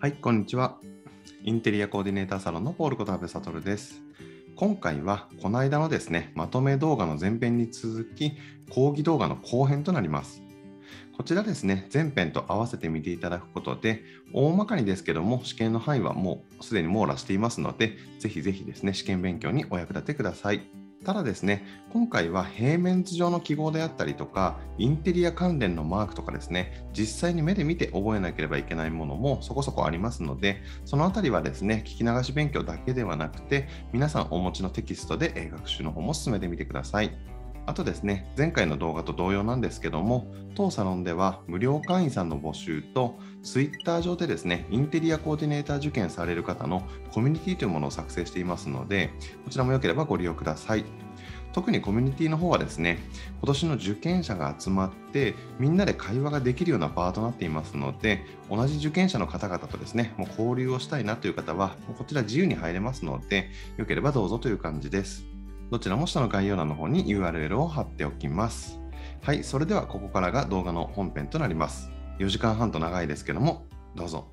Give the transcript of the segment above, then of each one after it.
はい、こんにちは。インテリアコーディネーターサロンのポールこと阿部悟です。今回は、この間のですね、まとめ動画の前編に続き、講義動画の後編となります。こちらですね、前編と合わせて見ていただくことで、大まかにですけども、試験の範囲はもうすでに網羅していますので、ぜひぜひですね、試験勉強にお役立てください。ただですね、今回は平面図上の記号であったりとか、インテリア関連のマークとかですね、実際に目で見て覚えなければいけないものもそこそこありますので、そのあたりはですね、聞き流し勉強だけではなくて、皆さんお持ちのテキストで学習の方も進めてみてください。あとですね、前回の動画と同様なんですけども、当サロンでは無料会員さんの募集と、ツイッター上でですね、インテリアコーディネーター受験される方のコミュニティというものを作成していますので、こちらもよければご利用ください。特にコミュニティの方はですね、今年の受験者が集まって、みんなで会話ができるような場となっていますので、同じ受験者の方々とですね、もう交流をしたいなという方は、こちら自由に入れますので、よければどうぞという感じです。どちらも下の概要欄の方に URL を貼っておきます。はい、それではここからが動画の本編となります。4時間半と長いですけども、どうぞ。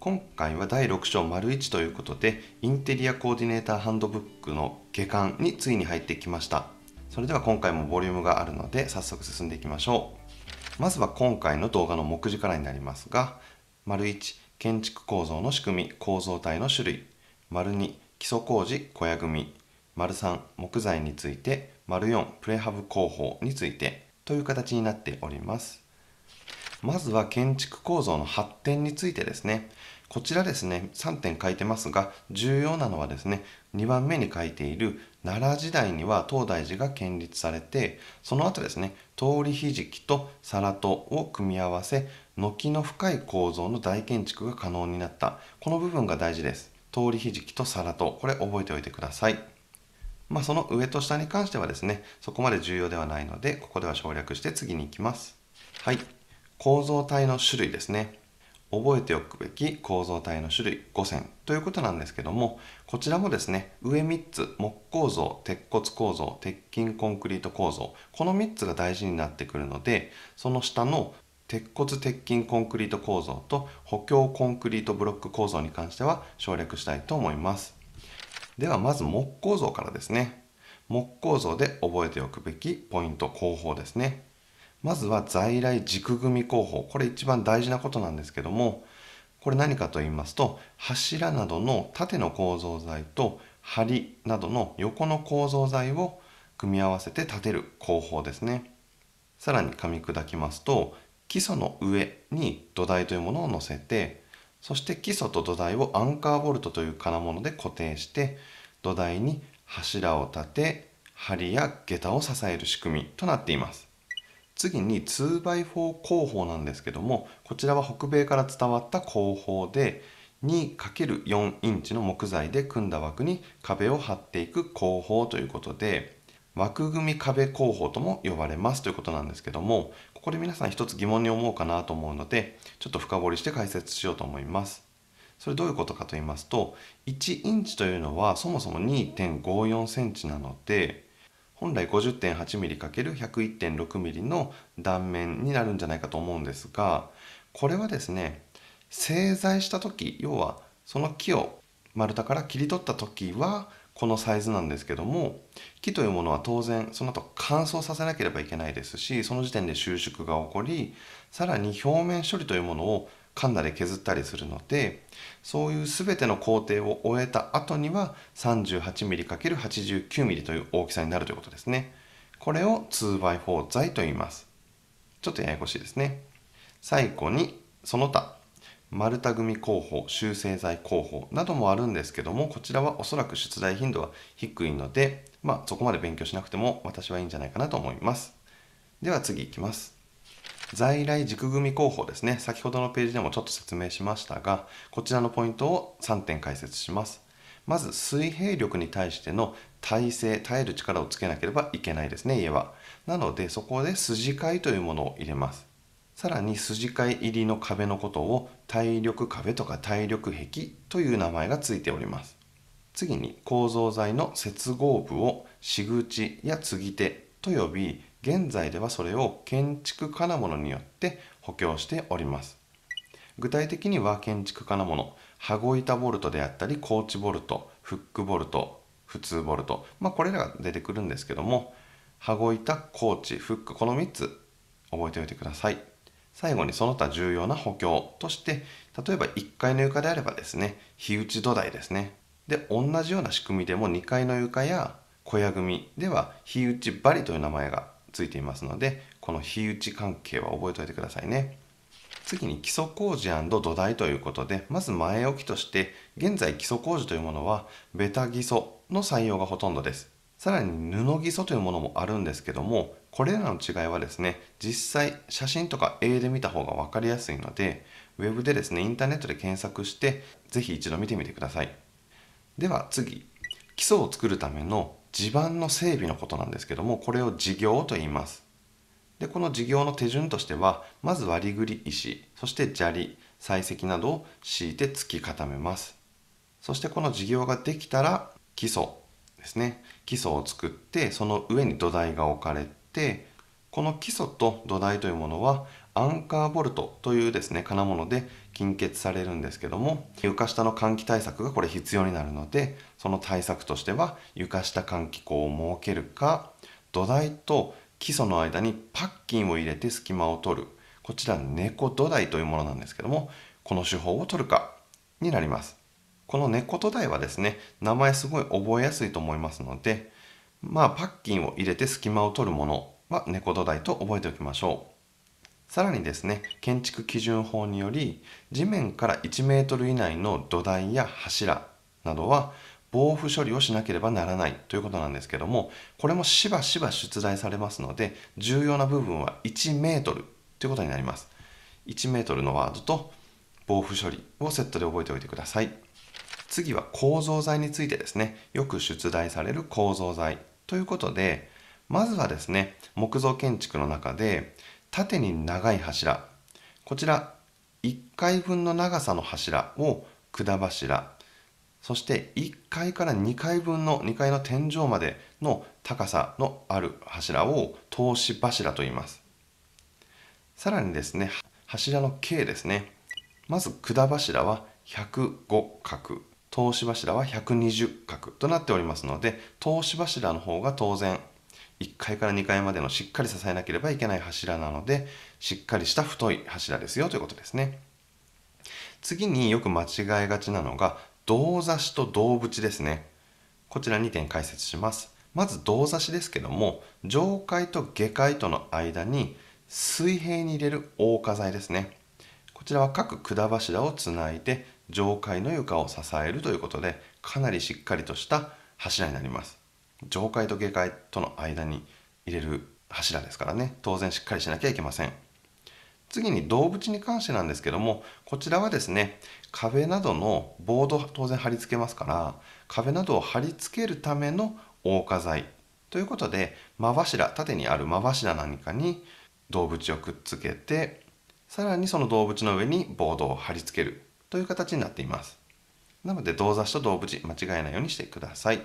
今回は第6章丸1ということで、インテリアコーディネーターハンドブックの下巻についに入ってきました。それでは今回もボリュームがあるので、早速進んでいきましょう。まずは今回の動画の目次からになりますが、丸1、建築構造の仕組み、構造体の種類。丸2、基礎工事、小屋組。丸3木材について丸4プレハブ工法についてという形になっておりますまずは建築構造の発展についてですねこちらですね3点書いてますが重要なのはですね2番目に書いている奈良時代には東大寺が建立されてその後ですね通りひじきと皿とを組み合わせ軒の深い構造の大建築が可能になったこの部分が大事です通りひじきと皿とこれ覚えておいてくださいまあ、その上と下に関してはですね、そこまで重要ではないので、ここでは省略して次に行きます。はい。構造体の種類ですね。覚えておくべき構造体の種類5選ということなんですけどもこちらもですね上3つ木構造鉄骨構造鉄筋コンクリート構造この3つが大事になってくるのでその下の鉄骨鉄筋コンクリート構造と補強コンクリートブロック構造に関しては省略したいと思いますではまず木構造からですね木構造で覚えておくべきポイント工法ですねまずは在来軸組み工法これ一番大事なことなんですけどもこれ何かと言いますと柱などの縦の構造材と梁などの横の構造材を組み合わせて立てる工法ですねさらに噛み砕きますと基礎の上に土台というものを乗せてそして基礎と土台をアンカーボルトという金物で固定して土台に柱を立て梁や下駄を支える仕組みとなっています次に 2x4 工法なんですけどもこちらは北米から伝わった工法で 2×4 インチの木材で組んだ枠に壁を張っていく工法ということで枠組み壁工法とも呼ばれますということなんですけどもこで皆さん一つ疑問に思うかなと思うのでちょっと深掘りして解説しようと思います。それどういうことかと言いますと1インチというのはそもそも2 5 4センチなので本来 50.8mm×101.6mm の断面になるんじゃないかと思うんですがこれはですね製材した時要はその木を丸太から切り取った時はこのサイズなんですけども木というものは当然その後乾燥させなければいけないですしその時点で収縮が起こりさらに表面処理というものを噛んだで削ったりするのでそういう全ての工程を終えた後には 38mm×89mm という大きさになるということですねこれを 2x4 材と言いますちょっとややこしいですね最後にその他丸太組工法修正剤工法などもあるんですけどもこちらはおそらく出題頻度は低いので、まあ、そこまで勉強しなくても私はいいんじゃないかなと思いますでは次いきます在来軸組工法ですね先ほどのページでもちょっと説明しましたがこちらのポイントを3点解説しますまず水平力に対しての耐性耐える力をつけなければいけないですね家はなのでそこで筋交いというものを入れますさらに筋交い入りの壁のことを体力壁とか体力壁という名前がついております次に構造材の接合部を仕口や継ぎ手と呼び現在ではそれを建築金物によって補強しております具体的には建築家物、もの羽子板ボルトであったりコーチボルトフックボルト普通ボルト、まあ、これらが出てくるんですけども羽子板コーチフックこの3つ覚えておいてください最後にその他重要な補強として例えば1階の床であればですね火打ち土台ですねで同じような仕組みでも2階の床や小屋組では火打ち針という名前がついていますのでこの火打ち関係は覚えておいてくださいね次に基礎工事土台ということでまず前置きとして現在基礎工事というものはベタ基礎の採用がほとんどですさらに布基礎というものもあるんですけどもこれらの違いはですね、実際写真とか絵で見た方が分かりやすいので、ウェブでですね、インターネットで検索して、ぜひ一度見てみてください。では次、基礎を作るための地盤の整備のことなんですけども、これを事業と言います。で、この事業の手順としては、まず割りぐり石、そして砂利、採石などを敷いて突き固めます。そしてこの事業ができたら基礎ですね。基礎を作って、その上に土台が置かれて、ってこの基礎と土台というものはアンカーボルトというですね金物で金欠されるんですけども床下の換気対策がこれ必要になるのでその対策としては床下換気口を設けるか土台と基礎の間にパッキンを入れて隙間を取るこちら猫土台というものなんですけどもこの手法を取るかになりますこの猫土台はですね名前すごい覚えやすいと思いますのでまあ、パッキンを入れて隙間を取るものは猫土台と覚えておきましょう。さらにですね、建築基準法により、地面から1メートル以内の土台や柱などは防腐処理をしなければならないということなんですけども、これもしばしば出題されますので、重要な部分は1メートルということになります。1メートルのワードと防腐処理をセットで覚えておいてください。次は構造材についてですね、よく出題される構造材ということでまずはですね木造建築の中で縦に長い柱こちら1階分の長さの柱を管柱そして1階から2階分の2階の天井までの高さのある柱を通し柱と言いますさらにですね柱の径ですねまず管柱は105角投資柱は120角となっておりますので投資柱の方が当然1階から2階までのしっかり支えなければいけない柱なのでしっかりした太い柱ですよということですね次によく間違えがちなのが胴差しと胴縁ですねこちら2点解説しますまず胴差しですけども上階と下階との間に水平に入れる防火材ですねこちらは各管柱をつないで上階の床を支えるということでかなりしっかりとした柱になります上階と下階との間に入れる柱ですからね当然しっかりしなきゃいけません次に動物に関してなんですけどもこちらはですね壁などのボード当然貼り付けますから壁などを貼り付けるための防火材ということで間柱縦にある間柱何かに動物をくっつけてさらにその動物の上にボードを貼り付けるという形になっています。なので、動座しと動物間違えないようにしてください。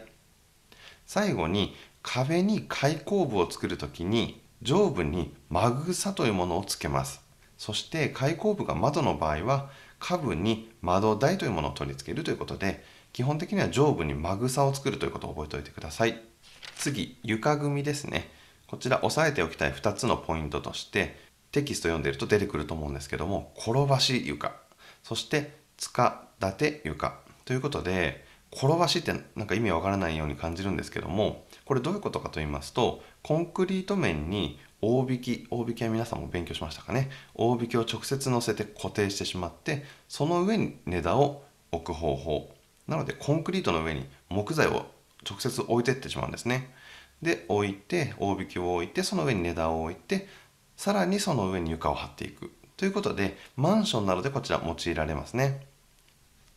最後に、壁に開口部を作る時に、上部にマグさというものをつけます。そして開口部が窓の場合は下部に窓台というものを取り付けるということで基本的には上部にマグサを作るということを覚えておいてください次床組ですねこちら押さえておきたい2つのポイントとしてテキスト読んでると出てくると思うんですけども転ばし床そしてつかだて床ということで転ばしってなんか意味わからないように感じるんですけどもこれどういうことかと言いますとコンクリート面に大引き大引きは皆さんも勉強しましたかね大引きを直接乗せて固定してしまってその上に値段を置く方法なのでコンクリートの上に木材を直接置いてってしまうんですねで置いて大引きを置いてその上に値段を置いてさらにその上に床を張っていくということでマンションなどでこちら用いられますね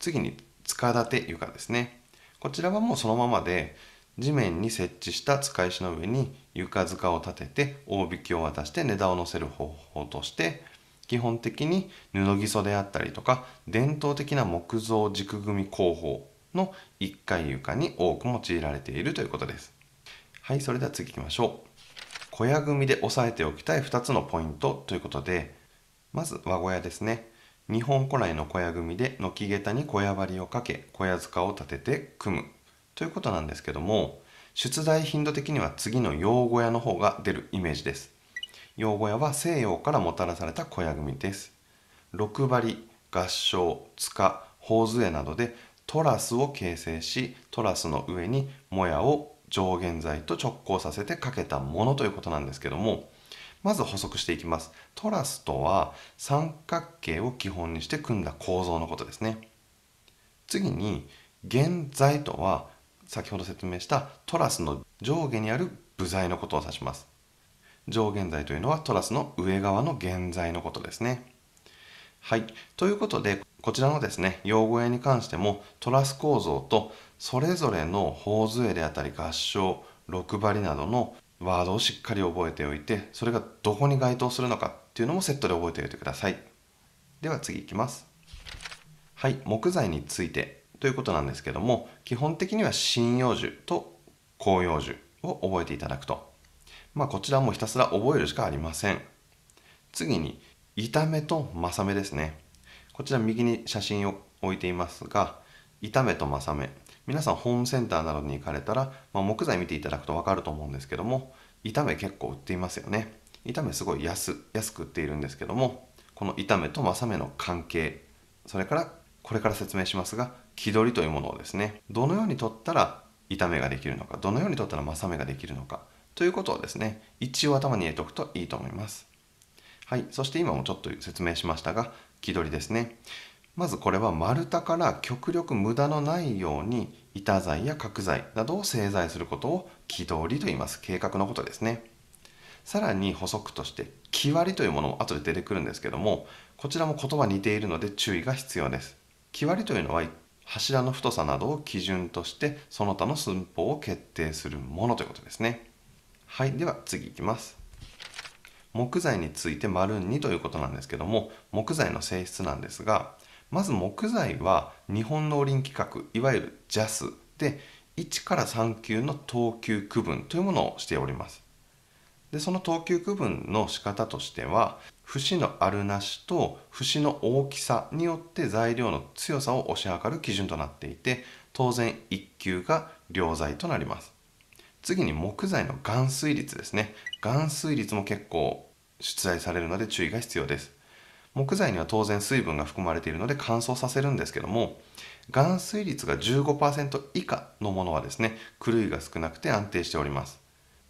次に塚立て床ですねこちらはもうそのままで地面に設置した使い石の上に床塚を立てて大引きを渡して値段を乗せる方法として基本的に布基礎であったりとか伝統的な木造軸組工法の1階床に多く用いられているということですはいそれでは次行きましょう小屋組で押さえておきたい2つのポイントということでまず和小屋ですね日本古来の小屋組で軒下駄に小屋張りをかけ小屋塚を立てて組むということなんですけども出題頻度的には次の洋小屋の方が出るイメージです洋小屋は西洋からもたらされた小屋組です六張合掌塚頬杖などでトラスを形成しトラスの上にもやを上限材と直行させてかけたものということなんですけどもまず補足していきますトラスとは三角形を基本にして組んだ構造のことですね次に現在とは先ほど説明したトラスの上下にある部材のことを指します上現在というのはトラスの上側の現在のことですねはい。ということで、こちらのですね、用語絵に関しても、トラス構造と、それぞれの頬杖であったり合掌、6針などのワードをしっかり覚えておいてそれがどこに該当するのかっていうのもセットで覚えておいてくださいでは次いきますはい木材についてということなんですけども基本的には針葉樹と広葉樹を覚えていただくとまあこちらもひたすら覚えるしかありません次に炒めと正目ですねこちら右に写真を置いていますが炒めと正目皆さんホームセンターなどに行かれたら、まあ、木材見ていただくと分かると思うんですけども炒め結構売っていますよね炒めすごい安安く売っているんですけどもこの炒めと正めの関係それからこれから説明しますが木取りというものをですねどのように取ったら炒めができるのかどのように取ったら正めができるのかということをですね一応頭に入れておくといいと思いますはいそして今もちょっと説明しましたが木取りですねまずこれは丸太から極力無駄のないように板材や角材などを製材することを木通りと言います計画のことですねさらに補足として木割りというものも後で出てくるんですけどもこちらも言葉似ているので注意が必要です木割りというのは柱の太さなどを基準としてその他の寸法を決定するものということですねはいでは次いきます木材について丸2ということなんですけども木材の性質なんですがまず木材は日本農林規格いわゆる JAS で1から3級の等級区分というものをしておりますでその等級区分の仕方としては節のあるなしと節の大きさによって材料の強さを推し量る基準となっていて当然1級が良材となります次に木材の含水率ですね含水率も結構出題されるので注意が必要です木材には当然水分が含まれているので乾燥させるんですけども含水率が15%以下のものはですね狂いが少なくて安定しております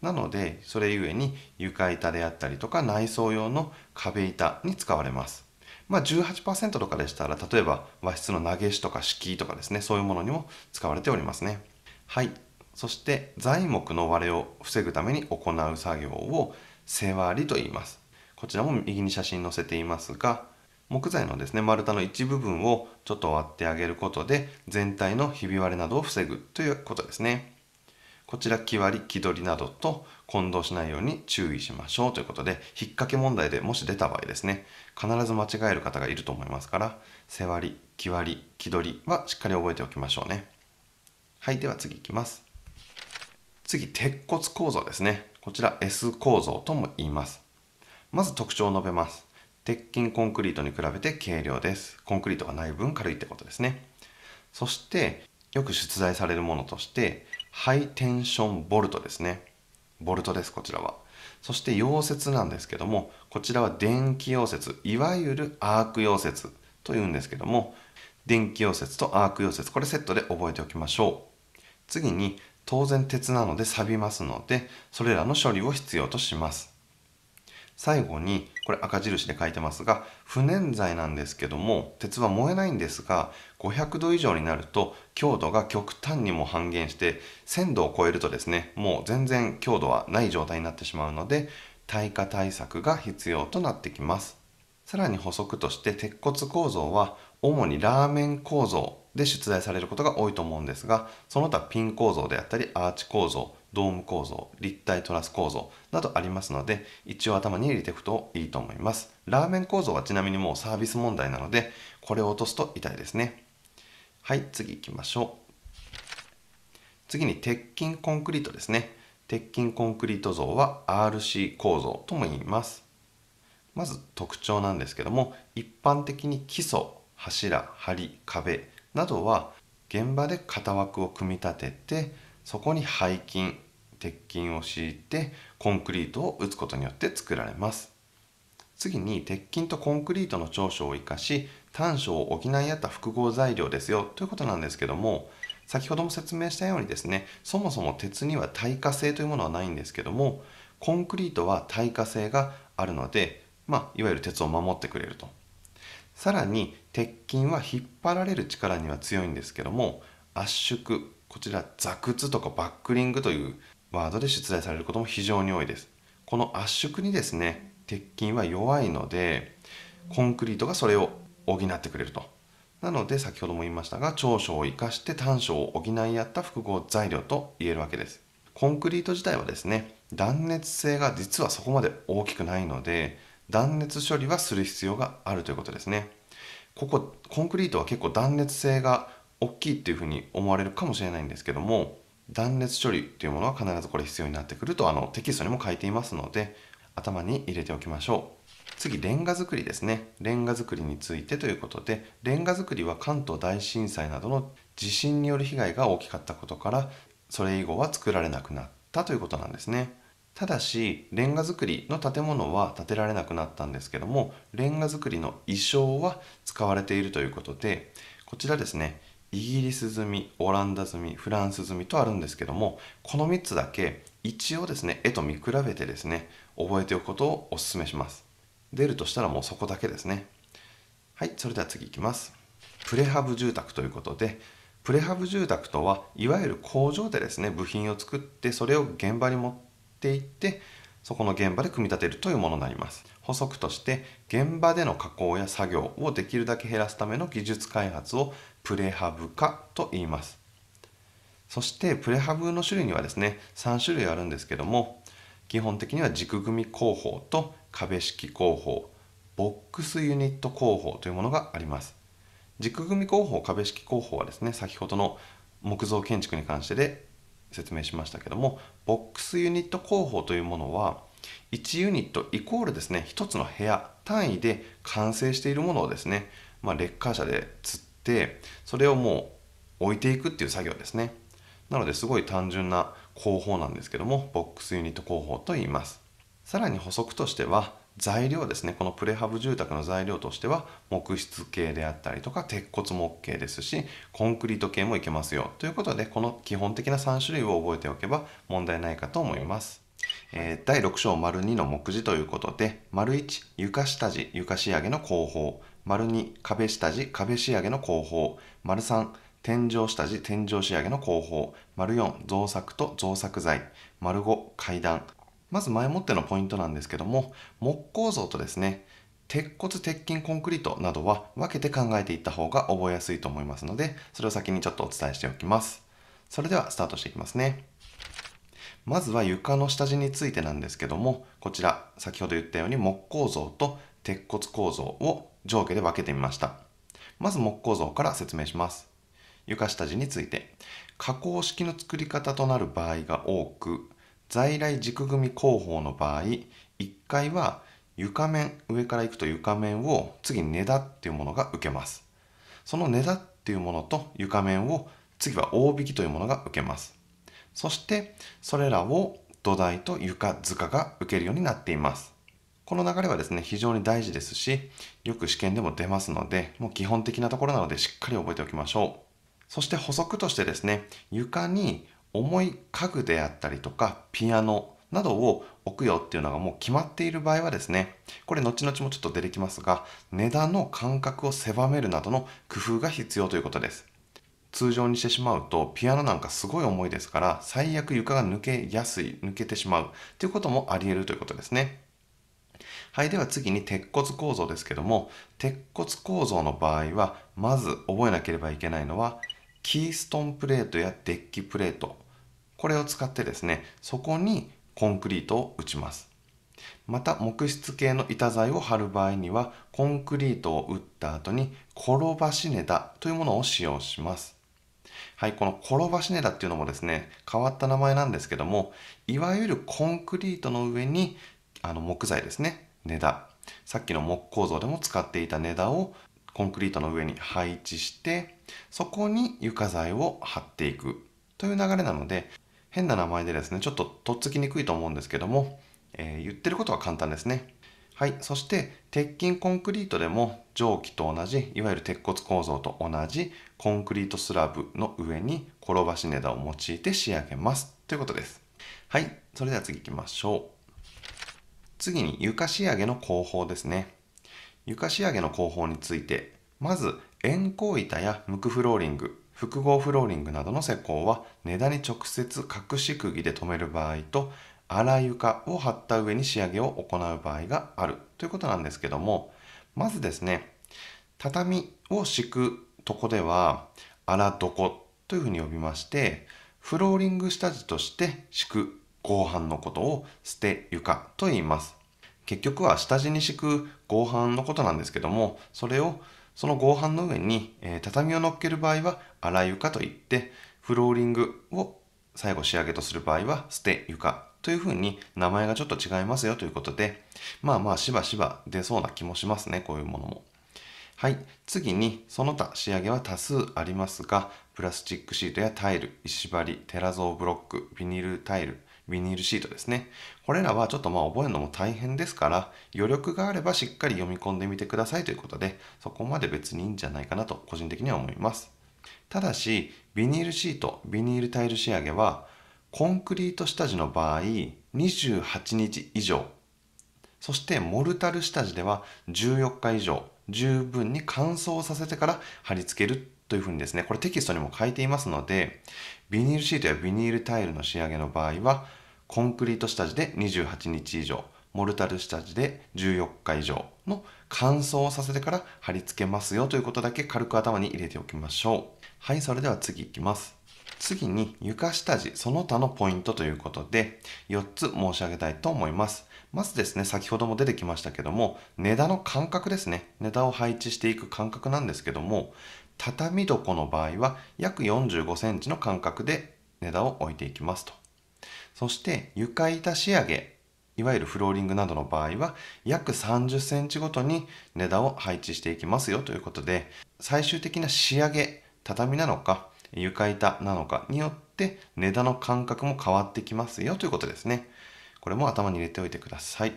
なのでそれゆえに床板であったりとか内装用の壁板に使われますまあ18%とかでしたら例えば和室の投げ石とか敷居とかですねそういうものにも使われておりますねはいそして材木の割れを防ぐために行う作業を背割りと言いますこちらも右に写真載せていますが木材のですね丸太の一部分をちょっと割ってあげることで全体のひび割れなどを防ぐということですねこちら木割り木取りなどと混同しないように注意しましょうということで引っ掛け問題でもし出た場合ですね必ず間違える方がいると思いますから背割り木割り木取りはしっかり覚えておきましょうねはいでは次いきます次鉄骨構造ですねこちら S 構造とも言いますまず特徴を述べます。鉄筋コンクリートに比べて軽量です。コンクリートがない分軽いってことですね。そして、よく出題されるものとして、ハイテンションボルトですね。ボルトです、こちらは。そして溶接なんですけども、こちらは電気溶接、いわゆるアーク溶接というんですけども、電気溶接とアーク溶接、これセットで覚えておきましょう。次に、当然鉄なので錆びますので、それらの処理を必要とします。最後にこれ赤印で書いてますが不燃剤なんですけども鉄は燃えないんですが500度以上になると強度が極端にも半減して1000度を超えるとですねもう全然強度はない状態になってしまうので耐火対策が必要となってきますさらに補足として鉄骨構造は主にラーメン構造で出題されることが多いと思うんですがその他ピン構造であったりアーチ構造ドーム構造、立体トラス構造などありますので、一応頭に入れておくといいと思います。ラーメン構造はちなみにもうサービス問題なので、これを落とすと痛いですね。はい、次行きましょう。次に鉄筋コンクリートですね。鉄筋コンクリート像は RC 構造とも言います。まず特徴なんですけども、一般的に基礎、柱、梁、壁などは現場で型枠を組み立てて、そこに背筋、鉄筋を敷いてコンクリートを打つことによって作られます次に鉄筋とコンクリートの長所を生かし短所を補い合った複合材料ですよということなんですけども先ほども説明したようにですねそもそも鉄には耐火性というものはないんですけどもコンクリートは耐火性があるので、まあ、いわゆる鉄を守ってくれるとさらに鉄筋は引っ張られる力には強いんですけども圧縮こちら座屈とかバックリングというワードで出題されることも非常に多いです。この圧縮にですね、鉄筋は弱いので、コンクリートがそれを補ってくれると。なので、先ほども言いましたが、長所を生かして短所を補い合った複合材料と言えるわけです。コンクリート自体はですね、断熱性が実はそこまで大きくないので、断熱処理はする必要があるということですね。ここ、コンクリートは結構断熱性が大きいっていうふうに思われるかもしれないんですけども、断裂処理というものは必ずこれ必要になってくるとあのテキストにも書いていますので頭に入れておきましょう次レンガ作りですねレンガ作りについてということでレンガ作りは関東大震災などの地震による被害が大きかったことからそれ以後は作られなくなったということなんですねただしレンガ作りの建物は建てられなくなったんですけどもレンガ作りの意匠は使われているということでこちらですねイギリス済みオランダ済みフランス済みとあるんですけどもこの3つだけ一応ですね絵と見比べてですね覚えておくことをおすすめします出るとしたらもうそこだけですねはいそれでは次いきますプレハブ住宅ということでプレハブ住宅とはいわゆる工場でですね部品を作ってそれを現場に持っていってそこの現場で組み立てるというものになります補足として現場での加工や作業をできるだけ減らすための技術開発をプレハブ科と言います。そしてプレハブの種類にはですね3種類あるんですけども基本的には軸組工法と壁式工法ボックスユニット工法というものがあります軸組工法壁式工法はですね先ほどの木造建築に関してで説明しましたけどもボックスユニット工法というものは1ユニットイコールですね1つの部屋単位で完成しているものをですね、まあ、レッカー車でつってってそれをもう置いていくっていう作業ですねなのですごい単純な工法なんですけどもボックスユニット工法と言いますさらに補足としては材料ですねこのプレハブ住宅の材料としては木質系であったりとか鉄骨 OK ですしコンクリート系もいけますよということでこの基本的な3種類を覚えておけば問題ないかと思います、えー、第6章丸2の目次ということで丸1床下地床仕上げの工法丸2、壁下地、壁仕上げの工法。丸3、天井下地、天井仕上げの工法。丸4、造作と造作材。丸5、階段。まず前もってのポイントなんですけども、木構造とですね、鉄骨、鉄筋、コンクリートなどは分けて考えていった方が覚えやすいと思いますので、それを先にちょっとお伝えしておきます。それではスタートしていきますね。まずは床の下地についてなんですけども、こちら、先ほど言ったように木構造と鉄骨構造を上下で分けてみました。まず木構造から説明します。床下地について、加工式の作り方となる場合が多く、在来軸組工法の場合、1階は床面、上から行くと床面を次に根だっていうものが受けます。その根段っていうものと床面を次は大引きというものが受けます。そして、それらを土台と床、塚が受けるようになっています。この流れはですね、非常に大事ですし、よく試験でも出ますので、もう基本的なところなのでしっかり覚えておきましょう。そして補足としてですね、床に重い家具であったりとか、ピアノなどを置くよっていうのがもう決まっている場合はですね、これ後々もちょっと出てきますが、値段の間隔を狭めるなどの工夫が必要ということです。通常にしてしまうとピアノなんかすごい重いですから最悪床が抜けやすい抜けてしまうということもあり得るということですねはい、では次に鉄骨構造ですけども、鉄骨構造の場合は、まず覚えなければいけないのは、キーストンプレートやデッキプレート、これを使ってですね、そこにコンクリートを打ちます。また木質系の板材を張る場合にはコンクリートを打った後に転ばしネタというものを使用しますはいこの転ばしネタっていうのもですね変わった名前なんですけどもいわゆるコンクリートの上にあの木材ですね値段さっきの木構造でも使っていた根段をコンクリートの上に配置してそこに床材を張っていくという流れなので変な名前でですねちょっととっつきにくいと思うんですけども、えー、言ってることは簡単ですねはいそして鉄筋コンクリートでも蒸気と同じいわゆる鉄骨構造と同じコンクリートスラブの上に転ばし値段を用いて仕上げますということですはいそれでは次行きましょう次に床仕上げの工法ですね。床仕上げの工法について、まず円高板や無垢フローリング、複合フローリングなどの施工は値段に直接隠し釘で留める場合と荒床を張った上に仕上げを行う場合があるということなんですけどもまずですね畳を敷くとこでは荒床というふうに呼びましてフローリング下地として敷く合板のことを捨て床と言います。結局は下地に敷く合板のことなんですけども、それをその合板の上に、え畳を乗っける場合は洗い床といって、フローリングを最後仕上げとする場合は捨て床というふうに名前がちょっと違いますよということで、まあまあしばしば出そうな気もしますね、こういうものも。はい、次にその他仕上げは多数ありますが、プラスチックシートやタイル、石張り、テラゾーブロック、ビニールタイル、ビニールシートですね。これらはちょっとまあ覚えるのも大変ですから、余力があればしっかり読み込んでみてくださいということで、そこまで別にいいんじゃないかなと個人的には思います。ただし、ビニールシート、ビニールタイル仕上げは、コンクリート下地の場合、28日以上、そしてモルタル下地では14日以上、十分に乾燥させてから貼り付けるというふうにですね、これテキストにも書いていますので、ビニールシートやビニールタイルの仕上げの場合はコンクリート下地で28日以上モルタル下地で14日以上の乾燥させてから貼り付けますよということだけ軽く頭に入れておきましょうはいそれでは次いきます次に床下地その他のポイントということで4つ申し上げたいと思いますまずですね先ほども出てきましたけども値段の間隔ですね値段を配置していく間隔なんですけども畳床の場合は約45センチの間隔で値段を置いていきますと。そして床板仕上げ、いわゆるフローリングなどの場合は約30センチごとに値段を配置していきますよということで、最終的な仕上げ、畳なのか床板なのかによって値段の間隔も変わってきますよということですね。これも頭に入れておいてください。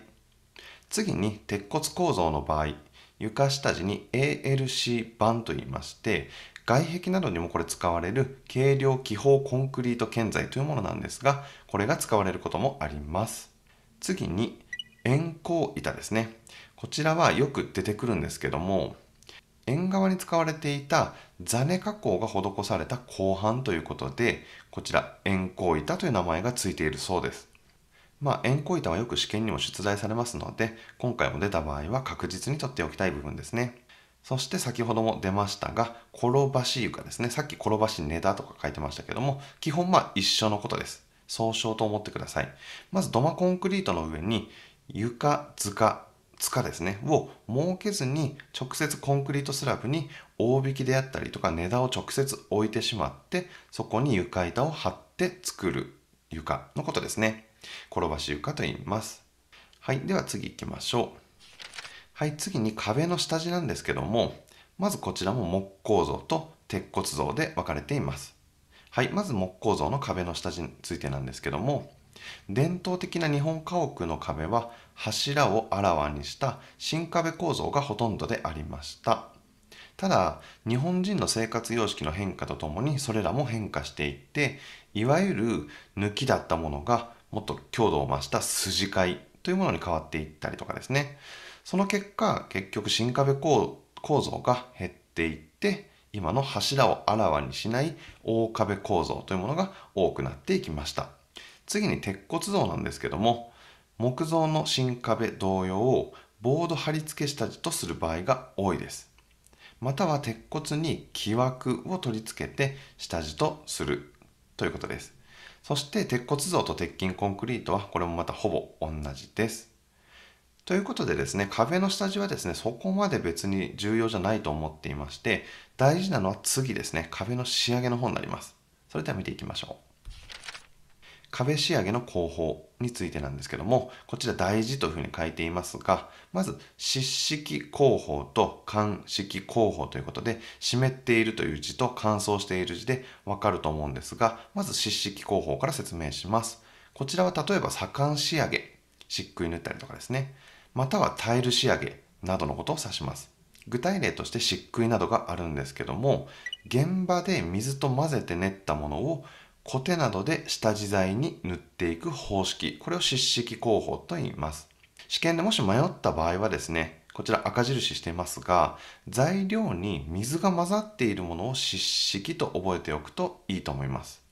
次に鉄骨構造の場合、床下地に ALC 板といいまして外壁などにもこれ使われる軽量気泡コンクリート建材というものなんですがこれが使われることもあります次に円光板ですねこちらはよく出てくるんですけども縁側に使われていたザネ加工が施された鋼板ということでこちら円光板という名前が付いているそうですまあ、円こ板はよく試験にも出題されますので、今回も出た場合は確実に取っておきたい部分ですね。そして先ほども出ましたが、転ばし床ですね。さっき転ばし値段とか書いてましたけども、基本まあ一緒のことです。総称と思ってください。まず土間コンクリートの上に床、塚、塚ですね、を設けずに直接コンクリートスラブに大引きであったりとか値段を直接置いてしまって、そこに床板を張って作る床のことですね。転ばし床と言います。はい、では次行きましょう。はい、次に壁の下地なんですけども、まずこちらも木構造と鉄骨造で分かれています。はい、まず木構造の壁の下地についてなんですけども、伝統的な日本家屋の壁は柱をあらわにした新壁構造がほとんどでありました。ただ、日本人の生活様式の変化とともにそれらも変化していって、いわゆる抜きだったものがもっと強度を増した筋交いというものに変わっていったりとかですねその結果結局新壁構造が減っていって今の柱をあらわにしない大壁構造というものが多くなっていきました次に鉄骨造なんですけども木造の新壁同様をボード貼り付け下地とする場合が多いですまたは鉄骨に木枠を取り付けて下地とするということですそして鉄骨造と鉄筋コンクリートはこれもまたほぼ同じです。ということでですね、壁の下地はですね、そこまで別に重要じゃないと思っていまして、大事なのは次ですね、壁の仕上げの方になります。それでは見ていきましょう。壁仕上げの工法についてなんですけども、こちら大事というふうに書いていますが、まず、湿式工法と乾式工法ということで、湿っているという字と乾燥している字でわかると思うんですが、まず湿式工法から説明します。こちらは例えば左官仕上げ、漆喰塗ったりとかですね、またはタイル仕上げなどのことを指します。具体例として漆喰などがあるんですけども、現場で水と混ぜて練ったものをコテなどで下地材に塗っていく方式、これを湿式工法と言います。試験でもし迷った場合はですね、こちら赤印していますが、材料に水が混ざっているものを湿式と覚えておくといいと思います。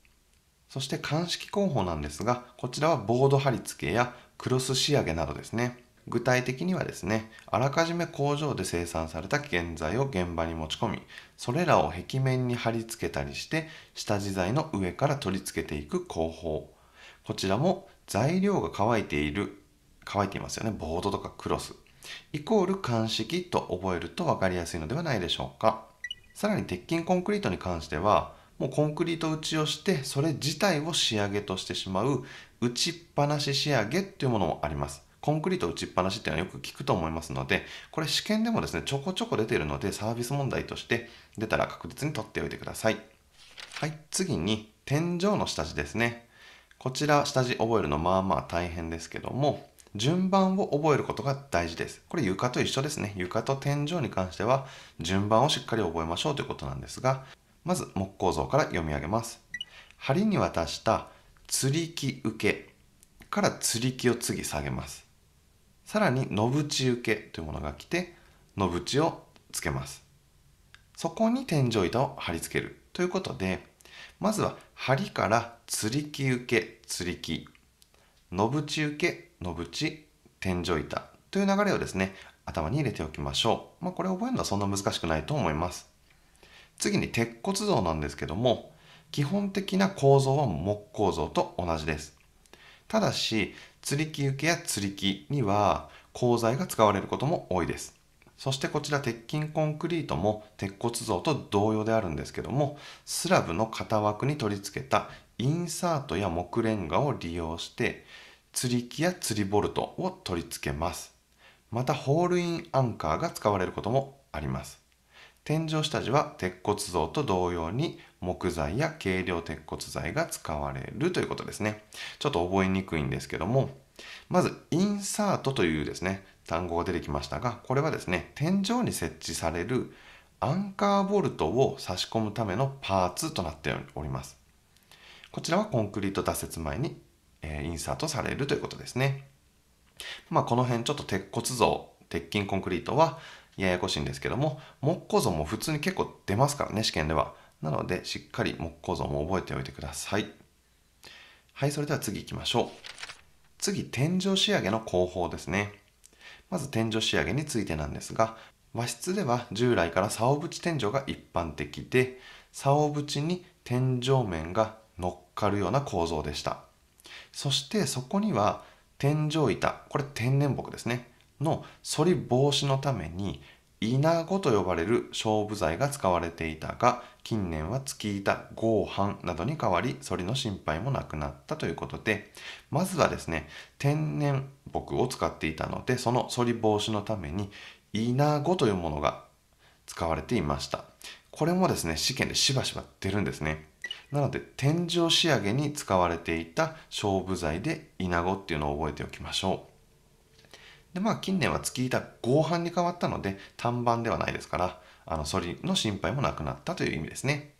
そして鑑識工法なんですが、こちらはボード貼り付けやクロス仕上げなどですね。具体的にはですね、あらかじめ工場で生産された原材を現場に持ち込み、それらを壁面に貼り付けたりして下地材の上から取り付けていく工法こちらも材料が乾いている乾いていますよねボードとかクロスイコール鑑識と覚えると分かりやすいのではないでしょうかさらに鉄筋コンクリートに関してはもうコンクリート打ちをしてそれ自体を仕上げとしてしまう打ちっぱなし仕上げというものもありますコンクリート打ちっぱなしっていうのはよく聞くと思いますので、これ試験でもですね、ちょこちょこ出ているので、サービス問題として出たら確実に取っておいてください。はい、次に、天井の下地ですね。こちら、下地覚えるのまあまあ大変ですけども、順番を覚えることが大事です。これ床と一緒ですね。床と天井に関しては、順番をしっかり覚えましょうということなんですが、まず木構造から読み上げます。針に渡した吊り木受けから吊り木を次下げます。さらに野縁受けというものが来て野縁をつけますそこに天井板を貼り付けるということでまずは梁から釣り木受け釣り木野縁受け野縁天井板という流れをですね頭に入れておきましょう、まあ、これ覚えるのはそんな難しくないと思います次に鉄骨造なんですけども基本的な構造は木構造と同じですただし釣り木受けや釣り木には鋼材が使われることも多いですそしてこちら鉄筋コンクリートも鉄骨像と同様であるんですけどもスラブの型枠に取り付けたインサートや木レンガを利用して釣り木や釣りボルトを取り付けますまたホールインアンカーが使われることもあります天井下地は鉄骨像と同様に木材や軽量鉄骨材が使われるということですね。ちょっと覚えにくいんですけども、まずインサートというですね、単語が出てきましたが、これはですね、天井に設置されるアンカーボルトを差し込むためのパーツとなっております。こちらはコンクリート打設前に、えインサートされるということですね。まあ、この辺ちょっと鉄骨像、鉄筋コンクリートはややこしいんですけども木構造も普通に結構出ますからね試験ではなのでしっかり木構造も覚えておいてくださいはいそれでは次行きましょう次天井仕上げの工法ですねまず天井仕上げについてなんですが和室では従来から竿縁天井が一般的で竿縁に天井面が乗っかるような構造でしたそしてそこには天井板これ天然木ですねの反り防止のためにイナゴと呼ばれる勝負剤が使われていたが近年は月板合板などに変わり反りの心配もなくなったということでまずはですね天然木を使っていたのでその反り防止のためにイナゴというものが使われていましたこれもですね試験でしばしば出るんですねなので天井仕上げに使われていた勝負剤でイナゴっていうのを覚えておきましょうでまあ近年は月板合板に変わったので単板ではないですからあの反りの心配もなくなったという意味ですね。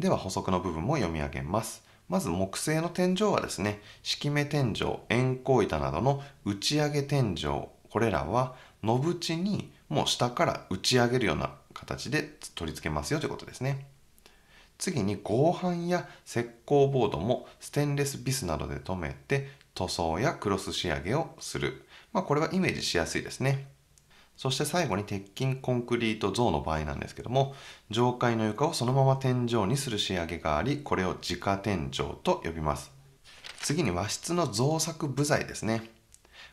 では補足の部分も読み上げます。まず木製の天井はですね、敷目天井、円光板などの打ち上げ天井、これらは野縁にもう下から打ち上げるような形で取り付けますよということですね。次に合板や石膏ボードもステンレスビスなどで留めて塗装やクロス仕上げをする。まあ、これはイメージしやすいですね。そして最後に鉄筋コンクリート像の場合なんですけども上階の床をそのまま天井にする仕上げがありこれを直天井と呼びます次に和室の造作部材ですね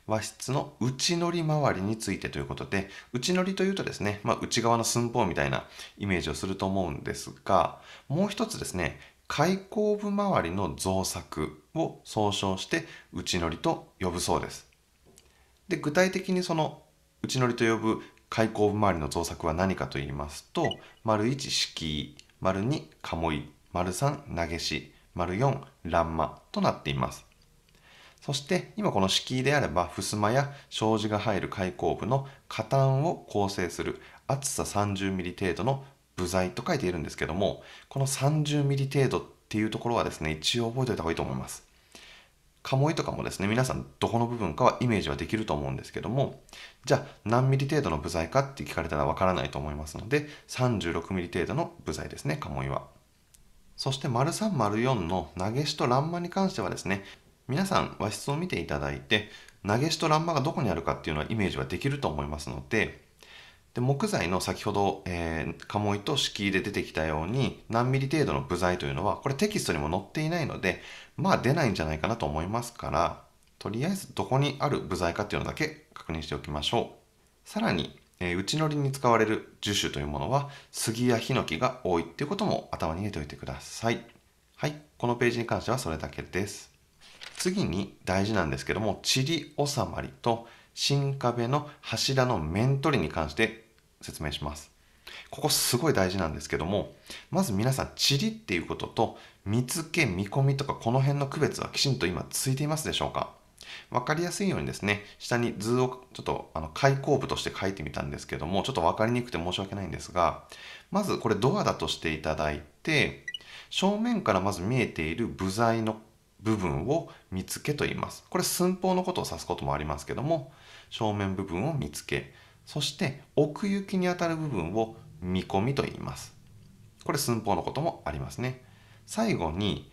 和室の内乗り周りについてということで内乗りというとですね、まあ、内側の寸法みたいなイメージをすると思うんですがもう一つですね開口部周りの造作を総称して内乗りと呼ぶそうですで具体的にその内乗りと呼ぶ開口部周りの造作は何かと言いますと丸1敷居丸2鴨居丸3投げし丸4欄間となっていますそして今この敷居であれば襖や障子が入る開口部の下端を構成する厚さ 30mm 程度の部材と書いているんですけどもこの 30mm 程度っていうところはですね一応覚えておいた方がいいと思いますカモイとかもですね、皆さんどこの部分かはイメージはできると思うんですけども、じゃあ何ミリ程度の部材かって聞かれたらわからないと思いますので、36ミリ程度の部材ですね、カモイは。そして、丸三丸4の投げしと欄間に関してはですね、皆さん和室を見ていただいて、投げしと欄間がどこにあるかっていうのはイメージはできると思いますので、で木材の先ほど、えー、鴨居と敷居で出てきたように何ミリ程度の部材というのはこれテキストにも載っていないのでまあ出ないんじゃないかなと思いますから、とりあえずどこにある部材かっていうのだけ確認しておきましょう。さらに、えー、内のりに使われる樹種というものは、杉やヒノキが多いっていうことも頭に入れておいてください。はい、このページに関してはそれだけです。次に大事なんですけども、塵収まりと新壁の柱の面取りに関して説明します。ここすごい大事なんですけども、まず皆さん、塵っていうことと見つけ、見込みとかこの辺の区別はきちんと今ついていますでしょうか分かりやすいようにですね、下に図をちょっとあの開口部として書いてみたんですけども、ちょっと分かりにくくて申し訳ないんですが、まずこれドアだとしていただいて、正面からまず見えている部材の部分を見つけと言います。これ寸法のことを指すこともありますけども、正面部分を見つけ、そして奥行きにあたる部分を見込みと言います。これ寸法のこともありますね。最後に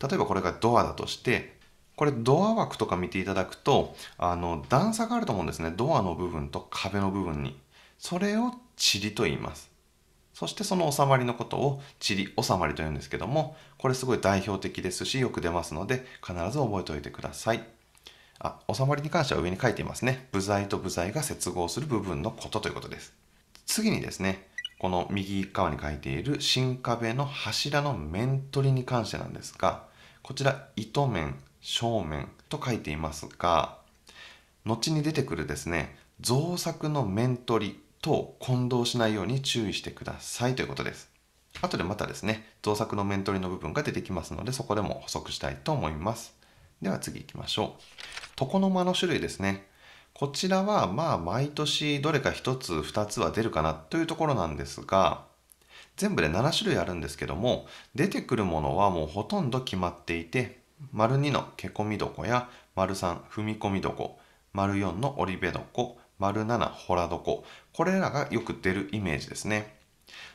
例えばこれがドアだとしてこれドア枠とか見ていただくとあの段差があると思うんですねドアの部分と壁の部分にそれを塵と言いますそしてその収まりのことをリ収まりと言うんですけどもこれすごい代表的ですしよく出ますので必ず覚えておいてくださいあ収まりに関しては上に書いていますね部材と部材が接合する部分のことということです次にですねこの右側に書いている新壁の柱の面取りに関してなんですが、こちら糸面、正面と書いていますが、後に出てくるですね、造作の面取りと混同しないように注意してくださいということです。後でまたですね、造作の面取りの部分が出てきますので、そこでも補足したいと思います。では次行きましょう。床の間の種類ですね。こちらはまあ毎年どれか一つ二つは出るかなというところなんですが全部で7種類あるんですけども出てくるものはもうほとんど決まっていて丸2のけこみ床や丸3踏み込み床丸4のべど床丸7ほら床これらがよく出るイメージですね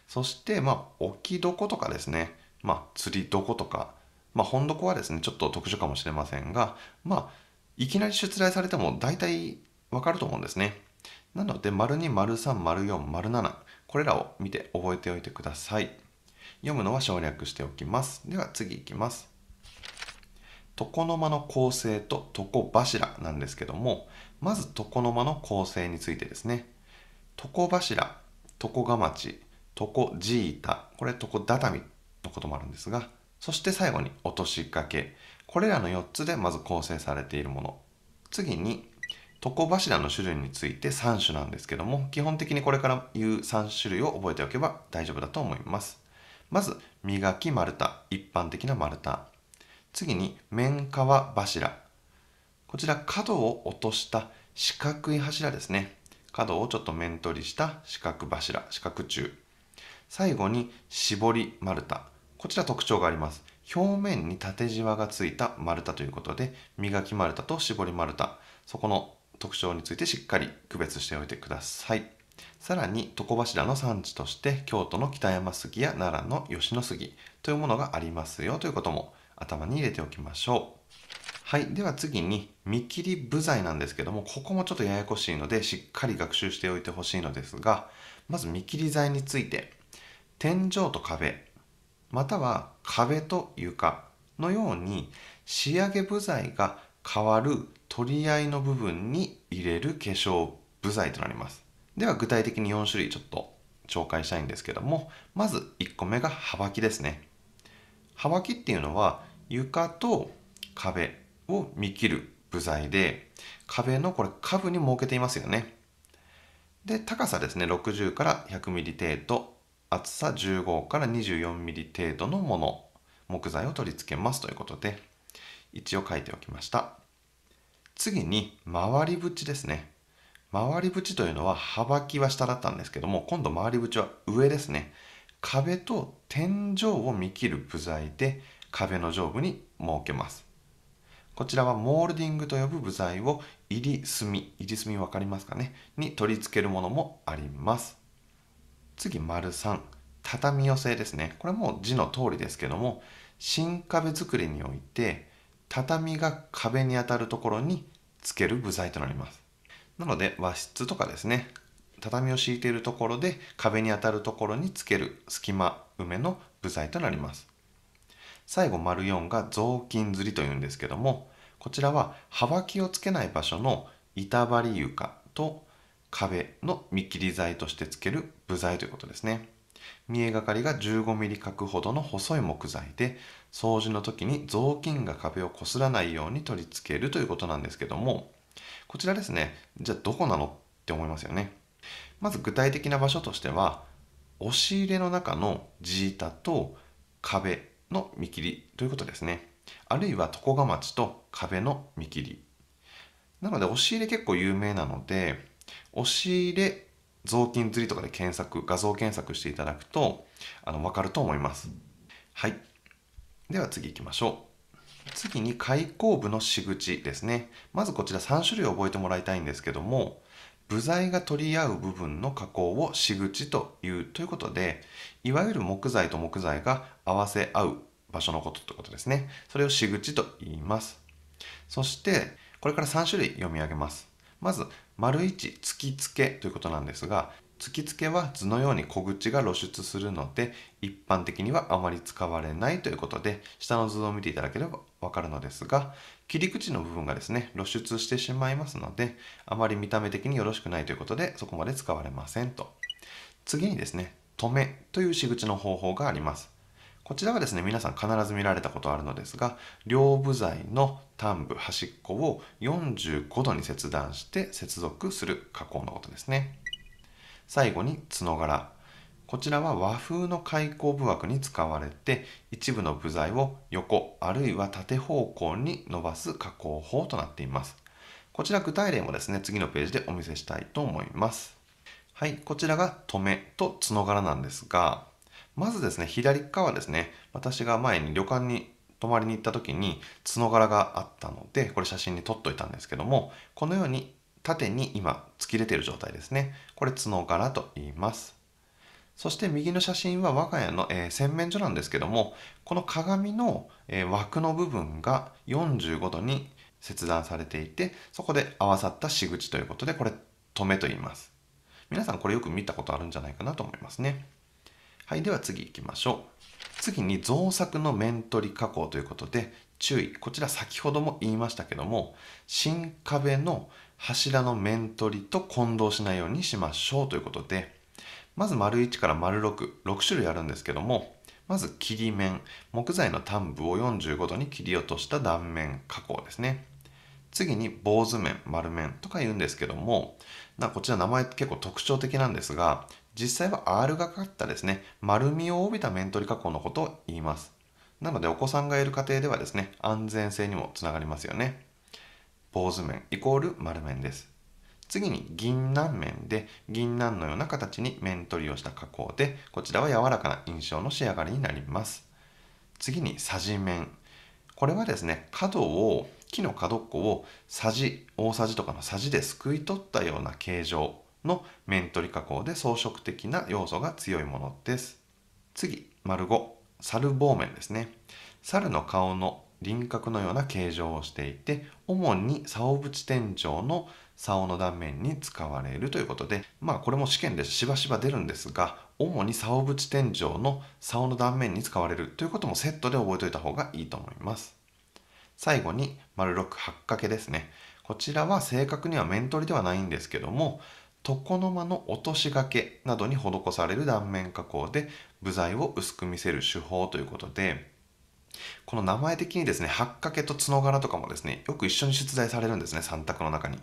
そしてまあ置き床とかですねまあ釣り床とかまあ本床はですねちょっと特殊かもしれませんがまあいきなり出題されても大体わかると思うんですね。なので、丸2、丸3、丸4、丸7、これらを見て覚えておいてください。読むのは省略しておきます。では次いきます。床の間の構成と床柱なんですけども、まず床の間の構成についてですね。床柱、床が町、床地板、これ床畳のこともあるんですが、そして最後に落とし掛け。これらの4つでまず構成されているもの。次に、床柱の種類について3種なんですけども基本的にこれから言う3種類を覚えておけば大丈夫だと思いますまず磨き丸太一般的な丸太次に面皮柱こちら角を落とした四角い柱ですね角をちょっと面取りした四角柱四角柱最後に絞り丸太こちら特徴があります表面に縦じわがついた丸太ということで磨き丸太と絞り丸太そこの特徴についてしっかり区別しておいてください。さらに床柱の産地として京都の北山杉や奈良の吉野杉というものがありますよということも頭に入れておきましょう。はい。では次に見切り部材なんですけども、ここもちょっとややこしいのでしっかり学習しておいてほしいのですが、まず見切り材について、天井と壁、または壁と床のように仕上げ部材が変わる取り合いの部分に入れる化粧部材となりますでは具体的に4種類ちょっと紹介したいんですけどもまず1個目がはばきですねはばきっていうのは床と壁を見切る部材で壁のこれ下部に設けていますよねで高さですね60から1 0 0ミリ程度厚さ15から2 4ミリ程度のもの木材を取り付けますということで一応書いておきました次に回り縁ですね。回り縁というのは幅木は下だったんですけども今度回り縁は上ですね壁と天井を見切る部材で壁の上部に設けますこちらはモールディングと呼ぶ部材を入り墨入り墨分かりますかねに取り付けるものもあります次丸3畳寄せですねこれも字の通りですけども新壁作りにおいて畳が壁に当たるところにつける部材となりますなので和室とかですね畳を敷いているところで壁に当たるところにつける隙間埋めの部材となります最後丸4が雑巾ずりというんですけどもこちらは幅木をつけない場所の板張り床と壁の見切り材としてつける部材ということですね見えがかりが 15mm 角ほどの細い木材で掃除の時に雑巾が壁をこすらないように取り付けるということなんですけどもこちらですねじゃあどこなのって思いますよねまず具体的な場所としては押し入れの中の地板と壁の見切りということですねあるいは床ま町と壁の見切りなので押し入れ結構有名なので押し入れ雑巾釣りとかで検索画像検索していただくとあの分かると思いますはいでは次行きましょう次に開口部の仕口ですねまずこちら3種類覚えてもらいたいんですけども部材が取り合う部分の加工を仕口というということでいわゆる木材と木材が合わせ合う場所のことということですねそれを仕口と言いますそしてこれから3種類読み上げますまず丸1突きつけということなんですが突きつけは図のように小口が露出するので一般的にはあまり使われないということで下の図を見ていただければわかるのですが切り口の部分がですね露出してしまいますのであまり見た目的によろしくないということでそこまで使われませんと次にですね止めという仕口の方法がありますこちらがですね、皆さん必ず見られたことあるのですが、両部材の端部、端っこを45度に切断して接続する加工のことですね。最後に角柄。こちらは和風の開口部枠に使われて、一部の部材を横あるいは縦方向に伸ばす加工法となっています。こちら具体例もですね、次のページでお見せしたいと思います。はい、こちらが留めと角柄なんですが、まずですね、左側ですね、私が前に旅館に泊まりに行った時に角柄があったので、これ写真に撮っといたんですけども、このように縦に今突き出てる状態ですね。これ角柄と言います。そして右の写真は我が家の、え洗面所なんですけども、この鏡の、え枠の部分が45度に切断されていて、そこで合わさった仕口ということで、これ留めと言います。皆さんこれよく見たことあるんじゃないかなと思いますね。はい、では次行きましょう。次に造作の面取り加工ということで、注意。こちら先ほども言いましたけども、新壁の柱の面取りと混同しないようにしましょうということで、まず丸1から丸6、6種類あるんですけども、まず切り面、木材の端部を45度に切り落とした断面加工ですね。次に坊主面、丸面とか言うんですけども、こちら名前結構特徴的なんですが、実際は R がかったですね、丸みを帯びた面取り加工のことを言います。なのでお子さんがいる家庭ではですね、安全性にもつながりますよね。坊主面イコール丸面です。次に銀杏面で、銀杏のような形に面取りをした加工で、こちらは柔らかな印象の仕上がりになります。次にさじ面。これはですね、角を、木の角っこをさじ、大さじとかのさじですくい取ったような形状の面取り加工で装飾的な要素が強いものです。次、丸5、猿棒面ですね。猿の顔の輪郭のような形状をしていて、主に竿縁天井の竿の断面に使われるということで、まあこれも試験でしばしば出るんですが、主に竿縁天井の竿の断面に使われるということもセットで覚えておいた方がいいと思います。最後に、丸6、八掛けですね。こちらは正確には面取りではないんですけども、床の間の落とし掛けなどに施される断面加工で部材を薄く見せる手法ということでこの名前的にですね八掛けと角柄とかもですねよく一緒に出題されるんですね3択の中に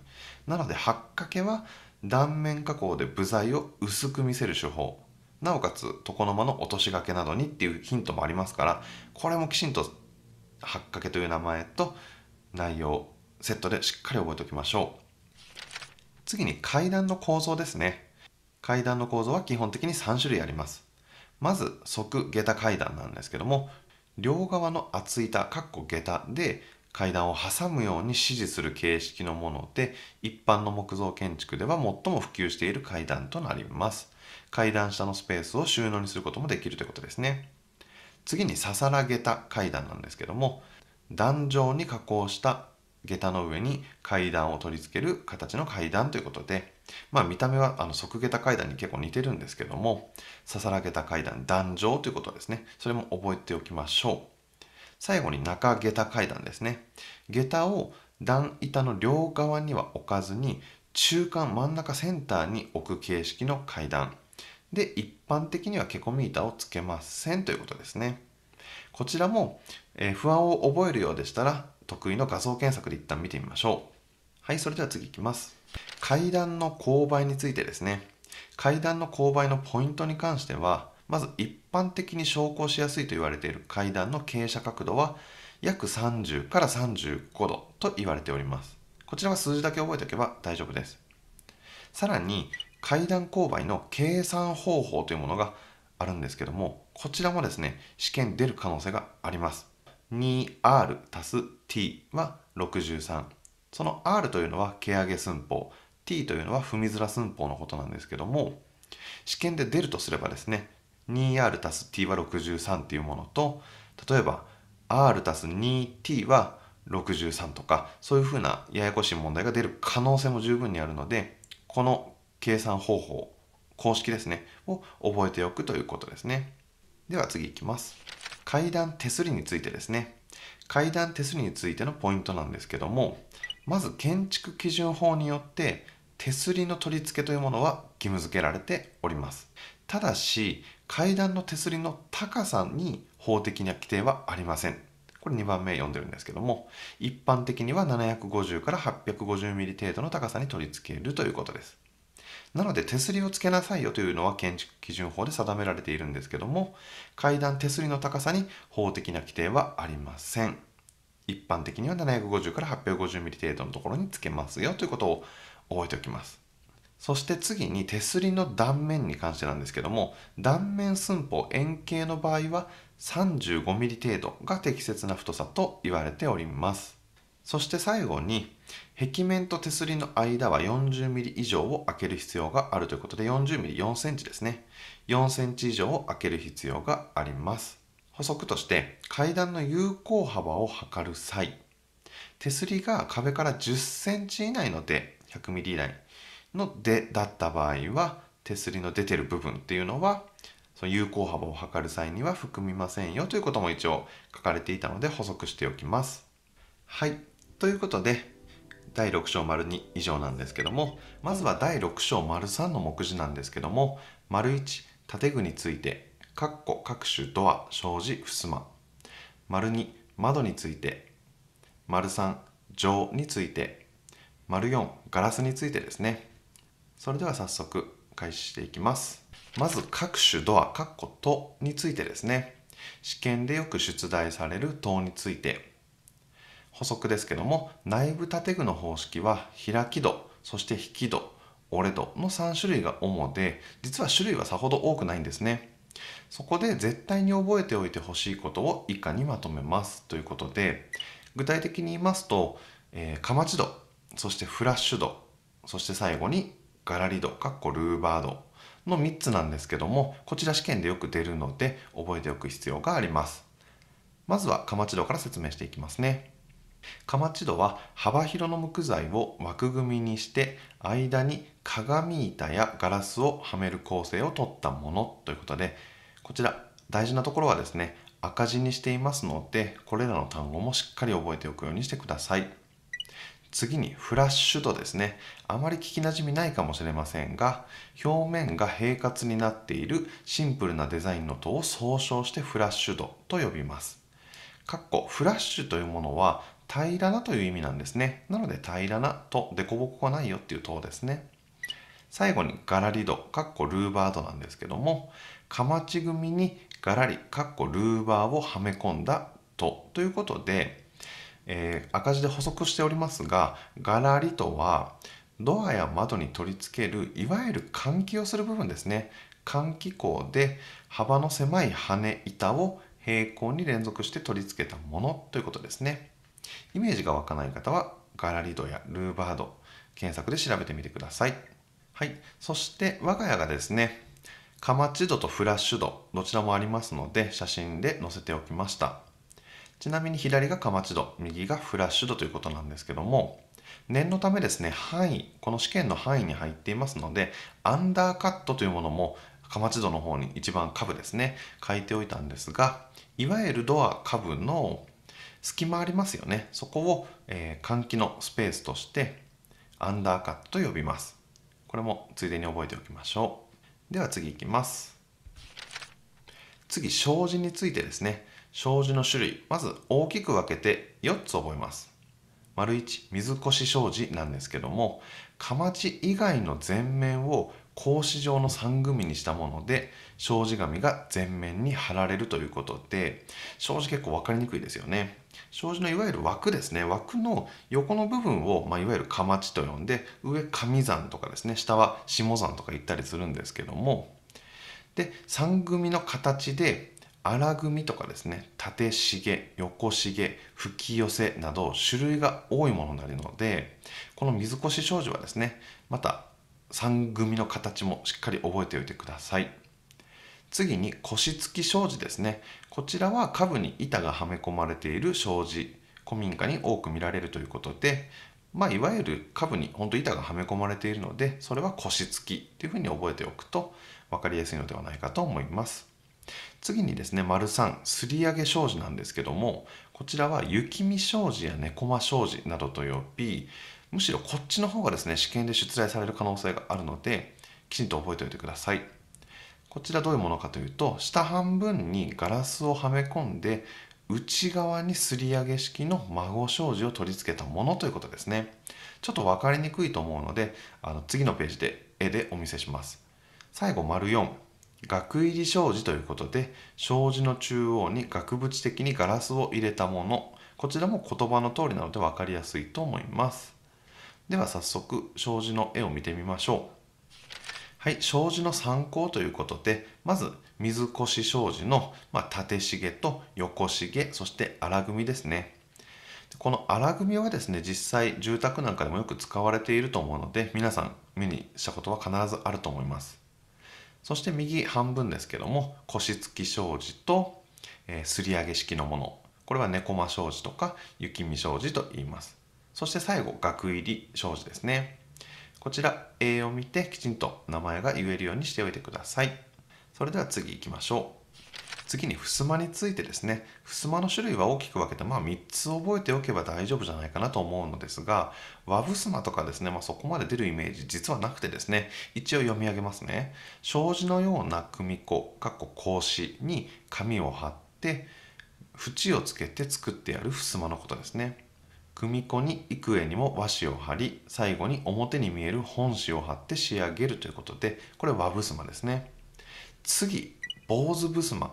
なので八掛けは断面加工で部材を薄く見せる手法なおかつ床の間の落とし掛けなどにっていうヒントもありますからこれもきちんと八掛けという名前と内容セットでしっかり覚えておきましょう次に階段の構造ですね。階段の構造は基本的に3種類あります。まず、即下駄階段なんですけども、両側の厚板、かっこ下駄で階段を挟むように指示する形式のもので、一般の木造建築では最も普及している階段となります。階段下のスペースを収納にすることもできるということですね。次に、ささら下駄階段なんですけども、壇上に加工した下駄の上に階段を取り付ける形の階段ということで、まあ、見た目はあの側下駄階段に結構似てるんですけどもささら下駄階段壇上ということですねそれも覚えておきましょう最後に中下駄階段ですね下駄を段板の両側には置かずに中間真ん中センターに置く形式の階段で一般的にはけこみ板をつけませんということですねこちらも、えー、不安を覚えるようでしたら得意の画像検索で一旦見てみましょう。はい、それでは次いきます。階段の勾配についてですね。階段の勾配のポイントに関しては、まず一般的に昇降しやすいと言われている階段の傾斜角度は約30から35度と言われております。こちらは数字だけ覚えておけば大丈夫です。さらに階段勾配の計算方法というものがあるんですけども、こちらもですね、試験出る可能性があります。2r たす t は63その r というのは毛上げ寸法 t というのは踏みづら寸法のことなんですけども試験で出るとすればですね 2r たす t は63っていうものと例えば r たす 2t は63とかそういうふうなややこしい問題が出る可能性も十分にあるのでこの計算方法公式ですねを覚えておくということですねでは次いきます階段手すりについてですね階段手すりについてのポイントなんですけどもまず建築基準法によって手すりの取り付けというものは義務付けられておりますただし階段の手すりの高さに法的な規定はありませんこれ2番目読んでるんですけども一般的には750から8 5 0ミリ程度の高さに取り付けるということですなので手すりをつけなさいよというのは建築基準法で定められているんですけども階段手すりの高さに法的な規定はありません一般的には750から 850mm 程度のところにつけますよということを覚えておきますそして次に手すりの断面に関してなんですけども断面寸法円形の場合は 35mm 程度が適切な太さと言われておりますそして最後に、壁面と手すりの間は4 0ミリ以上を開ける必要があるということで、40mm、4センチですね。4センチ以上を開ける必要があります。補足として、階段の有効幅を測る際、手すりが壁から10センチ以内の出、1 0 0ミリ以内の出だった場合は、手すりの出てる部分っていうのは、その有効幅を測る際には含みませんよということも一応書かれていたので補足しておきます。はい。ということで第6章丸2以上なんですけどもまずは第6章丸3の目次なんですけども丸1建具について括弧各種ドア障子襖丸2窓について丸3錠について丸4ガラスについてですねそれでは早速開始していきますまず各種ドア括弧とについてですね試験でよく出題される塔について補足ですけども内部建具の方式は開き戸そして引き戸折れ戸の3種類が主で実は種類はさほど多くないんですねそこで絶対に覚えておいてほしいことを以下にまとめますということで具体的に言いますと、えー、かまち戸そしてフラッシュ戸そして最後にガラリ戸かっこルーバードの3つなんですけどもこちら試験でよく出るので覚えておく必要がありますまずはかまち戸から説明していきますねまち戸は幅広の木材を枠組みにして間に鏡板やガラスをはめる構成をとったものということでこちら大事なところはですね赤字にしていますのでこれらの単語もしっかり覚えておくようにしてください次にフラッシュ度ですねあまり聞きなじみないかもしれませんが表面が平滑になっているシンプルなデザインの塔を総称してフラッシュ度と呼びますフラッシュというものは平らなという意味なんですね。なので平らなと凸凹がないよっていう塔ですね。最後にガラリド、カッコルーバードなんですけども、かまち組にガラリ、カッコルーバーをはめ込んだとということで、えー、赤字で補足しておりますが、ガラリとはドアや窓に取り付けるいわゆる換気をする部分ですね。換気口で幅の狭い羽板を平行に連続して取り付けたものということですね。イメージが湧かない方はガラリドやルーバード検索で調べてみてください。はい、そして我が家がですねかまち度とフラッシュ度どちらもありますので写真で載せておきましたちなみに左がかまち度右がフラッシュ度ということなんですけども念のためですね範囲この試験の範囲に入っていますのでアンダーカットというものもかまち度の方に一番下部ですね書いておいたんですがいわゆるドア下部の隙間ありますよねそこを、えー、換気のスペースとしてアンダーカットと呼びますこれもついでに覚えておきましょうでは次いきます次障子についてですね障子の種類まず大きく分けて4つ覚えます丸1水越障子なんですけども釜地以外の全面を格子状の3組にしたもので障子紙が全面に貼られるということで障子結構分かりにくいですよね障子のいわゆる枠ですね枠の横の部分を、まあ、いわゆるかまちと呼んで上上山とかですね下は下山とか言ったりするんですけどもで3組の形で荒組とかですね縦茂横茂吹き寄せなど種類が多いものになるのでこの水越障子はですねまた3組の形もしっかり覚えておいてください。次に腰付き障子ですね。こちらは下部に板がはめ込まれている障子古民家に多く見られるということで、まあ、いわゆる下部に本当板がはめ込まれているのでそれは腰付きというふうに覚えておくと分かりやすいのではないかと思います次にですね丸3すり上げ障子なんですけどもこちらは雪見障子や猫間障子などと呼びむしろこっちの方がですね試験で出題される可能性があるのできちんと覚えておいてくださいこちらどういうものかというと下半分にガラスをはめ込んで内側にすり上げ式の孫障子を取り付けたものということですねちょっと分かりにくいと思うのであの次のページで絵でお見せします最後丸4額入り障子ということで障子の中央に額縁的にガラスを入れたものこちらも言葉の通りなので分かりやすいと思いますでは早速障子の絵を見てみましょうはい、障子の参考ということで、まず水越障子の、まあ、縦茂と横茂、そして荒組ですね。この荒組はですね、実際住宅なんかでもよく使われていると思うので、皆さん目にしたことは必ずあると思います。そして右半分ですけども、腰付き障子と、えー、すり上げ式のもの。これは猫間障子とか雪見障子と言います。そして最後、額入り障子ですね。こちら A を見てきちんと名前が言えるようにしておいてください。それでは次行きましょう。次に襖についてですね襖の種類は大きく分けて、まあ、3つ覚えておけば大丈夫じゃないかなと思うのですが和襖とかですね、まあ、そこまで出るイメージ実はなくてですね一応読み上げますね障子のような組子かっこ格子に紙を貼って縁をつけて作ってやる襖のことですね組子に幾重にも和紙を貼り最後に表に見える本紙を貼って仕上げるということでこれ和マですね次坊主衾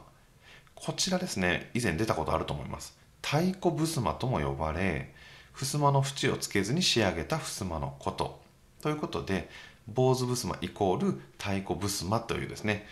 こちらですね以前出たことあると思います太鼓衾とも呼ばれ襖の縁をつけずに仕上げた襖のことということで坊主衾イコール太鼓衾というですね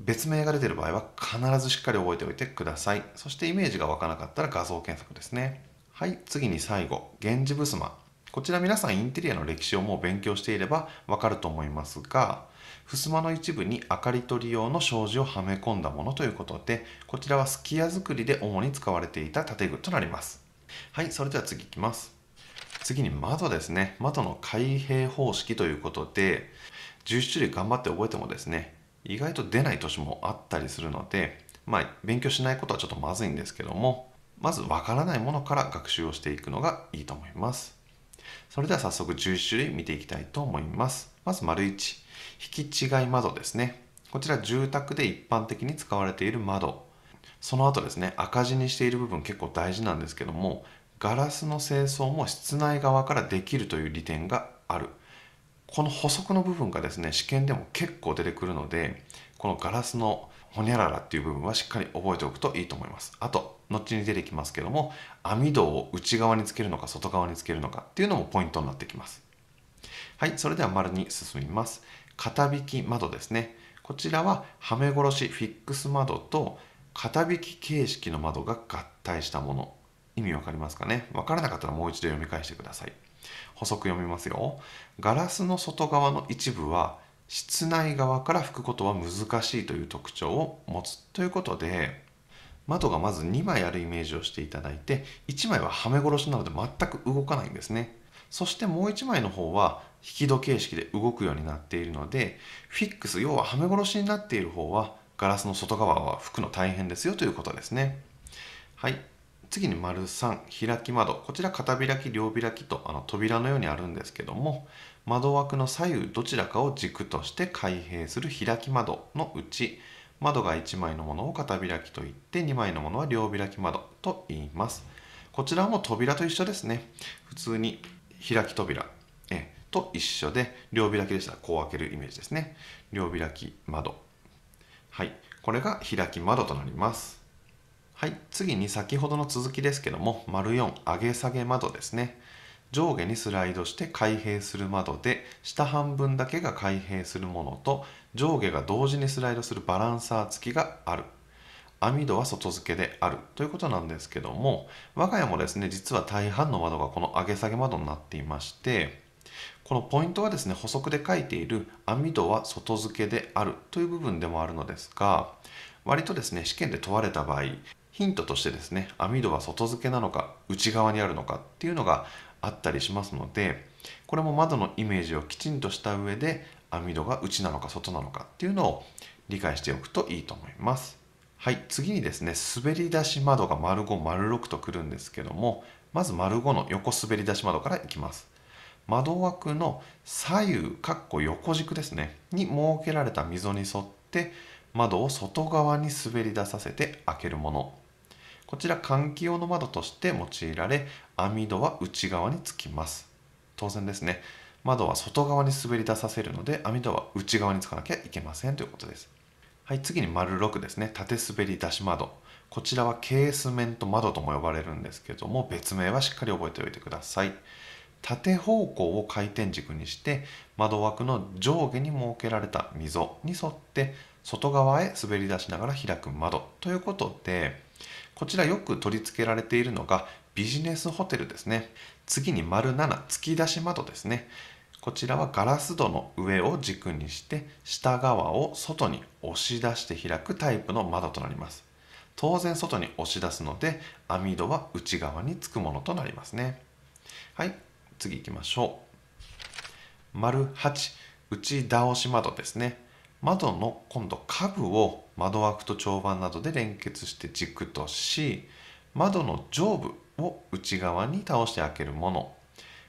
別名が出てる場合は必ずしっかり覚えておいてくださいそしてイメージが湧かなかったら画像検索ですねはい次に最後「源氏衾」こちら皆さんインテリアの歴史をもう勉強していればわかると思いますが襖の一部に明かり取り用の障子をはめ込んだものということでこちらはすき家作りで主に使われていた建具となりますはいそれでは次いきます次に窓ですね窓の開閉方式ということで1 0種類頑張って覚えてもですね意外と出ない年もあったりするのでまあ勉強しないことはちょっとまずいんですけどもまずわからないものから学習をしていくのがいいと思います。それでは早速11種類見ていきたいと思います。まず丸1、引き違い窓ですね。こちら住宅で一般的に使われている窓。その後ですね、赤字にしている部分結構大事なんですけども、ガラスの清掃も室内側からできるという利点がある。この補足の部分がですね試験でも結構出てくるのでこのガラスのほにゃららっていう部分はしっかり覚えておくといいと思いますあと後に出てきますけども網戸を内側につけるのか外側につけるのかっていうのもポイントになってきますはいそれでは丸に進みます片引き窓ですねこちらははめ殺しフィックス窓と片引き形式の窓が合体したもの意味わかりますかねわからなかったらもう一度読み返してください補足読みますよ。ガラスの外側の一部は室内側から吹くことは難しいという特徴を持つということで窓がまず2枚あるイメージをしていただいて1枚ははめ殺しなので全く動かないんですねそしてもう1枚の方は引き戸形式で動くようになっているのでフィックス要ははめ殺しになっている方はガラスの外側は拭くの大変ですよということですねはい次に丸3開き窓こちら片開き両開きとあの扉のようにあるんですけども窓枠の左右どちらかを軸として開閉する開き窓のうち窓が1枚のものを片開きといって2枚のものは両開き窓と言いますこちらも扉と一緒ですね普通に開き扉えと一緒で両開きでしたらこう開けるイメージですね両開き窓はいこれが開き窓となりますはい、次に先ほどの続きですけども、丸4、上げ下げ窓ですね。上下にスライドして開閉する窓で、下半分だけが開閉するものと、上下が同時にスライドするバランサー付きがある。網戸は外付けであるということなんですけども、我が家もですね、実は大半の窓がこの上げ下げ窓になっていまして、このポイントはですね、補足で書いている網戸は外付けであるという部分でもあるのですが、割とですね、試験で問われた場合、ヒントとしてですね網戸は外付けなのか内側にあるのかっていうのがあったりしますのでこれも窓のイメージをきちんとした上で網戸が内なのか外なのかっていうのを理解しておくといいと思います。はい、次にですね滑り出し窓が丸5丸6とくるんですけどもまず丸5の横滑り出し窓からいきます。窓枠の左右かっこ横軸ですねに設けられた溝に沿って窓を外側に滑り出させて開けるものこちら換気用の窓として用いられ網戸は内側につきます当然ですね窓は外側に滑り出させるので網戸は内側につかなきゃいけませんということですはい次に丸6ですね縦滑り出し窓こちらはケース面と窓とも呼ばれるんですけども別名はしっかり覚えておいてください縦方向を回転軸にして窓枠の上下に設けられた溝に沿って外側へ滑り出しながら開く窓ということでこちらよく取り付けられているのがビジネスホテルですね。次に丸7突き出し窓ですね。こちらはガラス戸の上を軸にして下側を外に押し出して開くタイプの窓となります。当然外に押し出すので網戸は内側につくものとなりますね。はい、次行きましょう。丸8、内倒し窓ですね。窓の今度下部を窓枠と長板などで連結して軸とし窓の上部を内側に倒して開けるもの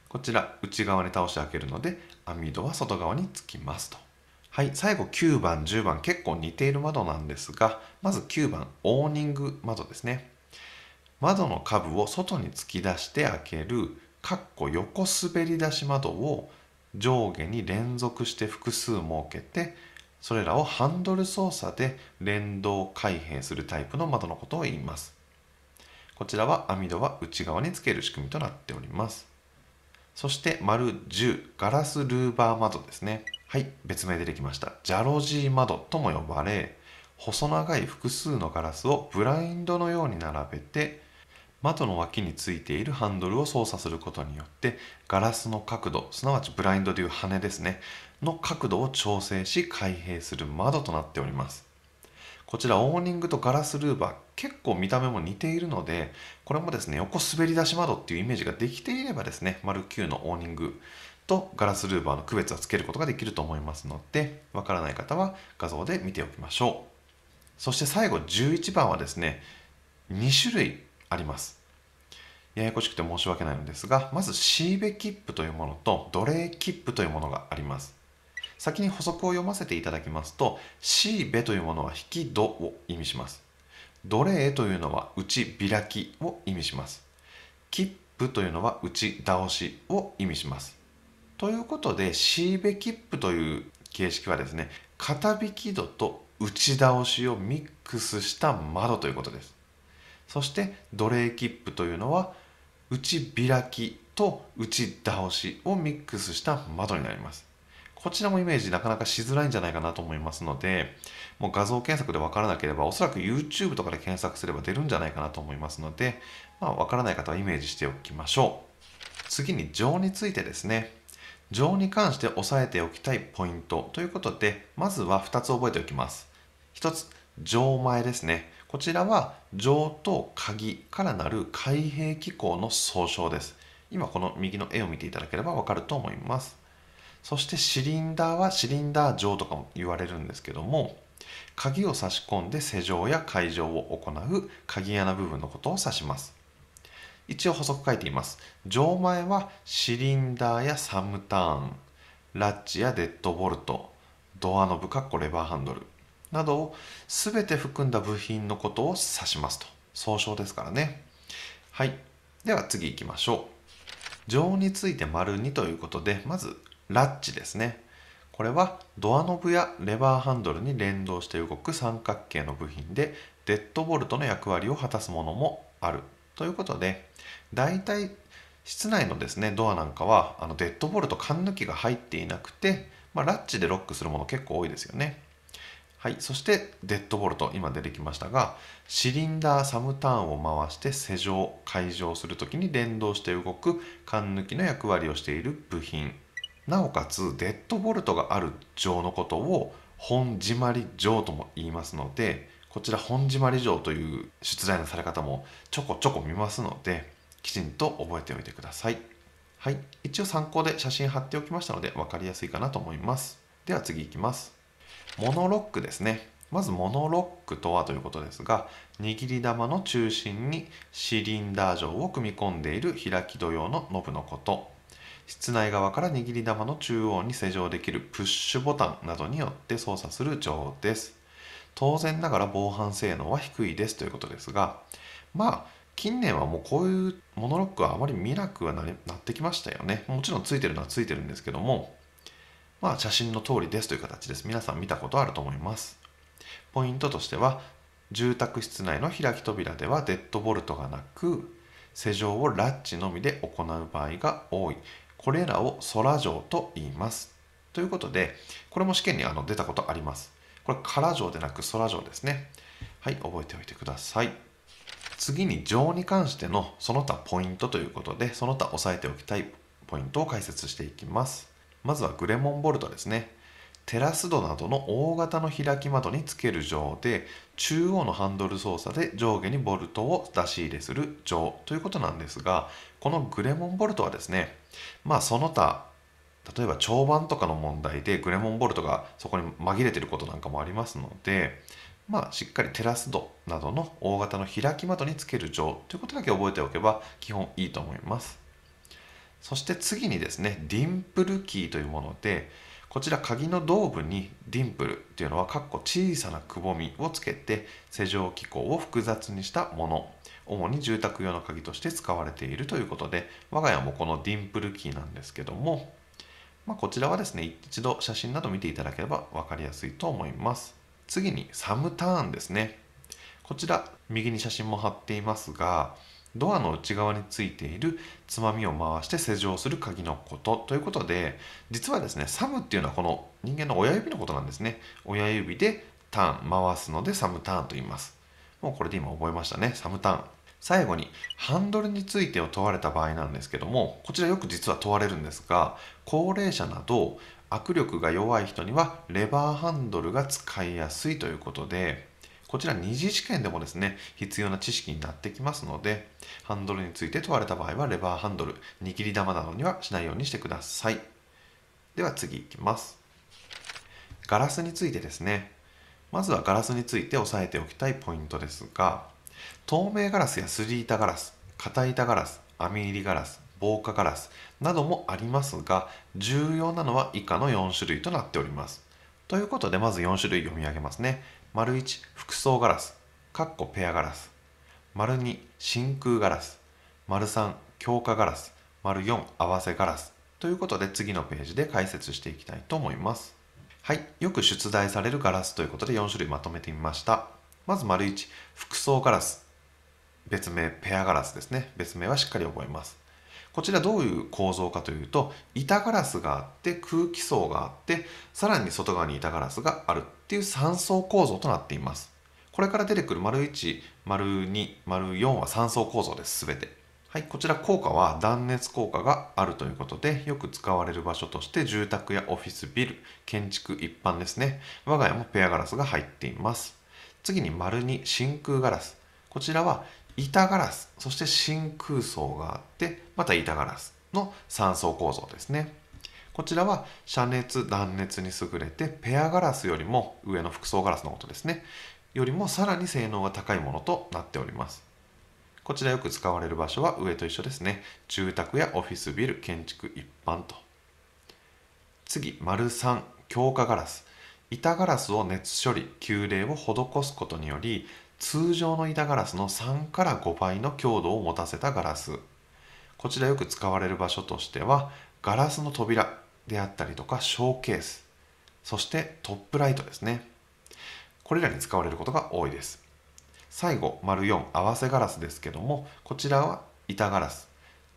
こちら内側に倒して開けるので網戸は外側につきますと。はい、最後9番10番結構似ている窓なんですがまず9番オーニング窓ですね窓の下部を外に突き出して開けるかっこ横滑り出し窓を上下に連続して複数設けてそれらをハンドル操作で連動開閉するタイプの窓のことを言います。こちらは網戸は内側につける仕組みとなっております。そして丸10ガラスルーバー窓ですね。はい、別名出てきました。ジャロジー窓とも呼ばれ、細長い複数のガラスをブラインドのように並べて、窓の脇についているハンドルを操作することによってガラスの角度すなわちブラインドという羽ですねの角度を調整し開閉する窓となっておりますこちらオーニングとガラスルーバー結構見た目も似ているのでこれもですね横滑り出し窓っていうイメージができていればですね丸9のオーニングとガラスルーバーの区別はつけることができると思いますのでわからない方は画像で見ておきましょうそして最後11番はですね2種類ありますややこしくて申し訳ないのですがまずシーベ切符というものと奴隷切符というものがあります先に補足を読ませていただきますとしべというものは引き戸を意味します奴隷というのは内開きを意味します切符というのは内倒しを意味しますということでしべ切符という形式はですね片引き戸と内倒しをミックスした窓ということですそして奴隷切符というのは内開きと内倒しをミックスした窓になりますこちらもイメージなかなかしづらいんじゃないかなと思いますので、もう画像検索でわからなければ、おそらく YouTube とかで検索すれば出るんじゃないかなと思いますので、まあ、わからない方はイメージしておきましょう。次に情についてですね。情に関して押さえておきたいポイントということで、まずは2つ覚えておきます。1つ、錠前ですね。こちらは情と鍵からなる開閉機構の総称です。今この右の絵を見ていただければわかると思います。そしてシリンダーはシリンダー錠とかも言われるんですけども鍵を差し込んで施錠や解錠を行う鍵穴部分のことを指します一応補足書いています錠前はシリンダーやサムターンラッチやデッドボルトドアノブかっこレバーハンドルなどを全て含んだ部品のことを指しますと総称ですからねはいでは次行きましょう錠について丸2ということでまずラッチですねこれはドアノブやレバーハンドルに連動して動く三角形の部品でデッドボルトの役割を果たすものもあるということでだいたい室内のですねドアなんかはあのデッドボルト缶抜きが入っていなくて、まあ、ラッチでロックするもの結構多いですよね。はい、そしてデッドボルト今出てきましたがシリンダーサムターンを回して施錠解錠する時に連動して動く缶抜きの役割をしている部品なおかつデッドボルトがある錠のことを本締まり錠とも言いますのでこちら本締まり錠という出題のされ方もちょこちょこ見ますのできちんと覚えておいてください。はい、一応参考で写真貼っておきましたので分かりやすいかなと思います。では次いきます。モノロックですね。まずモノロックとはということですが握り玉の中心にシリンダー状を組み込んでいる開き戸用のノブのこと室内側から握り玉の中央に施錠できるプッシュボタンなどによって操作する情報です。当然ながら防犯性能は低いですということですが、まあ、近年はもうこういうモノロックはあまり見なくはなってきましたよね。もちろんついてるのはついてるんですけども、まあ写真の通りですという形です。皆さん見たことあると思います。ポイントとしては、住宅室内の開き扉ではデッドボルトがなく、施錠をラッチのみで行う場合が多い。これらを空城と言います。ということで、これも試験にあの出たことあります。これ、空城でなく空城ですね。はい、覚えておいてください。次に情に関してのその他ポイントということで、その他押さえておきたいポイントを解説していきます。まずはグレモンボルトですね。テラス戸などの大型の開き窓につける錠で中央のハンドル操作で上下にボルトを出し入れする錠ということなんですがこのグレモンボルトはですねまあその他例えば長板とかの問題でグレモンボルトがそこに紛れてることなんかもありますので、まあ、しっかりテラス戸などの大型の開き窓につける錠ということだけ覚えておけば基本いいと思いますそして次にですねディンプルキーというものでこちら鍵の胴部にディンプルというのはかっこ小さなくぼみをつけて施錠機構を複雑にしたもの主に住宅用の鍵として使われているということで我が家もこのディンプルキーなんですけども、まあ、こちらはですね一度写真など見ていただければ分かりやすいと思います次にサムターンですねこちら右に写真も貼っていますがドアの内側についているつまみを回して施錠する鍵のことということで実はですねサムっていうのはこの人間の親指のことなんですね親指でターン回すのでサムターンと言いますもうこれで今覚えましたねサムターン最後にハンドルについてを問われた場合なんですけどもこちらよく実は問われるんですが高齢者など握力が弱い人にはレバーハンドルが使いやすいということでこちら2次試験でもですね必要な知識になってきますのでハンドルについて問われた場合はレバーハンドル握り玉などにはしないようにしてくださいでは次いきますガラスについてですねまずはガラスについて押さえておきたいポイントですが透明ガラスやすり板ガラス硬板ガラス網入りガラス防火ガラスなどもありますが重要なのは以下の4種類となっておりますということでまず4種類読み上げますね丸1服装ガラスかっこペアガラス丸2真空ガラス3強化ガラス4合わせガラスということで次のページで解説していきたいと思いますはいよく出題されるガラスということで4種類まとめてみましたまず丸1服装ガラス別名ペアガラスですね別名はしっかり覚えますこちらどういう構造かというと板ガラスがあって空気層があってさらに外側に板ガラスがあるっていう3層構造となっていますこれから出てくる丸1丸2丸4は3層構造です全てはい、こちら効果は断熱効果があるということでよく使われる場所として住宅やオフィスビル建築一般ですね我が家もペアガラスが入っています次に丸2真空ガラスこちらは板ガラスそして真空層があってまた板ガラスの3層構造ですねこちらは遮熱断熱に優れてペアガラスよりも上の複層ガラスのことですねよりもさらに性能が高いものとなっておりますこちらよく使われる場所は上と一緒ですね住宅やオフィスビル建築一般と次丸3強化ガラス板ガラスを熱処理、急冷を施すことにより通常の板ガラスの3から5倍の強度を持たせたガラスこちらよく使われる場所としてはガラスの扉であったりとかショーケースそしてトップライトですねこれらに使われることが多いです最後丸4合わせガラスですけどもこちらは板ガラス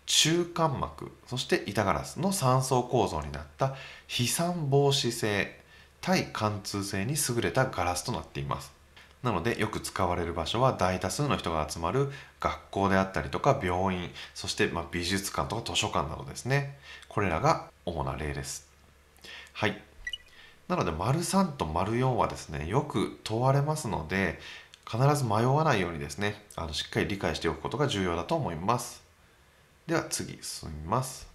中間膜そして板ガラスの3層構造になった飛散防止性対貫通性に優れたガラスとなっていますなのでよく使われる場所は大多数の人が集まる学校であったりとか病院そしてま美術館とか図書館などですねこれらが主な例ですはいなので丸3と丸4はですねよく問われますので必ず迷わないようにですねあのしっかり理解しておくことが重要だと思いますでは次進みます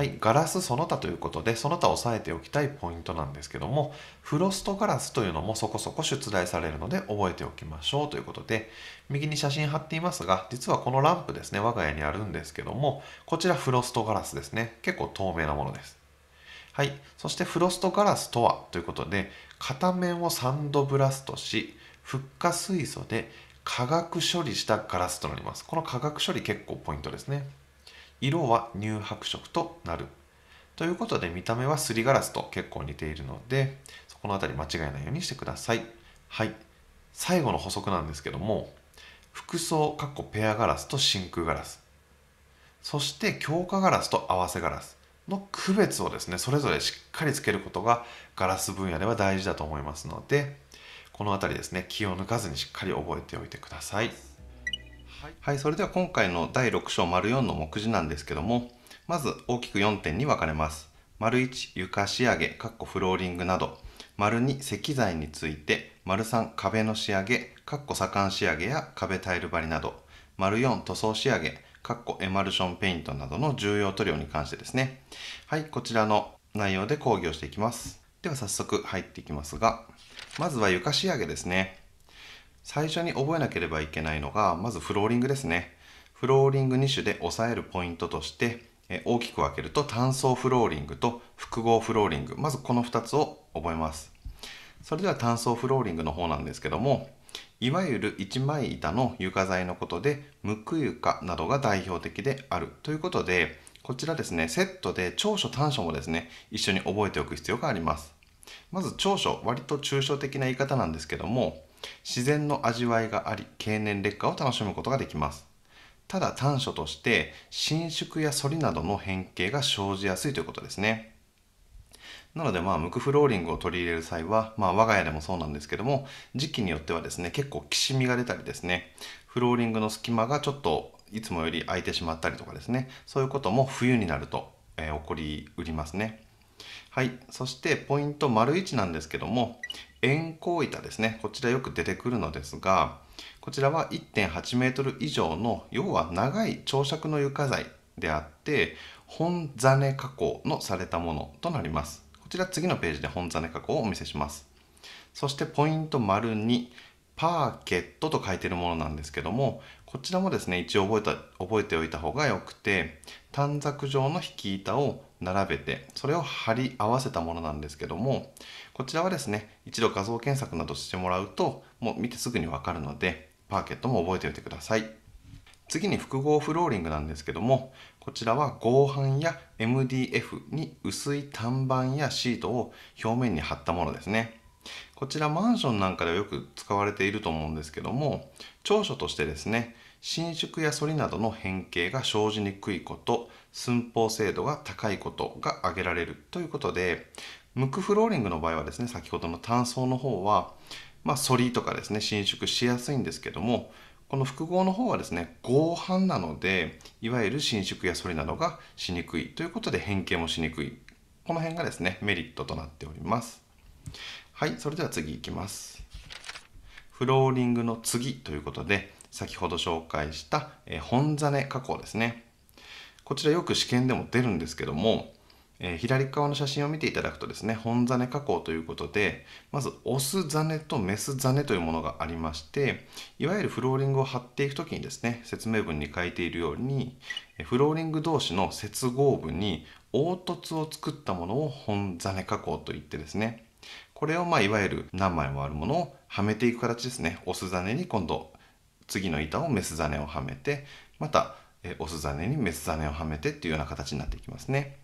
はい、ガラスその他ということでその他押さえておきたいポイントなんですけどもフロストガラスというのもそこそこ出題されるので覚えておきましょうということで右に写真貼っていますが実はこのランプですね我が家にあるんですけどもこちらフロストガラスですね結構透明なものですはいそしてフロストガラスとはということで片面をサンドブラストしフッ化水素で化学処理したガラスとなりますこの化学処理結構ポイントですね色は乳白色となるということで見た目はすりガラスと結構似ているのでそこの辺り間違えないようにしてくださいはい最後の補足なんですけども服装かっこペアガラスと真空ガラスそして強化ガラスと合わせガラスの区別をですねそれぞれしっかりつけることがガラス分野では大事だと思いますのでこの辺りですね気を抜かずにしっかり覚えておいてください。はい、それでは今回の第6章丸4の目次なんですけどもまず大きく4点に分かれます丸1床仕上げかっこフローリングなど丸2石材について丸3壁の仕上げかっこ左官仕上げや壁タイル張りなど丸4塗装仕上げかっこエマルションペイントなどの重要塗料に関してですねはいこちらの内容で講義をしていきますでは早速入っていきますがまずは床仕上げですね最初に覚えなければいけないのがまずフローリングですねフローリング2種で押さえるポイントとして大きく分けると単層フローリングと複合フローリングまずこの2つを覚えますそれでは単層フローリングの方なんですけどもいわゆる1枚板の床材のことで無垢床などが代表的であるということでこちらですねセットで長所短所もですね一緒に覚えておく必要がありますまず長所割と抽象的な言い方なんですけども自然の味わいがあり経年劣化を楽しむことができますただ短所として伸縮や反りなどの変形が生じやすいということですねなのでまあ無クフローリングを取り入れる際は、まあ、我が家でもそうなんですけども時期によってはですね結構きしみが出たりですねフローリングの隙間がちょっといつもより空いてしまったりとかですねそういうことも冬になると、えー、起こりうりますねはいそしてポイント丸1なんですけども、円光板ですねこちらよく出てくるのですがこちらは1.8メートル以上の要は長い長尺の床材であって本根加工のされたものとなりますこちら次のページで本根加工をお見せしますそしてポイント丸2パーケットと書いてるものなんですけどもこちらもですね一応覚えた覚えておいた方がよくて短冊状の引き板を並べてそれを貼り合わせたものなんですけどもこちらはですね、一度画像検索などしてもらうと、もう見てすぐにわかるので、パーケットも覚えておいてください。次に複合フローリングなんですけども、こちらは合板や MDF に薄い単板やシートを表面に貼ったものですね。こちらマンションなんかではよく使われていると思うんですけども、長所としてですね、伸縮や反りなどの変形が生じにくいこと寸法精度が高いことが挙げられるということでムクフローリングの場合はですね先ほどの単層の方は、まあ、反りとかですね伸縮しやすいんですけどもこの複合の方はですね合板なのでいわゆる伸縮や反りなどがしにくいということで変形もしにくいこの辺がですねメリットとなっておりますはいそれでは次いきますフローリングの次ということで先ほど紹介した本座根加工ですねこちらよく試験でも出るんですけどもえー、左側の写真を見ていただくとですね本ザネ加工ということでまずオスザネとメスザネというものがありましていわゆるフローリングを貼っていく時にですね説明文に書いているようにフローリング同士の接合部に凹凸を作ったものを本ザネ加工といってですねこれをまあいわゆる何枚もあるものをはめていく形ですねオスザネに今度次の板をメスザネをはめてまたオスザネにメスザネをはめてっていうような形になっていきますね。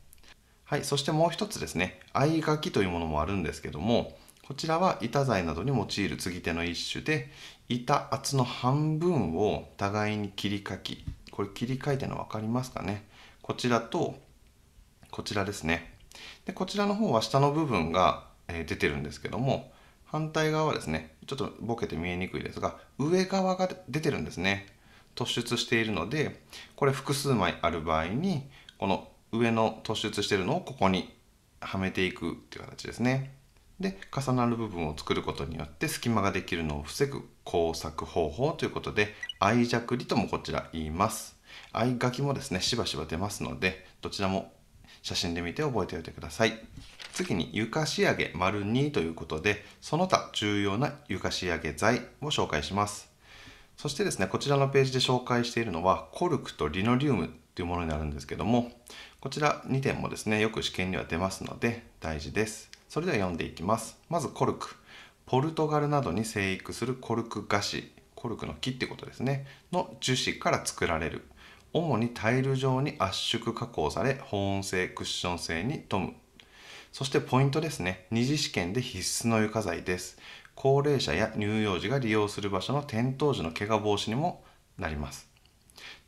はい、そしてもう一つですね合書きというものもあるんですけどもこちらは板材などに用いる継ぎ手の一種で板厚の半分を互いに切り書きこれ切り書いてるの分かりますかねこちらとこちらですねでこちらの方は下の部分が出てるんですけども反対側はですねちょっとボケて見えにくいですが上側が出てるんですね突出しているのでこれ複数枚ある場合にこの上の突出してるのをここにはめていくっていう形ですね。で重なる部分を作ることによって隙間ができるのを防ぐ工作方法ということで愛着りともこちら言います愛書きもですねしばしば出ますのでどちらも写真で見て覚えておいてください次に床仕上げ丸2ということでその他重要な床仕上げ材を紹介しますそしてですねこちらのページで紹介しているのはコルクとリノリウムというものになるんですけどもこちら2点もですね、よく試験には出ますので大事です。それでは読んでいきます。まずコルク。ポルトガルなどに生育するコルク菓子、コルクの木ってことですね、の樹脂から作られる。主にタイル状に圧縮加工され、保温性、クッション性に富む。そしてポイントですね。二次試験で必須の床材です。高齢者や乳幼児が利用する場所の転倒時の怪我防止にもなります。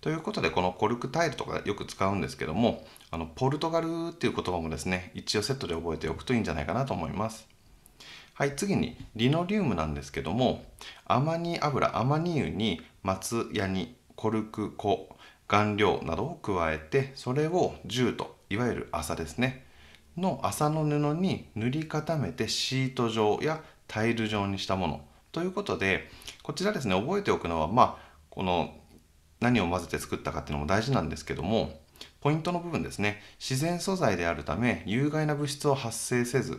ということで、このコルクタイルとかよく使うんですけども、あのポルトガルっていう言葉もですね一応セットで覚えておくといいんじゃないかなと思いますはい次にリノリウムなんですけどもアマニ油アマニ油に松ヤニコルク粉顔料などを加えてそれを10といわゆる麻ですねの麻の布に塗り固めてシート状やタイル状にしたものということでこちらですね覚えておくのはまあこの何を混ぜて作ったかっていうのも大事なんですけどもポイントの部分ですね自然素材であるため有害な物質を発生せず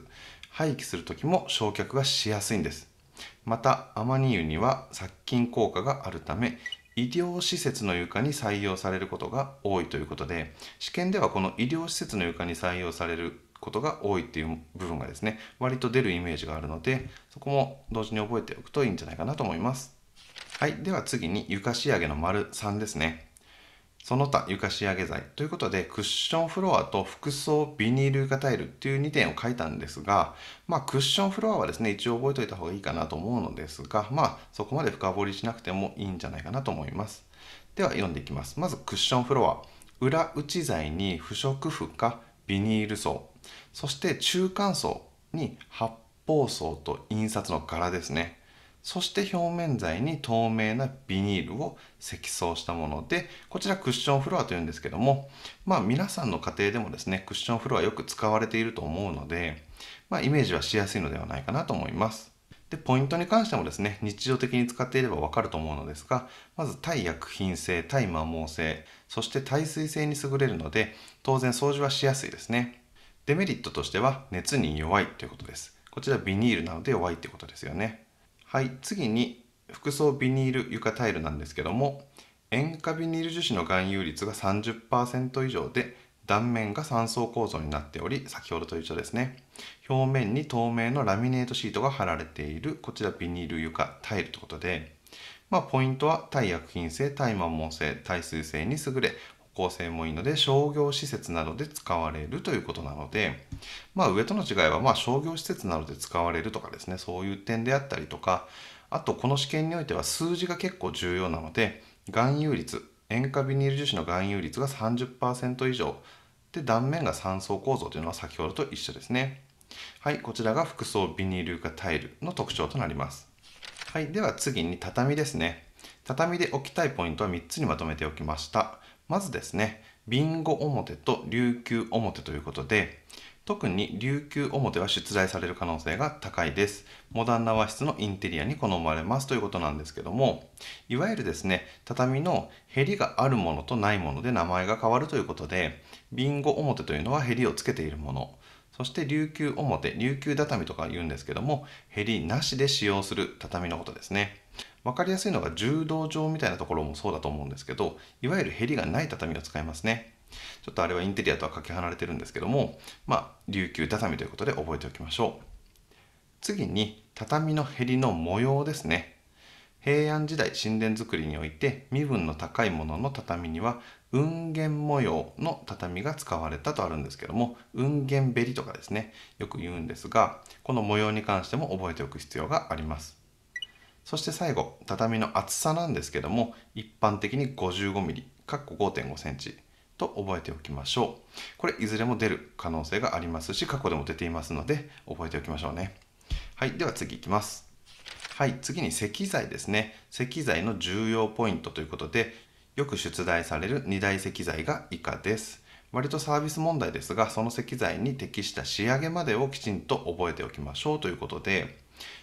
廃棄する時も焼却がしやすいんですまたアマニ油には殺菌効果があるため医療施設の床に採用されることが多いということで試験ではこの医療施設の床に採用されることが多いっていう部分がですね割と出るイメージがあるのでそこも同時に覚えておくといいんじゃないかなと思いますはいでは次に床仕上げの丸3ですねその他床仕上げ材ということでクッションフロアと服装ビニール床タイルっていう2点を書いたんですが、まあ、クッションフロアはですね一応覚えておいた方がいいかなと思うのですが、まあ、そこまで深掘りしなくてもいいんじゃないかなと思いますでは読んでいきますまずクッションフロア裏打ち材に不織布かビニール層そして中間層に発泡層と印刷の柄ですねそして表面材に透明なビニールを積層したもので、こちらクッションフロアというんですけども、まあ皆さんの家庭でもですね、クッションフロアよく使われていると思うので、まあイメージはしやすいのではないかなと思います。で、ポイントに関してもですね、日常的に使っていればわかると思うのですが、まず耐薬品性、耐摩耗性、そして耐水性に優れるので、当然掃除はしやすいですね。デメリットとしては熱に弱いということです。こちらビニールなので弱いということですよね。はい次に服装ビニール床タイルなんですけども塩化ビニール樹脂の含有率が30%以上で断面が3層構造になっており先ほどと一緒ですね表面に透明のラミネートシートが貼られているこちらビニール床タイルということでまあ、ポイントは耐薬品性、耐摩耗性、耐水性に優れ、構成もいいので商業施設などで使われるということなので、まあ、上との違いはま商業施設などで使われるとかですねそういう点であったりとかあとこの試験においては数字が結構重要なので含有率塩化ビニール樹脂の含有率が30%以上で断面が3層構造というのは先ほどと一緒ですねはいこちらが服装ビニール化タイルの特徴となりますはいでは次に畳ですね畳で置きたいポイントは3つにまとめておきましたまずですね、ビンゴ表と琉球表ということで、特に琉球表は出題される可能性が高いです。モダンな和室のインテリアに好まれますということなんですけども、いわゆるですね、畳のヘりがあるものとないもので名前が変わるということで、ビンゴ表というのはヘりをつけているもの、そして琉球表、琉球畳とか言うんですけども、ヘりなしで使用する畳のことですね。分かりやすいのが柔道場みたいなところもそうだと思うんですけどいわゆるへりがない畳を使いますねちょっとあれはインテリアとはかけ離れてるんですけどもまあ琉球畳ということで覚えておきましょう次に畳のへりの模様ですね平安時代神殿作りにおいて身分の高いものの畳には雲源模様の畳が使われたとあるんですけども雲源べりとかですねよく言うんですがこの模様に関しても覚えておく必要がありますそして最後畳の厚さなんですけども一般的に 55mm かっこ 5.5cm と覚えておきましょうこれいずれも出る可能性がありますし過去でも出ていますので覚えておきましょうねはいでは次いきますはい次に石材ですね石材の重要ポイントということでよく出題される2大石材が以下です割とサービス問題ですがその石材に適した仕上げまでをきちんと覚えておきましょうということで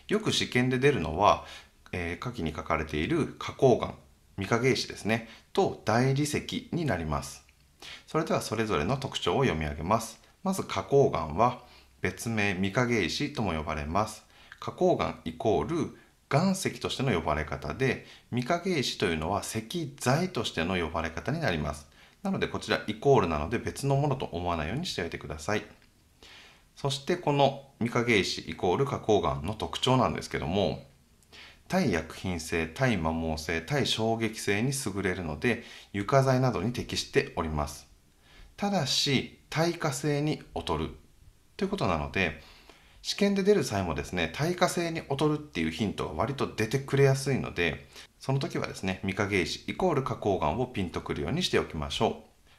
よく試験で出るのはえー、下記に書かれている花崗岩御影石ですねと大理石になりますそれではそれぞれの特徴を読み上げますまず花崗岩は別名御影石とも呼ばれます花崗岩イコール岩石としての呼ばれ方で御影石というのは石材としての呼ばれ方になりますなのでこちらイコールなので別のものと思わないようにしておいてくださいそしてこの御影石イコール花崗岩の特徴なんですけども対薬品性対摩耗性対衝撃性に優れるので床材などに適しておりますただし耐火性に劣るということなので試験で出る際もですね耐火性に劣るっていうヒントが割と出てくれやすいのでその時はですね未加ゲージイコール花崗岩をピンとくるようにしておきましょう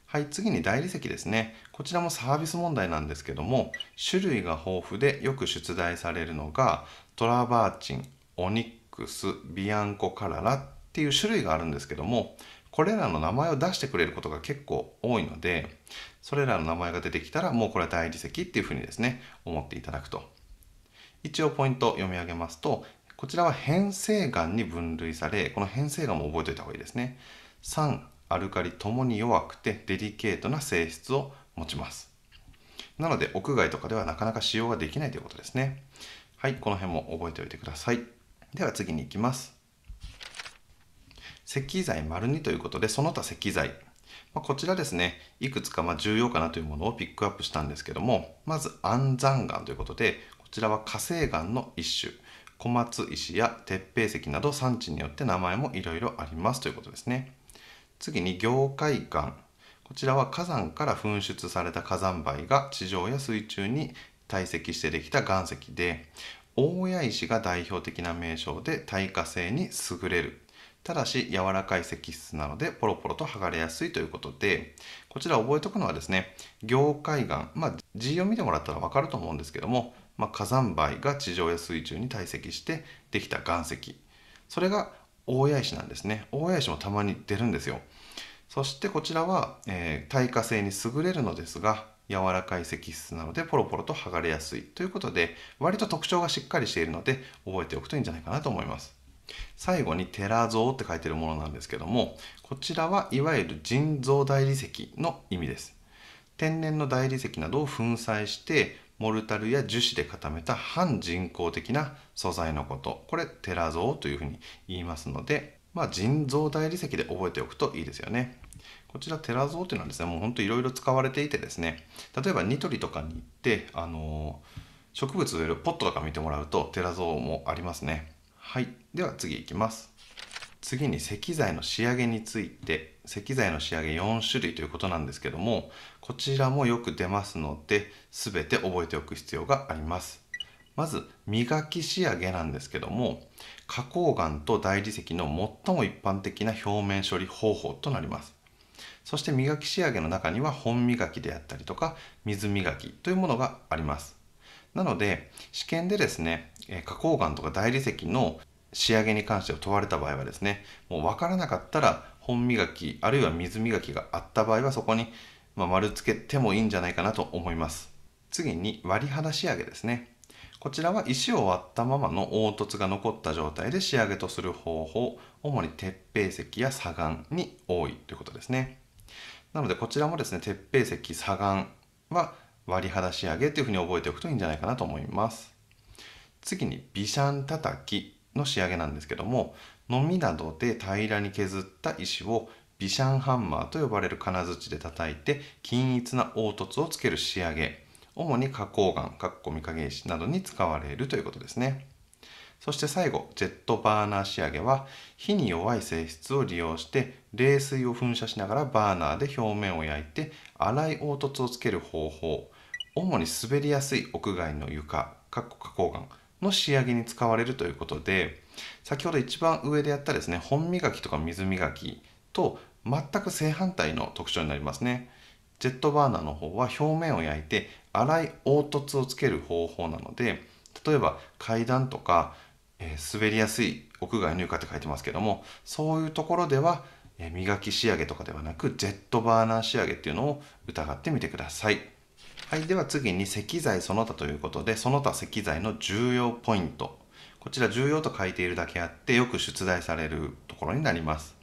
はい次に大理石ですねこちらもサービス問題なんですけども種類が豊富でよく出題されるのがトラバーチンオニックスビアンコカララっていう種類があるんですけどもこれらの名前を出してくれることが結構多いのでそれらの名前が出てきたらもうこれは大理石っていうふうにですね思っていただくと一応ポイント読み上げますとこちらは変成岩に分類されこの変成岩も覚えておいた方がいいですね酸アルカリともに弱くてデリケートな性質を持ちますなので屋外とかではなかなか使用ができないということですねはいこの辺も覚えておいてくださいでは次に行きます。石材丸2ということで、その他石材。まあ、こちらですね、いくつかま重要かなというものをピックアップしたんですけども、まず安山岩ということで、こちらは火成岩の一種。小松石や鉄平石など産地によって名前もいろいろありますということですね。次に凝灰岩。こちらは火山から噴出された火山灰が地上や水中に堆積してできた岩石で、大谷石が代表的な名称で耐火性に優れるただし柔らかい石質なのでポロポロと剥がれやすいということでこちら覚えておくのはですね凝灰岩、まあ、字を見てもらったら分かると思うんですけども、まあ、火山灰が地上や水中に堆積してできた岩石それが大谷石なんですね大谷石もたまに出るんですよそしてこちらは、えー、耐火性に優れるのですが柔らかい石質なのでポロポロと剥がれやすいということで割と特徴がしっかりしているので覚えておくといいんじゃないかなと思います最後にテラ像って書いてるものなんですけどもこちらはいわゆる人造大理石の意味です天然の大理石などを粉砕してモルタルや樹脂で固めた半人工的な素材のことこれテラ像というふうに言いますのでまあ人造大理石で覚えておくといいですよねこちらテラゾーっていうのはですねもうほんといろいろ使われていてですね例えばニトリとかに行ってあの植物を植えるポットとか見てもらうとテラゾーもありますねはいでは次いきます次に石材の仕上げについて石材の仕上げ4種類ということなんですけどもこちらもよく出ますので全て覚えておく必要がありますまず磨き仕上げなんですけども花崗岩と大理石の最も一般的な表面処理方法となりますそして磨き仕上げの中には本磨きであったりとか水磨きというものがありますなので試験でですね花崗岩とか大理石の仕上げに関して問われた場合はですねもう分からなかったら本磨きあるいは水磨きがあった場合はそこに、ま丸つけてもいいんじゃないかなと思います次に割り肌仕上げですねこちらは石を割ったままの凹凸が残った状態で仕上げとする方法主に鉄平石や砂岩に多いということですねなのでこちらもですね鉄平石左岸は割り肌仕上げというふうに覚えておくといいんじゃないかなと思います次にビシャンたたきの仕上げなんですけどものみなどで平らに削った石をビシャンハンマーと呼ばれる金槌で叩いて均一な凹凸をつける仕上げ主に花崗岩かっこ見影石などに使われるということですねそして最後ジェットバーナー仕上げは火に弱い性質を利用して冷水を噴射しながらバーナーで表面を焼いて粗い凹凸をつける方法主に滑りやすい屋外の床花崗岩の仕上げに使われるということで先ほど一番上でやったですね本磨きとか水磨きと全く正反対の特徴になりますねジェットバーナーの方は表面を焼いて粗い凹凸をつける方法なので例えば階段とか、えー、滑りやすい屋外の床って書いてますけどもそういうところでは磨き仕上げとかではなくジェットバーナー仕上げっていうのを疑ってみてください。はい、では次に石材その他ということでその他石材の重要ポイントこちら重要と書いているだけあってよく出題されるところになります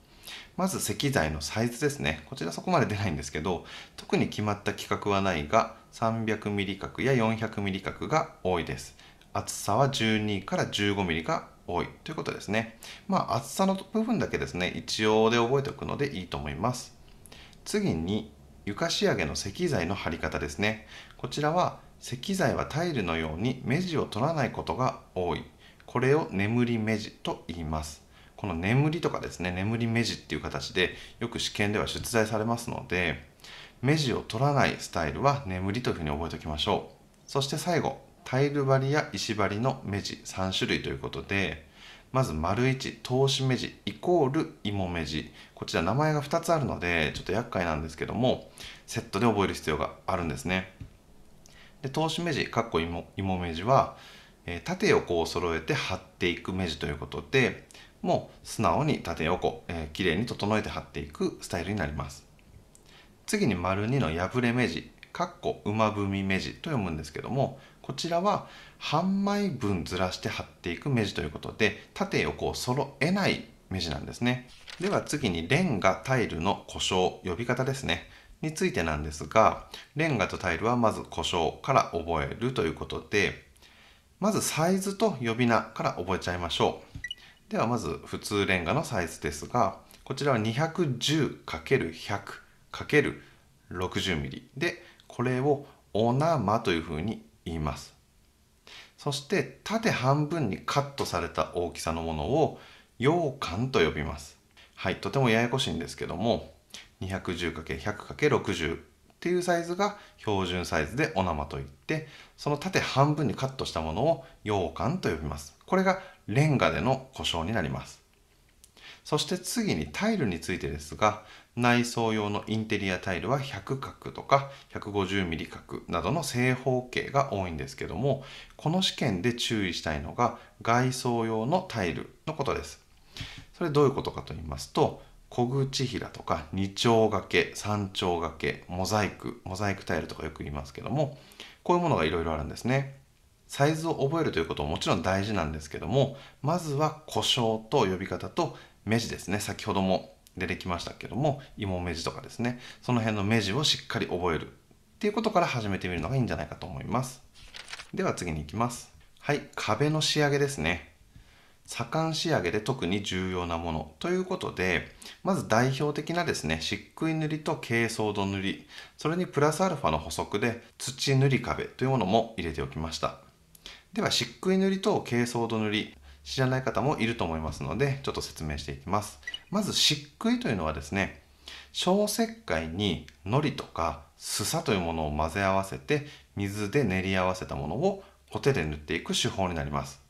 まず石材のサイズですねこちらそこまで出ないんですけど特に決まった規格はないが 300mm 角や 400mm 角が多いです厚さは12から 15mm が多いということですね。まあ、厚さの部分だけですね、一応で覚えておくのでいいと思います。次に、床仕上げの石材の貼り方ですね。こちらは、石材はタイルのように目地を取らないことが多い。これを眠り目地と言います。この眠りとかですね、眠り目地っていう形で、よく試験では出題されますので、目地を取らないスタイルは眠りというふうに覚えておきましょう。そして最後、タイル張りや石張りの目地3種類ということでまず丸1通し目地イコール芋目地こちら名前が2つあるのでちょっと厄介なんですけどもセットで覚える必要があるんですねで通し目地かっこ芋芋目地は、えー、縦横を揃えて貼っていく目地ということでもう素直に縦横、えー、綺麗に整えて貼っていくスタイルになります次に丸2の破れ目地かっこ馬踏み目地と読むんですけどもこちらは半枚分ずらして貼っていく目地ということで縦横を揃えない目地なんですねでは次にレンガタイルの故障呼び方ですねについてなんですがレンガとタイルはまず故障から覚えるということでまずサイズと呼び名から覚えちゃいましょうではまず普通レンガのサイズですがこちらは 210×100×60mm でこれをオナマというふうに言いますそして縦半分にカットされた大きさのものを羊羹と呼びますはいとてもややこしいんですけども 210×100×60 っていうサイズが標準サイズでお生といってその縦半分にカットしたものを羊羹と呼びますこれがレンガでの故障になりますそして次にタイルについてですが内装用のインテリアタイルは100角とか 150mm 角などの正方形が多いんですけどもこの試験で注意したいのが外装用のタイルのことですそれどういうことかと言いますと小口平とか2丁掛け3丁掛けモザイクモザイクタイルとかよく言いますけどもこういうものがいろいろあるんですねサイズを覚えるということももちろん大事なんですけどもまずは故障と呼び方と目地ですね先ほども出てきましたけども芋目地とかですねその辺の目地をしっかり覚えるっていうことから始めてみるのがいいんじゃないかと思いますでは次に行きますはい壁の仕上げですね左官仕上げで特に重要なものということでまず代表的なですね漆喰塗りと珪藻土塗りそれにプラスアルファの補足で土塗り壁というものも入れておきましたでは漆喰塗りと珪藻土塗り知らない方もいると思いますのでちょっと説明していきますまず漆喰というのはですね小石灰に糊とかすさというものを混ぜ合わせて水で練り合わせたものをコテで塗っていく手法になります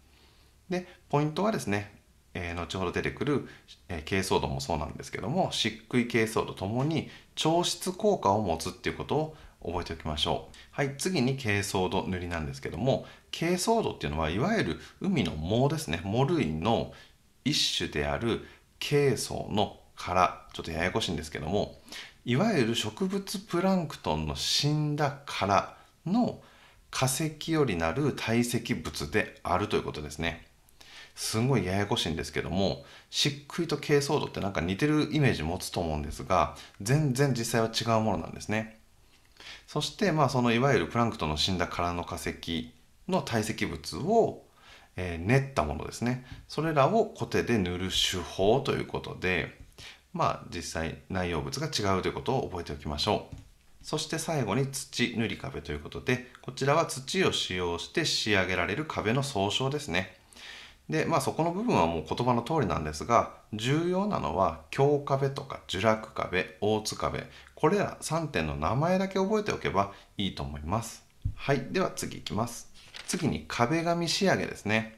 でポイントはですね、えー、後ほど出てくる、えー、珪藻土もそうなんですけども漆喰珪藻土ともに調湿効果を持つっていうことを覚えておきましょうはい次に珪藻土塗りなんですけども珪藻土っていうのはいわゆる海の藻ですね藻類の一種である珪藻の殻ちょっとややこしいんですけどもいわゆる植物プランクトンの死んだ殻の化石よりなる堆積物であるということですね。すごいややこしいんですけども漆喰と珪藻土ってなんか似てるイメージ持つと思うんですが全然実際は違うものなんですね。そしてまあそのいわゆるプランクトンの死んだ殻の化石の堆積物を、えー、練ったものですねそれらをコテで塗る手法ということでまあ実際内容物が違うということを覚えておきましょうそして最後に土塗り壁ということでこちらは土を使用して仕上げられる壁の総称ですねでまあそこの部分はもう言葉の通りなんですが重要なのは京壁とか聚落壁大津壁これら3点の名前だけ覚えておけばいいと思いますはいでは次いきます次に壁紙仕上げですね。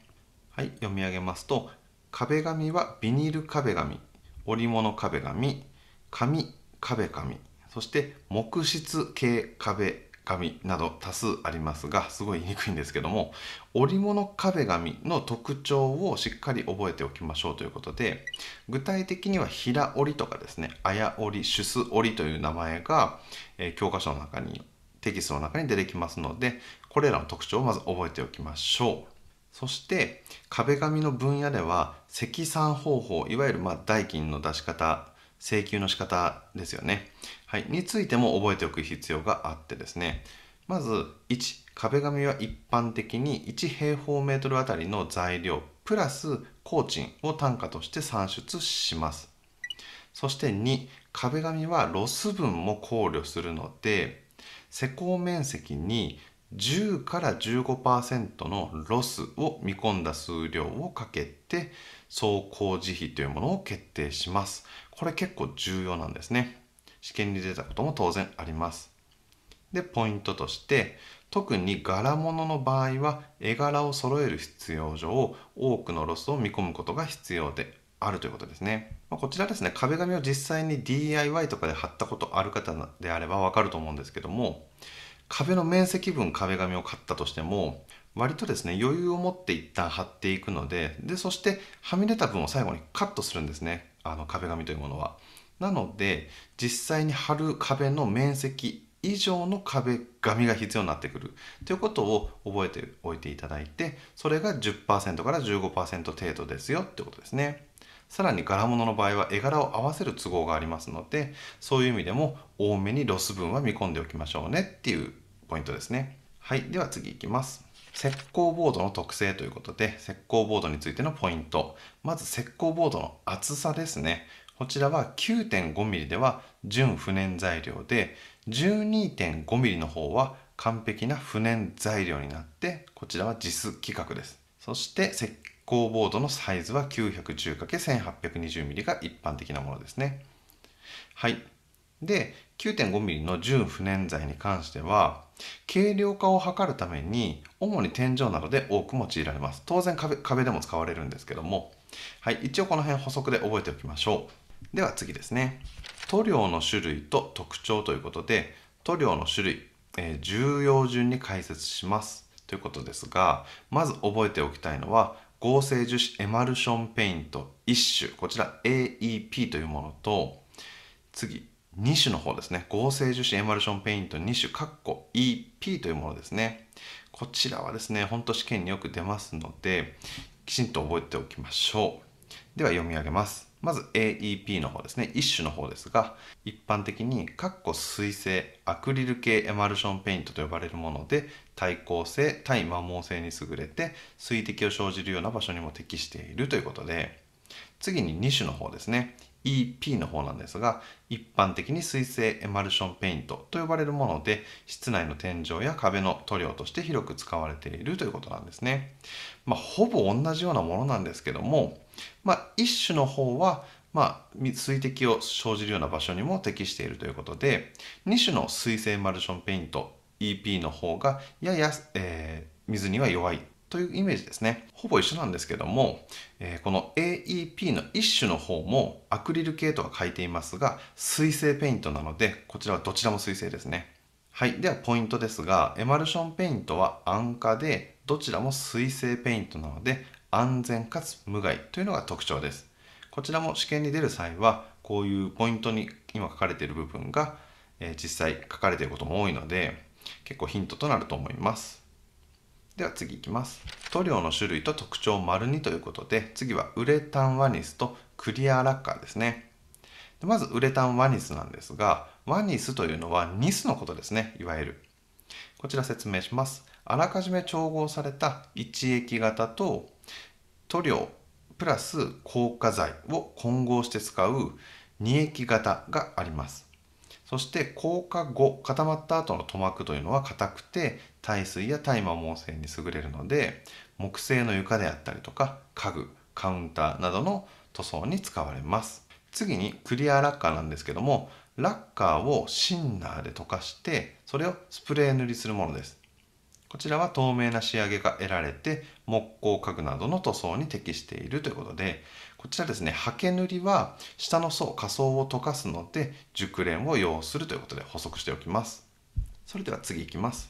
はい、読み上げますと、壁紙はビニール壁紙、織物壁紙、紙壁紙、そして木質系壁紙など多数ありますがすごい言いにくいんですけども織物壁紙の特徴をしっかり覚えておきましょうということで具体的には平織とかですね綾織ュス織という名前が、えー、教科書の中にテキストの中に出てきますのでこれらの特徴をまず覚えておきましょう。そして壁紙の分野では積算方法いわゆるま代金の出し方請求の仕方ですよね、はい、についても覚えておく必要があってですねまず1壁紙は一般的に1平方メートルあたりの材料プラス工賃を単価として算出しますそして2壁紙はロス分も考慮するので施工面積に10から15%のロスを見込んだ数量をかけて総工事費というものを決定します。これ結構重要なんですね。試験に出たことも当然あります。で、ポイントとして、特に柄物の場合は絵柄を揃える必要上、多くのロスを見込むことが必要であるということですね。まあ、こちらですね、壁紙を実際に DIY とかで貼ったことある方であればわかると思うんですけども、壁の面積分壁紙を買ったとしても割とですね余裕を持って一旦貼っていくのででそしてはみ出た分を最後にカットするんですねあの壁紙というものは。なので実際に貼る壁の面積以上の壁紙が必要になってくるということを覚えておいていただいてそれが10%から15%程度ですよってことですね。さらに柄物の場合は絵柄を合わせる都合がありますのでそういう意味でも多めにロス分は見込んでおきましょうねっていうポイントですねはいでは次いきます石膏ボードの特性ということで石膏ボードについてのポイントまず石膏ボードの厚さですねこちらは 9.5mm では純不燃材料で 12.5mm の方は完璧な不燃材料になってこちらは実規格ですそして石光ボードのサイズは 910×1820mm が一般的なものですね。はい。で、9.5mm の純不燃材に関しては、軽量化を図るために、主に天井などで多く用いられます。当然壁壁でも使われるんですけども、はい、一応この辺補足で覚えておきましょう。では次ですね。塗料の種類と特徴ということで、塗料の種類、えー、重要順に解説します。ということですが、まず覚えておきたいのは、合成樹脂エマルションペイント1種こちら AEP というものと次2種の方ですね合成樹脂エマルションペイント2種かっこ EP というものですねこちらはですねほんと試験によく出ますのできちんと覚えておきましょうでは読み上げますまず AEP の方ですね1種の方ですが一般的に「水性アクリル系エマルションペイント」と呼ばれるもので耐候性対摩耗性に優れて水滴を生じるような場所にも適しているということで次に2種の方ですね EP の方なんですが一般的に水性エマルションペイントと呼ばれるもので室内の天井や壁の塗料として広く使われているということなんですね、まあ、ほぼ同じようなものなんですけども、まあ、一種の方はまあ、水滴を生じるような場所にも適しているということで2種の水性マルションペイント EP の方がやや、えー、水には弱いというイメージですね。ほぼ一緒なんですけども、えー、この AEP の一種の方もアクリル系とは書いていますが、水性ペイントなので、こちらはどちらも水性ですね。はい。ではポイントですが、エマルションペイントは安価で、どちらも水性ペイントなので、安全かつ無害というのが特徴です。こちらも試験に出る際は、こういうポイントに今書かれている部分が、えー、実際書かれていることも多いので、結構ヒントとなると思います。では次いきます。塗料の種類と特徴丸2ということで、次はウレタンワニスとクリアラッカーですね。でまずウレタンワニスなんですが、ワニスというのはニスのことですね、いわゆる。こちら説明します。あらかじめ調合された一液型と塗料プラス硬化剤を混合して使う二液型があります。そして硬化後固まった後の塗膜というのは硬くて耐水や大麻耗性に優れるので木製の床であったりとか家具カウンターなどの塗装に使われます次にクリアラッカーなんですけどもラッカーをシンナーで溶かしてそれをスプレー塗りするものですこちらは透明な仕上げが得られて木工家具などの塗装に適しているということでこちらですね、刷毛塗りは下の層、仮層を溶かすので熟練を要するということで補足しておきます。それでは次いきます。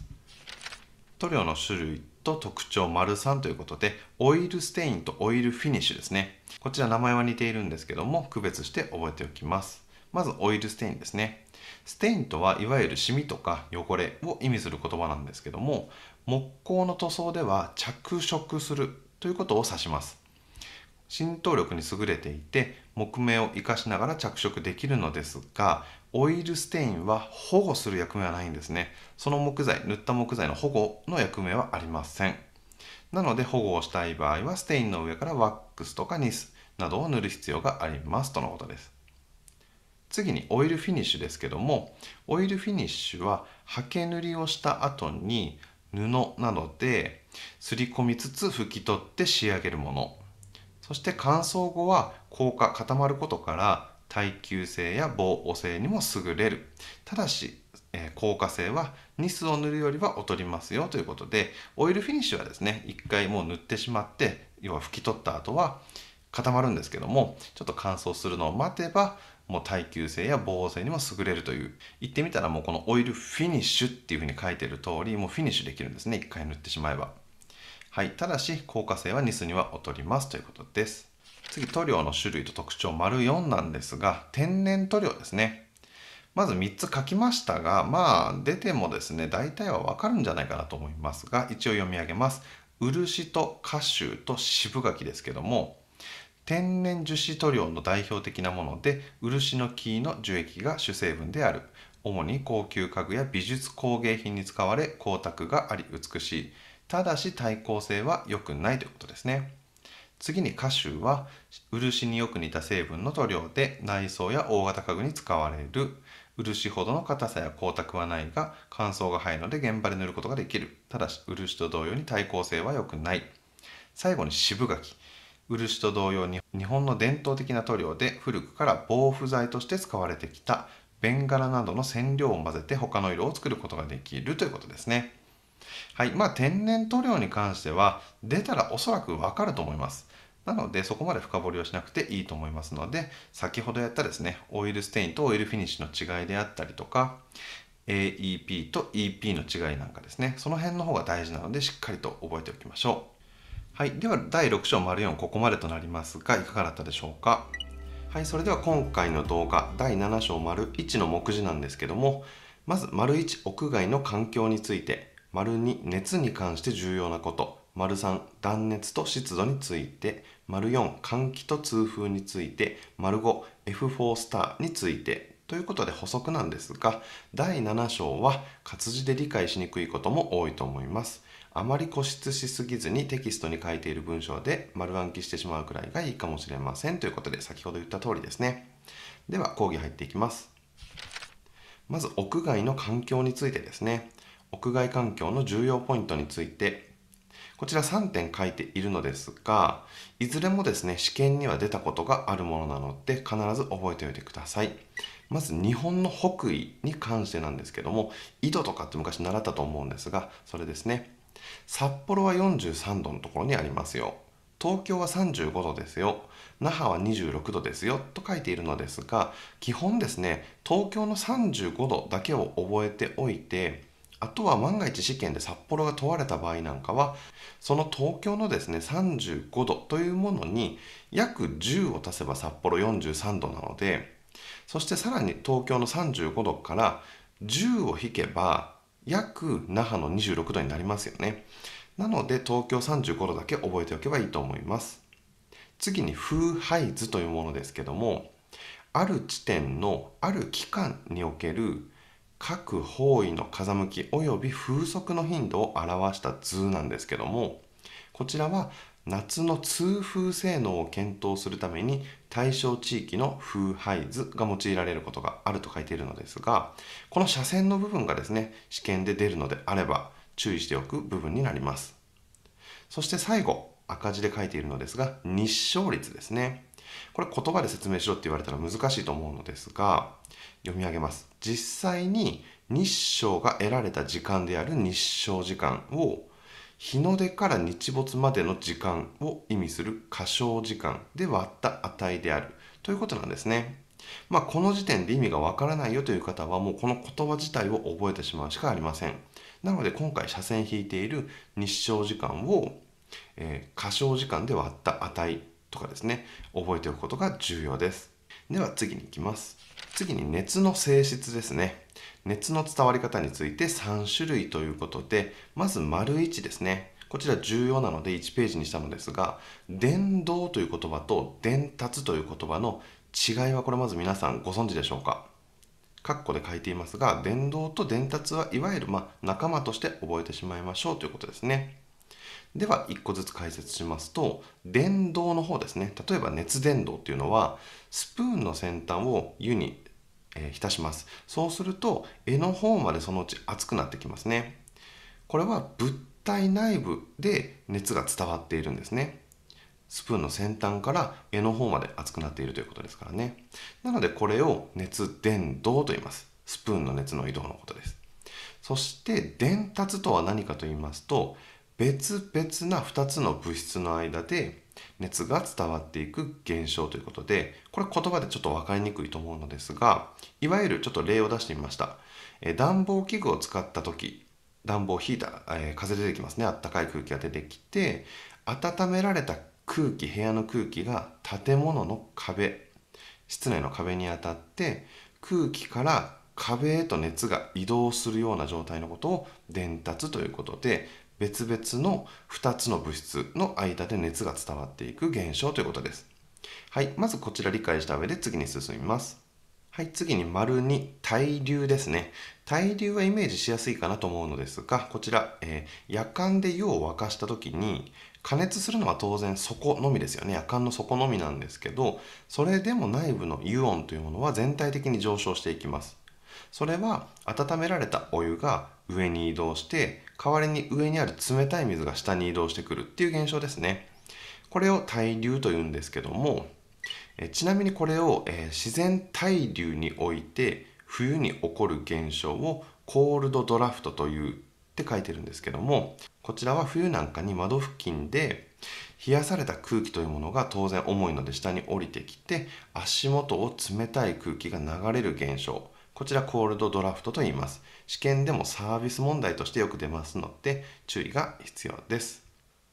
塗料の種類と特徴丸3ということで、オイルステインとオイルフィニッシュですね。こちら名前は似ているんですけども、区別して覚えておきます。まずオイルステインですね。ステインとはいわゆるシミとか汚れを意味する言葉なんですけども木工の塗装では着色するということを指します浸透力に優れていて木目を生かしながら着色できるのですがオイルステインは保護する役目はないんですねその木材塗った木材の保護の役目はありませんなので保護をしたい場合はステインの上からワックスとかニスなどを塗る必要がありますとのことです次にオイルフィニッシュですけどもオイルフィニッシュは刷毛塗りをした後に布などですり込みつつ拭き取って仕上げるものそして乾燥後は硬化固まることから耐久性や防汚性にも優れるただし、えー、硬化性はニスを塗るよりは劣りますよということでオイルフィニッシュはですね一回もう塗ってしまって要は拭き取った後は固まるんですけどもちょっと乾燥するのを待てばもう耐久性や防性にも優れるという言ってみたらもうこのオイルフィニッシュっていうふうに書いてる通りもうフィニッシュできるんですね一回塗ってしまえばはい、ただし効果性はニスには劣りますということです。次塗料の種類と特徴丸4なんですが天然塗料ですね。まず3つ書きましたがまあ出てもですね大体はわかるんじゃないかなと思いますが一応読み上げます。漆と花臭と渋柿ですけども天然樹脂塗料の代表的なもので漆の木の樹液が主成分である主に高級家具や美術工芸品に使われ光沢があり美しいただし耐候性は良くないということですね。次にカシューは漆によく似た成分の塗料で内装や大型家具に使われる漆ほどの硬さや光沢はないが乾燥が早いので現場で塗ることができるただし漆と同様に耐光性は良くない最後に渋柿漆と同様に日本の伝統的な塗料で古くから防腐剤として使われてきたベンガラなどの染料を混ぜて他の色を作ることができるということですねはい。まあ、天然塗料に関しては、出たらおそらくわかると思います。なので、そこまで深掘りをしなくていいと思いますので、先ほどやったですね、オイルステインとオイルフィニッシュの違いであったりとか、AEP と EP の違いなんかですね、その辺の方が大事なので、しっかりと覚えておきましょう。はい。では、第6章丸4、ここまでとなりますが、いかがだったでしょうか。はい、それでは今回の動画第7章丸1の目次なんですけどもまず丸1屋外の環境について丸2熱に関して重要なこと丸3断熱と湿度について丸4換気と通風について丸 5F4 スターについてということで補足なんですが第7章は活字で理解しにくいことも多いと思いますあまり固執しすぎずにテキストに書いている文章で丸暗記してしまうくらいがいいかもしれませんということで先ほど言った通りですねでは講義入っていきますまず屋外の環境についてですね屋外環境の重要ポイントについてこちら3点書いているのですがいずれもですね試験には出たことがあるものなので必ず覚えておいてくださいまず日本の北緯に関してなんですけども緯度とかって昔習ったと思うんですがそれですね札幌は43度のところにありますよ東京は35度ですよ那覇は26度ですよと書いているのですが基本ですね東京の35度だけを覚えておいてあとは万が一試験で札幌が問われた場合なんかは、その東京のですね、35度というものに約10を足せば札幌43度なので、そしてさらに東京の35度から10を引けば約那覇の26度になりますよね。なので東京35度だけ覚えておけばいいと思います。次に風配図というものですけども、ある地点のある期間における各方位の風向き及び風速の頻度を表した図なんですけどもこちらは夏の通風性能を検討するために対象地域の風配図が用いられることがあると書いているのですがこの斜線の部分がですね試験で出るのであれば注意しておく部分になりますそして最後赤字で書いているのですが日照率ですねこれ言葉で説明しろって言われたら難しいと思うのですが読み上げます実際に日照が得られた時間である日照時間を日の出から日没までの時間を意味する過小時間で割った値であるということなんですね。まあ、この時点で意味がわからないよという方はもうこの言葉自体を覚えてしまうしかありません。なので今回斜線引いている日照時間を、えー、過小時間で割った値とかですね覚えておくことが重要です。では次に行きます。次に熱の性質ですね。熱の伝わり方について3種類ということで、まず丸1ですね。こちら重要なので1ページにしたのですが、伝導という言葉と伝達という言葉の違いはこれまず皆さんご存知でしょうか括弧で書いていますが、伝導と伝達はいわゆるま仲間として覚えてしまいましょうということですね。では1個ずつ解説しますと電動の方ですね例えば熱電動っていうのはスプーンの先端を湯に、浸しますそうすると柄の方までそのうち熱くなってきますねこれは物体内部で熱が伝わっているんですねスプーンの先端から柄の方まで熱くなっているということですからねなのでこれを熱伝導と言いますスプーンの熱の移動のことですそして伝達とは何かと言いますと別々な2つの物質の間で熱が伝わっていく現象ということでこれ言葉でちょっと分かりにくいと思うのですがいわゆるちょっと例を出してみましたえ暖房器具を使った時暖房ヒーター、えー、風出てきますねあったかい空気が出てきて温められた空気部屋の空気が建物の壁室内の壁に当たって空気から壁へと熱が移動するような状態のことを伝達ということで別々の2つの物質の間で熱が伝わっていく現象ということです。はい、まずこちら理解した上で次に進みます。はい、次に丸2、対流ですね。対流はイメージしやすいかなと思うのですが、こちら、えー、夜間で湯を沸かした時に、加熱するのは当然底のみですよね。夜間の底のみなんですけど、それでも内部の湯温というものは全体的に上昇していきます。それは温められたお湯が上に移動して、代わりに上にある冷たい水が下に移動してくるっていう現象ですねこれを対流というんですけどもちなみにこれを、え自然対流において冬に起こる現象をコールドドラフトというって書いてるんですけどもこちらは冬なんかに窓付近で冷やされた空気というものが当然重いので下に降りてきて足元を冷たい空気が流れる現象こちらコールドドラフトと言います試験でもサービス問題としてよく出ますので注意が必要です。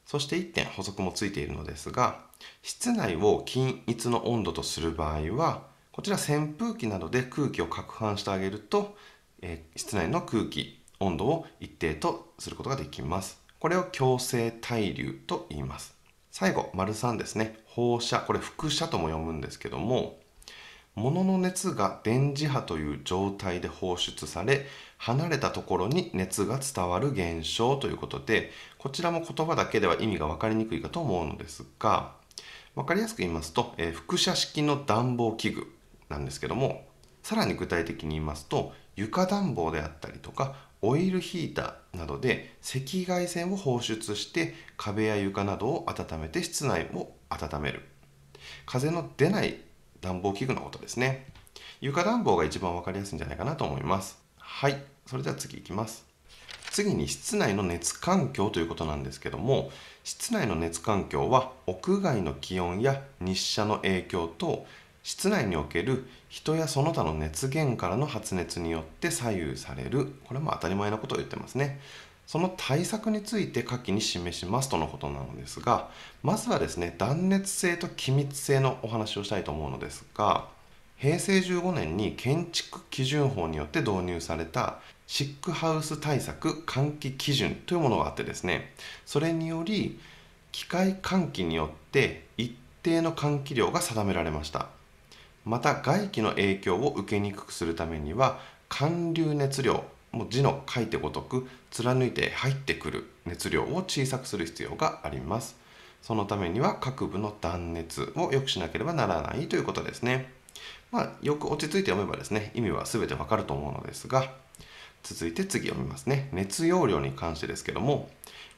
そして1点補足もついているのですが、室内を均一の温度とする場合は、こちら扇風機などで空気を攪拌してあげると、えー、室内の空気、温度を一定とすることができます。これを強制対流と言います。最後、丸3ですね。放射、これ副射とも読むんですけども、物の熱が電磁波という状態で放出され、離れたところに熱が伝わる現象ということでこちらも言葉だけでは意味が分かりにくいかと思うのですが分かりやすく言いますと、え輻射式の暖房器具なんですけどもさらに具体的に言いますと床暖房であったりとかオイルヒーターなどで赤外線を放出して壁や床などを温めて室内を温める風の出ない暖房器具のことですね床暖房が一番分かりやすいんじゃないかなと思いますはいそれでは次いきます次に室内の熱環境ということなんですけども室内の熱環境は屋外の気温や日射の影響と室内における人やその他の熱源からの発熱によって左右されるこれも当たり前のことを言ってますねその対策について下記に示しますとのことなのですがまずはですね断熱性と気密性のお話をしたいと思うのですが平成15年に建築基準法によって導入されたシックハウス対策換気基準というものがあってですねそれにより機械換気によって一定の換気量が定められましたまた外気の影響を受けにくくするためには寒流熱量もう字の書いてごとく貫いて入ってくる熱量を小さくする必要がありますそのためには各部の断熱を良くしなければならないということですねまあ、よく落ち着いて読めばですね、意味は全てわかると思うのですが、続いて次読みますね。熱容量に関してですけども、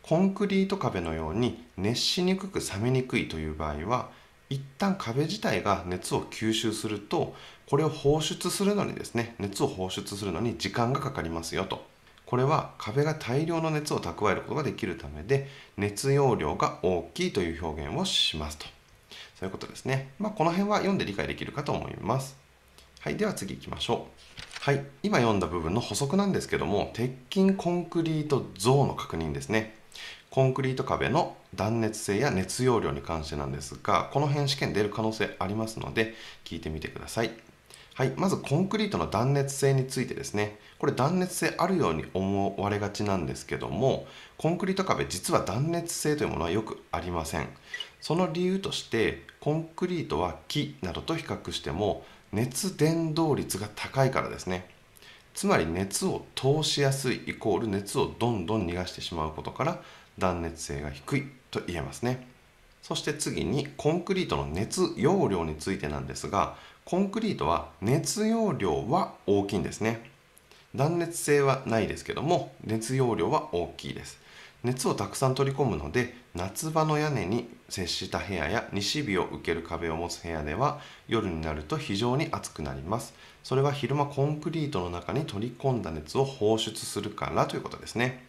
コンクリート壁のように熱しにくく冷めにくいという場合は、一旦壁自体が熱を吸収すると、これを放出するのにですね、熱を放出するのに時間がかかりますよと。これは壁が大量の熱を蓄えることができるためで熱容量が大きいという表現をしますと。そういうことですね。まあ、この辺は読んで理解できるかと思います。はい、では次行きましょう。はい、今読んだ部分の補足なんですけども、鉄筋コンクリート像の確認ですね。コンクリート壁の断熱性や熱容量に関してなんですが、この辺試験出る可能性ありますので、聞いてみてください。はい、まずコンクリートの断熱性についてですねこれ断熱性あるように思われがちなんですけどもコンクリート壁実は断熱性というものはよくありませんその理由としてコンクリートは木などと比較しても熱伝導率が高いからですねつまり熱を通しやすいイコール熱をどんどん逃がしてしまうことから断熱性が低いと言えますねそして次にコンクリートの熱容量についてなんですがコンクリートは熱容量は大きいんですね断熱性はないですけども熱容量は大きいです熱をたくさん取り込むので夏場の屋根に接した部屋や西日を受ける壁を持つ部屋では夜になると非常に暑くなりますそれは昼間コンクリートの中に取り込んだ熱を放出するからということですね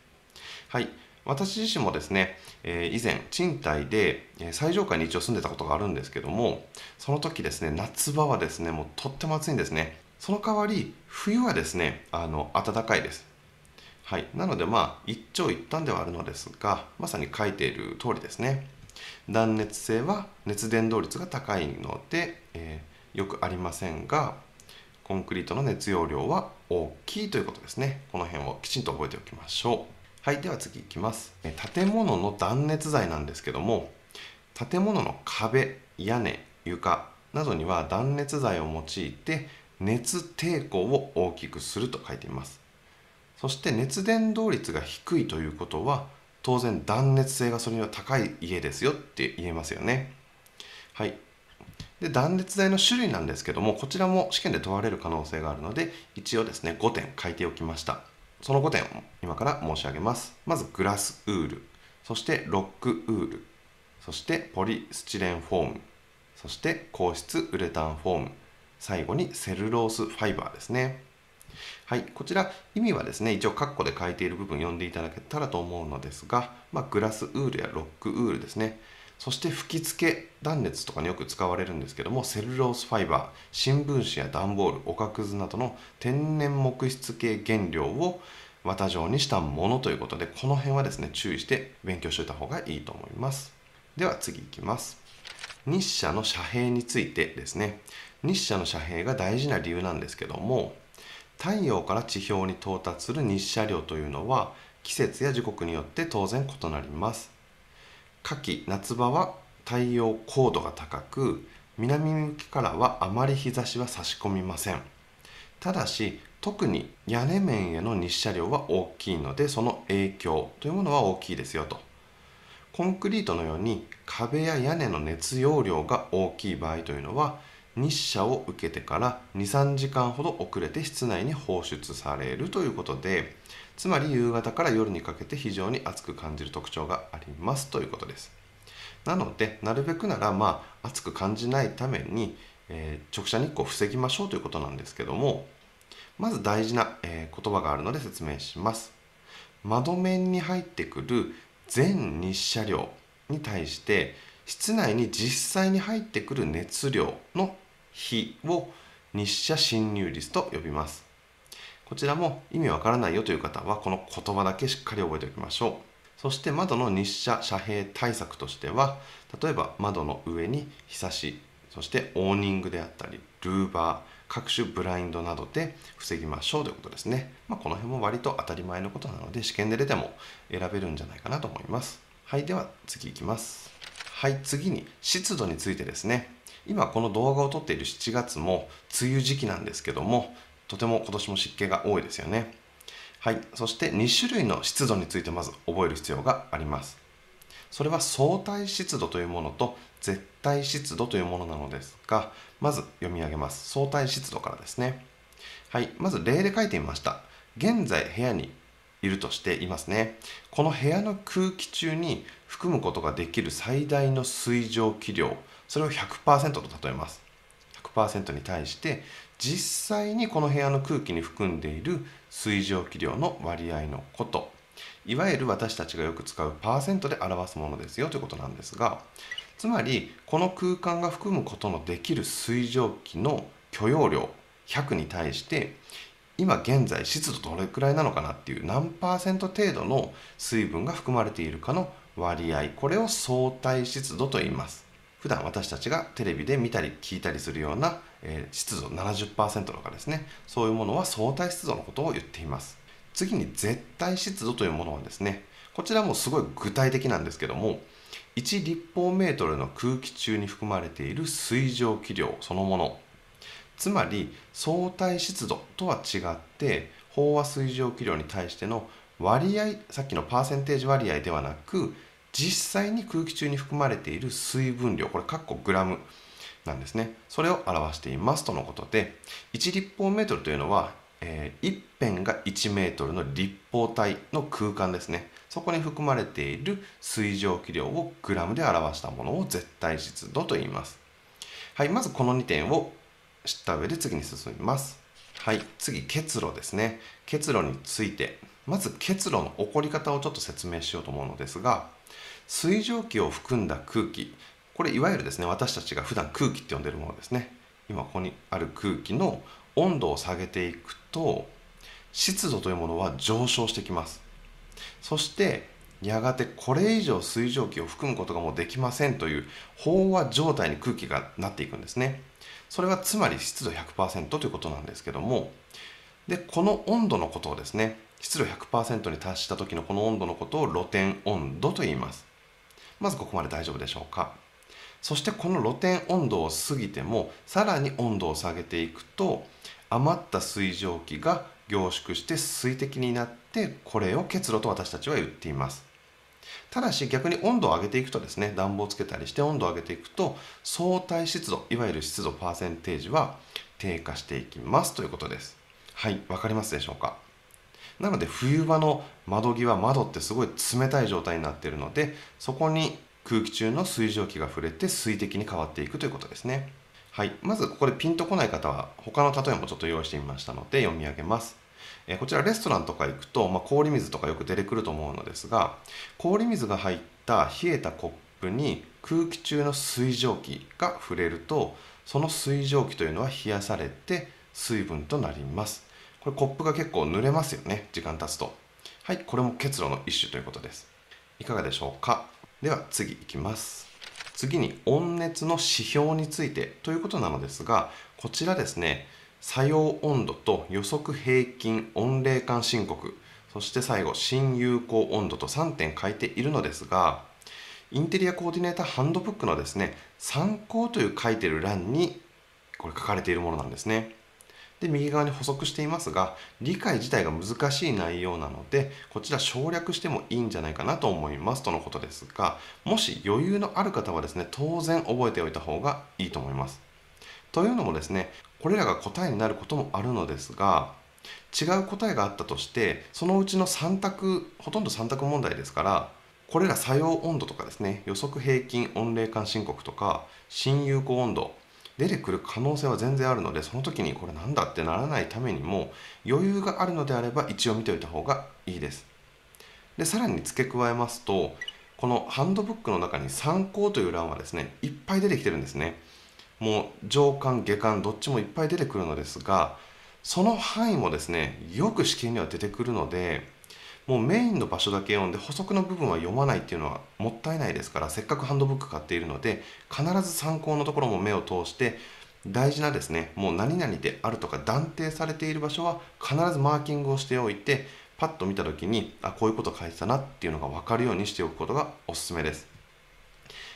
はい私自身もですね、え以前賃貸で最上階に一応住んでたことがあるんですけどもその時ですね夏場はですねもうとっても暑いんですねその代わり冬はですねあの暖かいですはい、なのでまあ一長一短ではあるのですがまさに書いている通りですね断熱性は熱伝導率が高いので、えー、よくありませんがコンクリートの熱容量は大きいということですねこの辺をきちんと覚えておきましょうはいでは次いきます建物の断熱材なんですけども建物の壁屋根床などには断熱材を用いて熱抵抗を大きくすると書いていますそして熱伝導率が低いということは当然断熱性がそれには高い家ですよって言えますよね。はい、で断熱材の種類なんですけどもこちらも試験で問われる可能性があるので一応ですね5点書いておきましたその5点を今から申し上げますまずグラスウールそしてロックウールそしてポリスチレンフォームそして硬質ウレタンフォーム最後にセルロースファイバーですねはい、こちら意味はですね一応括弧で書いている部分読んでいただけたらと思うのですが、まあ、グラスウールやロックウールですねそして吹き付け断熱とかによく使われるんですけどもセルロースファイバー新聞紙や段ボールおかくずなどの天然木質系原料を綿状にしたものということでこの辺はですね注意して勉強しておいた方がいいと思いますでは次いきます日射の遮蔽についてですね日射の遮蔽が大事な理由なんですけども太陽から地表に到達する日射量というのは季節や時刻によって当然異なります夏季夏場は太陽高度が高く南向きからはあまり日差しは差し込みませんただし特に屋根面への日射量は大きいのでその影響というものは大きいですよとコンクリートのように壁や屋根の熱容量が大きい場合というのは日射を受けてから23時間ほど遅れて室内に放出されるということでつまり夕方から夜にかけて非常に暑く感じる特徴がありますということですなのでなるべくならまあ暑く感じないために、えー、直射日光を防ぎましょうということなんですけどもまず大事な、えー、言葉があるので説明します窓面に入ってくる全日射量に対して室内に実際に入ってくる熱量の火を日射侵入率と呼びます。こちらも意味わからないよという方はこの言葉だけしっかり覚えておきましょう。そして窓の日射遮蔽対策としては例えば窓の上にひさしそしてオーニングであったりルーバー各種ブラインドなどで防ぎましょうということですね、まあ、この辺も割と当たり前のことなので試験で出ても選べるんじゃないかなと思いますはいでは次いきますはい次に湿度についてですね今この動画を撮っている7月も梅雨時期なんですけどもとても今年も湿気が多いですよねはいそして2種類の湿度についてまず覚える必要がありますそれは相対湿度というものと絶対湿度というものなのですがまず読み上げます相対湿度からですねはいまず例で書いてみました現在部屋にいるとしていますねこの部屋の空気中に含むことができる最大の水蒸気量それを100%と例えます100%に対して実際にこの部屋の空気に含んでいる水蒸気量の割合のこといわゆる私たちがよく使うパーセントで表すものですよということなんですがつまりこの空間が含むことのできる水蒸気の許容量100に対して今現在湿度どれくらいなのかなっていう何パーセント程度の水分が含まれているかの割合これを相対湿度と言います普段私たちがテレビで見たり聞いたりするような、ー、湿度70%とかですねそういうものは相対湿度のことを言っています次に絶対湿度というものはですねこちらもすごい具体的なんですけども1立方メートルの空気中に含まれている水蒸気量そのものつまり相対湿度とは違って飽和水蒸気量に対しての割合さっきのパーセンテージ割合ではなく実際に空気中に含まれている水分量これ括弧グラムなんですねそれを表していますとのことで1立方メートルというのは、えー、一辺が1メートルの立方体の空間ですねそこに含まれている水蒸気量をグラムで表したものを絶対湿度と言いますはいまずこの2点を知った上で次に進みますはい次結露ですね結露についてまず結露の起こり方をちょっと説明しようと思うのですが水蒸気を含んだ空気これいわゆるですね私たちが普段空気って呼んでるものですね今ここにある空気の温度を下げていくと湿度というものは上昇してきますそしてやがてこれ以上水蒸気を含むことがもうできませんという飽和状態に空気がなっていくんですねそれはつまり湿度100%ということなんですけどもでこの温度のことをですね湿度100%に達した時のこの温度のことを露天温度と言いますまずここまで大丈夫でしょうかそしてこの露天温度を過ぎてもさらに温度を下げていくと余った水蒸気が凝縮して水滴になってこれを結露と私たちは言っていますただし逆に温度を上げていくとですね暖房をつけたりして温度を上げていくと相対湿度いわゆる湿度パーセンテージは低下していきますということですはい分かりますでしょうかなので冬場の窓際窓ってすごい冷たい状態になっているのでそこに空気中の水蒸気が触れて水滴に変わっていくということですねはいまずここでピンとこない方は他の例えもちょっと用意してみましたので読み上げますえこちらレストランとか行くと、まあ、氷水とかよく出てくると思うのですが氷水が入った冷えたコップに空気中の水蒸気が触れるとその水蒸気というのは冷やされて水分となりますこれコップが結構濡れますよね時間経つとはいこれも結露の一種ということですいかがでしょうかでは次いきます次に温熱の指標についてということなのですがこちらですね作用温度と予測平均温冷感申告そして最後新有効温度と3点書いているのですがインテリアコーディネーターハンドブックのですね参考という書いてる欄にこれ書かれているものなんですねで右側に補足していますが理解自体が難しい内容なのでこちら省略してもいいんじゃないかなと思いますとのことですがもし余裕のある方はですね当然覚えておいた方がいいと思います。というのもですねこれらが答えになることもあるのですが違う答えがあったとしてそのうちの3択ほとんど3択問題ですからこれら作用温度とかですね予測平均温冷感申告とか新有効温度出てくる可能性は全然あるのでその時にこれなんだってならないためにも余裕があるのであれば一応見ておいた方がいいですでさらに付け加えますとこのハンドブックの中に参考という欄はですねいっぱい出てきてるんですねもう上巻下巻どっちもいっぱい出てくるのですがその範囲もですねよく試験には出てくるのでもうメインの場所だけ読んで補足の部分は読まないっていうのはもったいないですからせっかくハンドブック買っているので必ず参考のところも目を通して大事なですねもう何々であるとか断定されている場所は必ずマーキングをしておいてパッと見た時にあこういうこと書いてたなっていうのが分かるようにしておくことがおすすめです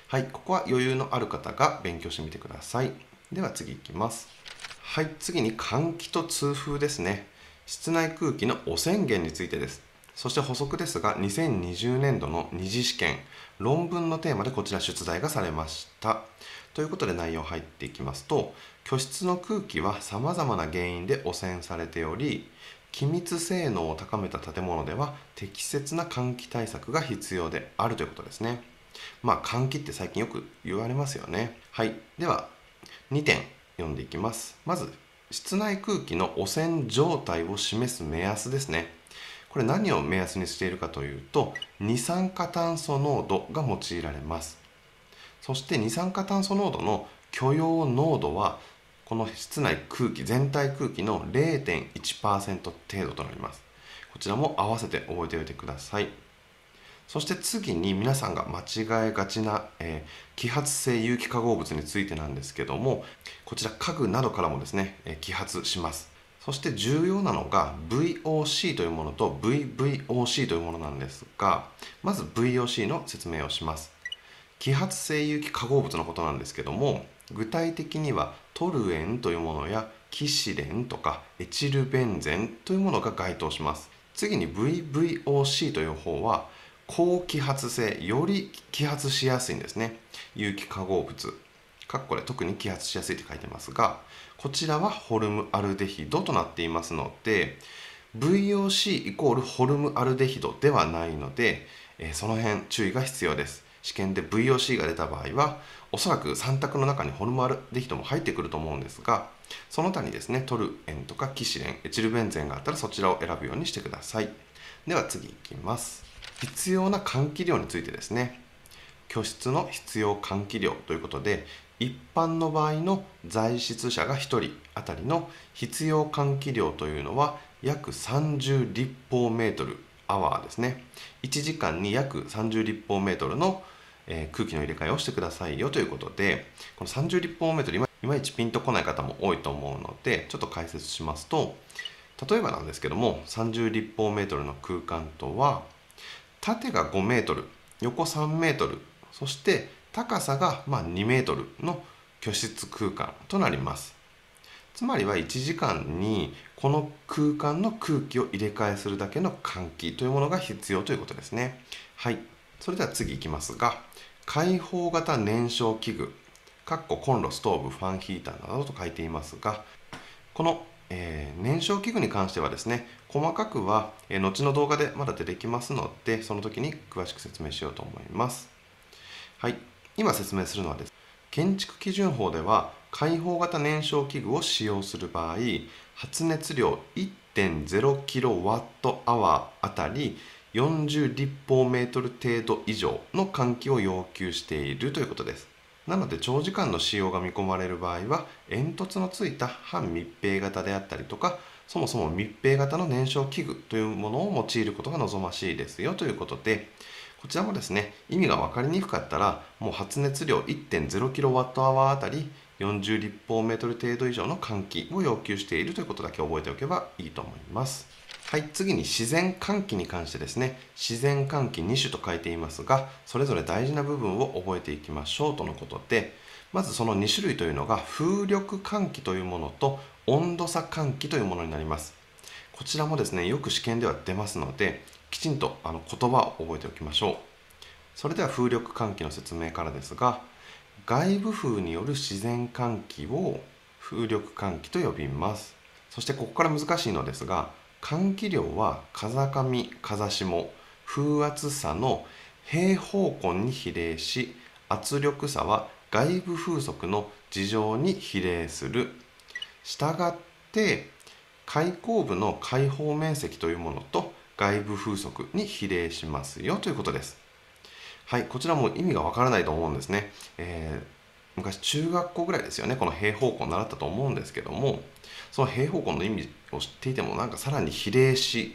はいここは余裕のある方が勉強してみてくださいでは次いきますはい次に換気と痛風ですね室内空気の汚染源についてですそして補足ですが2020年度の2次試験論文のテーマでこちら出題がされましたということで内容入っていきますと居室の空気はさまざまな原因で汚染されており気密性能を高めた建物では適切な換気対策が必要であるということですねまあ換気って最近よく言われますよねはいでは2点読んでいきますまず室内空気の汚染状態を示す目安ですねこれ何を目安にしているかというと二酸化炭素濃度が用いられますそして二酸化炭素濃度の許容濃度はこの室内空気全体空気の0.1%程度となりますこちらも合わせて覚えておいてくださいそして次に皆さんが間違えがちな、えー、揮発性有機化合物についてなんですけどもこちら家具などからもですね、え揮発しますそして重要なのが VOC というものと VVOC というものなんですがまず VOC の説明をします揮発性有機化合物のことなんですけども具体的にはトルエンというものやキシレンとかエチルベンゼンというものが該当します次に VVOC という方は高揮発性より揮発しやすいんですね有機化合物かっこで特に揮発しやすいって書いてますがこちらはホルムアルデヒドとなっていますので VOC イコールホルムアルデヒドではないので、えその辺注意が必要です試験で VOC が出た場合はおそらく3択の中にホルムアルデヒドも入ってくると思うんですがその他にですねトルエンとかキシレンエチルベンゼンがあったらそちらを選ぶようにしてくださいでは次いきます必要な換気量についてですね居室の必要換気量ということで一般の場合の在室者が1人当たりの必要換気量というのは約30立方メートルアワーですね1時間に約30立方メートルの、えー、空気の入れ替えをしてくださいよということでこの30立方メートルいまいちピンとこない方も多いと思うのでちょっと解説しますと例えばなんですけども30立方メートルの空間とは縦が5メートル横3メートルそして高さがま2メートルの居室空間となりますつまりは1時間にこの空間の空気を入れ替えするだけの換気というものが必要ということですねはいそれでは次いきますが開放型燃焼器具かっこコンロストーブファンヒーターなどと書いていますがこの、えー、燃焼器具に関してはですね細かくは、えー、後の動画でまだ出てきますのでその時に詳しく説明しようと思いますはい今説明するのはです建築基準法では開放型燃焼器具を使用する場合発熱量 1.0kWh あたり40立方メートル程度以上の換気を要求しているということですなので長時間の使用が見込まれる場合は煙突のついた半密閉型であったりとかそもそも密閉型の燃焼器具というものを用いることが望ましいですよということでこちらもですね、意味が分かりにくかったら、もう発熱量 1.0kWh あたり40立方メートル程度以上の換気を要求しているということだけ覚えておけばいいと思います。はい、次に自然換気に関してですね、自然換気2種と書いていますが、それぞれ大事な部分を覚えていきましょうとのことで、まずその2種類というのが風力換気というものと温度差換気というものになります。こちらもですね、よく試験では出ますので、きちんとあの言葉を覚えておきましょうそれでは風力換気の説明からですが外部風による自然換気を風力換気と呼びますそしてここから難しいのですが換気量は風上風下風圧差の平方根に比例し圧力差は外部風速の事情に比例するしたがって開口部の開放面積というものと外部風速に比例しますよということです。はい、こちらも意味がわからないと思うんですね。えー昔中学校ぐらいですよねこの平方根習ったと思うんですけどもその平方根の意味を知っていてもなんかさらに比例し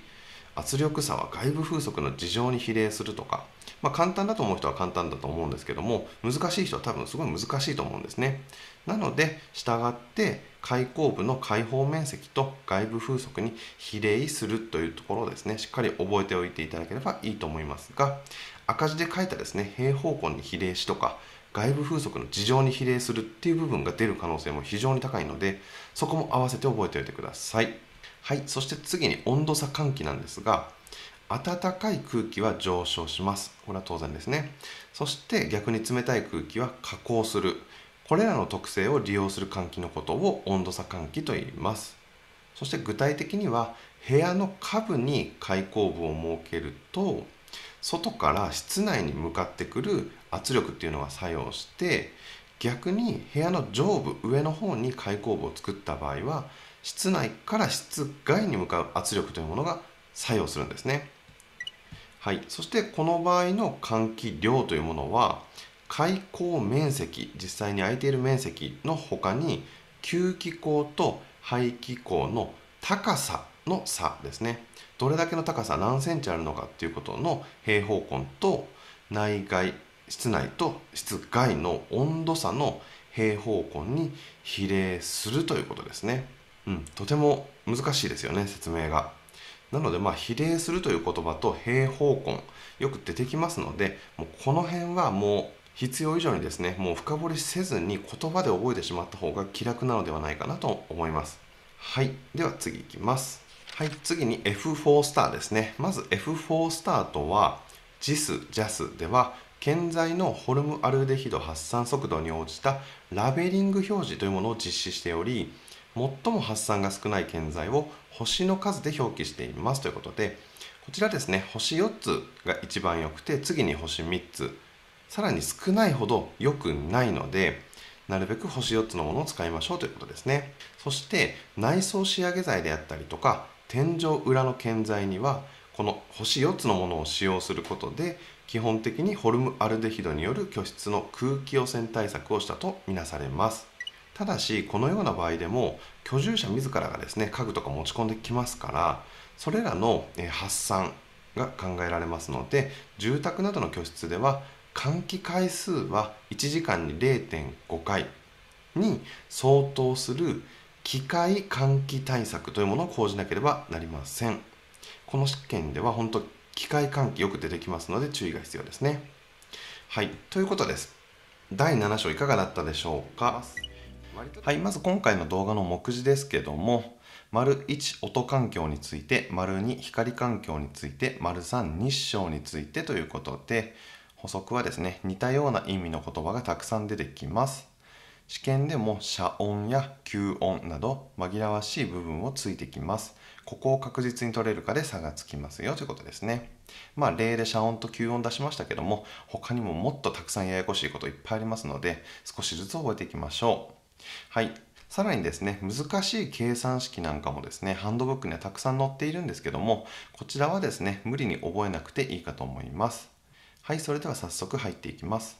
圧力差は外部風速の事情に比例するとか、まあ、簡単だと思う人は簡単だと思うんですけども難しい人は多分すごい難しいと思うんですねなので従って開口部の開放面積と外部風速に比例するというところをですねしっかり覚えておいていただければいいと思いますが赤字で書いたですね平方根に比例しとか外部風速の事情に比例するっていう部分が出る可能性も非常に高いのでそこも合わせて覚えておいてくださいはいそして次に温度差換気なんですが暖かい空気は上昇しますこれは当然ですねそして逆に冷たい空気は下降するこれらの特性を利用する換気のことを温度差換気と言いますそして具体的には部屋の下部に開口部を設けると外から室内に向かってくる圧力っていうのが作用して逆に部屋の上部上の方に開口部を作った場合は室内から室外に向かう圧力というものが作用するんですね。はい、そしてこの場合の換気量というものは開口面積実際に空いている面積の他に吸気口と排気口の高さの差ですねどれだけの高さ何センチあるのかっていうことの平方根と内外室内と室外の温度差の平方根に比例するということですね、うん、とても難しいですよね説明がなのでまあ比例するという言葉と平方根よく出てきますのでもうこの辺はもう必要以上にですねもう深掘りせずに言葉で覚えてしまった方が気楽なのではないかなと思いますはいでは次いきますはい次に F4 スターですねまず F4 スターとは JIS、JAS では建材のホルムアルデヒド発散速度に応じたラベリング表示というものを実施しており最も発散が少ない建材を星の数で表記していますということでこちらですね星4つが一番よくて次に星3つさらに少ないほど良くないのでなるべく星4つのものを使いましょうということですねそして内装仕上げ剤であったりとか天井裏の建材にはこの星4つのものを使用することで基本的にホルムアルデヒドによる居室の空気汚染対策をしたとみなされますただしこのような場合でも居住者自らがですね家具とか持ち込んできますからそれらの発散が考えられますので住宅などの居室では換気回数は1時間に0.5回に相当する機械換気対策というものを講じなければなりませんこの試験では本当機械換気よく出てきますので注意が必要ですねはいということです第7章いかがだったでしょうかはいまず今回の動画の目次ですけども丸1音環境について丸2光環境について丸3日照についてということで補足はですね、似たような意味の言葉がたくさん出てきます。試験でも遮音や吸音など紛らわしい部分をついてきます。ここを確実に取れるかで差がつきますよということですね。まあ例で遮音と吸音出しましたけども、他にももっとたくさんややこしいこといっぱいありますので、少しずつ覚えていきましょう。はい。さらにですね、難しい計算式なんかもですね、ハンドブックにはたくさん載っているんですけども、こちらはですね、無理に覚えなくていいかと思います。はい、それでは早速入っていきます。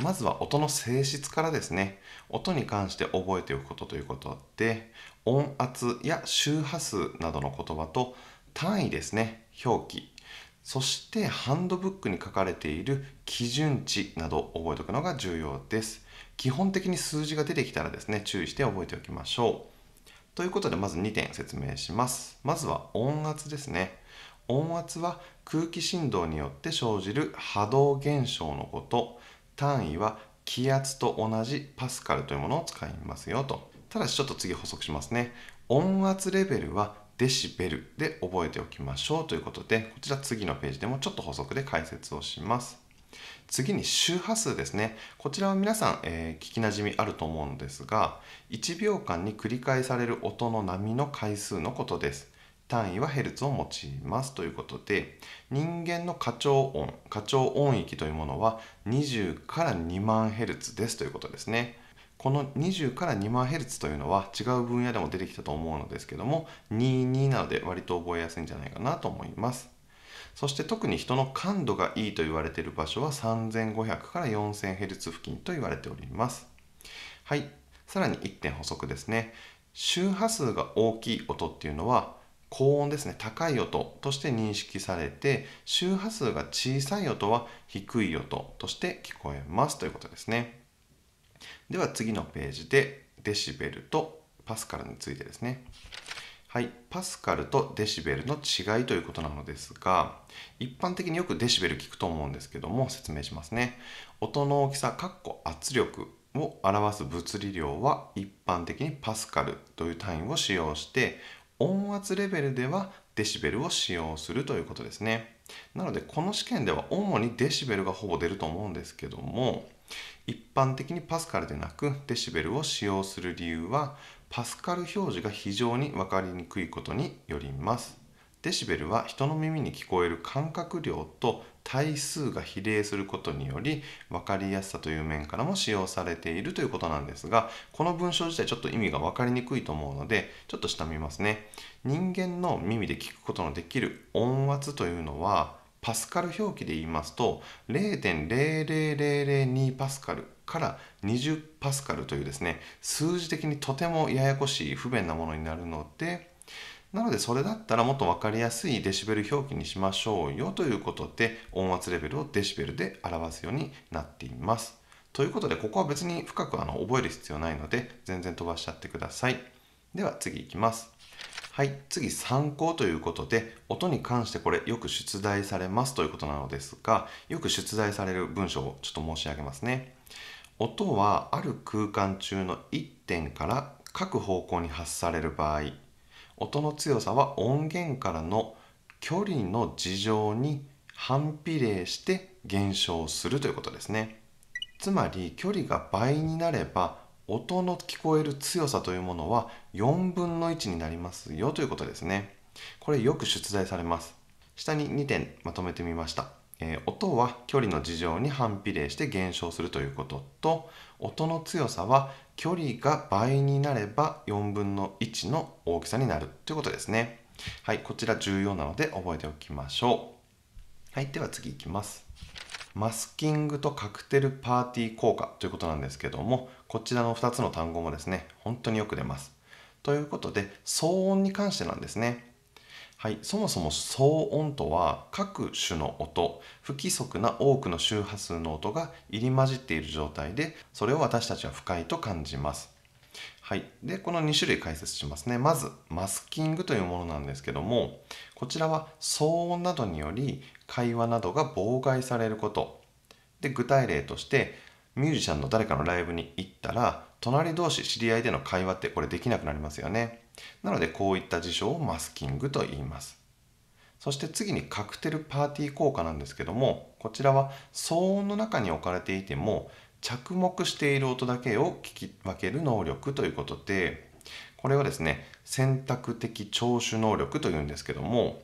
まずは音の性質からですね、音に関して覚えておくことということで、音圧や周波数などの言葉と単位ですね、表記、そしてハンドブックに書かれている基準値など覚えておくのが重要です。基本的に数字が出てきたらですね、注意して覚えておきましょう。ということで、まず2点説明します。まずは音圧ですね。音圧は空気振動によって生じる波動現象のこと単位は気圧と同じパスカルというものを使いますよとただしちょっと次補足しますね音圧レベルはデシベルで覚えておきましょうということでこちら次のページでもちょっと補足で解説をします次に周波数ですねこちらは皆さん、えー、聞きなじみあると思うんですが1秒間に繰り返される音の波の回数のことです単位はヘルツを持ちますということで人間の過聴音過聴音域というものは20から2万ヘルツですということですねこの20から2万ヘルツというのは違う分野でも出てきたと思うのですけども22なので割と覚えやすいんじゃないかなと思いますそして特に人の感度がいいと言われている場所は3500から4000ヘルツ付近と言われておりますはいさらに1点補足ですね周波数が大きい音っていうのは高音ですね高い音として認識されて周波数が小さい音は低い音として聞こえますということですねでは次のページでデシベルとパスカルについてですねはい、パスカルとデシベルの違いということなのですが一般的によくデシベル聞くと思うんですけども説明しますね音の大きさ圧力を表す物理量は一般的にパスカルという単位を使用して音圧レベルではデシベルを使用するということですねなのでこの試験では主にデシベルがほぼ出ると思うんですけども一般的にパスカルでなくデシベルを使用する理由はパスカル表示が非常に分かりにくいことによりますデシベルは人の耳に聞こえる感覚量と対数が比例することにより分かりやすさという面からも使用されているということなんですがこの文章自体ちょっと意味が分かりにくいと思うのでちょっと下見ますね人間の耳で聞くことのできる音圧というのはパスカル表記で言いますと0.00002パスカルから20パスカルというですね数字的にとてもややこしい不便なものになるのでなのでそれだったらもっと分かりやすいデシベル表記にしましょうよということで音圧レベルをデシベルで表すようになっています。ということでここは別に深くあの覚える必要ないので全然飛ばしちゃってください。では次いきます。はい、次参考ということで音に関してこれよく出題されますということなのですがよく出題される文章をちょっと申し上げますね。音はある空間中の1点から各方向に発される場合音の強さは音源からの距離の事情に反比例して減少するということですねつまり距離が倍になれば音の聞こえる強さというものは4分の1になりますよということですねこれよく出題されます下に2点まとめてみましたえ音は距離の事情に反比例して減少するということと音の強さは距離が倍になれば4分の1の大きさになるということですね。はい、こちら重要なので覚えておきましょう。はい、では次いきます。マスキングとカクテルパーティー効果ということなんですけども、こちらの2つの単語もですね、本当によく出ます。ということで、騒音に関してなんですね。はい、そもそも騒音とは各種の音不規則な多くの周波数の音が入り混じっている状態でそれを私たちは不快と感じます。はい、でこの2種類解説しますねまずマスキングというものなんですけどもこちらは騒音などにより会話などが妨害されることで具体例としてミュージシャンの誰かのライブに行ったら隣同士知り合いでの会話ってこれできなくなりますよね。なのでこういった事象をマスキングと言います。そして次にカクテルパーティー効果なんですけどもこちらは騒音の中に置かれていても着目している音だけを聞き分ける能力ということでこれはですね選択的聴取能力というんですけども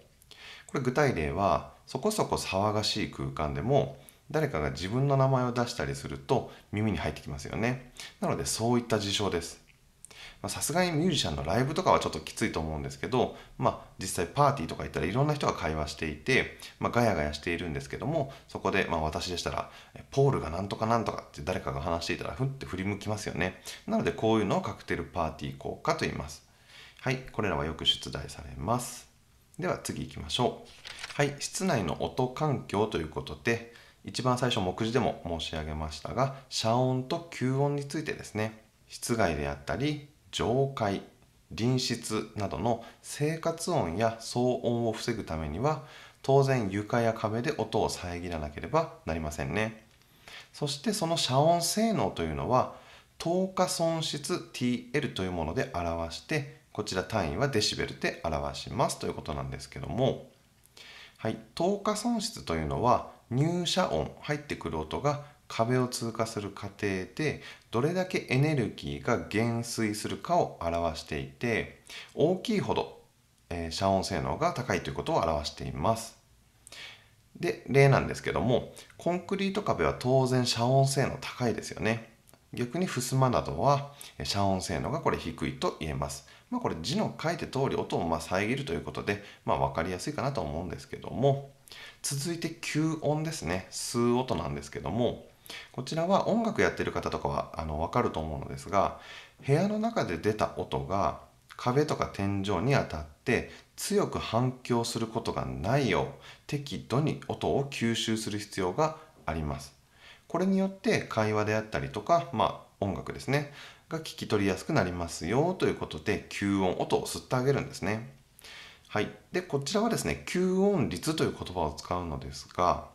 これ具体例はそこそこ騒がしい空間でも誰かが自分の名前を出したりすると耳に入ってきますよねなのでそういった事象ですさすがにミュージシャンのライブとかはちょっときついと思うんですけど、まあ、実際パーティーとか行ったらいろんな人が会話していて、まあ、ガヤガヤしているんですけどもそこでまあ私でしたらポールがなんとかなんとかって誰かが話していたらふって振り向きますよねなのでこういうのをカクテルパーティー効果と言いますはいこれらはよく出題されますでは次行きましょうはい室内の音環境ということで一番最初目次でも申し上げましたが遮音と吸音についてですね室外であったり上階隣室などの生活音や騒音を防ぐためには当然床や壁で音を遮らなければなりませんねそしてその遮音性能というのは透過損失 TL というもので表してこちら単位はデシベルで表しますということなんですけども、はい、透過損失というのは入射音入ってくる音が壁を通過する過程でどれだけエネルギーが減衰するかを表していて大きいほど、えー、遮音性能が高いということを表していますで例なんですけどもコンクリート壁は当然遮音性能高いですよね逆に襖などは遮音性能がこれ低いと言えます。まあ、これ字の書いて通り音をま遮るということで、まあ、分かりやすいかなと思うんですけども続いて吸音ですね吸う音なんですけどもこちらは音楽やってる方とかはあの分かると思うのですが部屋の中で出た音が壁とか天井に当たって強く反響することがないよう適度に音を吸収する必要があります。これによって会話であったりとか、まあ、音楽ですねが聞き取りやすくなりますよということで吸音音を吸ってあげるんですね。はい、でこちらはですね吸音率という言葉を使うのですが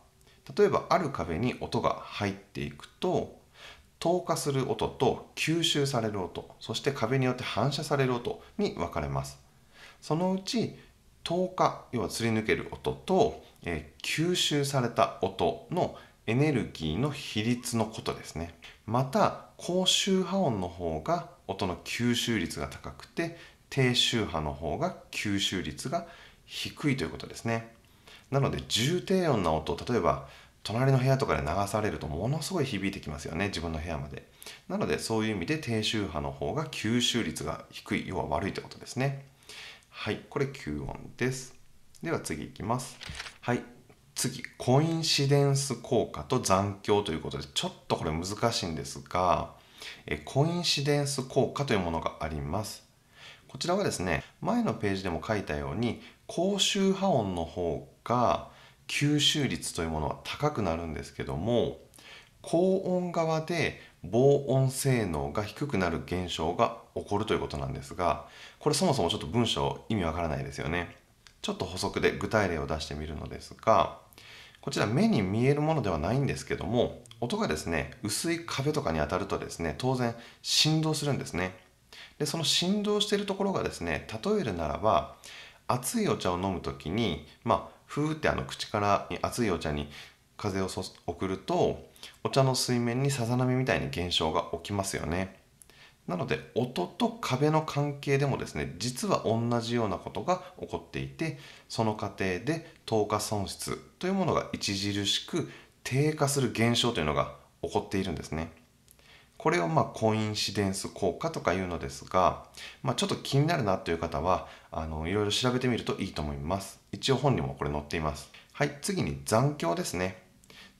例えばある壁に音が入っていくと透過する音と吸収される音そして壁によって反射される音に分かれますそのうち透過要はすり抜ける音と、えー、吸収された音のエネルギーの比率のことですねまた高周波音の方が音の吸収率が高くて低周波の方が吸収率が低いということですねなので重低音な音例えば隣の部屋とかで流されるとものすごい響いてきますよね自分の部屋までなのでそういう意味で低周波の方が吸収率が低い要は悪いってことですねはいこれ吸音ですでは次いきますはい次コインシデンス効果と残響ということでちょっとこれ難しいんですがえコインシデンス効果というものがありますこちらはですね前のページでも書いたように高周波音の方が吸収率というものは高くなるんですけども高音側で防音性能が低くなる現象が起こるということなんですがこれそもそもちょっと文章意味わからないですよねちょっと補足で具体例を出してみるのですがこちら目に見えるものではないんですけども音がですね薄い壁とかに当たるとですね当然振動するんですねでその振動しているところがですね例えるならば熱いお茶を飲む時にまあふーってあの口から熱いお茶に風を送るとお茶の水面にさざ波みたいに現象が起きますよね。なので音と壁の関係でもですね実は同じようなことが起こっていてその過程で透過損失というものが著しく低下する現象というのが起こっているんですね。これをまあコインシデンス効果とかいうのですが、まあ、ちょっと気になるなという方はあのいろいろ調べてみるといいと思います一応本にもこれ載っていますはい次に残響ですね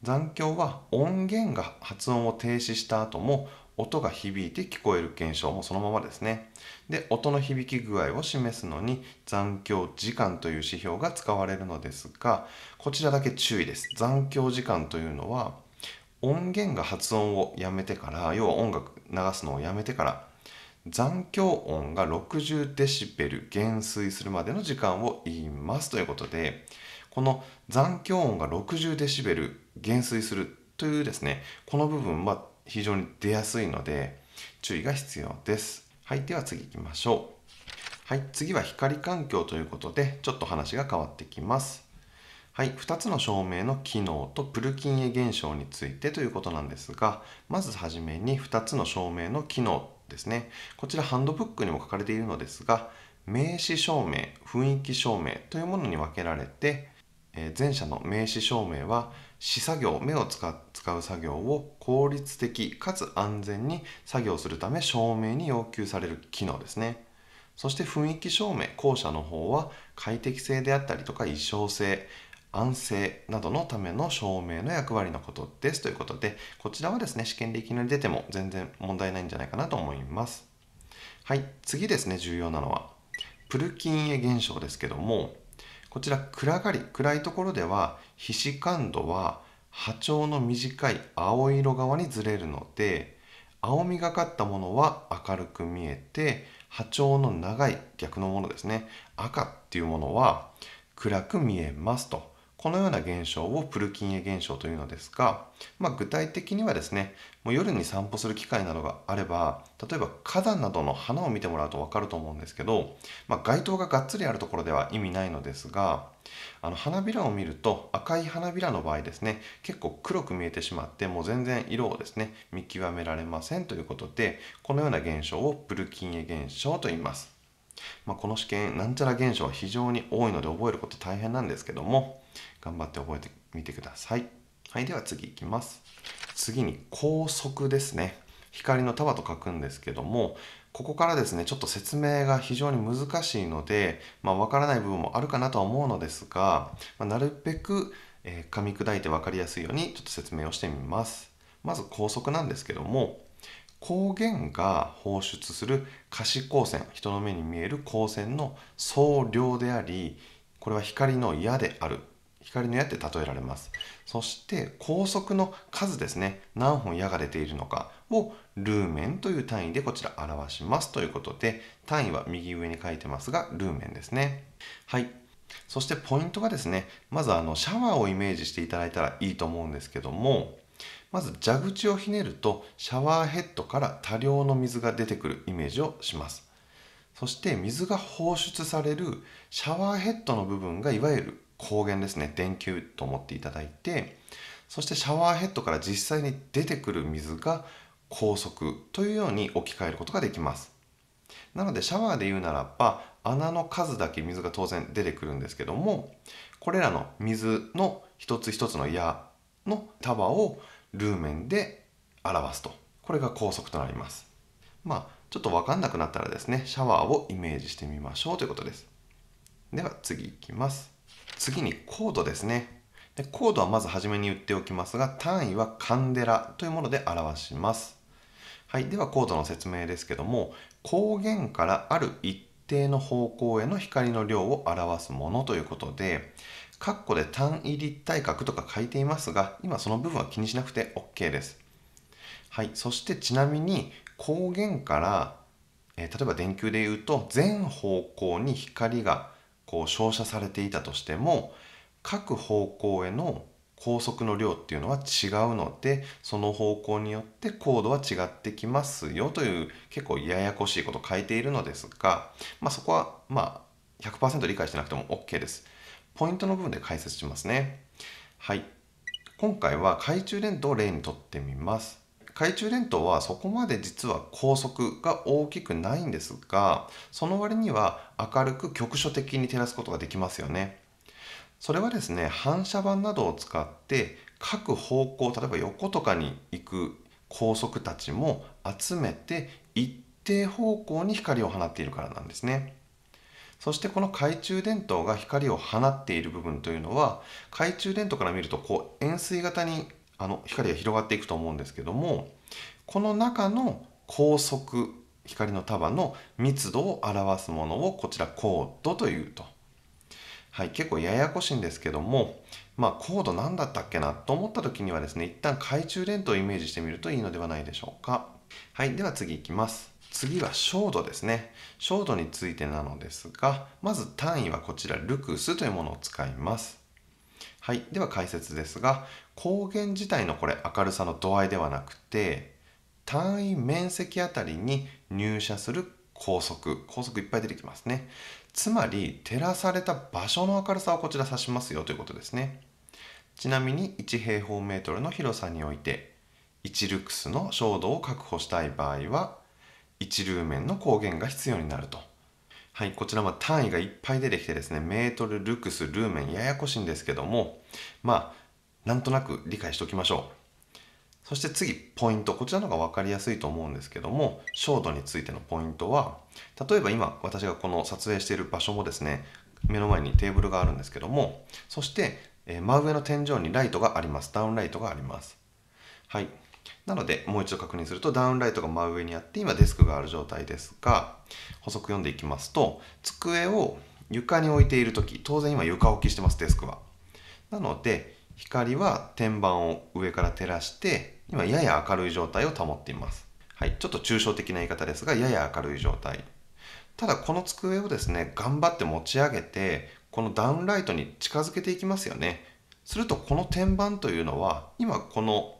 残響は音源が発音を停止した後も音が響いて聞こえる現象もそのままですね。で、音の響き具合を示すのに残響時間という指標が使われるのですが、こちらだけ注意です。残響時間というのは、音源が発音をやめてから要は音楽流すのをやめてから残響音が60デシベル減衰するまでの時間を言いますということでこの残響音が60デシベル減衰するというですねこの部分は非常に出やすいので注意が必要ですはいでは次行きましょうはい次は光環境ということでちょっと話が変わってきますはい、2つの証明の機能とプルキンエ現象についてということなんですがまずはじめに2つの証明の機能ですねこちらハンドブックにも書かれているのですが名詞証明雰囲気証明というものに分けられて、えー、前者の名詞証明は視作業目を使う作業を効率的かつ安全に作業するため証明に要求される機能ですね。そして雰囲気証明後者の方は快適性であったりとか意匠性安静などのための証明の役割のことですということで、こちらはですね、試験でいきなり出ても全然問題ないんじゃないかなと思います。はい、次ですね、重要なのは、プルキンエ現象ですけども、こちら暗がり、暗いところでは、皮脂感度は波長の短い青色側にずれるので、青みがかったものは明るく見えて、波長の長い逆のものですね、赤っていうものは暗く見えますと。このような現象をプルキンエ現象というのですが、まあ、具体的にはですねもう夜に散歩する機会などがあれば例えば花壇などの花を見てもらうと分かると思うんですけど、まあ、街灯ががっつりあるところでは意味ないのですがあの花びらを見ると赤い花びらの場合ですね結構黒く見えてしまってもう全然色をですね見極められませんということでこのような現象をプルキンエ現象と言います。まあ、この試験なんちゃら現象は非常に多いので覚えること大変なんですけども頑張って覚えてみてください。はい、では次いきます。次に高速ですね。光の束と書くんですけども、ここからですね、ちょっと説明が非常に難しいので、まあ、わからない部分もあるかなとは思うのですが、まあ、なるべく、えー、噛み砕いて分かりやすいようにちょっと説明をしてみます。まず高速なんですけども、光源が放出する可視光線人の目に見える光線の総量でありこれは光の矢である光の矢って例えられますそして高速の数ですね何本矢が出ているのかをルーメンという単位でこちら表しますということで単位は右上に書いてますがルーメンですねはいそしてポイントがですねまずあのシャワーをイメージしていただいたらいいと思うんですけどもまず蛇口をひねるとシャワーヘッドから多量の水が出てくるイメージをしますそして水が放出されるシャワーヘッドの部分がいわゆる光源ですね電球と思っていただいてそしてシャワーヘッドから実際に出てくる水が高速というように置き換えることができますなのでシャワーで言うならば穴の数だけ水が当然出てくるんですけどもこれらの水の一つ一つの矢の束をルーメンで表すとこれが高速となりますまあちょっと分かんなくなったらですねシャワーをイメージしてみましょうということですでは次いきます次に高度ですねでードはまず初めに言っておきますが単位はカンデラというもので表します、はい、ではコードの説明ですけども光源からある一定の方向への光の量を表すものということで括弧で単位立体角とか書いていますが今その部分は気にしなくて OK です、はい、そしてちなみに光源から、えー、例えば電球で言うと全方向に光がこう照射されていたとしても各方向への高速の量っていうのは違うのでその方向によって高度は違ってきますよという結構ややこしいことを書いているのですが、まあ、そこはまあ100%理解してなくても OK です。ポイントの部分で解説しますね。はい。今回は懐中電灯を例にとってみます。懐中電灯はそこまで実は高速が大きくないんですがその割には明るく局所的に照らすことができますよね。それはですね反射板などを使って各方向例えば横とかに行く高速たちも集めて一定方向に光を放っているからなんですね。そしてこの懐中電灯が光を放っている部分というのは懐中電灯から見るとこう円錐型にあの光が広がっていくと思うんですけどもこの中の高速光の束の密度を表すものをこちら高度というと。はい、結構ややこしいんですけども、まあ、高度何だったっけなと思った時にはですね一旦懐中電灯をイメージしてみるといいのではないでしょうかはいでは次いきます次は照度ですね照度についてなのですがまず単位はこちらルクスというものを使いますはいでは解説ですが光源自体のこれ明るさの度合いではなくて単位面積あたりに入射する高速高速いっぱい出てきますねつまり照らされた場所の明るさをこちら指しますよということですねちなみに1平方メートルの広さにおいて1ルクスの照度を確保したい場合は1ルーメンの光源が必要になるとはいこちらも単位がいっぱい出てきてですねメートルルクスルーメンややこしいんですけどもまあなんとなく理解しておきましょうそして次ポイントこちらの方が分かりやすいと思うんですけども照度についてのポイントは例えば今私がこの撮影している場所もですね目の前にテーブルがあるんですけどもそして真上の天井にライトがありますダウンライトがありますはいなのでもう一度確認するとダウンライトが真上にあって今デスクがある状態ですが補足読んでいきますと机を床に置いている時当然今床置きしてますデスクはなので光は天板を上から照らして今やや明るい状態を保っています、はい、ちょっと抽象的な言い方ですがやや明るい状態ただこの机をですね頑張って持ち上げてこのダウンライトに近づけていきますよねするとこの天板というのは今この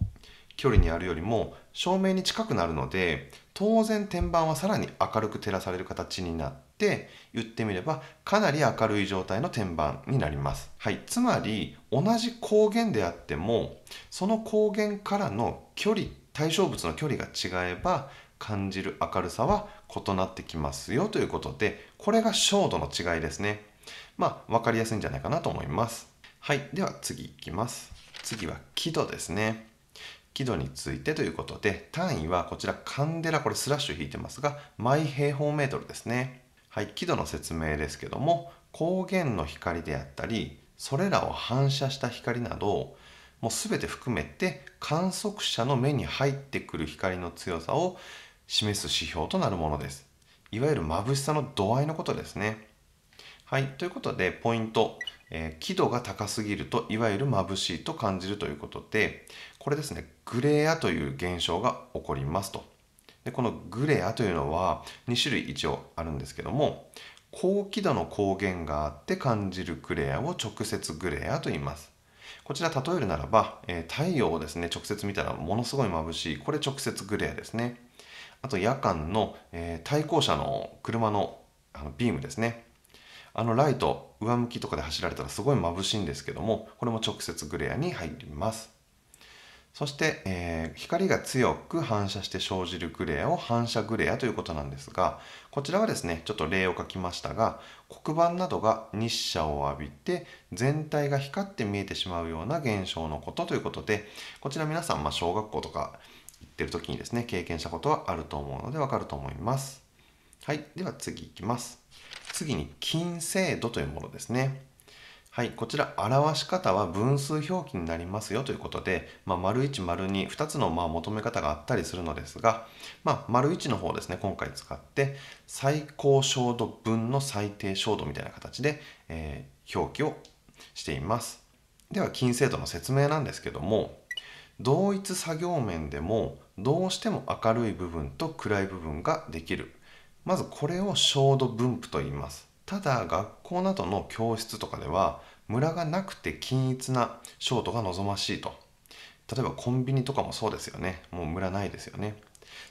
距離にあるよりも照明に近くなるので当然天板はさらに明るく照らされる形になっって言ってみればかなり明るい状態の天板になります、はい、つまり同じ光源であってもその光源からの距離対象物の距離が違えば感じる明るさは異なってきますよということでこれが照度の違いですねまあ分かりやすいんじゃないかなと思いますはいでは次いきます次は輝度ですね輝度についてということで単位はこちらカンデラこれスラッシュ引いてますが毎平方メートルですねはい、輝度の説明ですけども光源の光であったりそれらを反射した光などもう全て含めて観測者の目に入ってくる光の強さを示す指標となるものです。いわゆる眩しさの度合いのことですね。はい、ということでポイント、えー、輝度が高すぎるといわゆる眩しいと感じるということでこれですねグレーアという現象が起こりますと。でこのグレアというのは2種類一応あるんですけども高輝度の光源があって感じるグレアを直接グレアと言いますこちら例えるならば、えー、太陽をですね直接見たらものすごい眩しいこれ直接グレアですねあと夜間の、えー、対向車の車のあのビームですねあのライト上向きとかで走られたらすごい眩しいんですけどもこれも直接グレアに入りますそして、えー、光が強く反射して生じるグレアを反射グレアということなんですが、こちらはですね、ちょっと例を書きましたが、黒板などが日射を浴びて全体が光って見えてしまうような現象のことということで、こちら皆さん、まあ、小学校とか行ってる時にですね、経験したことはあると思うのでわかると思います。はい、では次いきます。次に、金精度というものですね。はい、こちら表し方は分数表記になりますよということで、まあ、丸1、丸2、2つのまあ求め方があったりするのですが、まあ、丸1の方ですね、今回使って、最高照度分の最低照度みたいな形で、えー、表記をしています。では、金精度の説明なんですけども、同一作業面でもどうしても明るい部分と暗い部分ができる。まずこれを照度分布と言います。ただ学校などの教室とかではムラがなくて均一なショートが望ましいと例えばコンビニとかもそうですよねもうムラないですよね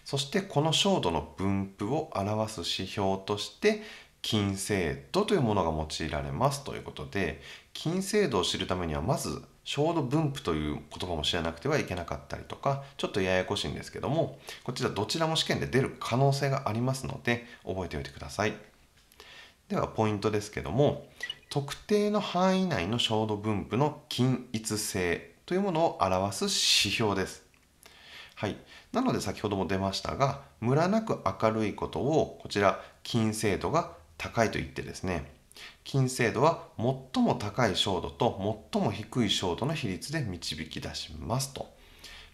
そしてこの照度の分布を表す指標として金精度というものが用いられますということで金精度を知るためにはまず照度分布という言葉も知らなくてはいけなかったりとかちょっとややこしいんですけどもこちらどちらも試験で出る可能性がありますので覚えておいてください。ではポイントですけども特定の範囲内の照度分布の均一性というものを表す指標です。はい、なので先ほども出ましたがムラなく明るいことをこちら金精度が高いと言ってですね金精度は最も高い照度と最も低い照度の比率で導き出しますと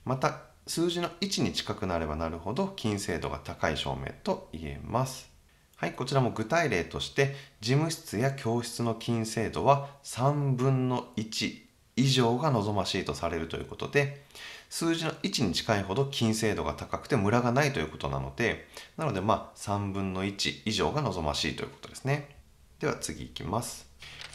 また数字の1に近くなればなるほど金精度が高い照明と言えますはい、こちらも具体例として、事務室や教室の金制度は3分の1以上が望ましいとされるということで、数字の1に近いほど金精度が高くてムラがないということなので、なのでまあ3分の1以上が望ましいということですね。では次いきます。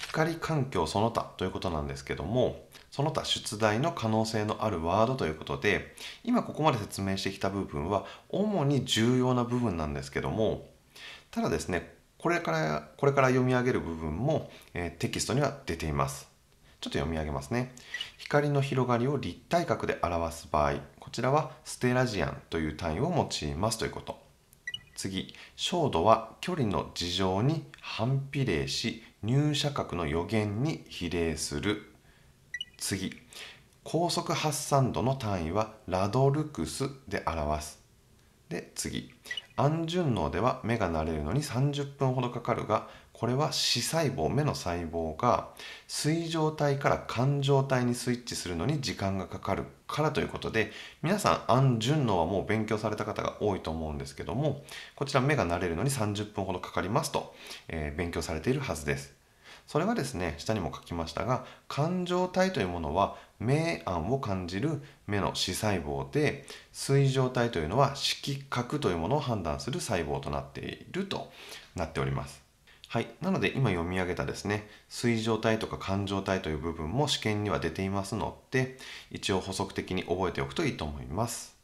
光環境その他ということなんですけども、その他出題の可能性のあるワードということで、今ここまで説明してきた部分は主に重要な部分なんですけども、ただですねこれからこれから読み上げる部分も、えテキストには出ていますちょっと読み上げますね光の広がりを立体角で表す場合こちらはステラジアンという単位を用いますということ次照度は距離の事情に反比例し入射角の予言に比例する次高速発散度の単位はラドルクスで表すで次安順脳では目が慣れるのに30分ほどかかるがこれは視細胞目の細胞が水状態から環状態にスイッチするのに時間がかかるからということで皆さん安順脳はもう勉強された方が多いと思うんですけどもこちら目が慣れるのに30分ほどかかりますと、えー、勉強されているはずです。それがですね下にも書きましたが感情体というものは明暗を感じる目の視細胞で水状体というのは色覚というものを判断する細胞となっているとなっております。はい、なので今読み上げたですね水状体とか感情体という部分も試験には出ていますので一応補足的に覚えておくといいと思います。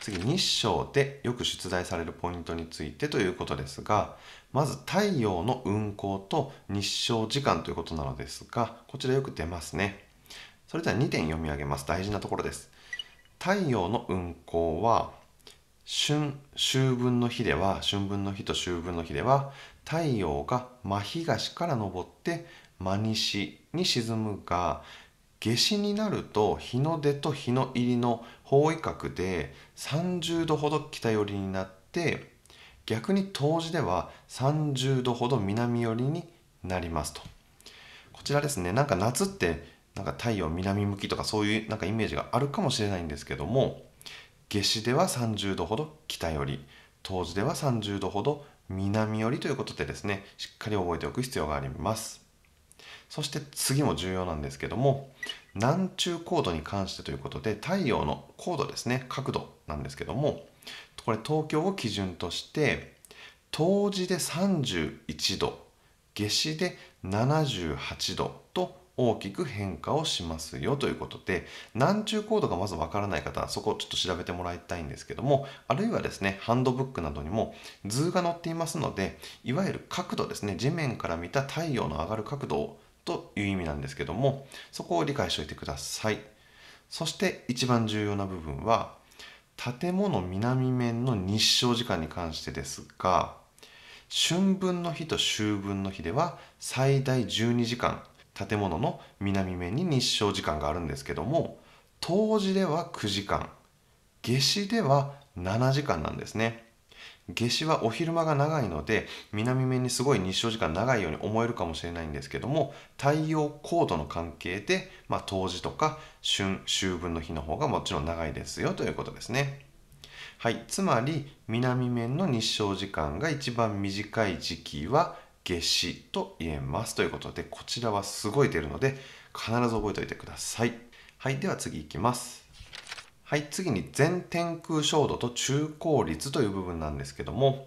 次日照でよく出題されるポイントについてということですがまず太陽の運行と日照時間ということなのですがこちらよく出ますねそれでは2点読み上げます大事なところです太陽の運行は春秋分の日では春分の日と秋分の日では太陽が真東から昇って真西に沈むが夏至になると日の出と日の入りの方位角で30度ほど北寄りになって逆に冬至では30度ほど南寄りになりますとこちらですねなんか夏ってなんか太陽南向きとかそういうなんかイメージがあるかもしれないんですけども夏至では30度ほど北寄り冬至では30度ほど南寄りということでですねしっかり覚えておく必要がありますそして次も重要なんですけども南中高度に関してということで太陽の高度ですね角度なんですけどもこれ東京を基準として冬至で31度夏至で78度と大きく変化をしますよということで南中高度がまずわからない方はそこをちょっと調べてもらいたいんですけどもあるいはですねハンドブックなどにも図が載っていますのでいわゆる角度ですね地面から見た太陽の上がる角度という意味なんですけどもそこを理解しておいてくださいそして一番重要な部分は建物南面の日照時間に関してですが春分の日と秋分の日では最大12時間建物の南面に日照時間があるんですけども冬至では9時間夏至では7時間なんですね夏至はお昼間が長いので南面にすごい日照時間長いように思えるかもしれないんですけども太陽高度の関係で、まあ、冬至とか春秋分の日の方がもちろん長いですよということですね。はい、つまり南面の日照時間が一番短い時期は夏至と言えますということでこちらはすごい出るので必ず覚えておいてください。はい、では次いきます。はい、次に全天空照度と中高率という部分なんですけども、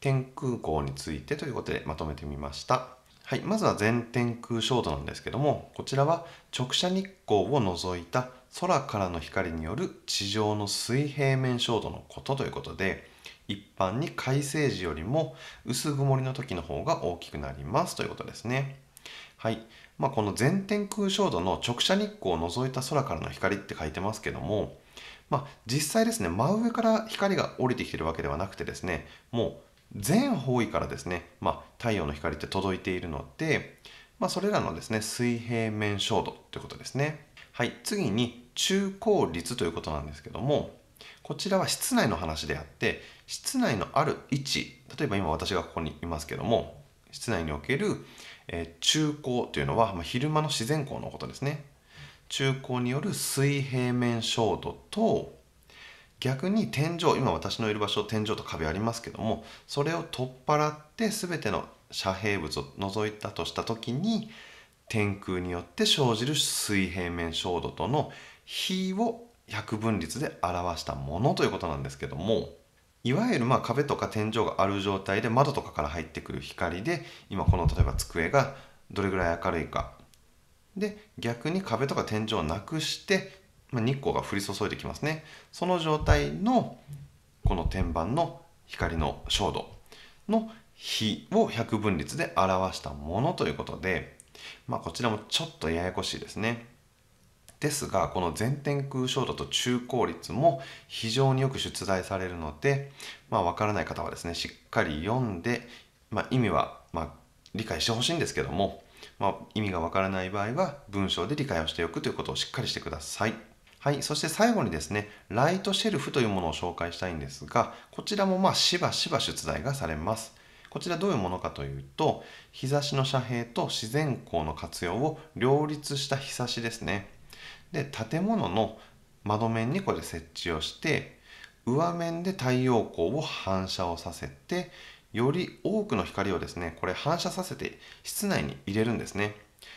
天空光についてということでまとめてみました。はい、まずは全天空照度なんですけども、こちらは直射日光を除いた空からの光による地上の水平面照度のことということで、一般に快晴時よりも薄曇りの時の方が大きくなりますということですね。はい。まあ、この全天空照度の直射日光を除いた空からの光って書いてますけども、まあ、実際ですね真上から光が降りてきてるわけではなくてですねもう全方位からですね、まあ、太陽の光って届いているので、まあ、それらのですね水平面照度ということですね。はい、次に中高率ということなんですけどもこちらは室内の話であって室内のある位置例えば今私がここにいますけども室内における、え中高というのは、まあ、昼間の自然光のことですね中高による水平面照度と逆に天井今私のいる場所天井と壁ありますけどもそれを取っ払って全ての遮蔽物を除いたとした時に天空によって生じる水平面照度との比を百分率で表したものということなんですけどもいわゆるま壁とか天井がある状態で窓とかから入ってくる光で今この例えば机がどれぐらい明るいかで逆に壁とか天井をなくして、まあ、日光が降り注いできますねその状態のこの天板の光の照度の比を百分率で表したものということで、まあ、こちらもちょっとややこしいですね。ですがこの全天空照度と中効率も非常によく出題されるので、まあ、分からない方はですねしっかり読んで、まあ、意味はま理解してほしいんですけどもまあ、意味がわからない場合は文章で理解をしておくということをしっかりしてください。はい、そして最後にですね、ライトシェルフというものを紹介したいんですが、こちらもまあしばしば出題がされます。こちらどういうものかというと、日差しの遮蔽と自然光の活用を両立した日差しですね。で、建物の窓面にこれ設置をして、上面で太陽光を反射をさせて、より多くの光をですねこれ反射させて室内に入れるんですね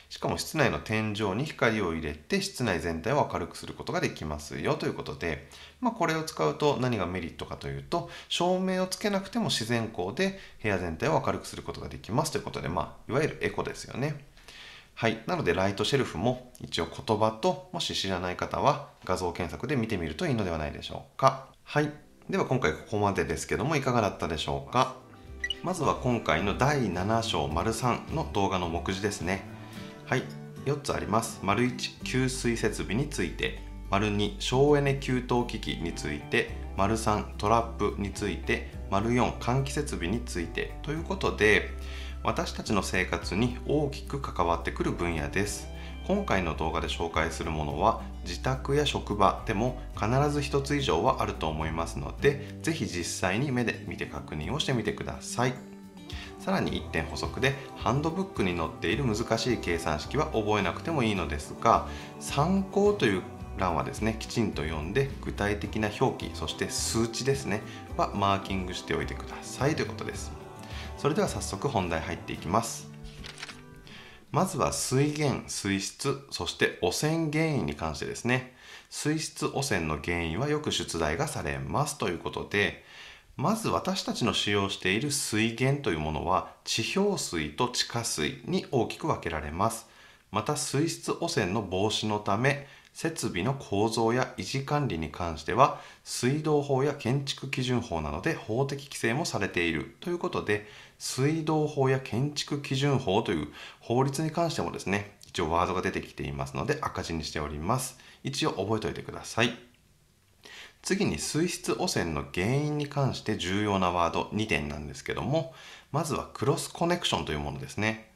しかも室内の天井に光を入れて室内全体を明るくすることができますよということで、まあ、これを使うと何がメリットかというと照明をつけなくても自然光で部屋全体を明るくすることができますということで、まあ、いわゆるエコですよね。はい。なので、ライトシェルフも一応言葉と、もし知らない方は画像検索で見てみるといいのではないでしょうか。はい。では今回ここまでですけども、いかがだったでしょうか。まずは今回の第7章丸3の動画の目次ですねはい4つあります丸1給水設備について丸2省エネ給湯機器について丸3トラップについて丸4換気設備についてということで私たちの生活に大きく関わってくる分野です今回の動画で紹介するものは自宅や職場でも必ず1つ以上はあると思いますので是非実際に目で見て確認をしてみてくださいさらに1点補足でハンドブックに載っている難しい計算式は覚えなくてもいいのですが参考という欄はですねきちんと読んで具体的な表記そして数値ですねはマーキングしておいてくださいということですそれでは早速本題入っていきますまずは水源、水質、そして汚染原因に関してですね。水質汚染の原因はよく出題がされますということで、まず私たちの使用している水源というものは地表水と地下水に大きく分けられます。また水質汚染の防止のため設備の構造や維持管理に関しては水道法や建築基準法などで法的規制もされているということで水道法や建築基準法という法律に関してもですね、一応ワードが出てきていますので赤字にしております。一応覚えておいてください。次に水質汚染の原因に関して重要なワード2点なんですけども、まずはクロスコネクションというものですね。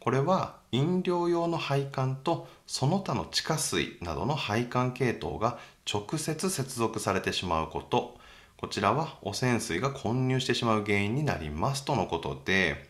これは飲料用の配管とその他の地下水などの配管系統が直接接続されてしまうことこちらは汚染水が混入してしまう原因になりますとのことで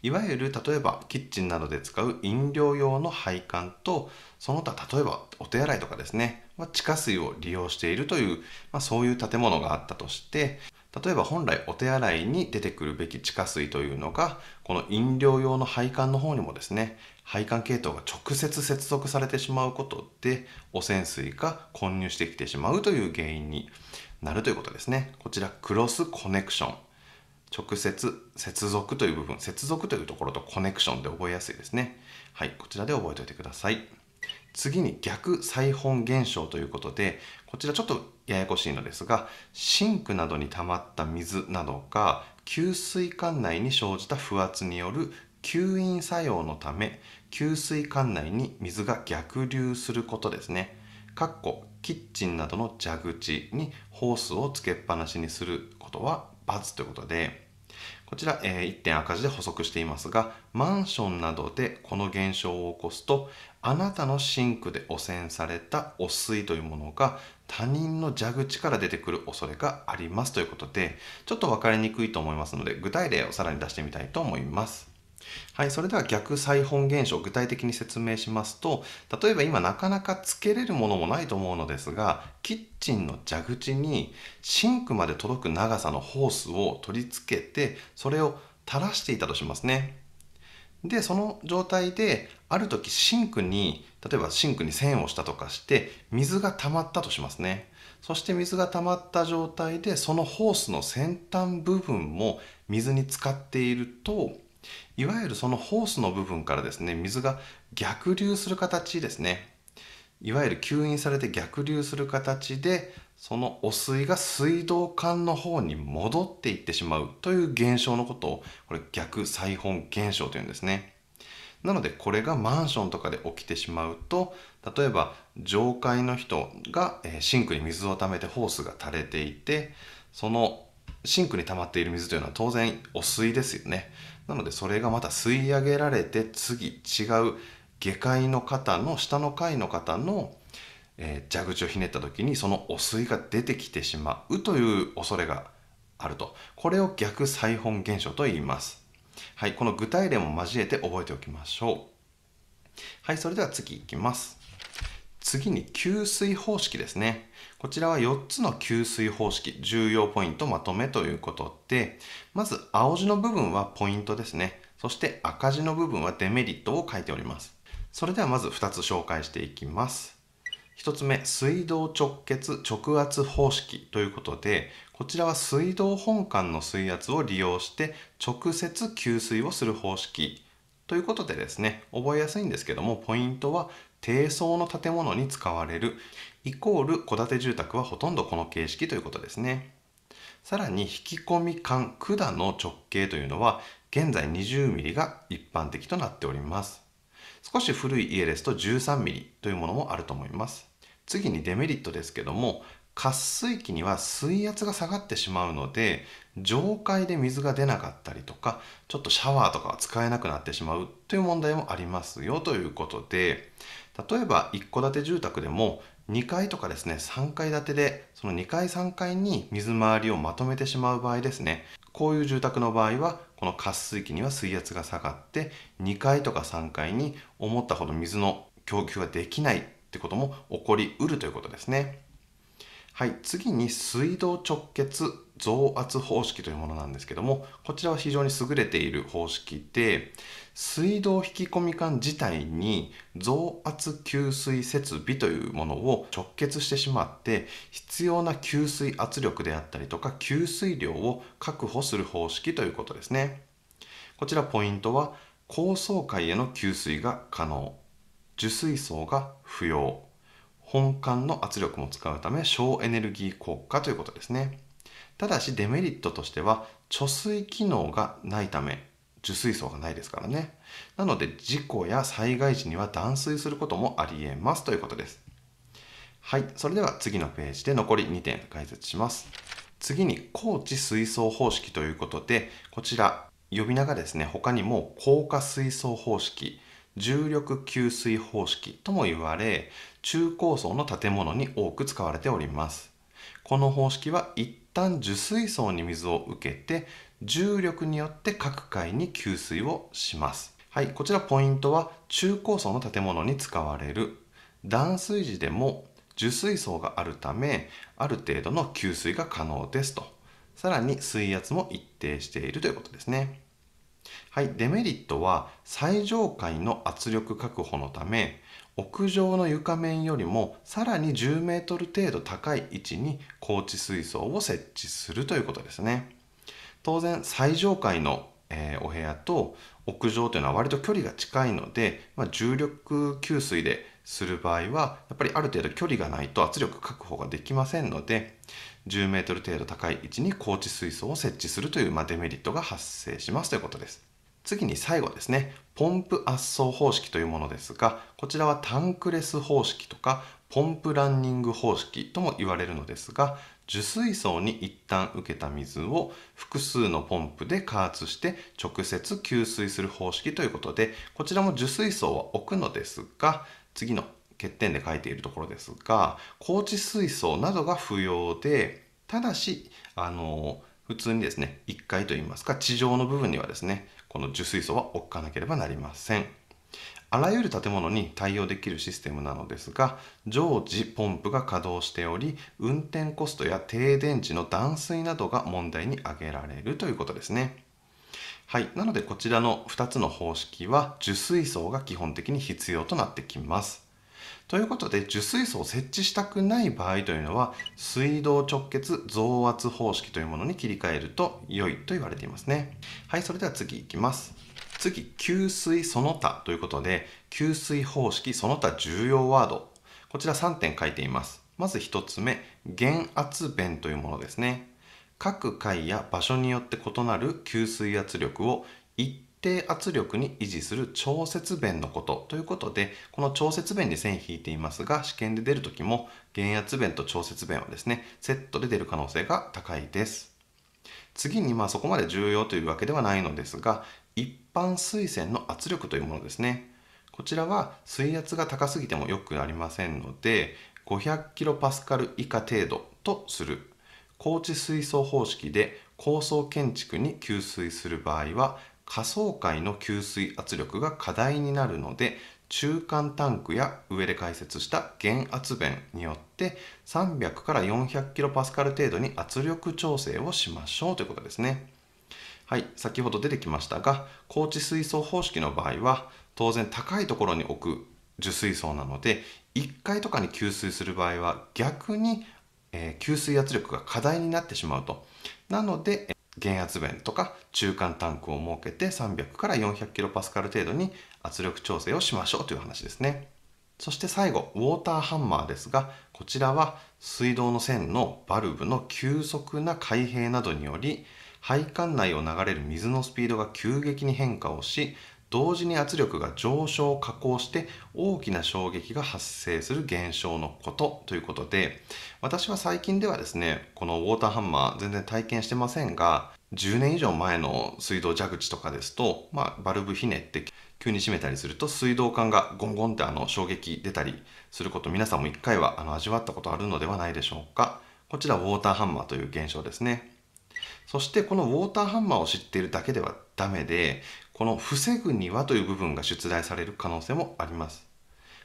いわゆる例えばキッチンなどで使う飲料用の配管とその他例えばお手洗いとかですね地下水を利用しているという、まあ、そういう建物があったとして例えば本来お手洗いに出てくるべき地下水というのがこの飲料用の配管の方にもですね配管系統が直接接続されてしまうことで汚染水が混入してきてしまうという原因になるということですね。こちら、クロスコネクション。直接、接続という部分、接続というところとコネクションで覚えやすいですね。はい、こちらで覚えておいてください。次に逆再本現象ということで、こちらちょっとややこしいのですが、シンクなどに溜まった水などが給水管内に生じた不圧による吸引作用のため、給水管内に水が逆流することですね。かっこキッチンなどの蛇口にホースをつけっぱなしにすることは×ということで、こちら、え1点赤字で補足していますが、マンションなどでこの現象を起こすと、あなたのシンクで汚染された汚水というものが他人の蛇口から出てくる恐れがありますということで、ちょっと分かりにくいと思いますので、具体例をさらに出してみたいと思います。はい、それでは逆再本現象具体的に説明しますと例えば今なかなかつけれるものもないと思うのですがキッチンの蛇口にシンクまで届く長さのホースを取り付けてそれを垂らしていたとしますね。でその状態である時シンクに例えばシンクに栓をしたとかして水が溜まったとしますねそして水が溜まった状態でそのホースの先端部分も水に浸かっているといわゆるそのホースの部分からですね水が逆流する形ですねいわゆる吸引されて逆流する形でその汚水が水道管の方に戻っていってしまうという現象のことをこれ逆再本現象というんですねなのでこれがマンションとかで起きてしまうと例えば上階の人がシンクに水を溜めてホースが垂れていてそのシンクに溜まっている水というのは当然汚水ですよねなのでそれがまた吸い上げられて次違う下界の方の下の階の方の、えー、蛇口をひねった時にその汚水が出てきてしまうという恐れがあるとこれを逆再本現象と言いますはいこの具体例も交えて覚えておきましょうはいそれでは次いきます次に給水方式ですねこちらは4つの給水方式、重要ポイントまとめということで、まず青字の部分はポイントですね。そして赤字の部分はデメリットを書いております。それではまず2つ紹介していきます。1つ目、水道直結直圧方式ということで、こちらは水道本管の水圧を利用して直接給水をする方式ということでですね、覚えやすいんですけども、ポイントは低層の建物に使われるイコール戸建て住宅はほとんどこの形式ということですね。さらに引き込み管管の直径というのは現在 20mm が一般的となっております。少し古い家ですと 13mm というものもあると思います。次にデメリットですけども渇水器には水圧が下がってしまうので上階で水が出なかったりとかちょっとシャワーとかは使えなくなってしまうという問題もありますよということで例えば一戸建て住宅でも2階とかですね3階建てでその2階3階に水回りをまとめてしまう場合ですねこういう住宅の場合はこの渇水器には水圧が下がって2階とか3階に思ったほど水の供給ができないってことも起こりうるということですね。はい、次に水道直結増圧方式というものなんですけどもこちらは非常に優れている方式で水道引き込み管自体に増圧給水設備というものを直結してしまって必要な給水圧力であったりとか給水量を確保する方式ということですねこちらポイントは高層階への給水が可能受水槽が不要本館の圧力も使うため省エネルギー効果ということですねただしデメリットとしては貯水機能がないため受水槽がないですからね。なので事故や災害時には断水することもありえますということです。はい、それでは次のページで残り2点解説します。次に高知水槽方式ということで、こちら呼び名がですね、他にも高架水槽方式、重力給水方式とも言われ、中高層の建物に多く使われております。この方式は一旦受水槽に水を受けて重力によって各階に給水をします。はい、こちらポイントは中高層の建物に使われる断水時でも受水槽があるためある程度の給水が可能ですとさらに水圧も一定しているということですねはいデメリットは最上階の圧力確保のため屋上の床面よりもさらに 10m 程度高い位置に高地水槽を設置するということですね当然最上階の、えー、お部屋と屋上というのは割と距離が近いので、まあ、重力給水でする場合はやっぱりある程度距離がないと圧力確保ができませんので 10m 程度高い位置に高地水槽を設置するという、まあ、デメリットが発生しますということです。次に最後ですね、ポンプ圧送方式というものですが、こちらはタンクレス方式とか、ポンプランニング方式とも言われるのですが、受水槽に一旦受けた水を複数のポンプで加圧して直接給水する方式ということでこちらも受水槽は置くのですが次の欠点で書いているところですが高地水槽などが不要でただしあの普通にですね1階といいますか地上の部分にはですねこの受水槽は置かなければなりません。あらゆる建物に対応できるシステムなのですが常時ポンプが稼働しており運転コストや停電時の断水などが問題に挙げられるということですね。はい、なのでこちらの2つの方式は受水槽が基本的に必要となってきます。ということで受水槽を設置したくない場合というのは水道直結増圧方式というものに切り替えると良いと言われていますね。はい、それでは次いきます。次、給水その他ということで、給水方式その他重要ワード。こちら3点書いています。まず1つ目、減圧弁というものですね。各回や場所によって異なる給水圧力を一定圧力に維持する調節弁のことということで、この調節弁に線引いていますが、試験で出るときも減圧弁と調節弁はですね、セットで出る可能性が高いです。次にまあそこまで重要というわけではないのですが一般水栓の圧力というものですねこちらは水圧が高すぎてもよくありませんので5 0 0スカル以下程度とする高地水槽方式で高層建築に給水する場合は下層階の給水圧力が課題になるので中間タンクや上で解説した減圧弁によって300から4 0 0 k p ル程度に圧力調整をしましょうということですね。はい、先ほど出てきましたが高地水槽方式の場合は当然高いところに置く受水槽なので1階とかに給水する場合は逆に、えー、給水圧力が過大になってしまうとなので減圧弁とか中間タンクを設けて300から 400kPa 程度に圧力調整をしましょうという話ですねそして最後ウォーターハンマーですがこちらは水道の線のバルブの急速な開閉などにより配管内を流れる水のスピードが急激に変化をし同時に圧力が上昇下降して大きな衝撃が発生する現象のことということで私は最近ではですねこのウォーターハンマー全然体験してませんが10年以上前の水道蛇口とかですと、まあ、バルブひねって急に閉めたりすると水道管がゴンゴンってあの衝撃出たりすること皆さんも1回はあの味わったことあるのではないでしょうかこちらウォーターハンマーという現象ですねそしてこのウォーターハンマーを知っているだけではダメでこの防ぐにはという部分が出題される可能性もあります。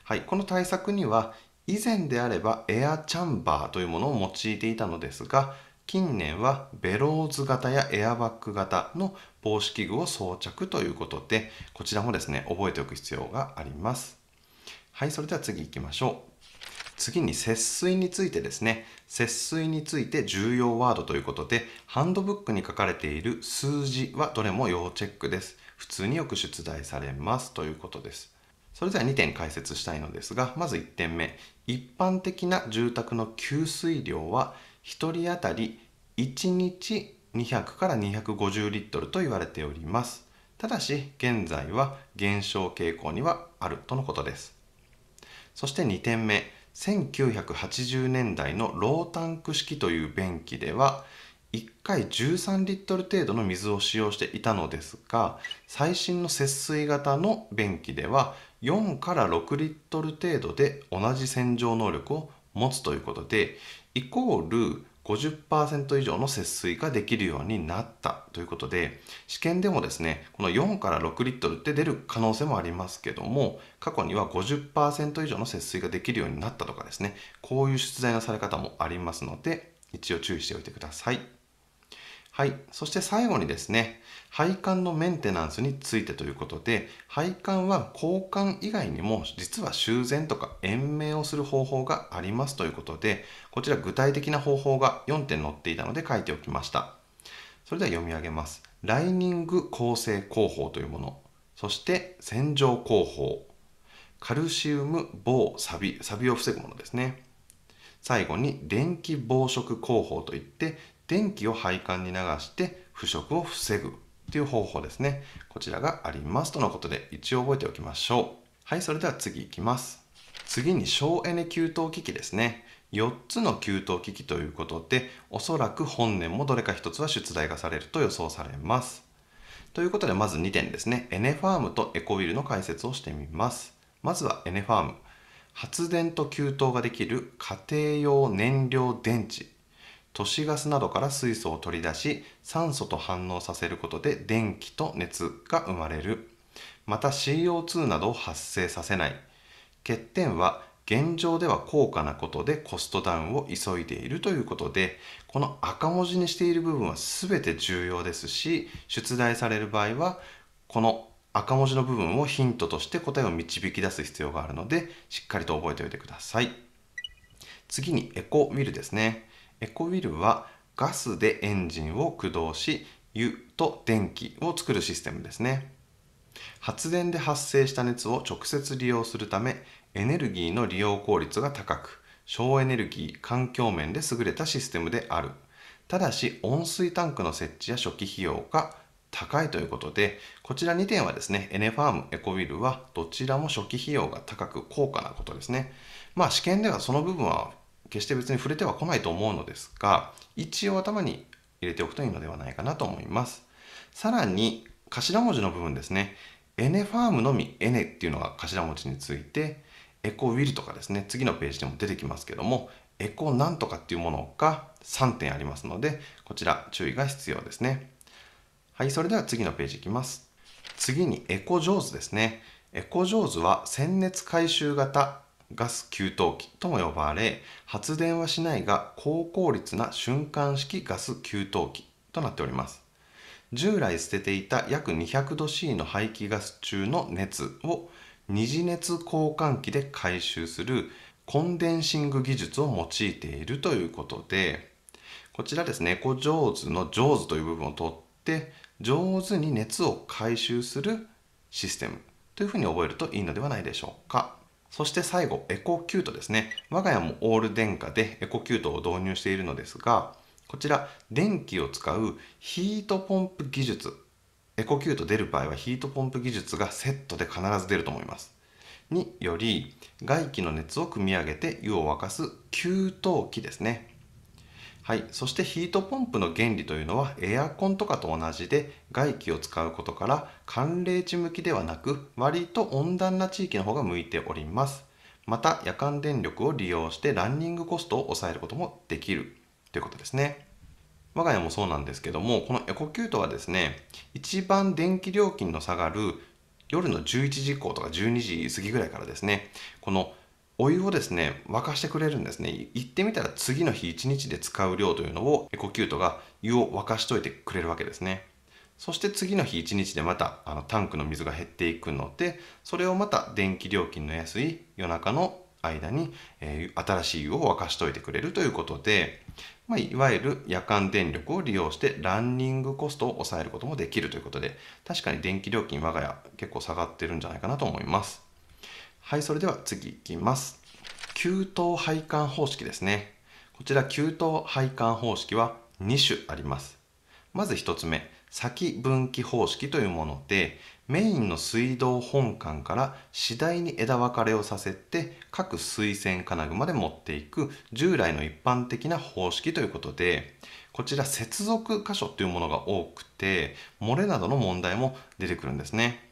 はい、この対策には以前であればエアチャンバーというものを用いていたのですが近年はベローズ型やエアバッグ型の防止器具を装着ということでこちらもですね覚えておく必要があります。はい、それでは次行きましょう。次に節水についてですね節水について重要ワードということでハンドブックに書かれている数字はどれも要チェックです普通によく出題されますということですそれでは2点解説したいのですがまず1点目一般的な住宅の給水量は1人当たり1日200から250リットルと言われておりますただし現在は減少傾向にはあるとのことですそして2点目1980年代のロータンク式という便器では1回13リットル程度の水を使用していたのですが最新の節水型の便器では4から6リットル程度で同じ洗浄能力を持つということでイコール50%以上の節水ができるようになったということで試験でもですねこの4から6リットルって出る可能性もありますけども過去には50%以上の節水ができるようになったとかですねこういう出題のされ方もありますので一応注意しておいてください。はい。そして最後にですね、配管のメンテナンスについてということで配管は交換以外にも実は修繕とか延命をする方法がありますということでこちら具体的な方法が4点載っていたので書いておきましたそれでは読み上げますライニング構成工法というものそして洗浄工法カルシウム棒サビサビを防ぐものですね最後に電気防食工法といって電気を配管に流して腐食を防ぐっていう方法ですね。こちらがありますとのことで一応覚えておきましょう。はい、それでは次いきます。次に省エネ給湯機器ですね。4つの給湯機器ということで、おそらく本年もどれか1つは出題がされると予想されます。ということで、まず2点ですね。エネファームとエコビルの解説をしてみます。まずはエネファーム。発電と給湯ができる家庭用燃料電池都市ガスなどから水素を取り出し酸素と反応させることで電気と熱が生まれるまた CO2 などを発生させない欠点は現状では高価なことでコストダウンを急いでいるということでこの赤文字にしている部分は全て重要ですし出題される場合はこの赤文字の部分をヒントとして答えを導き出す必要があるのでしっかりと覚えておいてください次にエコウィルですねエコウィルはガスでエンジンを駆動し湯と電気を作るシステムですね発電で発生した熱を直接利用するためエネルギーの利用効率が高く省エネルギー環境面で優れたシステムであるただし温水タンクの設置や初期費用が高いということでこちら2点はですねエネファームエコウィルはどちらも初期費用が高く高価なことですねまあ試験ではその部分は決して別に触れては来ないと思うのですが一応頭に入れておくといいのではないかなと思いますさらに頭文字の部分ですねエネファームのみエネっていうのが頭文字についてエコウィルとかですね次のページでも出てきますけどもエコなんとかっていうものが3点ありますのでこちら注意が必要ですねはいそれでは次のページいきます次にエコジョーズですねエコジョーズは戦熱回収型ガス給湯器とも呼ばれ発電はしないが高効率な瞬間式ガス給湯器となっております従来捨てていた約 200°C の排気ガス中の熱を二次熱交換器で回収するコンデンシング技術を用いているということでこちらですねエコジョーズのジョーズという部分を取って上手に熱を回収するシステムというふうに覚えるといいのではないでしょうか。そして最後、エコキュートですね。我が家もオール電化でエコキュートを導入しているのですが、こちら、電気を使うヒートポンプ技術。エコキュート出る場合はヒートポンプ技術がセットで必ず出ると思います。により、外気の熱を組み上げて湯を沸かす給湯器ですね。はい、そしてヒートポンプの原理というのはエアコンとかと同じで外気を使うことから寒冷地向きではなく割と温暖な地域の方が向いておりますまた夜間電力を利用してランニングコストを抑えることもできるということですね我が家もそうなんですけどもこのエコキュートはですね一番電気料金の下がる夜の11時以降とか12時過ぎぐらいからですねこのお湯をですね沸かしてくれるんですね行ってみたら次の日1日で使う量というのをエコキュートが湯を沸かしといてくれるわけですねそして次の日1日でまたあのタンクの水が減っていくのでそれをまた電気料金の安い夜中の間に、えー、新しい湯を沸かしといてくれるということで、まあ、いわゆる夜間電力を利用してランニングコストを抑えることもできるということで確かに電気料金我が家結構下がってるんじゃないかなと思います。はい、それでは次いきます。給湯配管方式ですね。こちら給湯配管方式は2種あります。まず1つ目、先分岐方式というもので、メインの水道本管から次第に枝分かれをさせて、各水栓金具まで持っていく従来の一般的な方式ということで、こちら接続箇所というものが多くて、漏れなどの問題も出てくるんですね。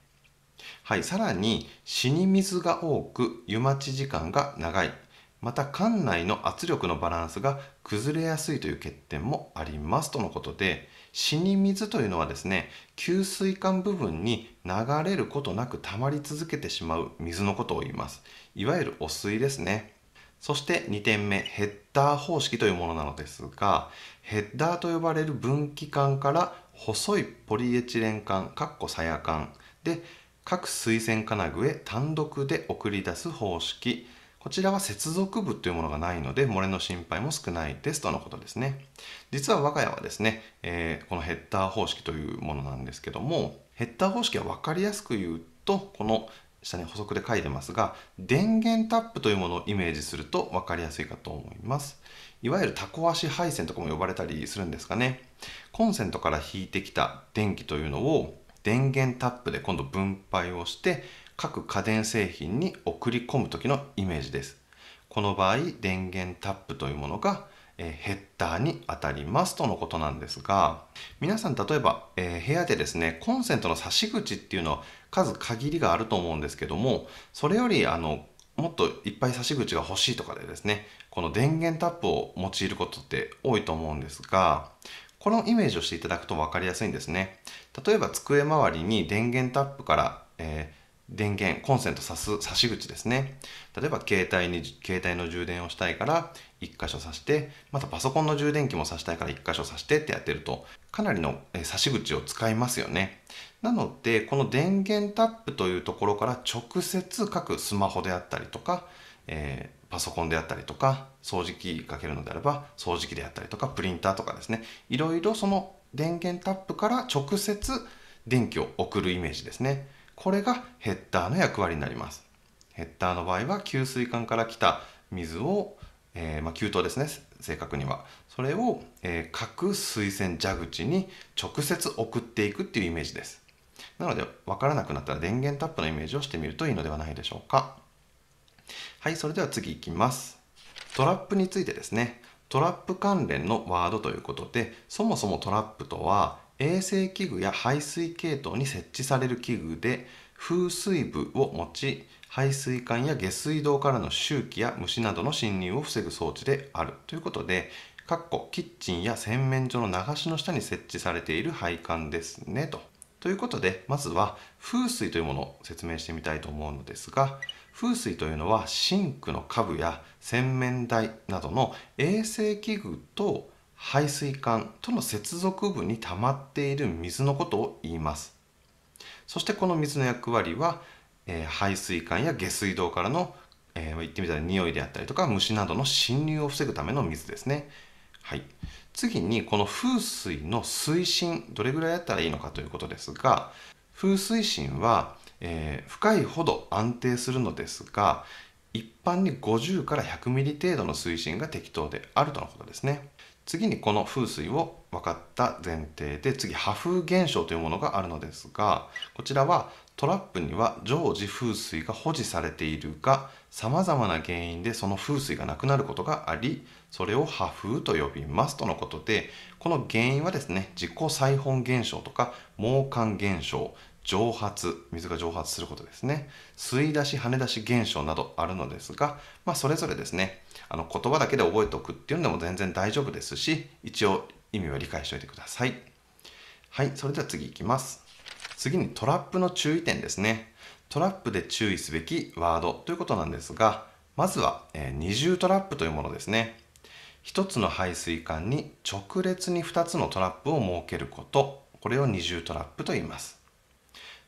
はい、さらに死に水が多く湯待ち時間が長いまた館内の圧力のバランスが崩れやすいという欠点もありますとのことで死に水というのはですね給水管部分に流れることなく溜まり続けてしまう水のことを言いますいわゆる汚水ですねそして2点目ヘッダー方式というものなのですがヘッダーと呼ばれる分岐管から細いポリエチレン管かっこさや管で各推薦金具へ単独で送り出す方式こちらは接続部というものがないので、漏れの心配も少ないですとのことですね。実は我が家はですね、えー、このヘッダー方式というものなんですけども、ヘッダー方式は分かりやすく言うと、この下に補足で書いてますが、電源タップというものをイメージすると分かりやすいかと思います。いわゆるタコ足配線とかも呼ばれたりするんですかね。コンセントから引いてきた電気というのを電源タップで今度分配をして各家電製品に送り込む時のイメージですこの場合電源タップというものがヘッダーに当たりますとのことなんですが皆さん例えば、えー、部屋でですねコンセントの差し口っていうのは数限りがあると思うんですけどもそれよりあのもっといっぱい差し口が欲しいとかでですねこの電源タップを用いることって多いと思うんですがこのイメージをしていただくと分かりやすいんですね例えば机周りに電源タップから、えー、電源コンセント差す差し口ですね例えば携帯に携帯の充電をしたいから1箇所挿してまたパソコンの充電器も挿したいから1箇所挿してってやってるとかなりの差し口を使いますよねなのでこの電源タップというところから直接各スマホであったりとか、えー、パソコンであったりとか掃除機かけるのであれば掃除機であったりとかプリンターとかですねいろいろその電源タップから直接電気を送るイメージですねこれがヘッダーの役割になりますヘッダーの場合は給水管から来た水を、えー、まあ、給湯ですね正確にはそれを、えー、各水洗蛇口に直接送っていくっていうイメージですなので分からなくなったら電源タップのイメージをしてみるといいのではないでしょうかはいそれでは次いきますトラップについてですねトラップ関連のワードということでそもそもトラップとは衛生器具や排水系統に設置される器具で風水部を持ち排水管や下水道からの周期や虫などの侵入を防ぐ装置であるということでかっこキッチンや洗面所の流しの下に設置されている配管ですねと。ということでまずは風水というものを説明してみたいと思うのですが風水というのはシンクの下部や洗面台などの衛生器具と排水管との接続部に溜まっている水のことを言いますそしてこの水の役割は、えー、排水管や下水道からの、えー、言ってみたら匂いであったりとか虫などの侵入を防ぐための水ですねはい、次にこの風水の水深どれぐらいやったらいいのかということですが風水深はえー、深いほど安定するのですが一般に50から100ミリ程度の水深が適当であるとのことですね次にこの風水を分かった前提で次破風現象というものがあるのですがこちらはトラップには常時風水が保持されているがさまざまな原因でその風水がなくなることがありそれを破風と呼びますとのことでこの原因はですね自己再本現象とか盲感現象蒸発水が蒸発することですね吸い出し跳ね出し現象などあるのですが、まあ、それぞれですねあの言葉だけで覚えておくっていうのでも全然大丈夫ですし一応意味は理解しておいてくださいはいそれでは次いきます次にトラップの注意点ですねトラップで注意すべきワードということなんですがまずは、えー、二重トラップというものですね1つの排水管に直列に2つのトラップを設けることこれを二重トラップと言います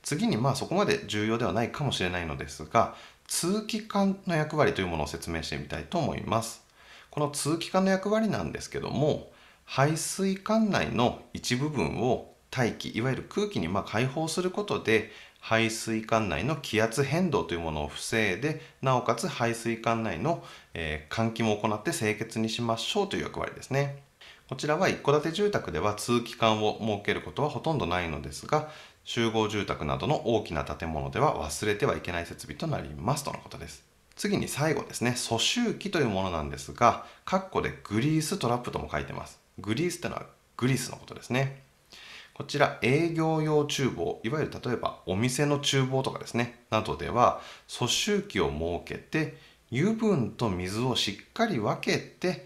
次にまあそこまで重要ではないかもしれないのですが通気管の役割というものを説明してみたいと思いますこの通気管の役割なんですけども排水管内の一部分を大気いわゆる空気にま解放することで排水管内の気圧変動というものを防いでなおかつ排水管内の、え換気も行って清潔にしましょうという役割ですねこちらは一戸建て住宅では通気管を設けることはほとんどないのですが集合住宅などの大きな建物では忘れてはいけない設備となりますとのことです次に最後ですね蘇臭機というものなんですが括弧でグリーストラップとも書いてますグリースというのはグリスのことですねこちら営業用厨房いわゆる例えばお店の厨房とかですねなどでは蘇臭機を設けて油分と水をしっかり分けて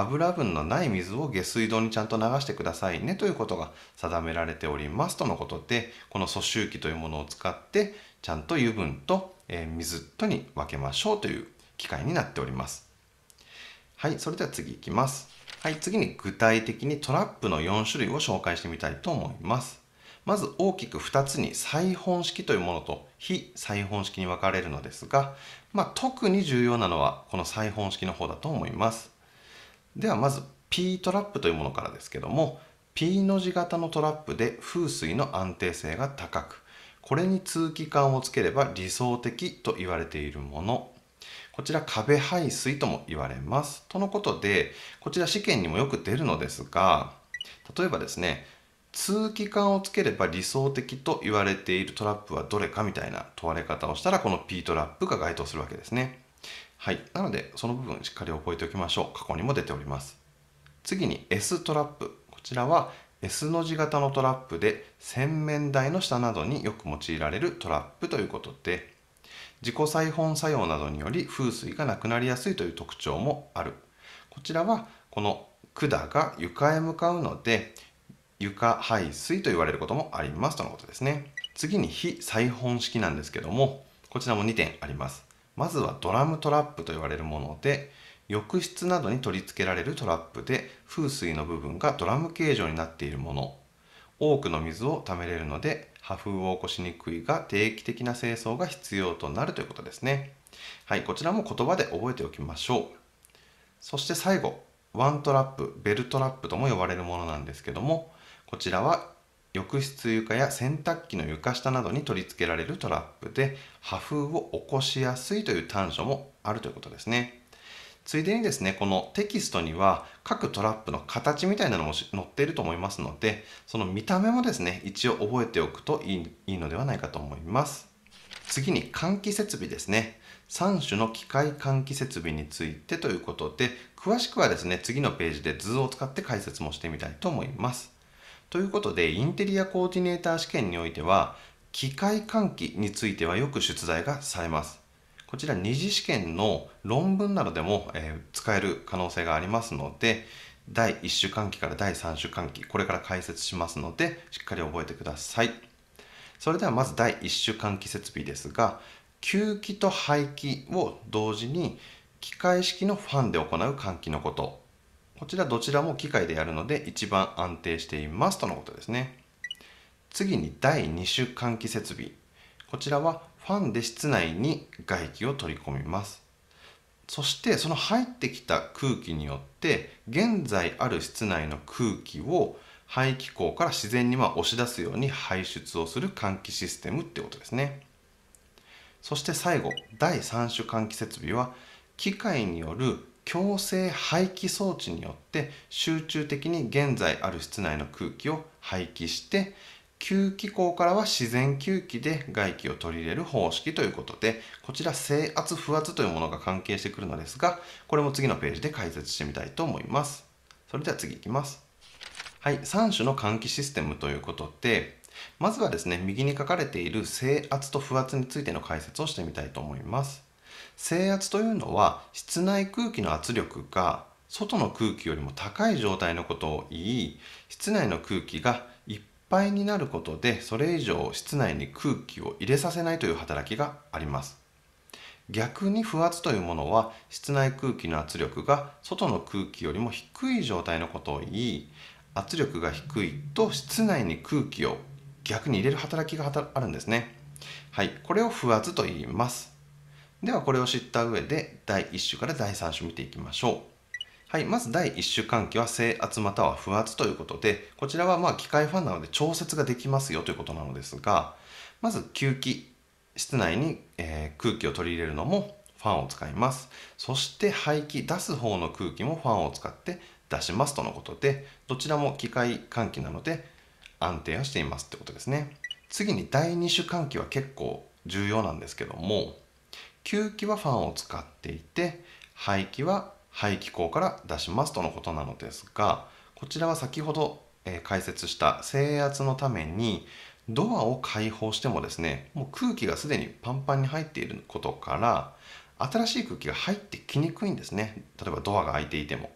油分のない水を下水道にちゃんと流してくださいねということが定められておりますとのことでこの蘇臭器というものを使ってちゃんと油分と、え水とに分けましょうという機会になっておりますはいそれでは次いきますはい次に具体的にトラップの4種類を紹介してみたいと思いますまず大きく2つに再本式というものと非再本式に分かれるのですが、まあ、特に重要なのはこの再本式の方だと思いますではまず P トラップというものからですけども P の字型のトラップで風水の安定性が高くこれに通気管をつければ理想的と言われているものこちら壁排水とも言われますとのことでこちら試験にもよく出るのですが例えばですね通気管をつければ理想的と言われているトラップはどれかみたいな問われ方をしたらこの P トラップが該当するわけですね。はい。なので、その部分しっかり覚えておきましょう。過去にも出ております。次に S トラップ。こちらは S の字型のトラップで洗面台の下などによく用いられるトラップということで自己再本作用などにより風水がなくなりやすいという特徴もあるこちらはこの管が床へ向かうので床排水と言われることもありますとのことですね次に非再本式なんですけどもこちらも2点ありますまずはドラムトラップと言われるもので浴室などに取り付けられるトラップで風水の部分がドラム形状になっているもの多くの水を貯めれるので破風を起こしにくいが定期的な清掃が必要となるということですねはいこちらも言葉で覚えておきましょうそして最後ワントラップベルトラップとも呼ばれるものなんですけどもこちらは浴室床や洗濯機の床下などに取り付けられるトラップで破風を起こしやすいという短所もあるということですね。ついでにですね、このテキストには各トラップの形みたいなのも載っていると思いますので、その見た目もですね、一応覚えておくといいのではないかと思います。次に換気設備ですね。3種の機械換気設備についてということで、詳しくはですね、次のページで図を使って解説もしてみたいと思います。ということでインテリアコーディネーター試験においては機械換気についてはよく出題がされますこちら2次試験の論文などでも、え使える可能性がありますので第1種換気から第3種換気これから解説しますのでしっかり覚えてくださいそれではまず第1種換気設備ですが吸気と排気を同時に機械式のファンで行う換気のことこちらどちらも機械でやるので一番安定していますとのことですね。次に第2種換気設備。こちらはファンで室内に外気を取り込みます。そしてその入ってきた空気によって現在ある室内の空気を排気口から自然にま押し出すように排出をする換気システムってことですね。そして最後第3種換気設備は機械による強制排気装置によって集中的に現在ある室内の空気を排気して吸気口からは自然吸気で外気を取り入れる方式ということでこちら制圧不圧というものが関係してくるのですがこれも次のページで解説してみたいと思いますそれでは次いきますはい3種の換気システムということでまずはですね右に書かれている制圧と不圧についての解説をしてみたいと思います制圧というのは室内空気の圧力が外の空気よりも高い状態のことを言い室内の空気がいっぱいになることでそれ以上室内に空気を入れさせないという働きがあります逆に不圧というものは室内空気の圧力が外の空気よりも低い状態のことを言い圧力が低いと室内に空気を逆に入れる働きがあるんですねはいこれを不圧と言いますではこれを知った上で第1種から第3種見ていきましょう。はい、まず第1種換気は制圧または不圧ということでこちらはまあ機械ファンなので調節ができますよということなのですがまず吸気室内に、えー、空気を取り入れるのもファンを使いますそして排気出す方の空気もファンを使って出しますとのことでどちらも機械換気なので安定はしていますってことですね次に第2種換気は結構重要なんですけども吸気はファンを使っていて排気は排気口から出しますとのことなのですがこちらは先ほど、え解説した制圧のためにドアを開放してもですねもう空気がすでにパンパンに入っていることから新しい空気が入ってきにくいんですね例えばドアが開いていても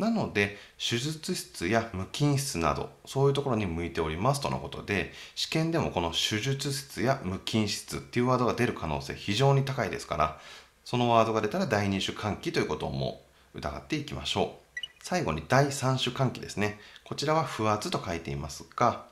なので手術室や無菌室などそういうところに向いておりますとのことで試験でもこの手術室や無菌室っていうワードが出る可能性非常に高いですからそのワードが出たら第2種換気ということも疑っていきましょう最後に第3種換気ですねこちらは不圧と書いていますが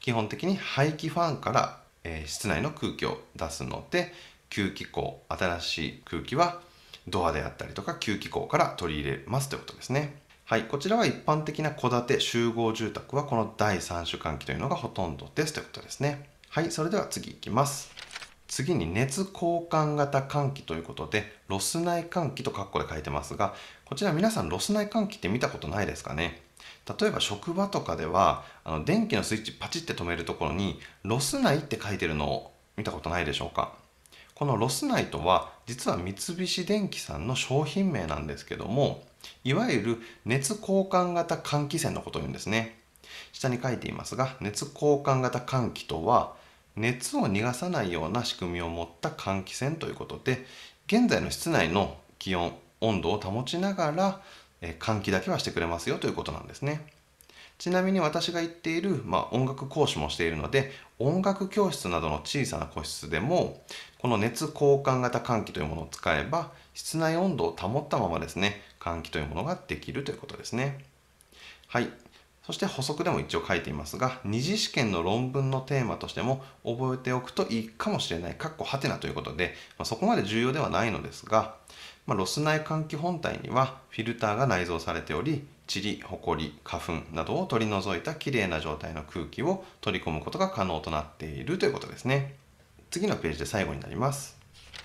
基本的に排気ファンから、え室内の空気を出すので吸気口新しい空気はドアであったりとか吸気口から取り入れますということですね。はい、こちらは一般的な戸建て集合住宅はこの第3種換気というのがほとんどですということですね。はい、それでは次いきます。次に熱交換型換気ということで、ロス内換気と括弧で書いてますが、こちら皆さんロス内換気って見たことないですかね例えば職場とかでは、あの電気のスイッチパチって止めるところに、ロス内って書いてるのを見たことないでしょうかこのロス内とは、実は三菱電機さんの商品名なんですけども、いわゆる熱交換型換気扇のことを言うんですね。下に書いていますが熱交換型換気とは熱を逃がさないような仕組みを持った換気扇ということで現在の室内の気温温度を保ちながら換気だけはしてくれますよということなんですねちなみに私が行っている、まあ、音楽講師もしているので音楽教室などの小さな個室でもこの熱交換型換気というものを使えば室内温度を保ったままですね換気というものができるということですね。はい。そして補足でも一応書いていますが、二次試験の論文のテーマとしても覚えておくといいかもしれない、かっこはてなということで、まあ、そこまで重要ではないのですが、まあ、ロス内換気本体にはフィルターが内蔵されており、塵、ホコリ、花粉などを取り除いたきれいな状態の空気を取り込むことが可能となっているということですね。次のページで最後になります。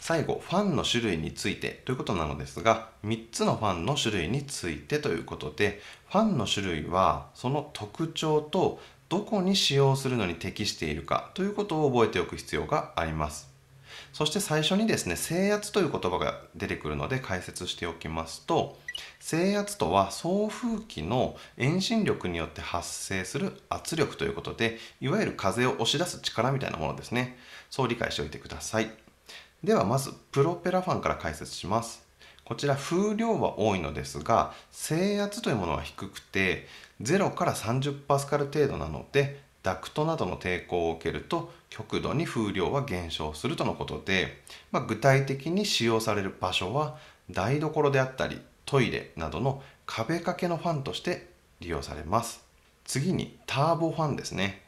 最後ファンの種類についてということなのですが3つのファンの種類についてということでファンの種類はその特徴とどこに使用するのに適しているかということを覚えておく必要がありますそして最初にですね制圧という言葉が出てくるので解説しておきますと制圧とは送風機の遠心力によって発生する圧力ということでいわゆる風を押し出す力みたいなものですねそう理解しておいてくださいではまずプロペラファンから解説します。こちら風量は多いのですが制圧というものは低くて0から30パスカル程度なのでダクトなどの抵抗を受けると極度に風量は減少するとのことで、まあ、具体的に使用される場所は台所であったりトイレなどの壁掛けのファンとして利用されます次にターボファンですね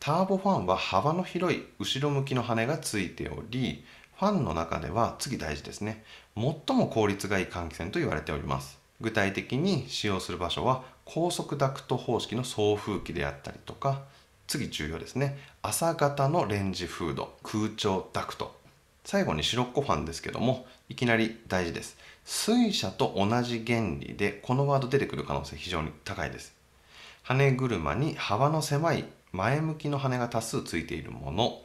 ターボファンは幅の広い後ろ向きの羽がついておりファンの中では次大事ですね最も効率がいい換気扇と言われております具体的に使用する場所は高速ダクト方式の送風機であったりとか次重要ですね朝型のレンジフード空調ダクト最後に白っコファンですけどもいきなり大事です水車と同じ原理でこのワード出てくる可能性非常に高いです羽車に幅の狭い前向きの羽が多数ついているもの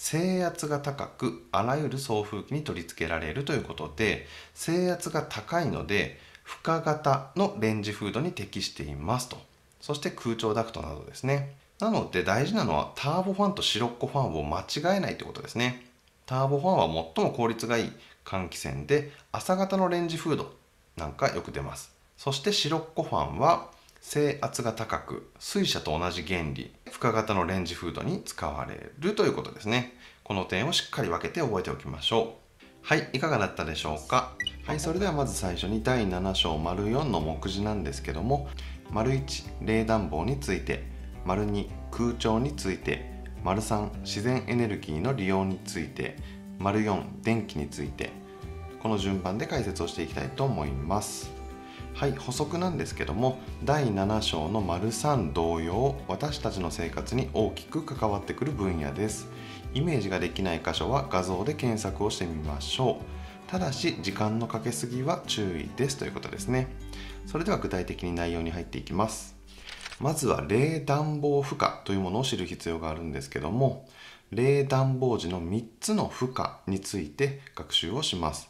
制圧が高くあらゆる送風機に取り付けられるということで制圧が高いので荷型のレンジフードに適していますとそして空調ダクトなどですねなので大事なのはターボファンとシロッコファンを間違えないということですねターボファンは最も効率がいい換気扇で朝型のレンジフードなんかよく出ますそしてシロッコファンは制圧が高く水車と同じ原理深型のレンジフードに使われるということですねこの点をしっかり分けて覚えておきましょうはいいかがだったでしょうかはいそれではまず最初に第7章丸4の目次なんですけども丸1冷暖房について丸2空調について丸3自然エネルギーの利用について丸4電気についてこの順番で解説をしていきたいと思います。はい補足なんですけども第7章の丸3同様私たちの生活に大きく関わってくる分野ですイメージができない箇所は画像で検索をしてみましょうただし時間のかけすぎは注意ですということですねそれでは具体的に内容に入っていきますまずは冷暖房負荷というものを知る必要があるんですけども冷暖房時の3つの負荷について学習をします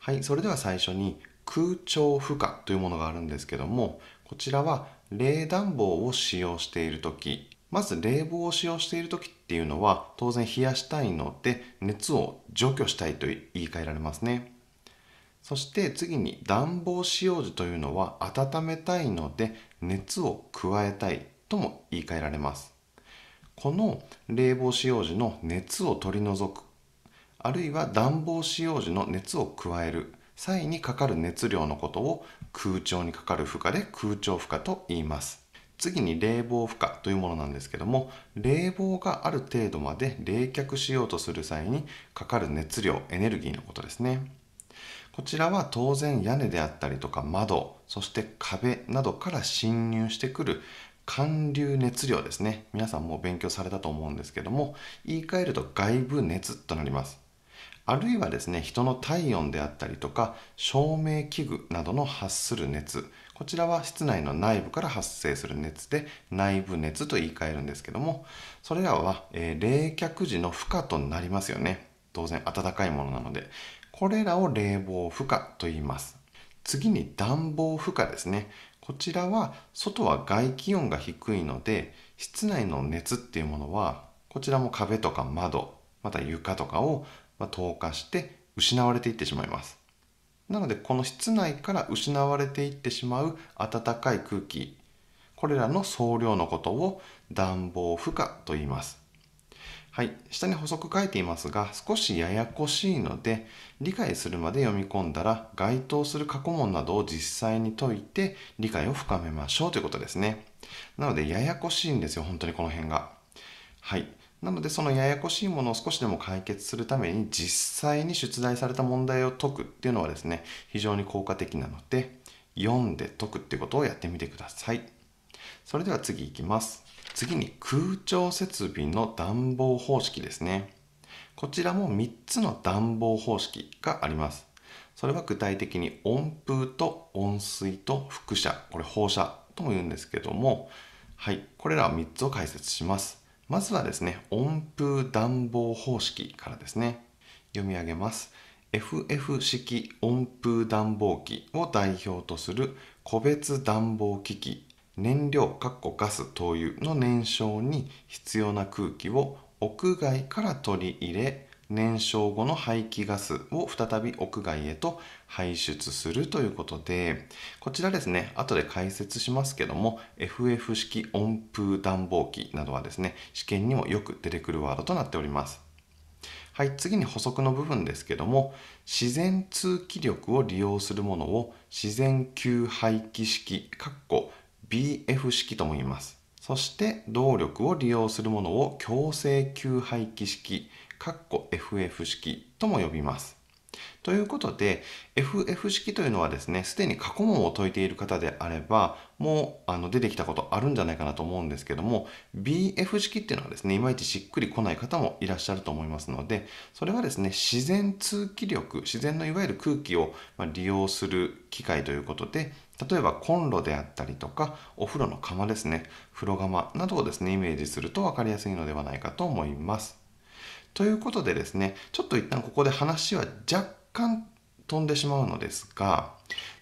はいそれでは最初に空調負荷というものがあるんですけどもこちらは冷暖房を使用している時まず冷房を使用している時っていうのは当然冷やしたいので熱を除去したいと言い換えられますねそして次に暖房使用時というのは温めたいので熱を加えたいとも言い換えられますこの冷房使用時の熱を取り除くあるいは暖房使用時の熱を加える際にかかる熱量のことを空調にかかる負荷で空調負荷と言います。次に冷房負荷というものなんですけども冷房がある程度まで冷却しようとする際にかかる熱量エネルギーのことですねこちらは当然屋根であったりとか窓そして壁などから侵入してくる寒流熱量ですね皆さんも勉強されたと思うんですけども言い換えると外部熱となりますあるいはですね人の体温であったりとか照明器具などの発する熱こちらは室内の内部から発生する熱で内部熱と言い換えるんですけどもそれらは、えー、冷却時の負荷となりますよね当然暖かいものなのでこれらを冷房負荷と言います次に暖房負荷ですねこちらは外は外気温が低いので室内の熱っていうものはこちらも壁とか窓また床とかをまあ、透過して失われていってしまいますなのでこの室内から失われていってしまう暖かい空気これらの総量のことを暖房負荷と言いますはい下に補足書いていますが少しややこしいので理解するまで読み込んだら該当する過去問などを実際に解いて理解を深めましょうということですねなのでややこしいんですよ本当にこの辺がはいなのでそのややこしいものを少しでも解決するために実際に出題された問題を解くっていうのはですね非常に効果的なので読んで解くってことをやってみてくださいそれでは次いきます次に空調設備の暖房方式ですねこちらも3つの暖房方式がありますそれは具体的に温風と温水と輻射これ放射とも言うんですけどもはいこれら3つを解説しますまずはですね、温風暖房方式からですね、読み上げます。FF 式温風暖房機を代表とする個別暖房機器燃料かっこガス灯油の燃焼に必要な空気を屋外から取り入れ燃焼後の排気ガスを再び屋外へと排出するということで、こちらですね、後で解説しますけども、FF 式温風暖房機などはですね、試験にもよく出てくるワードとなっております。はい、次に補足の部分ですけども、自然通気力を利用するものを自然吸排気式、かっこ BF 式とも言います。そして動力を利用するものを強制吸排気式、FF 式とも呼びます。ということで FF 式というのはですねすでに過去問を解いている方であればもうあの出てきたことあるんじゃないかなと思うんですけども BF 式っていうのはですねいまいちしっくりこない方もいらっしゃると思いますのでそれはですね自然通気力自然のいわゆる空気を利用する機械ということで例えばコンロであったりとかお風呂の釜ですね風呂釜などをですねイメージすると分かりやすいのではないかと思います。ということでですね、ちょっと一旦ここで話は若干飛んでしまうのですが、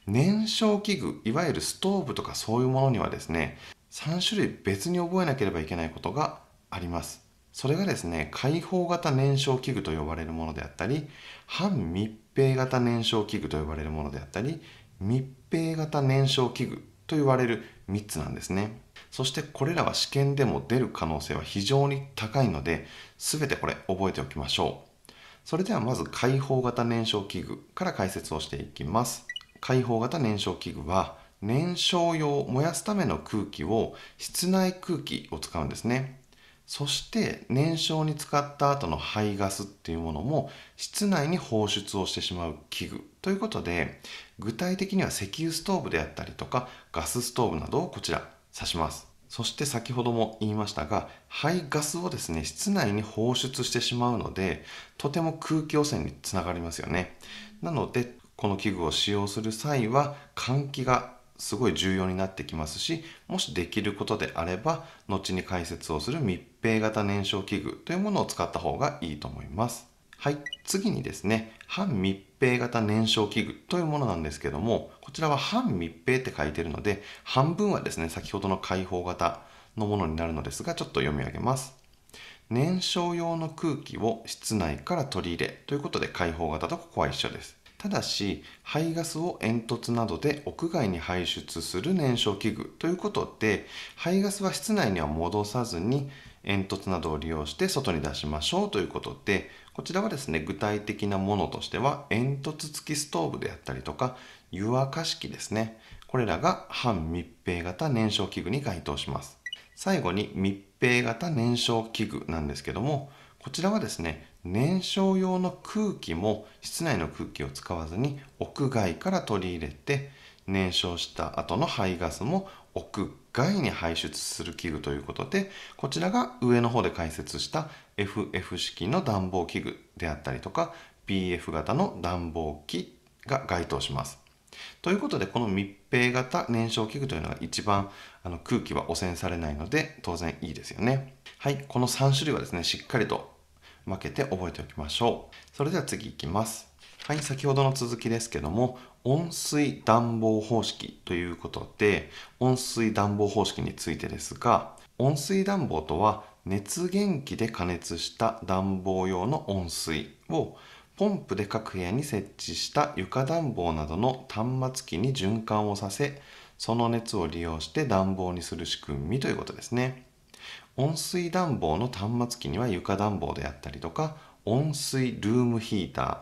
燃焼器具、いわゆるストーブとかそういうものにはですね、3種類別に覚えなければいけないことがあります。それがですね、開放型燃焼器具と呼ばれるものであったり、半密閉型燃焼器具と呼ばれるものであったり、密閉型燃焼器具と言われる3つなんですね。そしてこれらは試験でも出る可能性は非常に高いので、全てこれ覚えておきましょう。それではまず開放型燃焼器具から解説をしていきます。開放型燃焼器具は燃焼用燃やすための空気を室内空気を使うんですね。そして燃焼に使った後の排ガスっていうものも室内に放出をしてしまう器具ということで具体的には石油ストーブであったりとかガスストーブなどをこちら刺しますそして先ほども言いましたが排ガスをですね室内に放出してしまうのでとても空気汚染につながりますよねなのでこの器具を使用する際は換気がすごい重要になってきますしもしできることであれば後に解説をする密閉型燃焼器具というものを使った方がいいと思いますはい、次にですね半密閉型燃焼器具というものなんですけどもこちらは半密閉って書いてるので半分はですね先ほどの開放型のものになるのですがちょっと読み上げます燃焼用の空気を室内から取り入れということで開放型とここは一緒ですただし排ガスを煙突などで屋外に排出する燃焼器具ということで排ガスは室内には戻さずに煙突などを利用して外に出しましょうということでこちらはですね、具体的なものとしては、煙突付きストーブであったりとか、湯沸かし器ですね。これらが半密閉型燃焼器具に該当します。最後に密閉型燃焼器具なんですけども、こちらはですね、燃焼用の空気も室内の空気を使わずに屋外から取り入れて、燃焼した後の排ガスも屋外に排出する器具ということで、こちらが上の方で解説した FF 式の暖房器具であったりとか PF 型の暖房機が該当します。ということでこの密閉型燃焼器具というのが一番あの空気は汚染されないので当然いいですよね。はい、この3種類はですね、しっかりと分けて覚えておきましょう。それでは次いきます。はい、先ほどの続きですけども、温水暖房方式ということで、温水暖房方式についてですが、温水暖房とは熱源器で加熱した暖房用の温水をポンプで各部屋に設置した床暖房などの端末機に循環をさせその熱を利用して暖房にする仕組みということですね温水暖房の端末機には床暖房であったりとか温水ルームヒーター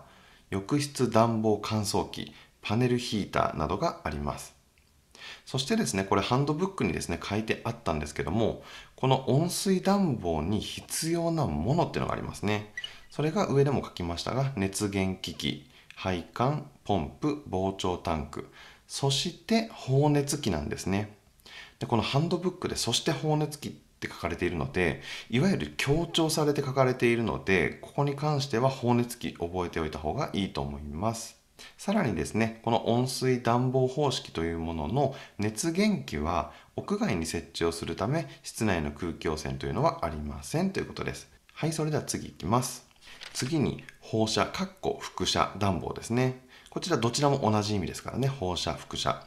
浴室暖房乾燥機パネルヒーターなどがありますそしてですね、これハンドブックにですね、書いてあったんですけども、この温水暖房に必要なものっていうのがありますね。それが上でも書きましたが、熱源機器、配管、ポンプ、膨張タンク、そして放熱器なんですね。でこのハンドブックで、そして放熱器って書かれているので、いわゆる強調されて書かれているので、ここに関しては放熱器覚えておいた方がいいと思います。さらにですね、この温水暖房方式というものの熱源器は屋外に設置をするため室内の空気汚染というのはありませんということです。はい、それでは次いきます。次に放射、かっこ輻射暖房ですね。こちらどちらも同じ意味ですからね、放射、輻射。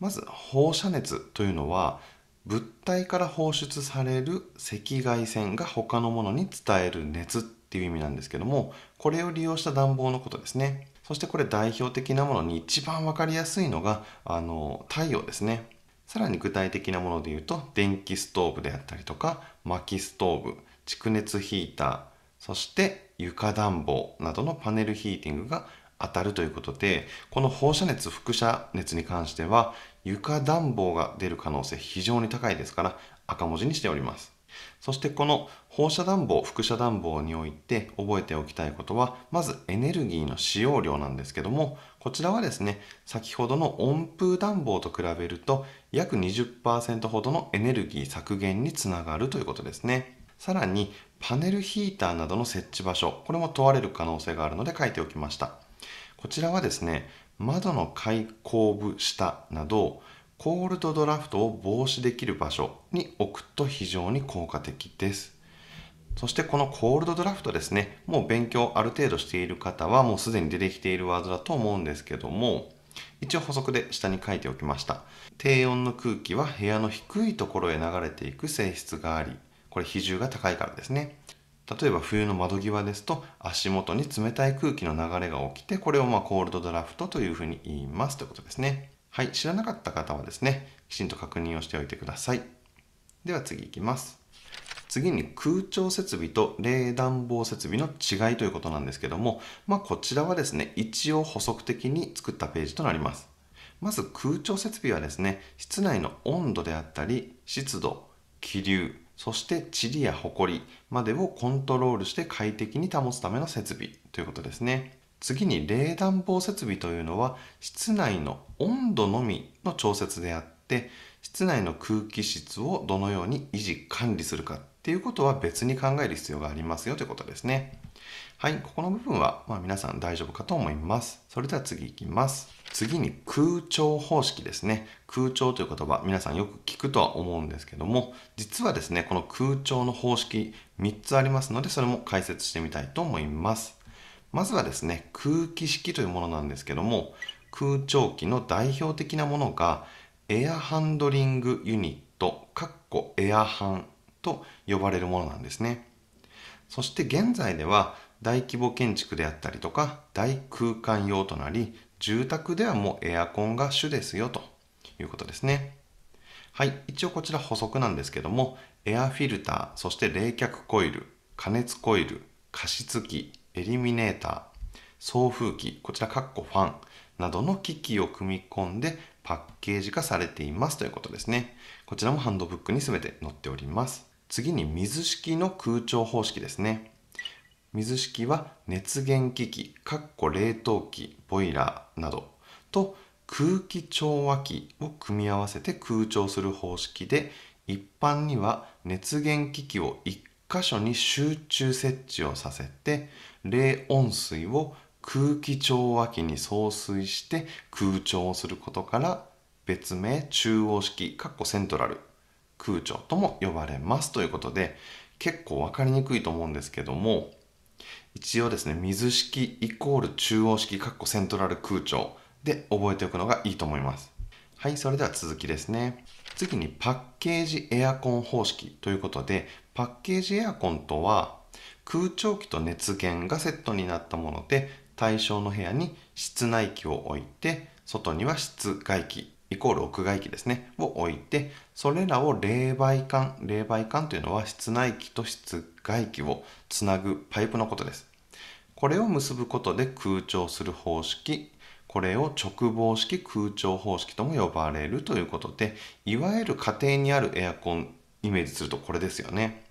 まず放射熱というのは物体から放出される赤外線が他のものに伝える熱っていう意味なんですけどもこれを利用した暖房のことですねそしてこれ代表的なものに一番わかりやすいのがあの太陽ですねさらに具体的なもので言うと電気ストーブであったりとか薪ストーブ蓄熱ヒーターそして床暖房などのパネルヒーティングが当たるということでこの放射熱輻射熱に関しては床暖房が出る可能性非常に高いですから赤文字にしておりますそしてこの放射暖房輻射暖房において覚えておきたいことはまずエネルギーの使用量なんですけどもこちらはですね先ほどの温風暖房と比べると約20%ほどのエネルギー削減につながるということですねさらにパネルヒーターなどの設置場所これも問われる可能性があるので書いておきましたこちらはですね窓の開口部下などコールドドラフトを防止できる場所に置くと非常に効果的ですそしてこのコールドドラフトですね、もう勉強ある程度している方はもうすでに出てきているワードだと思うんですけども、一応補足で下に書いておきました。低温の空気は部屋の低いところへ流れていく性質があり、これ比重が高いからですね。例えば冬の窓際ですと足元に冷たい空気の流れが起きて、これをまコールドドラフトというふうに言いますということですね。はい、知らなかった方はですね、きちんと確認をしておいてください。では次いきます。次に空調設備と冷暖房設備の違いということなんですけども、まあ、こちらはですね一応補足的に作ったページとなりますまず空調設備はですね室内の温度であったり湿度気流そして塵やホコリまでをコントロールして快適に保つための設備ということですね次に冷暖房設備というのは室内の温度のみの調節であって室内の空気質をどのように維持管理するかっていうことは別に考える必要がありますよということですね。はい、ここの部分は、まあ、皆さん大丈夫かと思います。それでは次いきます。次に空調方式ですね。空調という言葉、皆さんよく聞くとは思うんですけども、実はですね、この空調の方式3つありますので、それも解説してみたいと思います。まずはですね、空気式というものなんですけども、空調機の代表的なものが、エアハンドリングユニット、エアハンと呼ばれるものなんですね。そして現在では大規模建築であったりとか大空間用となり住宅ではもうエアコンが主ですよということですね。はい、一応こちら補足なんですけどもエアフィルター、そして冷却コイル、加熱コイル、加湿器、エリミネーター、送風機、こちらッコファンなどの機器を組み込んでパッケージ化されていますということですね。こちらもハンドブックに全て載っております。次に水式の空調方式ですね。水式は熱源機器、かっこ冷凍機、ボイラーなどと空気調和機を組み合わせて空調する方式で一般には熱源機器を1箇所に集中設置をさせて冷温水を空気調和器に送水して空調をすることから別名中央式セントラル空調とも呼ばれますということで結構分かりにくいと思うんですけども一応ですね水式イコール中央式かっこセントラル空調で覚えておくのがいいと思いますはいそれでは続きですね次にパッケージエアコン方式ということでパッケージエアコンとは空調機と熱源がセットになったもので対象の部屋に室内機を置いて外には室外機イコール屋外機ですね、を置いて、それらを冷媒管、冷媒管というのは室内機と室外機をつなぐパイプのことです。これを結ぶことで空調する方式、これを直防式空調方式とも呼ばれるということで、いわゆる家庭にあるエアコン、イメージするとこれですよね。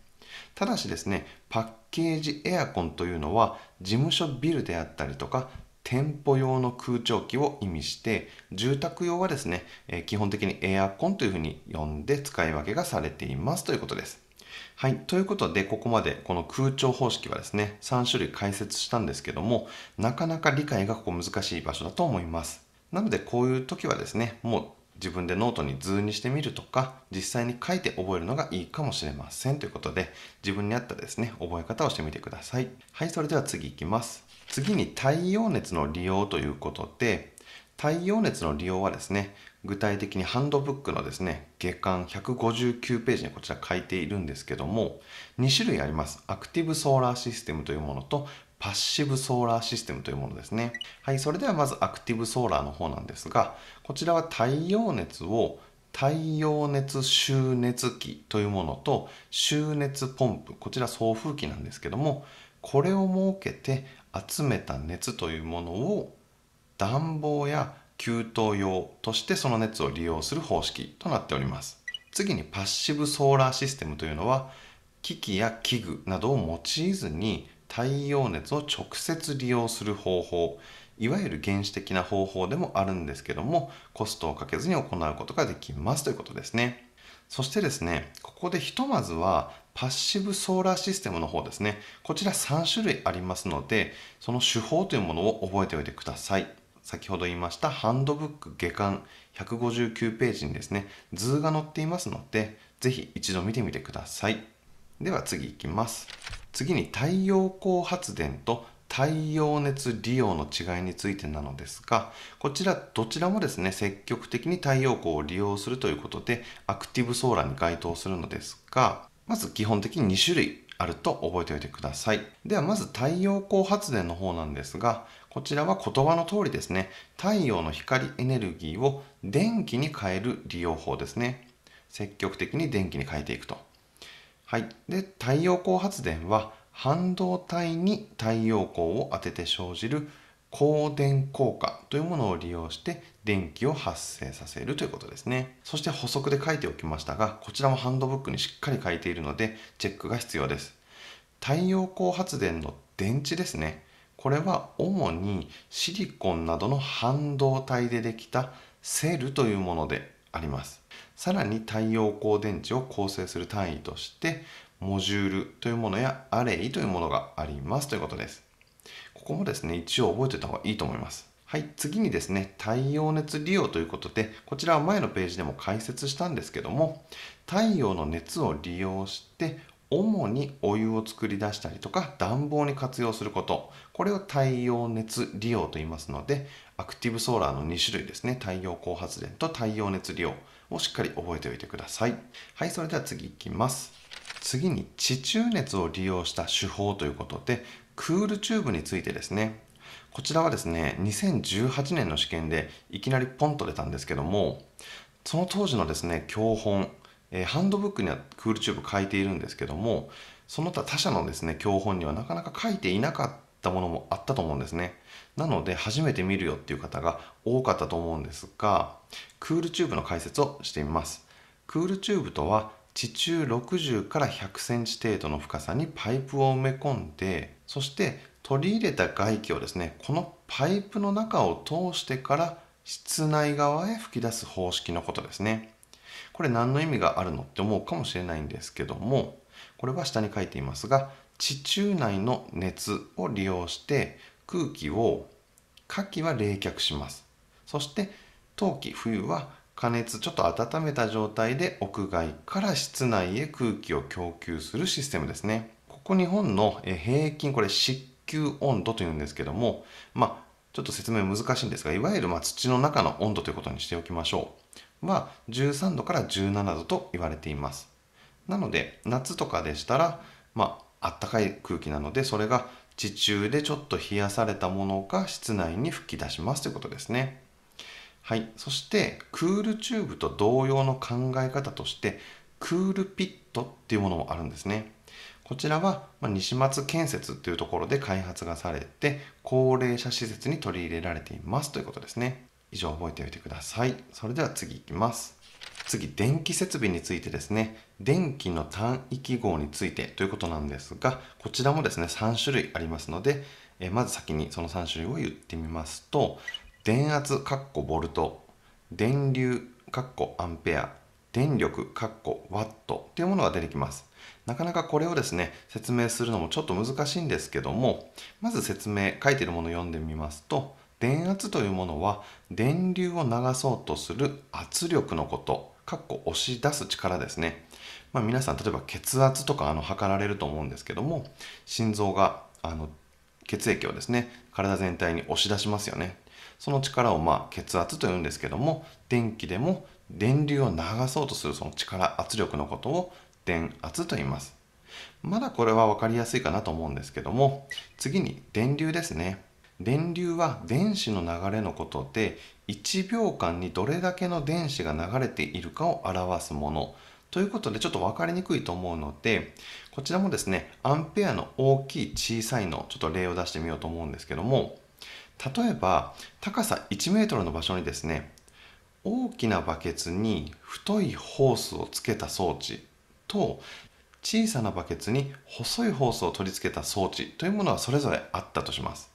ただしですね、パッケージエアコンというのは事務所ビルであったりとか店舗用の空調機を意味して住宅用はですね、え基本的にエアコンというふうに呼んで使い分けがされていますということです。はい。ということで、ここまでこの空調方式はですね、3種類解説したんですけども、なかなか理解がここ難しい場所だと思います。なので、こういう時はですね、もう自分でノートに図にしてみるとか、実際に書いて覚えるのがいいかもしれませんということで、自分に合ったですね、覚え方をしてみてください。はい、それでは次いきます。次に太陽熱の利用ということで、太陽熱の利用はですね、具体的にハンドブックのですね、月間159ページにこちら書いているんですけども、2種類あります。アクティブソーラーシステムというものと、パッシブソーラーシステムというものですね。はい、それではまずアクティブソーラーの方なんですが、こちらは太陽熱を太陽熱収熱器というものと収熱ポンプ、こちら送風機なんですけども、これを設けて集めた熱というものを暖房や給湯用としてその熱を利用する方式となっております次にパッシブソーラーシステムというのは機器や器具などを用いずに太陽熱を直接利用する方法いわゆる原始的な方法でもあるんですけどもコストをかけずに行うことができますということですねそしてですね、ここでひとまずはパッシブソーラーシステムの方ですね。こちら3種類ありますので、その手法というものを覚えておいてください。先ほど言いましたハンドブック下巻159ページにですね、図が載っていますので、ぜひ一度見てみてください。では次いきます。次に太陽光発電と太陽熱利用の違いについてなのですがこちらどちらもですね積極的に太陽光を利用するということでアクティブソーラーに該当するのですがまず基本的に2種類あると覚えておいてくださいではまず太陽光発電の方なんですがこちらは言葉の通りですね太陽の光エネルギーを電気に変える利用法ですね積極的に電気に変えていくとはいで太陽光発電は半導体に太陽光を当てて生じる光電効果というものを利用して電気を発生させるということですね。そして補足で書いておきましたが、こちらもハンドブックにしっかり書いているのでチェックが必要です。太陽光発電の電池ですね。これは主にシリコンなどの半導体でできたセルというものであります。さらに太陽光電池を構成する単位としてモジュールというものやアレイというものがありますということです。ここもですね、一応覚えておいた方がいいと思います。はい、次にですね、太陽熱利用ということで、こちらは前のページでも解説したんですけども、太陽の熱を利用して主にお湯を作り出したりとか暖房に活用することこれを太陽熱利用と言いますのでアクティブソーラーの2種類ですね太陽光発電と太陽熱利用をしっかり覚えておいてくださいはいそれでは次いきます次に地中熱を利用した手法ということでクールチューブについてですねこちらはですね2018年の試験でいきなりポンと出たんですけどもその当時のですね教本、えハンドブックにはクールチューブ書いているんですけどもその他他社のですね教本にはなかなか書いていなかったものもあったと思うんですねなので初めて見るよっていう方が多かったと思うんですがクールチューブの解説をしてみますクールチューブとは地中60から100センチ程度の深さにパイプを埋め込んでそして取り入れた外気をですねこのパイプの中を通してから室内側へ吹き出す方式のことですねこれ何の意味があるのって思うかもしれないんですけどもこれは下に書いていますが地中内の熱を利用して空気を夏季は冷却しますそして冬季冬は加熱ちょっと温めた状態で屋外から室内へ空気を供給するシステムですねここ日本の平均これ湿球温度というんですけどもまあちょっと説明難しいんですがいわゆるま土の中の温度ということにしておきましょうは13度から17度と言われていますなので夏とかでしたらまあったかい空気なのでそれが地中でちょっと冷やされたものが室内に吹き出しますということですね。はい、そしてクールチューブと同様の考え方としてクールピットっていうものもあるんですねこちらは西松建設というところで開発がされて高齢者施設に取り入れられていますということですね以上覚えておいてくださいそれでは次いきます次電気設備についてですね電気の単位記号についてということなんですがこちらもですね3種類ありますのでえまず先にその3種類を言ってみますと電圧括弧ボルト電流括弧アンペア電力括弧ワットっていうものが出てきますなかなかこれをですね説明するのもちょっと難しいんですけどもまず説明書いてるものを読んでみますと電圧というものは電流を流そうとする圧力のことかっこ押し出す力ですね、まあ、皆さん例えば血圧とかあの測られると思うんですけども心臓があの血液をですね体全体に押し出しますよねその力をまあ血圧というんですけども電気でも電流を流そうとするその力圧力のことを電圧と言いますまだこれは分かりやすいかなと思うんですけども次に電流ですね電流は電子の流れのことで1秒間にどれだけの電子が流れているかを表すものということでちょっと分かりにくいと思うのでこちらもですねアンペアの大きい小さいのちょっと例を出してみようと思うんですけども例えば高さ1メートルの場所にですね大きなバケツに太いホースをつけた装置と小さなバケツに細いホースを取り付けた装置というものはそれぞれあったとします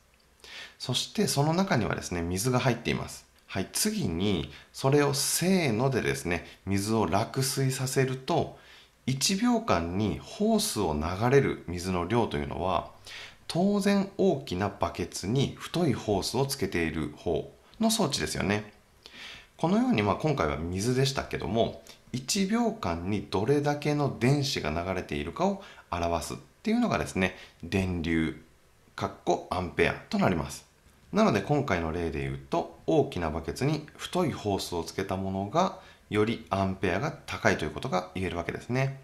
そしてその中にはですね水が入っていますはい次にそれをせーのでですね水を落水させると1秒間にホースを流れる水の量というのは当然大きなバケツに太いホースをつけている方の装置ですよね。このように、まあ、今回は水でしたけども1秒間にどれだけの電子が流れているかを表すっていうのがですね電流かっこアンペアとなりますなので今回の例で言うと大きなバケツに太いホースをつけたものがよりアンペアが高いということが言えるわけですね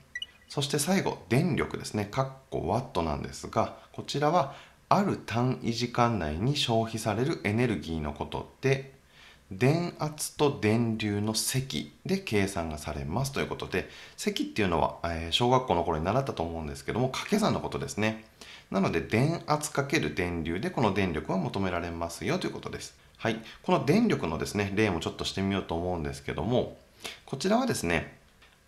そして最後電力ですねかっこワットなんですがこちらはある単位時間内に消費されるエネルギーのことで電圧と電流の積で計算がされますということで積っていうのは、え小学校の頃に習ったと思うんですけども掛け算のことですねなので電圧×電流でこの電力は求められますよということですはいこの電力のですね例もちょっとしてみようと思うんですけどもこちらはですね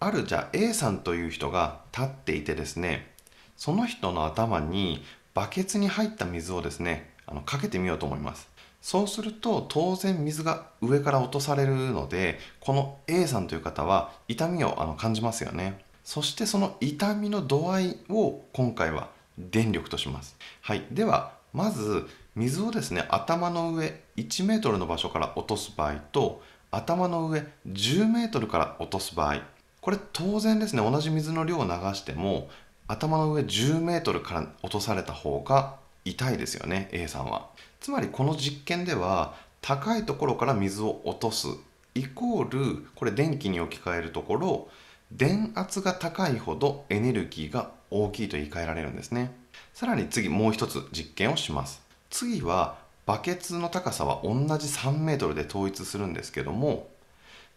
あるじゃあ A さんという人が立っていてですねその人の頭にバケツに入った水をですねあのかけてみようと思いますそうすると当然水が上から落とされるのでこの A さんという方は痛みをあの感じますよねそしてその痛みの度合いを今回は電力とします、はい、ではまず水をですね頭の上1 m の場所から落とす場合と頭の上10 m から落とす場合これ当然ですね同じ水の量を流しても頭の上10メートルから落とされた方が痛いですよね A さんはつまりこの実験では高いところから水を落とすイコールこれ電気に置き換えるところ電圧が高いほどエネルギーが大きいと言い換えられるんですねさらに次もう一つ実験をします次はバケツの高さは同じ 3m で統一するんですけども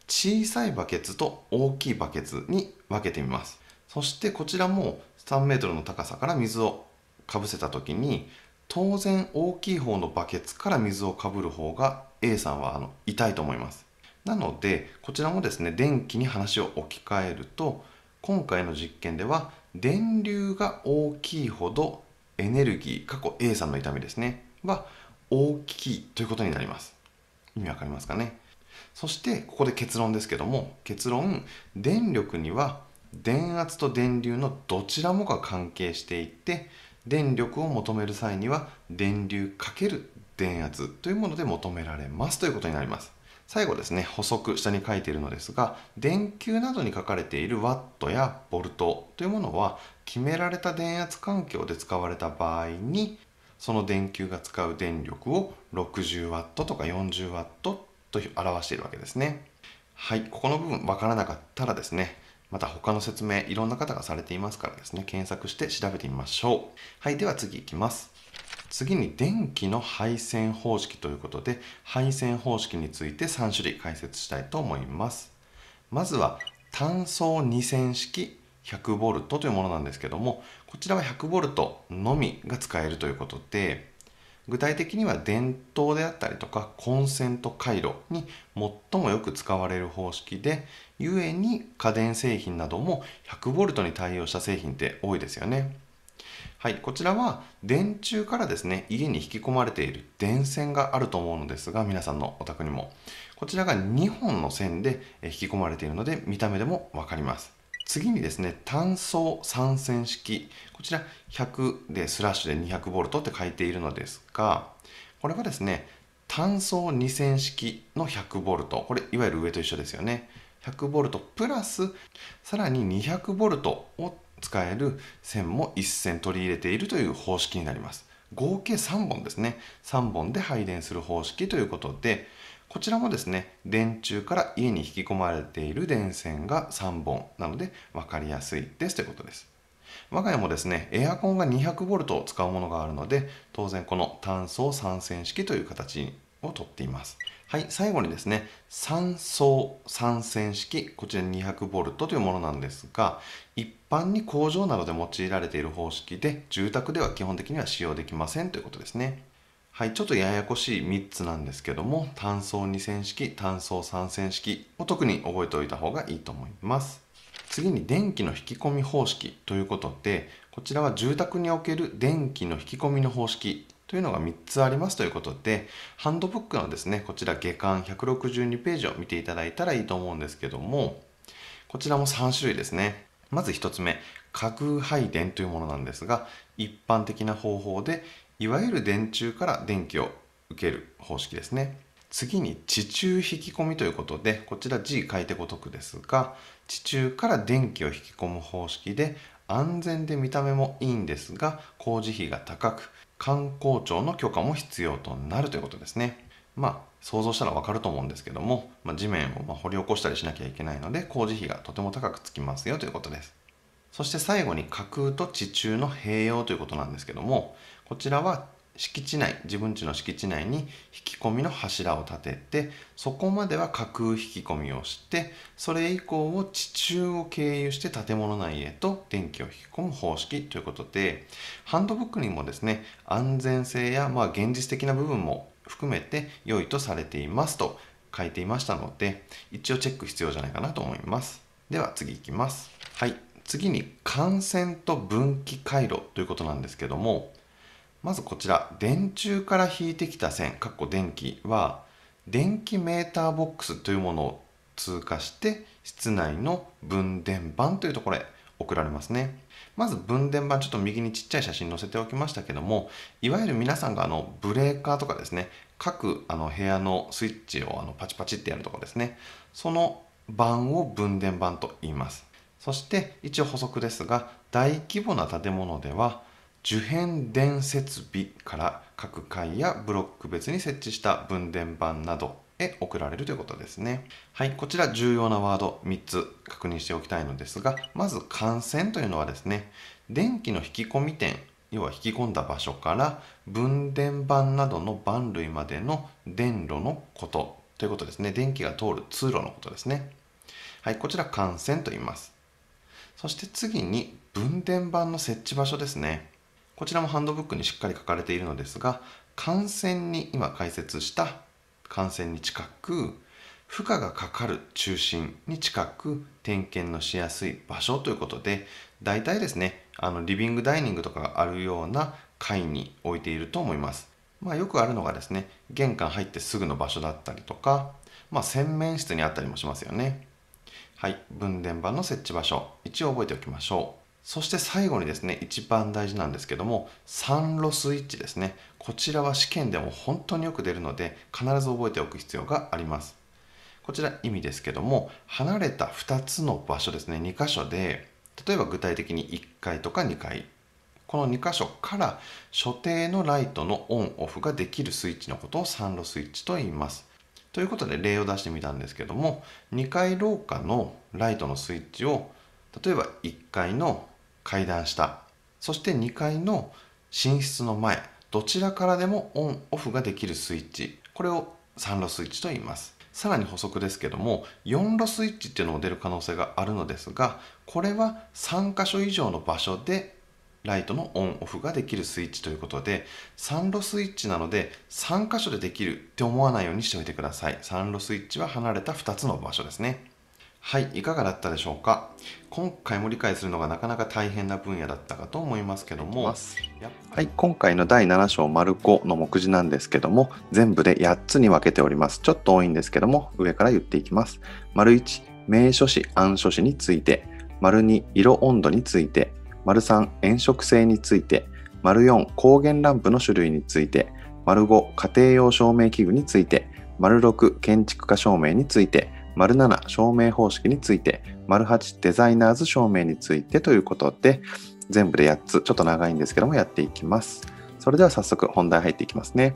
小さいバケツと大きいバケツに分けてみますそしてこちらも3メートルの高さから水をかぶせた時に当然大きい方のバケツから水をかぶる方が A さんはあの痛いと思いますなのでこちらもですね電気に話を置き換えると今回の実験では電流が大きいほどエネルギー過去 A さんの痛みですねは大きいということになります意味わかりますかねそしてここで結論ですけども結論電力には電圧と電流のどちらもが関係していて電力を求める際には電流×電圧というもので求められますということになります最後ですね補足下に書いているのですが電球などに書かれているワットやボルトというものは決められた電圧環境で使われた場合にその電球が使う電力を 60W とか 40W と表しているわけですねはいここの部分分からなかったらですねまた他の説明いろんな方がされていますからですね検索して調べてみましょうはいでは次いきます次に電気の配線方式ということで配線方式について3種類解説したいと思いますまずは単層2線式 100V というものなんですけどもこちらは 100V のみが使えるということで具体的には電灯であったりとかコンセント回路に最もよく使われる方式でゆえに家電製品なども 100V に対応した製品って多いですよね。はい、こちらは電柱からですね家に引き込まれている電線があると思うのですが皆さんのお宅にもこちらが2本の線で引き込まれているので見た目でも分かります次にですね単層3線式こちら100でスラッシュで 200V って書いているのですがこれはですね単層2線式の 100V これいわゆる上と一緒ですよね 100V プラスさらに 200V を使える線も1線取り入れているという方式になります合計3本ですね3本で配電する方式ということでこちらもですね電柱から家に引き込まれている電線が3本なので分かりやすいですということです我が家もですねエアコンが 200V を使うものがあるので当然この単素3線式という形をとっていますはい、最後にですね、3層3線式、こちら 200V というものなんですが、一般に工場などで用いられている方式で、住宅では基本的には使用できませんということですね。はい、ちょっとややこしい3つなんですけども、単層2線式、単層3線式を特に覚えておいた方がいいと思います。次に電気の引き込み方式ということで、こちらは住宅における電気の引き込みの方式というのが3つありますということで、ハンドブックのですね、こちら下巻162ページを見ていただいたらいいと思うんですけども、こちらも3種類ですね。まず1つ目、架空配電というものなんですが、一般的な方法で、いわゆる電柱から電気を受ける方式ですね。次に地中引き込みということで、こちら G 書いてごとくですが、地中から電気を引き込む方式で、安全で見た目もいいんですが、工事費が高く、観光庁の許可も必要となるということですね。まあ、想像したらわかると思うんですけども、まあ、地面をま掘り起こしたりしなきゃいけないので工事費がとても高くつきますよということです。そして最後に架空と地中の併用ということなんですけどもこちらは敷地内自分家の敷地内に引き込みの柱を立ててそこまでは架空引き込みをしてそれ以降を地中を経由して建物内へと電気を引き込む方式ということでハンドブックにもですね安全性やまあ現実的な部分も含めて良いとされていますと書いていましたので一応チェック必要じゃないかなと思いますでは次いきますはい次に感染と分岐回路ということなんですけどもまずこちら電柱から引いてきた線かっこ電気は電気メーターボックスというものを通過して室内の分電盤というところへ送られますねまず分電盤ちょっと右にちっちゃい写真載せておきましたけどもいわゆる皆さんがあのブレーカーとかですね各あの部屋のスイッチをあのパチパチってやるとこですねその板を分電盤と言いますそして一応補足ですが大規模な建物では受変電設備から各階やブロック別に設置した分電盤などへ送られるということですね。はい、こちら重要なワード3つ確認しておきたいのですが、まず感染というのはですね、電気の引き込み点、要は引き込んだ場所から分電盤などの盤類までの電路のことということですね。電気が通る通路のことですね。はい、こちら感染と言います。そして次に分電盤の設置場所ですね。こちらもハンドブックにしっかり書かれているのですが感染に今解説した感染に近く負荷がかかる中心に近く点検のしやすい場所ということで大体ですねあのリビングダイニングとかがあるような階に置いていると思います、まあ、よくあるのがですね玄関入ってすぐの場所だったりとか、まあ、洗面室にあったりもしますよねはい分電盤の設置場所一応覚えておきましょうそして最後にですね、一番大事なんですけども、3路スイッチですね。こちらは試験でも本当によく出るので、必ず覚えておく必要があります。こちら意味ですけども、離れた2つの場所ですね、2箇所で、例えば具体的に1階とか2階、この2箇所から所定のライトのオンオフができるスイッチのことを3路スイッチと言います。ということで例を出してみたんですけども、2階廊下のライトのスイッチを例えば1階の階段下そして2階の寝室の前どちらからでもオンオフができるスイッチこれを3路スイッチと言いますさらに補足ですけども4路スイッチっていうのも出る可能性があるのですがこれは3箇所以上の場所でライトのオンオフができるスイッチということで3路スイッチなので3箇所でできるって思わないようにしておいてください3路スイッチは離れた2つの場所ですねはいいかがだったでしょうか今回も理解するのがなかなか大変な分野だったかと思いますけどもはい今回の第7章丸5の目次なんですけども全部で8つに分けておりますちょっと多いんですけども上から言っていきます丸1名所詞暗所詞について丸2色温度について丸3炎色性について丸4光源ランプの種類について丸5家庭用照明器具について丸6建築家照明について丸7証明方式について、丸8デザイナーズ証明についてということで、全部で8つ、ちょっと長いんですけどもやっていきます。それでは早速本題入っていきますね。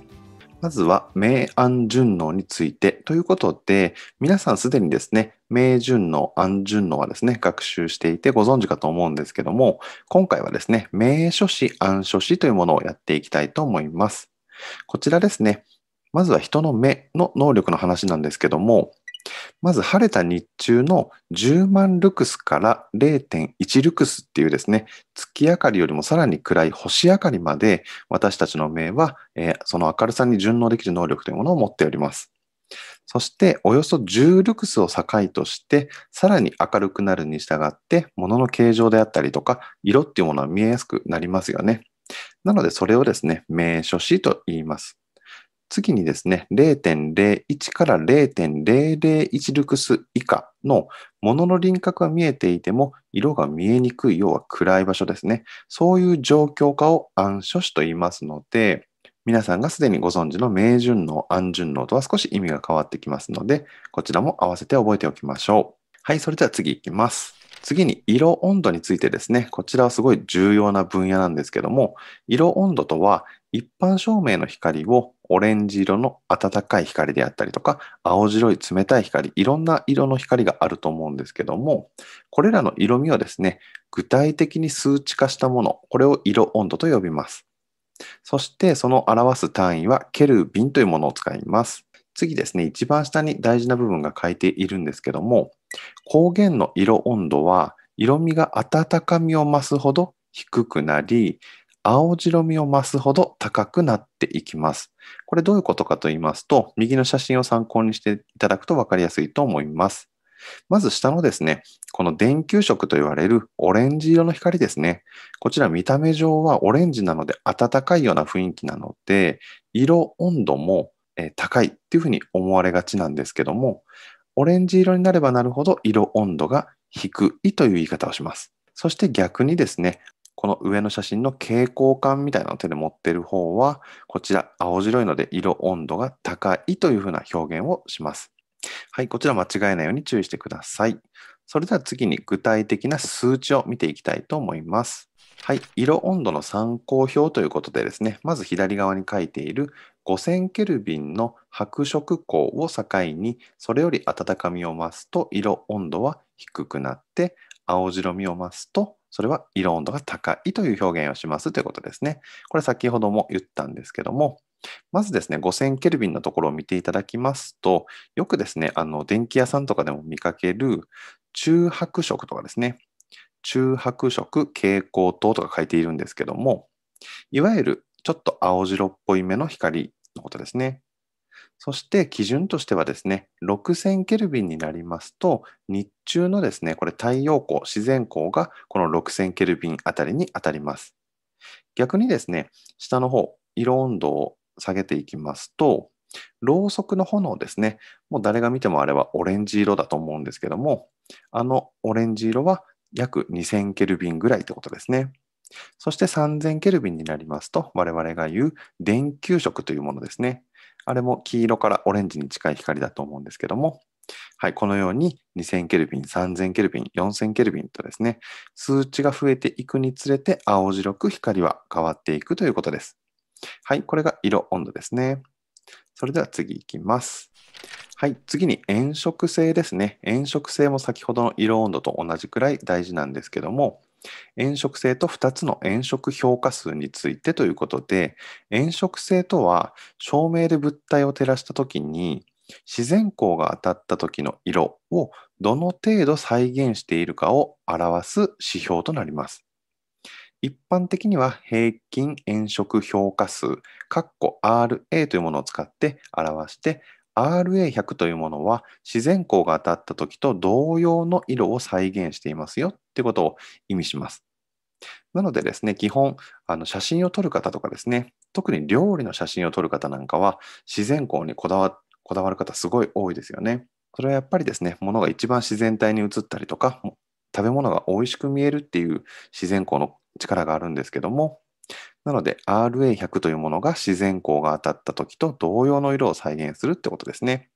まずは、明暗順応についてということで、皆さんすでにですね、明順応、暗順応はですね、学習していてご存知かと思うんですけども、今回はですね、明書士、暗書詞というものをやっていきたいと思います。こちらですね、まずは人の目の能力の話なんですけども、まず晴れた日中の10万ルクスから0.1ルクスっていうですね、月明かりよりもさらに暗い星明かりまで私たちの目は、えー、その明るさに順応できる能力というものを持っております。そしておよそ10ルクスを境としてさらに明るくなるに従って物の形状であったりとか色っていうものは見えやすくなりますよね。なのでそれをですね、名所視と言います。次にですね、0.01から0.001ルクス以下のものの輪郭が見えていても色が見えにくい、要は暗い場所ですね。そういう状況下を暗所子と言いますので、皆さんがすでにご存知の明順の暗順脳とは少し意味が変わってきますので、こちらも合わせて覚えておきましょう。はい、それでは次いきます。次に色温度についてですね、こちらはすごい重要な分野なんですけども、色温度とは一般照明の光をオレンジ色の暖かい光であったりとか、青白い冷たい光、いろんな色の光があると思うんですけども、これらの色味をですね、具体的に数値化したもの、これを色温度と呼びます。そしてその表す単位はケルビンというものを使います。次ですね、一番下に大事な部分が書いているんですけども、光源の色温度は色味が温かみを増すほど低くなり、青白みを増すほど高くなっていきます。これどういうことかと言いますと、右の写真を参考にしていただくと分かりやすいと思います。まず下のですね、この電球色と言われるオレンジ色の光ですね。こちら見た目上はオレンジなので暖かいような雰囲気なので、色温度も高いっていうふうに思われがちなんですけども、オレンジ色になればなるほど色温度が低いという言い方をします。そして逆にですね、この上の写真の蛍光管みたいなのを手で持ってる方は、こちら青白いので色温度が高いというふうな表現をします。はい、こちら間違えないように注意してください。それでは次に具体的な数値を見ていきたいと思います。はい、色温度の参考表ということでですね、まず左側に書いている5000ケルビンの白色光を境に、それより温かみを増すと色温度は低くなって、青白みを増すとそれは色温度が高いという表現をしますということですね。これ先ほども言ったんですけども、まずですね、5000ケルビンのところを見ていただきますと、よくですね、あの電気屋さんとかでも見かける中白色とかですね、中白色蛍光灯とか書いているんですけども、いわゆるちょっと青白っぽい目の光のことですね。そして基準としてはですね、6000ケルビンになりますと、日中のですね、これ太陽光、自然光がこの6000ケルビンあたりに当たります。逆にですね、下の方、色温度を下げていきますと、ろうそくの炎ですね、もう誰が見てもあれはオレンジ色だと思うんですけども、あのオレンジ色は約2000ケルビンぐらいってことですね。そして3000ケルビンになりますと、我々が言う電球色というものですね。あれも黄色からオレンジに近い光だと思うんですけども、はい、このように2000ケルビン、3000ケルビン、4000ケルビンとですね、数値が増えていくにつれて青白く光は変わっていくということです。はい、これが色温度ですね。それでは次いきます。はい、次に炎色性ですね。炎色性も先ほどの色温度と同じくらい大事なんですけども、炎色性と2つの炎色評価数についてということで炎色性とは照明で物体を照らした時に自然光が当たった時の色をどの程度再現しているかを表す指標となります。一般的には平均炎色評価数 RA というものを使って表して RA100 というものは自然光が当たった時と同様の色を再現していますよってことを意味します。なのでですね、基本、あの写真を撮る方とかですね、特に料理の写真を撮る方なんかは自然光にこだわこだわる方すごい多いですよね。それはやっぱりですね、ものが一番自然体に映ったりとか、食べ物が美味しく見えるっていう自然光の力があるんですけども、なので RA100 というものが自然光が当たった時と同様の色を再現するってことですね。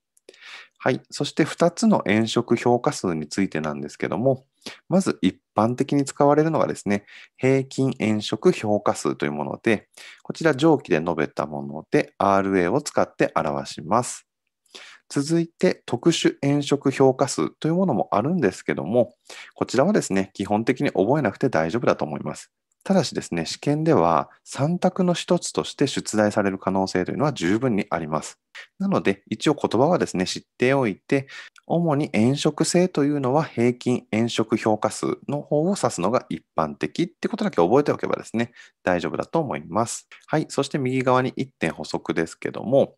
はい。そして2つの炎色評価数についてなんですけども、まず一般的に使われるのがですね、平均炎色評価数というもので、こちら上記で述べたもので RA を使って表します。続いて特殊炎色評価数というものもあるんですけども、こちらはですね、基本的に覚えなくて大丈夫だと思います。ただしですね、試験では3択の一つとして出題される可能性というのは十分にあります。なので、一応言葉はですね、知っておいて、主に炎色性というのは平均炎色評価数の方を指すのが一般的ってことだけ覚えておけばですね、大丈夫だと思います。はい、そして右側に1点補足ですけども、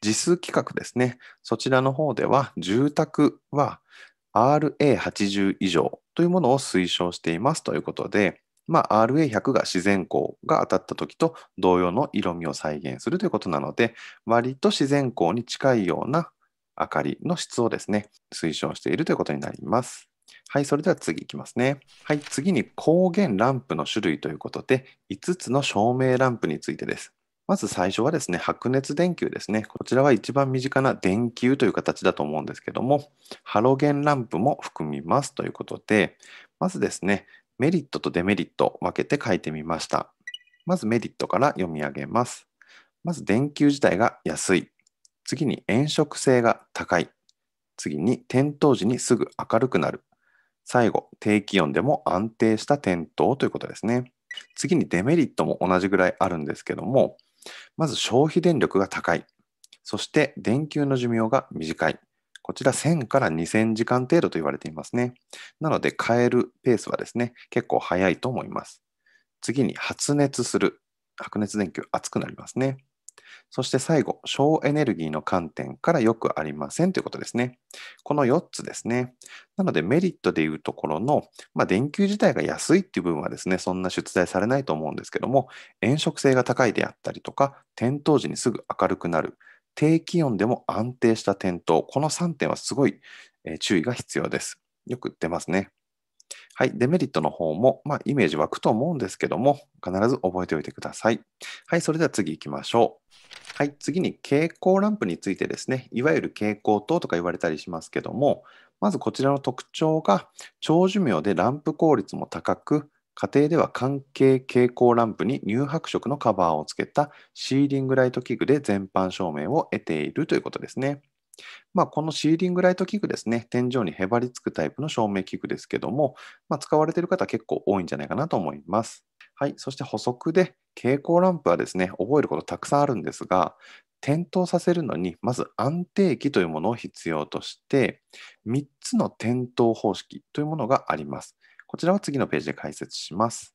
時数規格ですね、そちらの方では住宅は RA80 以上というものを推奨していますということで、まあ、RA100 が自然光が当たった時と同様の色味を再現するということなので、割と自然光に近いような明かりの質をですね、推奨しているということになります。はい、それでは次いきますね。はい、次に光源ランプの種類ということで、5つの照明ランプについてです。まず最初はですね、白熱電球ですね。こちらは一番身近な電球という形だと思うんですけども、ハロゲンランプも含みますということで、まずですね、メリットとデメリットを分けて書いてみました。まずメリットから読み上げます。まず電球自体が安い。次に炎色性が高い。次に点灯時にすぐ明るくなる。最後、低気温でも安定した点灯ということですね。次にデメリットも同じぐらいあるんですけども、まず消費電力が高い。そして電球の寿命が短い。こちら1000から2000時間程度と言われていますね。なので変えるペースはですね、結構早いと思います。次に発熱する。白熱電球熱くなりますね。そして最後、省エネルギーの観点からよくありませんということですね。この4つですね。なのでメリットでいうところの、まあ、電球自体が安いっていう部分はですね、そんな出題されないと思うんですけども、炎色性が高いであったりとか、点灯時にすぐ明るくなる、低気温でも安定した点灯、この3点はすごい、え注意が必要です。よく出ますね。はい、デメリットの方も、まあ、イメージ湧くと思うんですけども、必ず覚えておいてください。はい、それでは次行きましょう。はい、次に蛍光ランプについてですね、いわゆる蛍光灯とか言われたりしますけども、まずこちらの特徴が、長寿命でランプ効率も高く、家庭では関係蛍光ランプに乳白色のカバーをつけたシーリングライト器具で全般照明を得ているということですね。まあ、このシーリングライト器具ですね、天井にへばりつくタイプの照明器具ですけども、まあ、使われている方結構多いんじゃないかなと思います。はい、そして補足で、蛍光ランプはですね、覚えることたくさんあるんですが、点灯させるのに、まず安定器というものを必要として、3つの点灯方式というものがあります。こちらは次のページで解説します。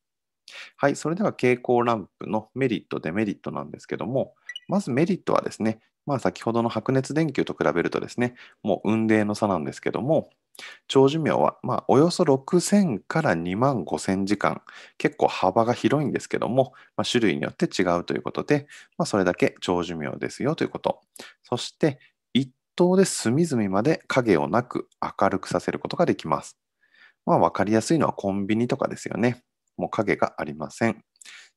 はい、それでは蛍光ランプのメリット、デメリットなんですけども、まずメリットはですね、まあ、先ほどの白熱電球と比べるとですね、もう雲泥の差なんですけども、長寿命はまおよそ6000から2万5000時間、結構幅が広いんですけども、まあ、種類によって違うということで、まあ、それだけ長寿命ですよということ。そして、1等で隅々まで影をなく明るくさせることができます。まあ、分かりやすいのはコンビニとかですよね。もう影がありません。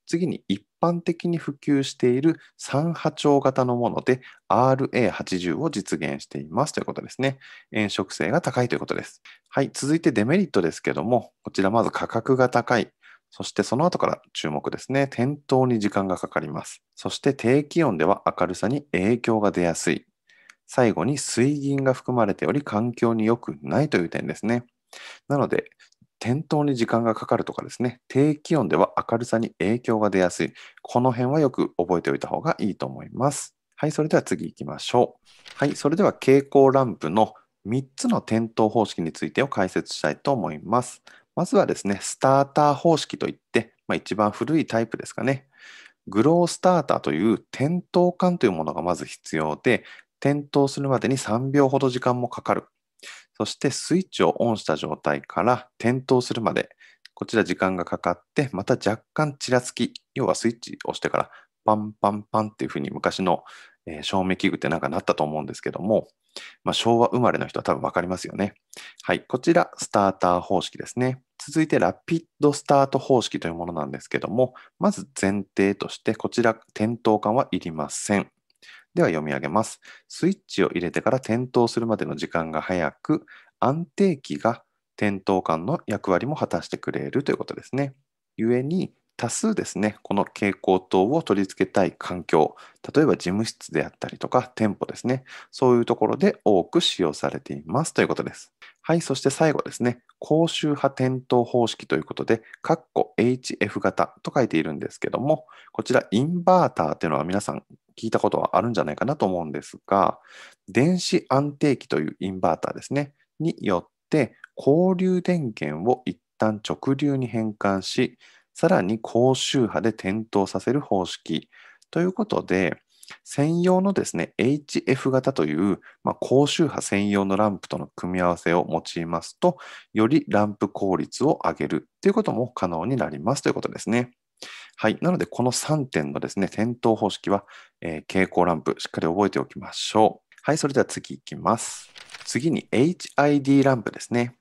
次に一般的に普及している三波長型のもので RA80 を実現していますということですね。炎色性が高いということです。はい、続いてデメリットですけども、こちらまず価格が高い。そしてその後から注目ですね。点灯に時間がかかります。そして低気温では明るさに影響が出やすい。最後に水銀が含まれており環境に良くないという点ですね。なので、点灯に時間がかかるとかですね、低気温では明るさに影響が出やすい。この辺はよく覚えておいた方がいいと思います。はい、それでは次行きましょう。はい、それでは蛍光ランプの3つの点灯方式についてを解説したいと思います。まずはですね、スターター方式といって、まあ、一番古いタイプですかね。グロースターターという点灯管というものがまず必要で、点灯するまでに3秒ほど時間もかかる。そしてスイッチをオンした状態から点灯するまで、こちら時間がかかって、また若干ちらつき、要はスイッチを押してからパンパンパンっていうふうに昔の、え照明器具ってなんかなったと思うんですけども、まあ、昭和生まれの人は多分わかりますよね。はい、こちらスターター方式ですね。続いてラピッドスタート方式というものなんですけども、まず前提としてこちら点灯感はいりません。では読み上げます。スイッチを入れてから点灯するまでの時間が早く、安定期が点灯間の役割も果たしてくれるということですね。故に、多数ですね、この蛍光灯を取り付けたい環境、例えば事務室であったりとか店舗ですね、そういうところで多く使用されていますということです。はい、そして最後ですね、高周波点灯方式ということで、括弧 HF 型と書いているんですけども、こちらインバーターというのは皆さん聞いたことはあるんじゃないかなと思うんですが、電子安定器というインバーターですね、によって交流電源を一旦直流に変換し、さらに高周波で点灯させる方式ということで、専用のですね、HF 型という、まあ、高周波専用のランプとの組み合わせを用いますと、よりランプ効率を上げるということも可能になりますということですね。はい。なので、この3点のですね、点灯方式は、えー、蛍光ランプ、しっかり覚えておきましょう。はい。それでは次いきます。次に HID ランプですね。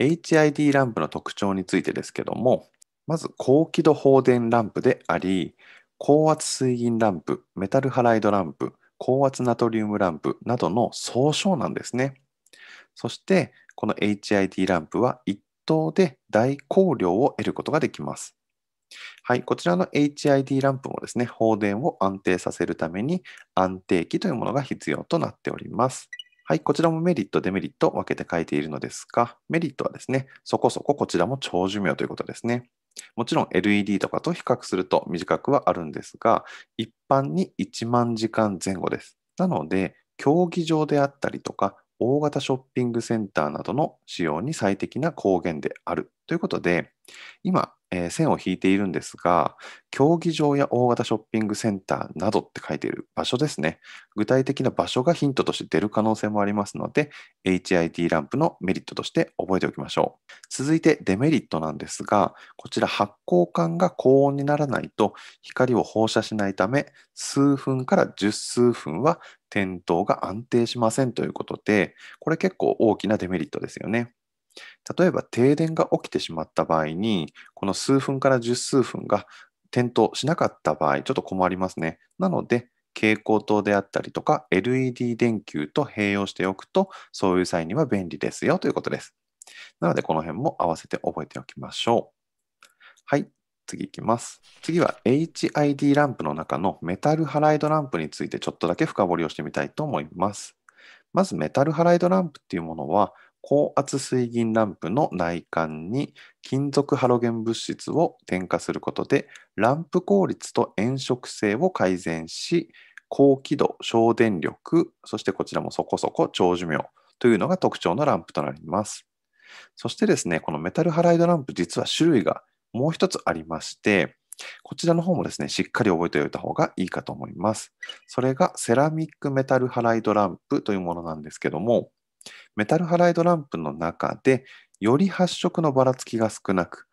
HID ランプの特徴についてですけども、まず高輝度放電ランプであり、高圧水銀ランプ、メタルハライドランプ、高圧ナトリウムランプなどの総称なんですね。そして、この HID ランプは1等で大光量を得ることができます。はい、こちらの HID ランプもですね、放電を安定させるために安定器というものが必要となっております。はい、こちらもメリット、デメリット分けて書いているのですが、メリットはですね、そこそここちらも長寿命ということですね。もちろん LED とかと比較すると短くはあるんですが、一般に1万時間前後です。なので、競技場であったりとか、大型ショッピングセンターなどの使用に最適な光源であるということで、今、えー、線を引いているんですが、競技場や大型ショッピングセンターなどって書いている場所ですね。具体的な場所がヒントとして出る可能性もありますので、HIT ランプのメリットとして覚えておきましょう。続いてデメリットなんですが、こちら発光管が高温にならないと光を放射しないため、数分から十数分は点灯が安定しませんということで、これ結構大きなデメリットですよね。例えば停電が起きてしまった場合に、この数分から十数分が点灯しなかった場合、ちょっと困りますね。なので、蛍光灯であったりとか LED 電球と併用しておくと、そういう際には便利ですよということです。なので、この辺も合わせて覚えておきましょう。はい、次いきます。次は HID ランプの中のメタルハライドランプについてちょっとだけ深掘りをしてみたいと思います。まずメタルハライドランプっていうものは高圧水銀ランプの内観に金属ハロゲン物質を添加することでランプ効率と炎色性を改善し高輝度省電力そしてこちらもそこそこ長寿命というのが特徴のランプとなりますそしてですねこのメタルハライドランプ実は種類がもう一つありましてこちらの方もですね、しっかり覚えておいた方がいいかと思います。それがセラミックメタルハライドランプというものなんですけども、メタルハライドランプの中でより発色のばらつきが少なく、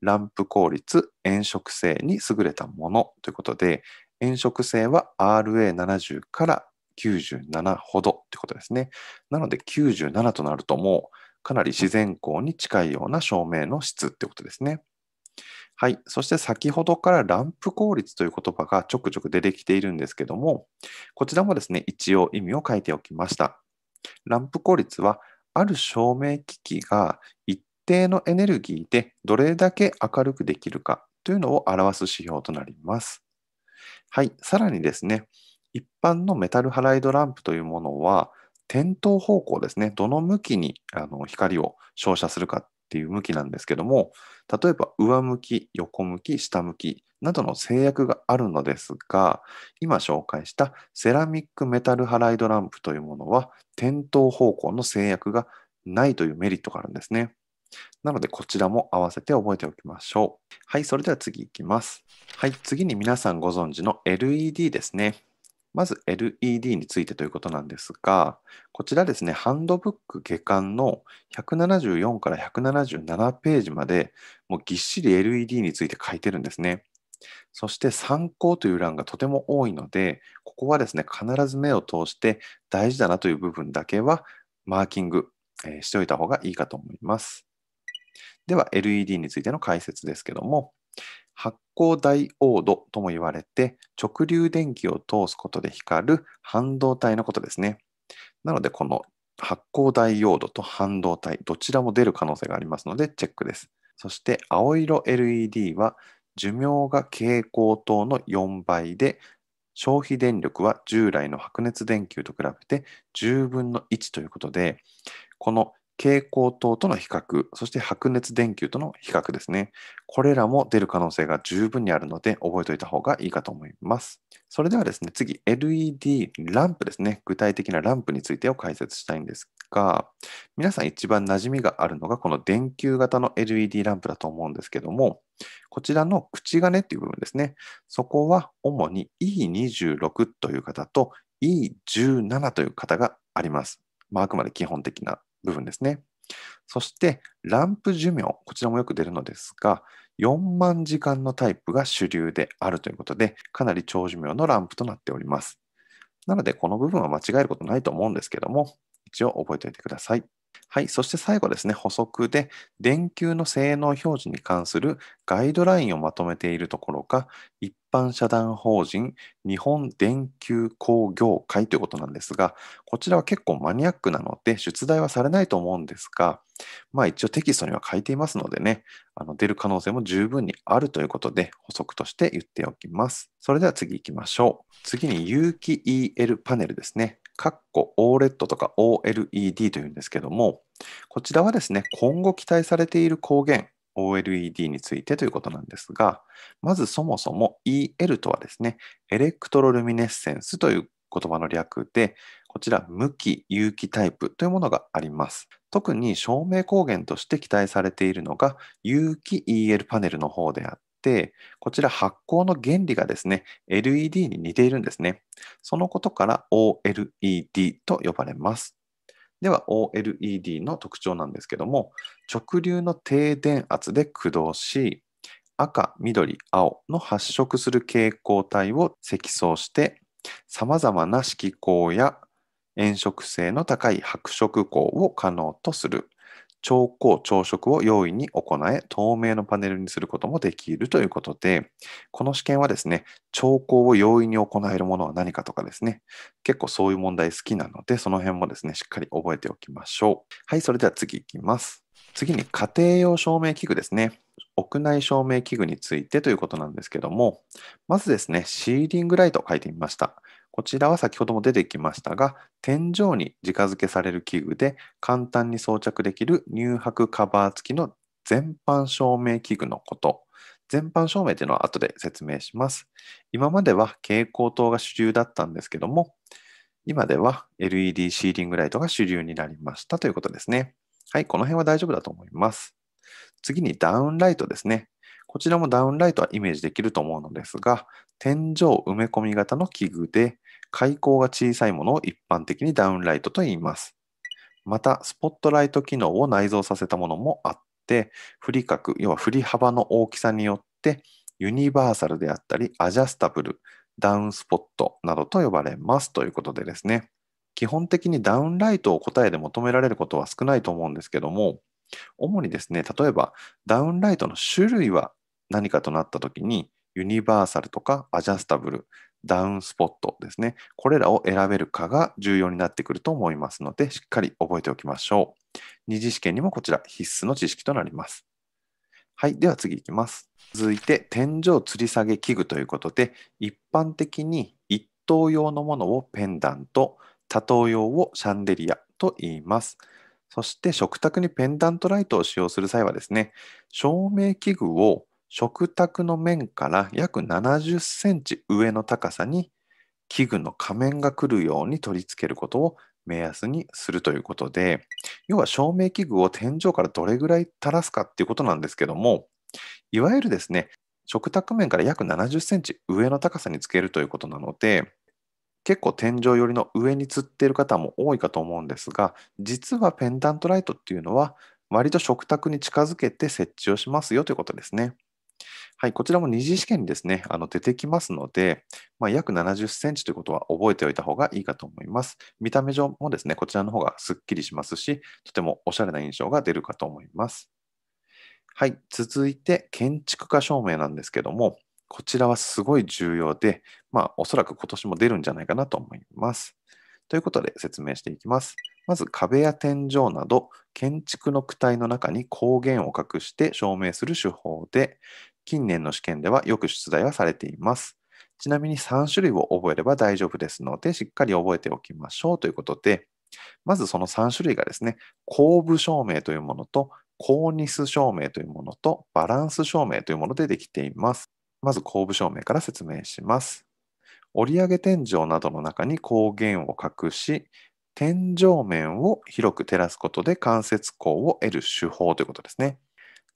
ランプ効率、炎色性に優れたものということで、炎色性は RA70 から97ほどということですね。なので97となるともうかなり自然光に近いような照明の質ってことですね。はい。そして先ほどからランプ効率という言葉がちょくちょく出てきているんですけども、こちらもですね、一応意味を書いておきました。ランプ効率はある照明機器が一定のエネルギーでどれだけ明るくできるかというのを表す指標となります。はい、さらにですね、一般のメタルハライドランプというものは、点灯方向ですね、どの向きにあの光を照射するかっていう向きなんですけども、例えば上向き、横向き、下向き、などの制約があるのですが、今紹介したセラミックメタルハライドランプというものは、点灯方向の制約がないというメリットがあるんですね。なので、こちらも合わせて覚えておきましょう。はい、それでは次いきます。はい、次に皆さんご存知の LED ですね。まず LED についてということなんですが、こちらですね、ハンドブック下巻の174から177ページまで、もうぎっしり LED について書いてるんですね。そして参考という欄がとても多いので、ここはですね、必ず目を通して大事だなという部分だけはマーキング、えー、しておいた方がいいかと思います。では LED についての解説ですけども、発光ダイオードとも言われて、直流電気を通すことで光る半導体のことですね。なので、この発光ダイオードと半導体、どちらも出る可能性がありますので、チェックです。そして、青色 LED は寿命が蛍光灯の4倍で、消費電力は従来の白熱電球と比べて10分の1ということで、この蛍光灯との比較、そして白熱電球との比較ですね。これらも出る可能性が十分にあるので覚えておいた方がいいかと思います。それではですね、次 LED ランプですね。具体的なランプについてを解説したいんですが、皆さん一番馴染みがあるのがこの電球型の LED ランプだと思うんですけども、こちらの口金っていう部分ですね。そこは主に E26 という方と E17 という方があります。まあ、あくまで基本的な部分ですね。そして、ランプ寿命、こちらもよく出るのですが、4万時間のタイプが主流であるということで、かなり長寿命のランプとなっております。なので、この部分は間違えることないと思うんですけども、一応覚えておいてください。はい、そして最後ですね、補足で、電球の性能表示に関するガイドラインをまとめているところが、一般社団法人日本電球工業会ということなんですが、こちらは結構マニアックなので、出題はされないと思うんですが、まあ一応テキストには書いていますのでね、あの出る可能性も十分にあるということで、補足として言っておきます。それでは次行きましょう。次に有機 EL パネルですね。かっこ OLED とか OLED というんですけども、こちらはですね、今後期待されている光源、OLED についてということなんですが、まずそもそも EL とはですね、エレクトロルミネッセンスという言葉の略で、こちら無機有機タイプというものがあります。特に照明光源として期待されているのが有機 EL パネルの方であっ、こちら発光の原理がですね、LED に似ているんですね。そのことから OLED と呼ばれます。では OLED の特徴なんですけども、直流の低電圧で駆動し、赤、緑、青の発色する蛍光体を積層して、様々な色光や炎色性の高い白色光を可能とする。調光、調色を容易に行え、透明のパネルにすることもできるということで、この試験はですね、調光を容易に行えるものは何かとかですね、結構そういう問題好きなので、その辺もですね、しっかり覚えておきましょう。はい、それでは次いきます。次に家庭用照明器具ですね。屋内照明器具についてということなんですけども、まずですね、シーリングライトを書いてみました。こちらは先ほども出てきましたが、天井に直付けされる器具で簡単に装着できる乳白カバー付きの全般照明器具のこと。全般照明というのは後で説明します。今までは蛍光灯が主流だったんですけども、今では LED シーリングライトが主流になりましたということですね。はい、この辺は大丈夫だと思います。次にダウンライトですね。こちらもダウンライトはイメージできると思うのですが、天井埋め込み型の器具で、開口が小さいものを一般的にダウンライトと言います。また、スポットライト機能を内蔵させたものもあって、振り角、要は振り幅の大きさによって、ユニバーサルであったり、アジャスタブル、ダウンスポットなどと呼ばれますということでですね。基本的にダウンライトを答えで求められることは少ないと思うんですけども、主にですね、例えばダウンライトの種類は何かとなった時に、ユニバーサルとかアジャスタブル、ダウンスポットですね。これらを選べるかが重要になってくると思いますので、しっかり覚えておきましょう。二次試験にもこちら必須の知識となります。はい、では次いきます。続いて、天井吊り下げ器具ということで、一般的に1等用のものをペンダント、多等用をシャンデリアと言います。そして食卓にペンダントライトを使用する際はですね、照明器具を食卓の面から約70センチ上の高さに器具の仮面が来るように取り付けることを目安にするということで、要は照明器具を天井からどれぐらい垂らすかっていうことなんですけども、いわゆるですね、食卓面から約70センチ上の高さにつけるということなので、結構天井寄りの上に吊っている方も多いかと思うんですが、実はペンダントライトっていうのは、割と食卓に近づけて設置をしますよということですね。はい、こちらも2次試験にですね、あの出てきますので、まあ、約70センチということは覚えておいた方がいいかと思います。見た目上もですね、こちらの方がすっきりしますし、とてもおしゃれな印象が出るかと思います。はい、続いて建築家証明なんですけども、こちらはすごい重要で、まあ、おそらく今年も出るんじゃないかなと思います。ということで説明していきます。まず壁や天井など建築の躯体の中に光源を隠して証明する手法で近年の試験ではよく出題はされています。ちなみに3種類を覚えれば大丈夫ですので、しっかり覚えておきましょうということで、まずその3種類がですね、後部証明というものと、コーニス証明というものと、バランス証明というものでできています。まず後部証明から説明します。折上天井などの中に光源を隠し、天井面を広く照らすことで間接光を得る手法ということですね。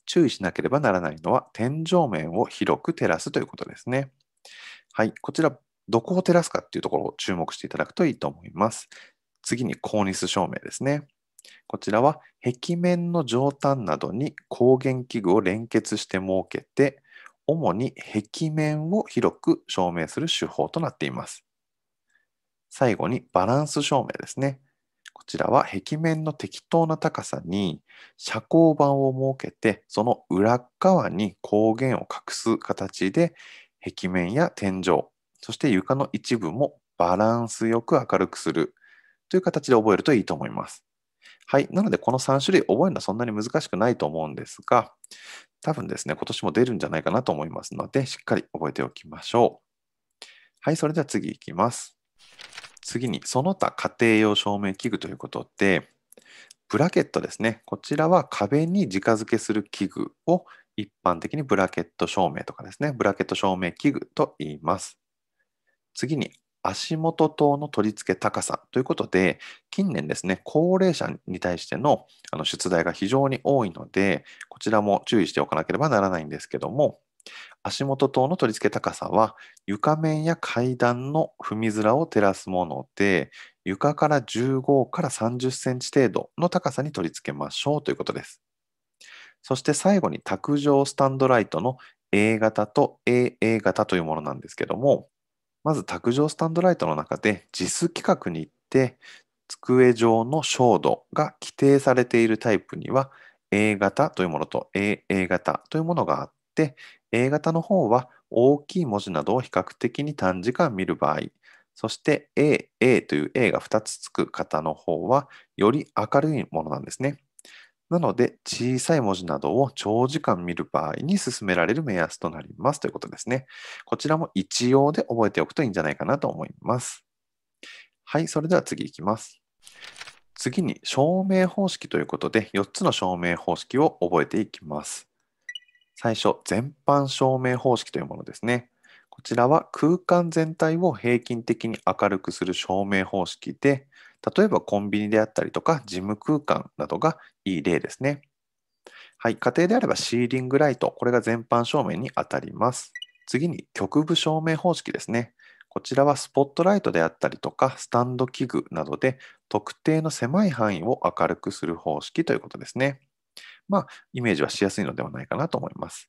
注意しなければならないのは天井面を広く照らすということですね。はい、こちら、どこを照らすかっていうところを注目していただくといいと思います。次にコーニス照明ですね。こちらは壁面の上端などに光源器具を連結して設けて、主に壁面を広く照明する手法となっています。最後にバランス照明ですね。こちらは壁面の適当な高さに遮光板を設けて、その裏側に光源を隠す形で、壁面や天井、そして床の一部もバランスよく明るくするという形で覚えるといいと思います。はい。なので、この3種類覚えるのはそんなに難しくないと思うんですが、多分ですね、今年も出るんじゃないかなと思いますので、しっかり覚えておきましょう。はい。それでは次いきます。次に、その他家庭用照明器具ということで、ブラケットですね。こちらは壁に直付けする器具を一般的にブラケット照明とかですね、ブラケット照明器具と言います。次に、足元等の取り付け高さということで、近年ですね、高齢者に対してのあの出題が非常に多いので、こちらも注意しておかなければならないんですけども、足元等の取り付け高さは床面や階段の踏み面を照らすもので床から15から30センチ程度の高さに取り付けましょうということです。そして最後に卓上スタンドライトの A 型と AA 型というものなんですけどもまず卓上スタンドライトの中で JIS 規格に行って机上の照度が規定されているタイプには A 型というものと AA 型というものがあって A 型の方は大きい文字などを比較的に短時間見る場合、そして A、A という A が2つつく方の方は、より明るいものなんですね。なので、小さい文字などを長時間見る場合に進められる目安となりますということですね。こちらも一応で覚えておくといいんじゃないかなと思います。はい、それでは次いきます。次に証明方式ということで、4つの証明方式を覚えていきます。最初、全般照明方式というものですね。こちらは空間全体を平均的に明るくする照明方式で、例えばコンビニであったりとか事務空間などがいい例ですね。はい、家庭であればシーリングライト、これが全般照明に当たります。次に局部照明方式ですね。こちらはスポットライトであったりとかスタンド器具などで特定の狭い範囲を明るくする方式ということですね。まあ、イメージはしやすいのではないかなと思います。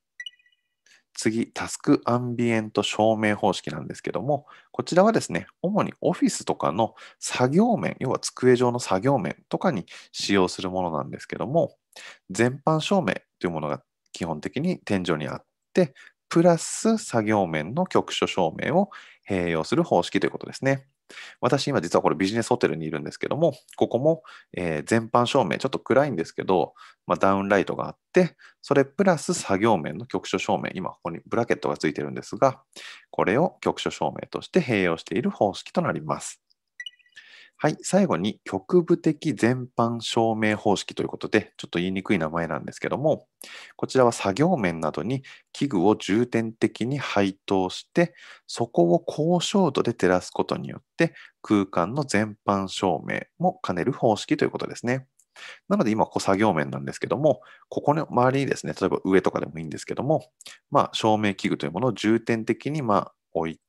次、タスクアンビエント証明方式なんですけども、こちらはですね、主にオフィスとかの作業面、要は机上の作業面とかに使用するものなんですけども、全般証明というものが基本的に天井にあって、プラス作業面の局所証明を併用する方式ということですね。私今実はこれビジネスホテルにいるんですけども、ここも、えー、全般照明、ちょっと暗いんですけど、まあ、ダウンライトがあって、それプラス作業面の局所照明、今ここにブラケットがついてるんですが、これを局所照明として併用している方式となります。はい、最後に局部的全般証明方式ということで、ちょっと言いにくい名前なんですけども、こちらは作業面などに器具を重点的に配当して、そこを高照度で照らすことによって、空間の全般証明も兼ねる方式ということですね。なので今、ここ作業面なんですけども、ここの周りにですね、例えば上とかでもいいんですけども、まあ、照明器具というものを重点的にまあ置い、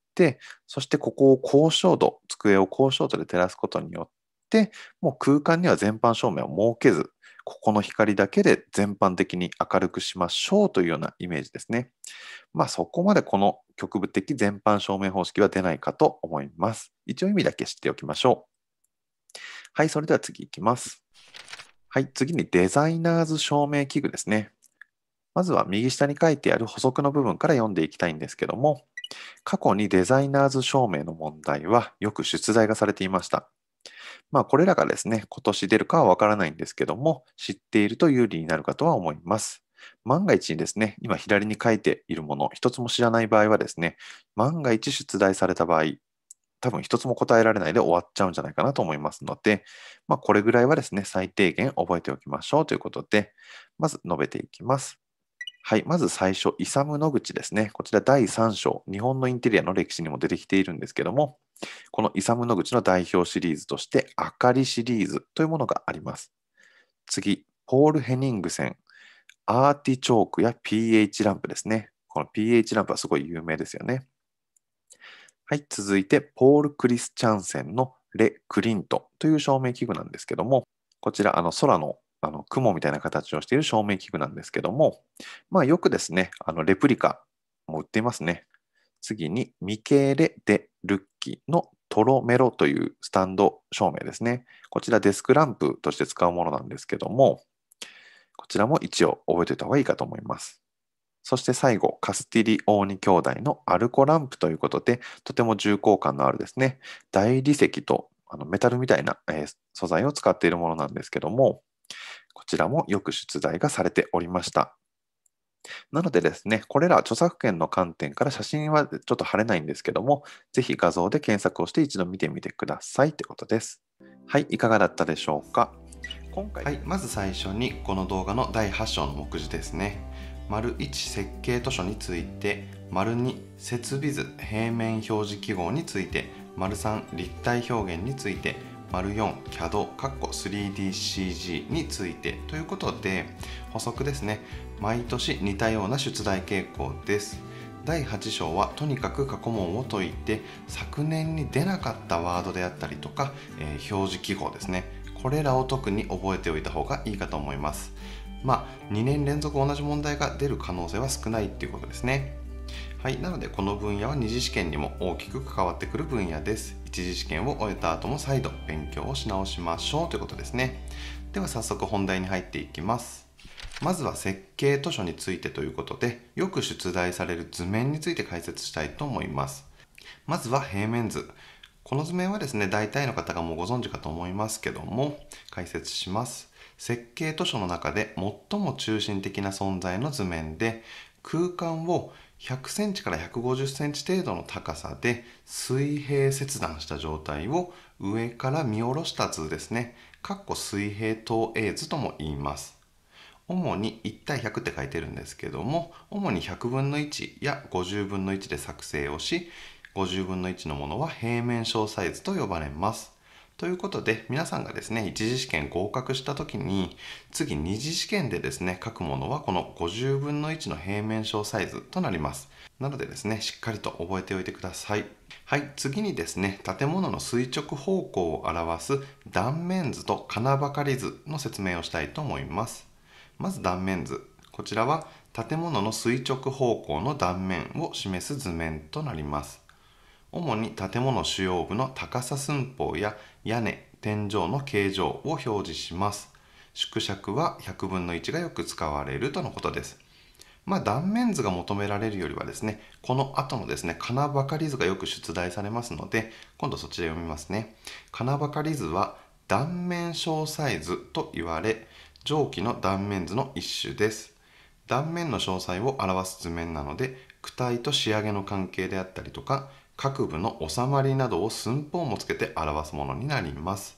そしてここを高照度、机を高照度で照らすことによって、もう空間には全般照明を設けず、ここの光だけで全般的に明るくしましょうというようなイメージですね。まあそこまでこの局部的全般照明方式は出ないかと思います。一応意味だけ知っておきましょう。はい、それでは次いきます。はい、次にデザイナーズ照明器具ですね。まずは右下に書いてある補足の部分から読んでいきたいんですけども、過去にデザイナーズ証明の問題はよく出題がされていました。まあ、これらがですね、今年出るかはわからないんですけども、知っていると有利になるかとは思います。万が一にですね、今左に書いているもの、一つも知らない場合はですね、万が一出題された場合、多分一つも答えられないで終わっちゃうんじゃないかなと思いますので、まあ、これぐらいはですね、最低限覚えておきましょうということで、まず述べていきます。はい、まず最初、イサム・ノグチですね。こちら第3章、日本のインテリアの歴史にも出てきているんですけども、このイサム・ノグチの代表シリーズとして、あかりシリーズというものがあります。次、ポール・ヘニングセン、アーティチョークや pH ランプですね。この pH ランプはすごい有名ですよね。はい、続いて、ポール・クリスチャンセンのレ・クリントという照明器具なんですけども、こちら、あの空のあの雲みたいな形をしている照明器具なんですけども、まあ、よくですね、あのレプリカも売っていますね。次に、ミケーレ・デ・ルッキのトロメロというスタンド照明ですね。こちらデスクランプとして使うものなんですけども、こちらも一応覚えておいた方がいいかと思います。そして最後、カスティリオーニ兄弟のアルコランプということで、とても重厚感のあるですね、大理石とあのメタルみたいな、えー、素材を使っているものなんですけども、こちらもよく出題がされておりました。なのでですね、これら著作権の観点から写真はちょっと貼れないんですけども、ぜひ画像で検索をして一度見てみてくださいってことです。はい、いかがだったでしょうか。今回、はい、まず最初にこの動画の第8章の目次ですね。丸1設計図書について、丸2設備図平面表示記号について、丸3立体表現について、4CAD、3DCG についてということで補足ですね毎年似たような出題傾向です第8章はとにかく過去問を解いて昨年に出なかったワードであったりとか、えー、表示記号ですねこれらを特に覚えておいた方がいいかと思いますまあ2年連続同じ問題が出る可能性は少ないっていうことですねはい、なのでこの分野は2次試験にも大きく関わってくる分野です1次試験を終えた後も再度勉強をし直しましょうということですねでは早速本題に入っていきますまずは設計図書についてということでよく出題される図面について解説したいと思いますまずは平面図この図面はですね大体の方がもうご存知かと思いますけども解説します設計図書の中で最も中心的な存在の図面で空間を100センチから150センチ程度の高さで水平切断した状態を上から見下ろした図ですね。かっこ水平投影図とも言います。主に1対100って書いてるんですけども、主に100分の1や50分の1で作成をし、50分の1のものは平面小サイズと呼ばれます。ということで皆さんがですね1次試験合格した時に次2次試験でですね書くものはこの50分の1の平面小サイズとなりますなのでですねしっかりと覚えておいてくださいはい次にですね建物の垂直方向を表す断面図と金ばかり図の説明をしたいと思いますまず断面図こちらは建物の垂直方向の断面を示す図面となります主に建物主要部の高さ寸法や屋根天井の形状を表示します縮尺は100分の1がよく使われるとのことですまあ、断面図が求められるよりはですねこの後のですね金ばかり図がよく出題されますので今度そちら読みますね金ばかり図は断面詳細図と言われ蒸気の断面図の一種です断面の詳細を表す図面なので躯体と仕上げの関係であったりとか各部の収まりなどを寸法もつけて表すものになります。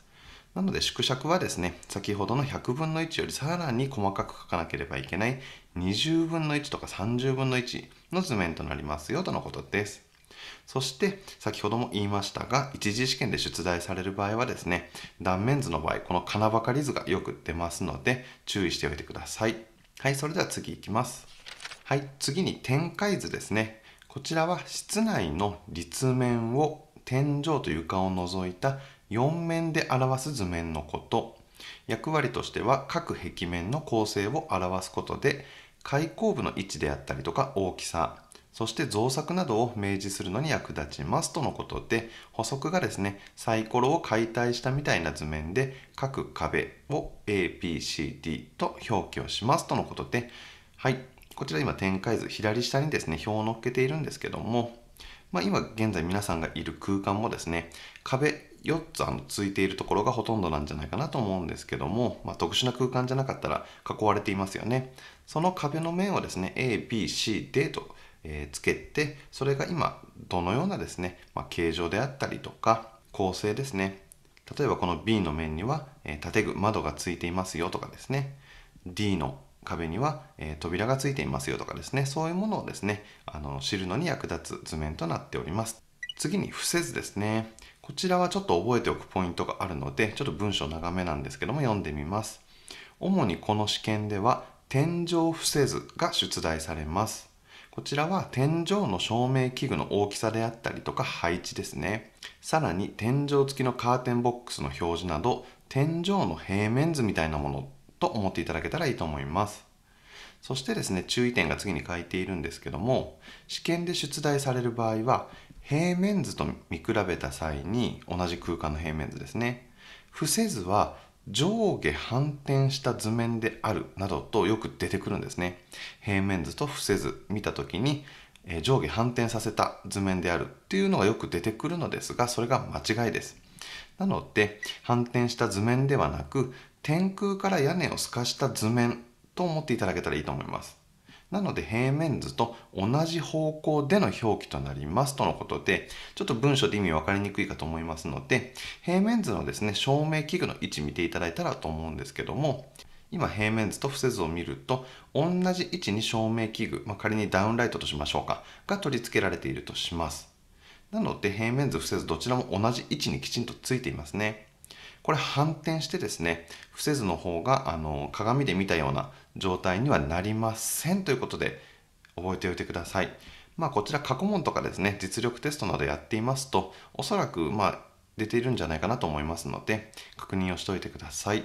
なので縮尺はですね、先ほどの100分の1よりさらに細かく書かなければいけない20分の1とか30分の1の図面となりますよとのことです。そして先ほども言いましたが一次試験で出題される場合はですね断面図の場合この金ばかり図がよく出ますので注意しておいてくださいはいそれでは次いきますはい次に展開図ですねこちらは室内の立面を天井と床を除いた4面で表す図面のこと役割としては各壁面の構成を表すことで開口部の位置であったりとか大きさそして造作などを明示するのに役立ちますとのことで補足がですねサイコロを解体したみたいな図面で各壁を ABCD と表記をしますとのことではいこちら今展開図左下にですね表を載っけているんですけども、まあ、今現在皆さんがいる空間もですね壁4つあのついているところがほとんどなんじゃないかなと思うんですけども、まあ、特殊な空間じゃなかったら囲われていますよねその壁の面をですね ABCD と、えー、つけてそれが今どのようなですね、まあ、形状であったりとか構成ですね例えばこの B の面には、えー、建具窓がついていますよとかですね D の壁には、え扉がついていますよとかですねそういうものをですねあの知るのに役立つ図面となっております次に伏せ図ですねこちらはちょっと覚えておくポイントがあるのでちょっと文章長めなんですけども読んでみます主にこの試験では天井伏せ図が出題されますこちらは天井の照明器具の大きさであったりとか配置ですね。さらに天井付きのカーテンボックスの表示など天井の平面図みたいなものと思っていただけたらいいと思います。そしてですね、注意点が次に書いているんですけども、試験で出題される場合は、平面図と見比べた際に同じ空間の平面図ですね。伏せ図は上下反転した図面であるなどとよく出てくるんですね。平面図と伏せ図見た時に上下反転させた図面であるっていうのがよく出てくるのですが、それが間違いです。なので、反転した図面ではなく、天空から屋根を透かした図面と思っていただけたらいいと思います。なので平面図と同じ方向での表記となりますとのことで、ちょっと文章で意味分かりにくいかと思いますので、平面図のですね、照明器具の位置見ていただいたらと思うんですけども、今平面図と伏せ図を見ると、同じ位置に照明器具、まあ、仮にダウンライトとしましょうか、が取り付けられているとします。なので平面図、伏せ図どちらも同じ位置にきちんとついていますね。これ反転してですね伏せずの方があの鏡で見たような状態にはなりませんということで覚えておいてください。まあ、こちら過去問とかですね実力テストなどやっていますとおそらくま出ているんじゃないかなと思いますので確認をしておいてください。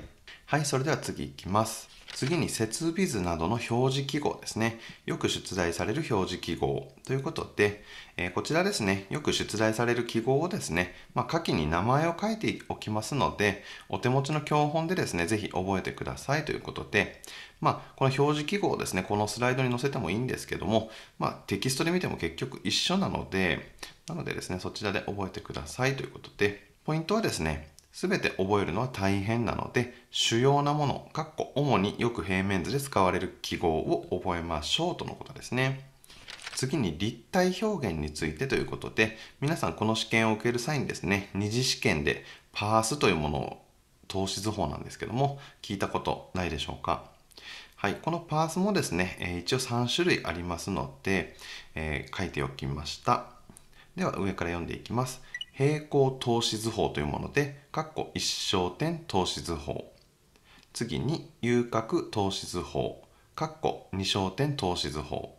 はい、それでは次いきます。次に設備図などの表示記号ですね。よく出題される表示記号ということで、えー、こちらですね、よく出題される記号をですね、まあ、下記に名前を書いておきますので、お手持ちの教本でですね、ぜひ覚えてくださいということで、まあ、この表示記号をですね、このスライドに載せてもいいんですけども、まあ、テキストで見ても結局一緒なので、なのでですね、そちらで覚えてくださいということで、ポイントはですね、すべて覚えるのは大変なので、主要なもの、かっこ主によく平面図で使われる記号を覚えましょうとのことですね。次に立体表現についてということで、皆さんこの試験を受ける際にですね、二次試験でパースというものを投資図法なんですけども、聞いたことないでしょうか。はい、このパースもですね、え一応3種類ありますので、えー、書いておきました。では上から読んでいきます。平行投資図法というもので、括弧一焦点投資図法。次に、遊郭投資図法、括弧二焦点投資図法。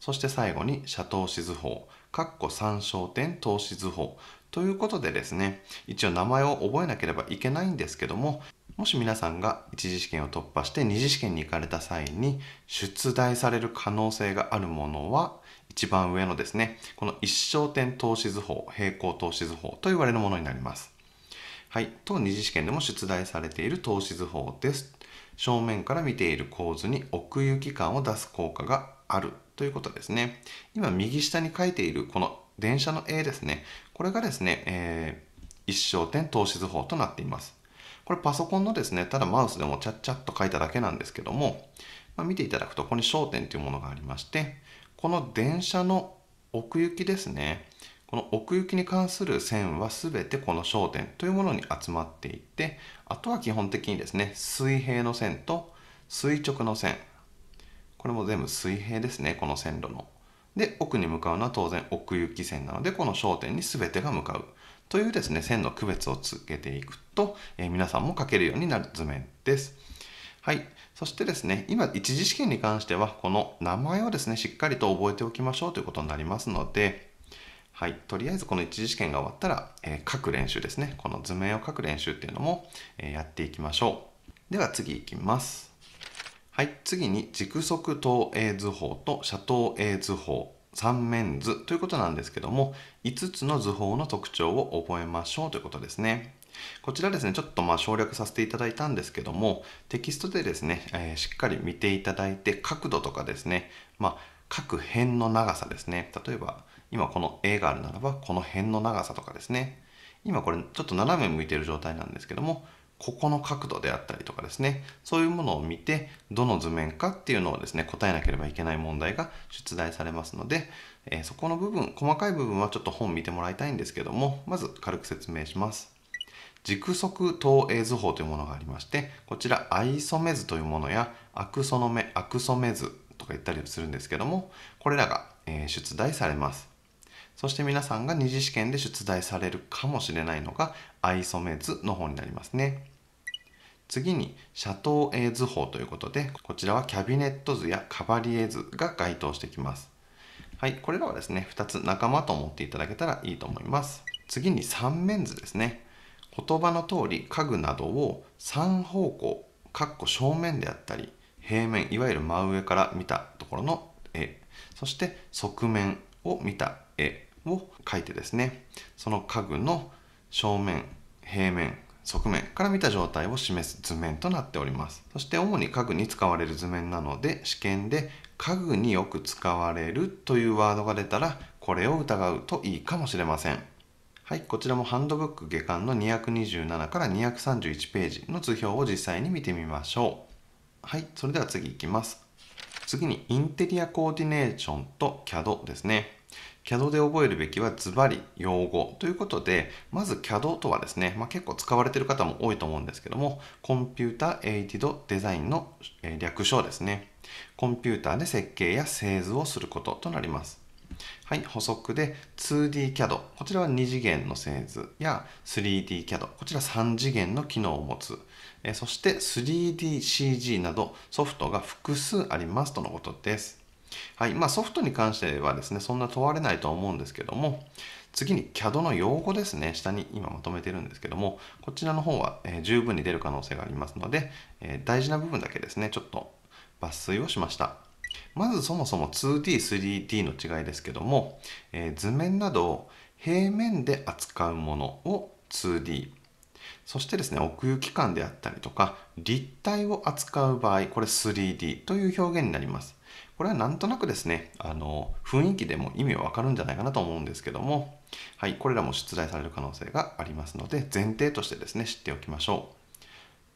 そして最後に、斜投資図法、括弧三焦点投資図法。ということでですね、一応名前を覚えなければいけないんですけども、もし皆さんが1次試験を突破して2次試験に行かれた際に出題される可能性があるものは一番上のですね、この一焦点投資図法、平行投資図法と言われるものになります。はい、と二次試験でも出題されている投資図法です。正面から見ている構図に奥行き感を出す効果があるということですね。今右下に書いているこの電車の絵ですね。これがですね、えー、一焦点投資図法となっています。これパソコンのですね、ただマウスでもちゃっちゃっと書いただけなんですけども、まあ、見ていただくと、ここに焦点というものがありまして、この電車の奥行きですねこの奥行きに関する線は全てこの焦点というものに集まっていてあとは基本的にですね水平の線と垂直の線これも全部水平ですねこの線路ので奥に向かうのは当然奥行き線なのでこの焦点に全てが向かうというですね線の区別をつけていくと、えー、皆さんも書けるようになる図面ですはいそしてですね、今、一次試験に関しては、この名前をですね、しっかりと覚えておきましょうということになりますので、はい、とりあえずこの一次試験が終わったら、えー、書く練習ですね、この図面を書く練習っていうのも、えー、やっていきましょう。では次いきます。はい、次に軸足投影図法と斜投影図法三面図ということなんですけども5つの図法の特徴を覚えましょうということですねこちらですね、ちょっとまあ省略させていただいたんですけども、テキストでですね、えー、しっかり見ていただいて、角度とかですね、まあ、各辺の長さですね。例えば、今この絵があるならば、この辺の長さとかですね。今これちょっと斜め向いてる状態なんですけども、ここの角度であったりとかですね、そういうものを見て、どの図面かっていうのをですね、答えなければいけない問題が出題されますので、えー、そこの部分、細かい部分はちょっと本見てもらいたいんですけども、まず軽く説明します。軸足投影図法というものがありまして、こちらアイめ図というものやアクソの目アクソメ図とか言ったりするんですけども、これらが出題されます。そして皆さんが二次試験で出題されるかもしれないのがアイソメ図の方になりますね。次に斜塔絵図法ということで、こちらはキャビネット図やカバリエ図が該当してきます。はい、これらはですね、2つ仲間と思っていただけたらいいと思います。次に三面図ですね。言葉の通り家具などを3方向かっこ正面であったり平面いわゆる真上から見たところの絵そして側面を見た絵を描いてですねその家具の正面平面側面から見た状態を示す図面となっておりますそして主に家具に使われる図面なので試験で家具によく使われるというワードが出たらこれを疑うといいかもしれませんはい、こちらもハンドブック下巻の227から231ページの図表を実際に見てみましょう。はい、それでは次いきます。次にインテリアコーディネーションと CAD ですね。CAD で覚えるべきはズバリ用語ということで、まず CAD とはですね、まあ、結構使われている方も多いと思うんですけども、コンピュータエイティドデザインの略称ですね。コンピューターで設計や製図をすることとなります。はい、補足で 2DCAD、こちらは2次元の製図や 3DCAD、こちら3次元の機能を持つ、えそして 3DCG などソフトが複数ありますとのことです。はいまあ、ソフトに関してはですね、そんな問われないと思うんですけども、次に CAD の用語ですね、下に今まとめてるんですけども、こちらの方は、え十分に出る可能性がありますので、え大事な部分だけですね、ちょっと抜粋をしました。まずそもそも 2D、3D の違いですけども、えー、図面など平面で扱うものを 2D そしてですね奥行き感であったりとか立体を扱う場合これ 3D という表現になりますこれはなんとなくですねあの雰囲気でも意味はわかるんじゃないかなと思うんですけどもはいこれらも出題される可能性がありますので前提としてですね知っておきましょう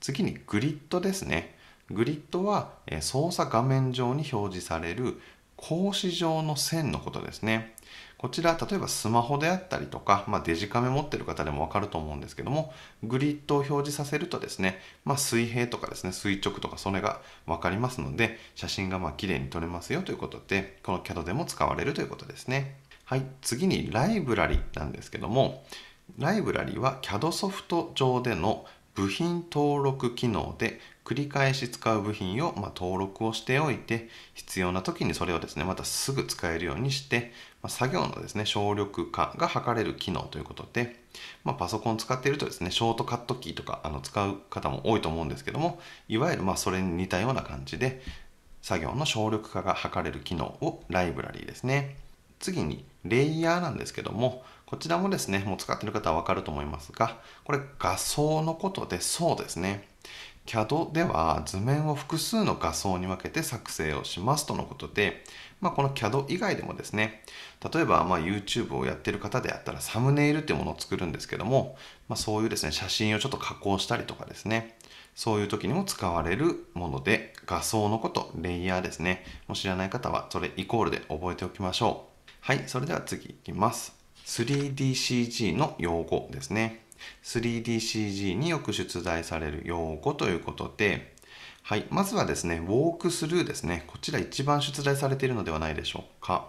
次にグリッドですねグリッドは操作画面上に表示される格子状の線のことですね。こちら、例えばスマホであったりとか、まあ、デジカメ持ってる方でもわかると思うんですけども、グリッドを表示させるとですね、まあ、水平とかですね、垂直とかそれがわかりますので、写真がまあ綺麗に撮れますよということで、この CAD でも使われるということですね。はい、次にライブラリなんですけども、ライブラリは CAD ソフト上での部品登録機能で繰り返し使う部品を、ま登録をしておいて必要な時にそれをですねまたすぐ使えるようにして、ま作業のですね省力化が図れる機能ということで、まパソコンを使っているとですねショートカットキーとかあの使う方も多いと思うんですけどもいわゆるまそれに似たような感じで作業の省力化が図れる機能をライブラリーですね次にレイヤーなんですけどもこちらもですねもう使ってる方はわかると思いますがこれ画像のことでそうですね CAD では図面を複数の画像に分けて作成をしますとのことで、まあ、この CAD 以外でもですね、例えばま YouTube をやってる方であったらサムネイルっていうものを作るんですけども、まあ、そういうですね、写真をちょっと加工したりとかですね、そういう時にも使われるもので、画像のこと、レイヤーですね、も知らない方はそれイコールで覚えておきましょう。はい、それでは次いきます。3DCG の用語ですね。3DCG によく出題される用語ということで、はい、まずはですね、ウォークスルーですね。こちら一番出題されているのではないでしょうか。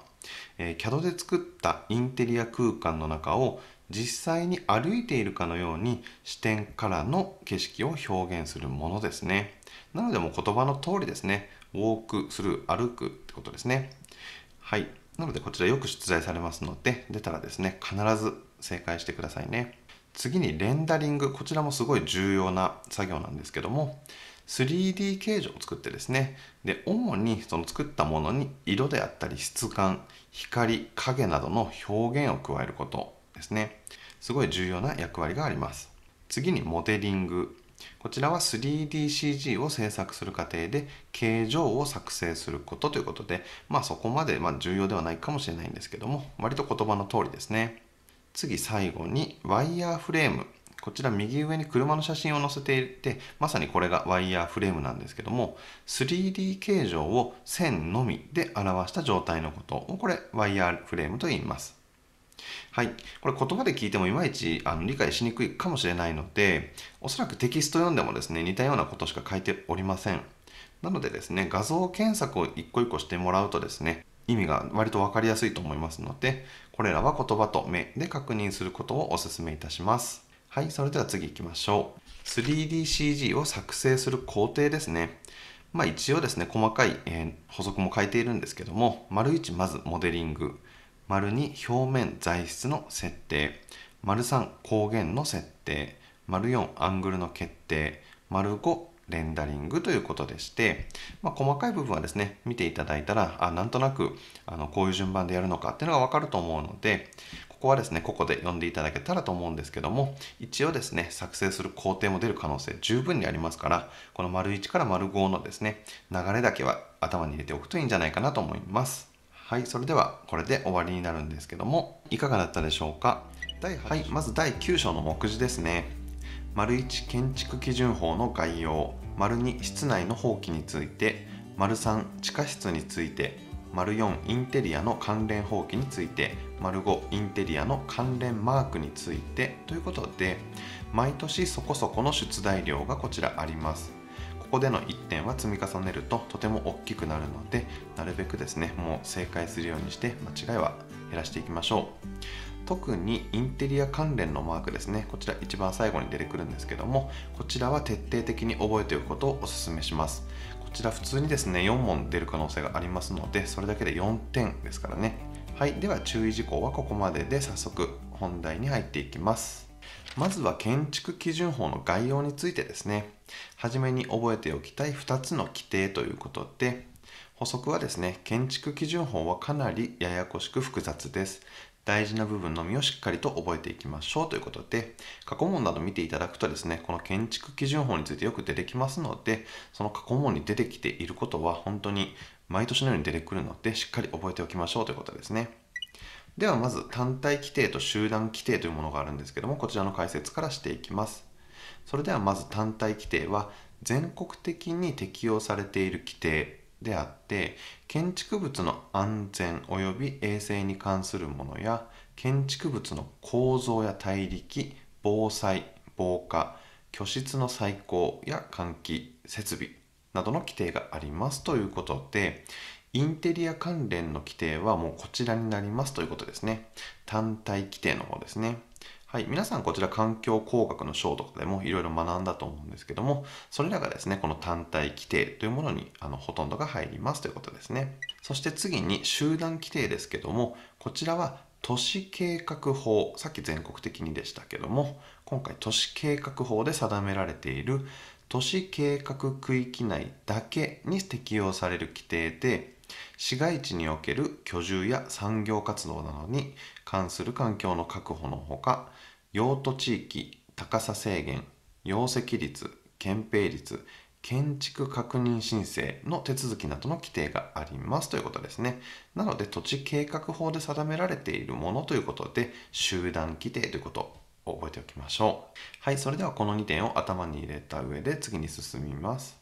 えー、CAD で作ったインテリア空間の中を実際に歩いているかのように視点からの景色を表現するものですね。なのでもう言葉の通りですね。ウォークスルー歩くってことですね。はい。なのでこちらよく出題されますので、出たらですね、必ず正解してくださいね。次にレンダリングこちらもすごい重要な作業なんですけども 3D 形状を作ってですねで主にその作ったものに色であったり質感光影などの表現を加えることですねすごい重要な役割があります次にモデリングこちらは 3DCG を制作する過程で形状を作成することということで、まあ、そこまでま重要ではないかもしれないんですけども割と言葉の通りですね次最後にワイヤーフレームこちら右上に車の写真を載せていてまさにこれがワイヤーフレームなんですけども 3D 形状を線のみで表した状態のことをこれワイヤーフレームと言いますはい、これ言葉で聞いてもいまいちあの理解しにくいかもしれないのでおそらくテキスト読んでもですね似たようなことしか書いておりませんなのでですね画像検索を一個一個してもらうとですね意味が割と分かりやすいと思いますのでこれらは言葉と目で確認することをお勧めいたしますはいそれでは次行きましょう 3DCG を作成する工程ですねまあ一応ですね細かい、えー、補足も書いているんですけども丸1まずモデリング丸2表面材質の設定丸3光源の設定丸4アングルの決定丸5レンダリングということでして、まあ、細かい部分はですね、見ていただいたら、あなんとなくあのこういう順番でやるのかっていうのがわかると思うので、ここはですね、ここで読んでいただけたらと思うんですけども、一応ですね、作成する工程も出る可能性十分にありますから、この丸1から丸5のですね、流れだけは頭に入れておくといいんじゃないかなと思います。はい、それではこれで終わりになるんですけども、いかがだったでしょうか。はい、まず第9章の目次ですね。丸1建築基準法の概要丸2室内の放棄について丸3地下室について丸4インテリアの関連放棄について丸5インテリアの関連マークについてということで毎年そこそこの出題量がこちらありますここでの1点は積み重ねるととても大きくなるのでなるべくですねもう正解するようにして間違いは減らしていきましょう特にインテリア関連のマークですねこちら一番最後に出てくるんですけどもこちらは徹底的に覚えておくことをお勧めしますこちら普通にですね4問出る可能性がありますのでそれだけで4点ですからねはいでは注意事項はここまでで早速本題に入っていきますまずは建築基準法の概要についてですねはじめに覚えておきたい2つの規定ということで補足はですね建築基準法はかなりややこしく複雑です大事な部分のみをしっかりと覚えていきましょうということで、過去問など見ていただくとですね、この建築基準法についてよく出てきますので、その過去問に出てきていることは本当に毎年のように出てくるので、しっかり覚えておきましょうということですね。ではまず単体規定と集団規定というものがあるんですけども、こちらの解説からしていきます。それではまず単体規定は、全国的に適用されている規定であって建築物の安全及び衛生に関するものや建築物の構造や大力防災防火居室の再興や換気設備などの規定がありますということでインテリア関連の規定はもうこちらになりますということですね単体規定の方ですねはい、皆さんこちら環境工学の章とかでもいろいろ学んだと思うんですけどもそれらがですねこの単体規定というものにあのほとんどが入りますということですねそして次に集団規定ですけどもこちらは都市計画法さっき全国的にでしたけども今回都市計画法で定められている都市計画区域内だけに適用される規定で市街地における居住や産業活動などに関する環境の確保のほか用途地域高さ制限容積率憲兵率建築確認申請の手続きなどの規定がありますということですね。なので土地計画法で定められているものということで集団規定ということを覚えておきましょう。はい、それではこの2点を頭に入れた上で次に進みます。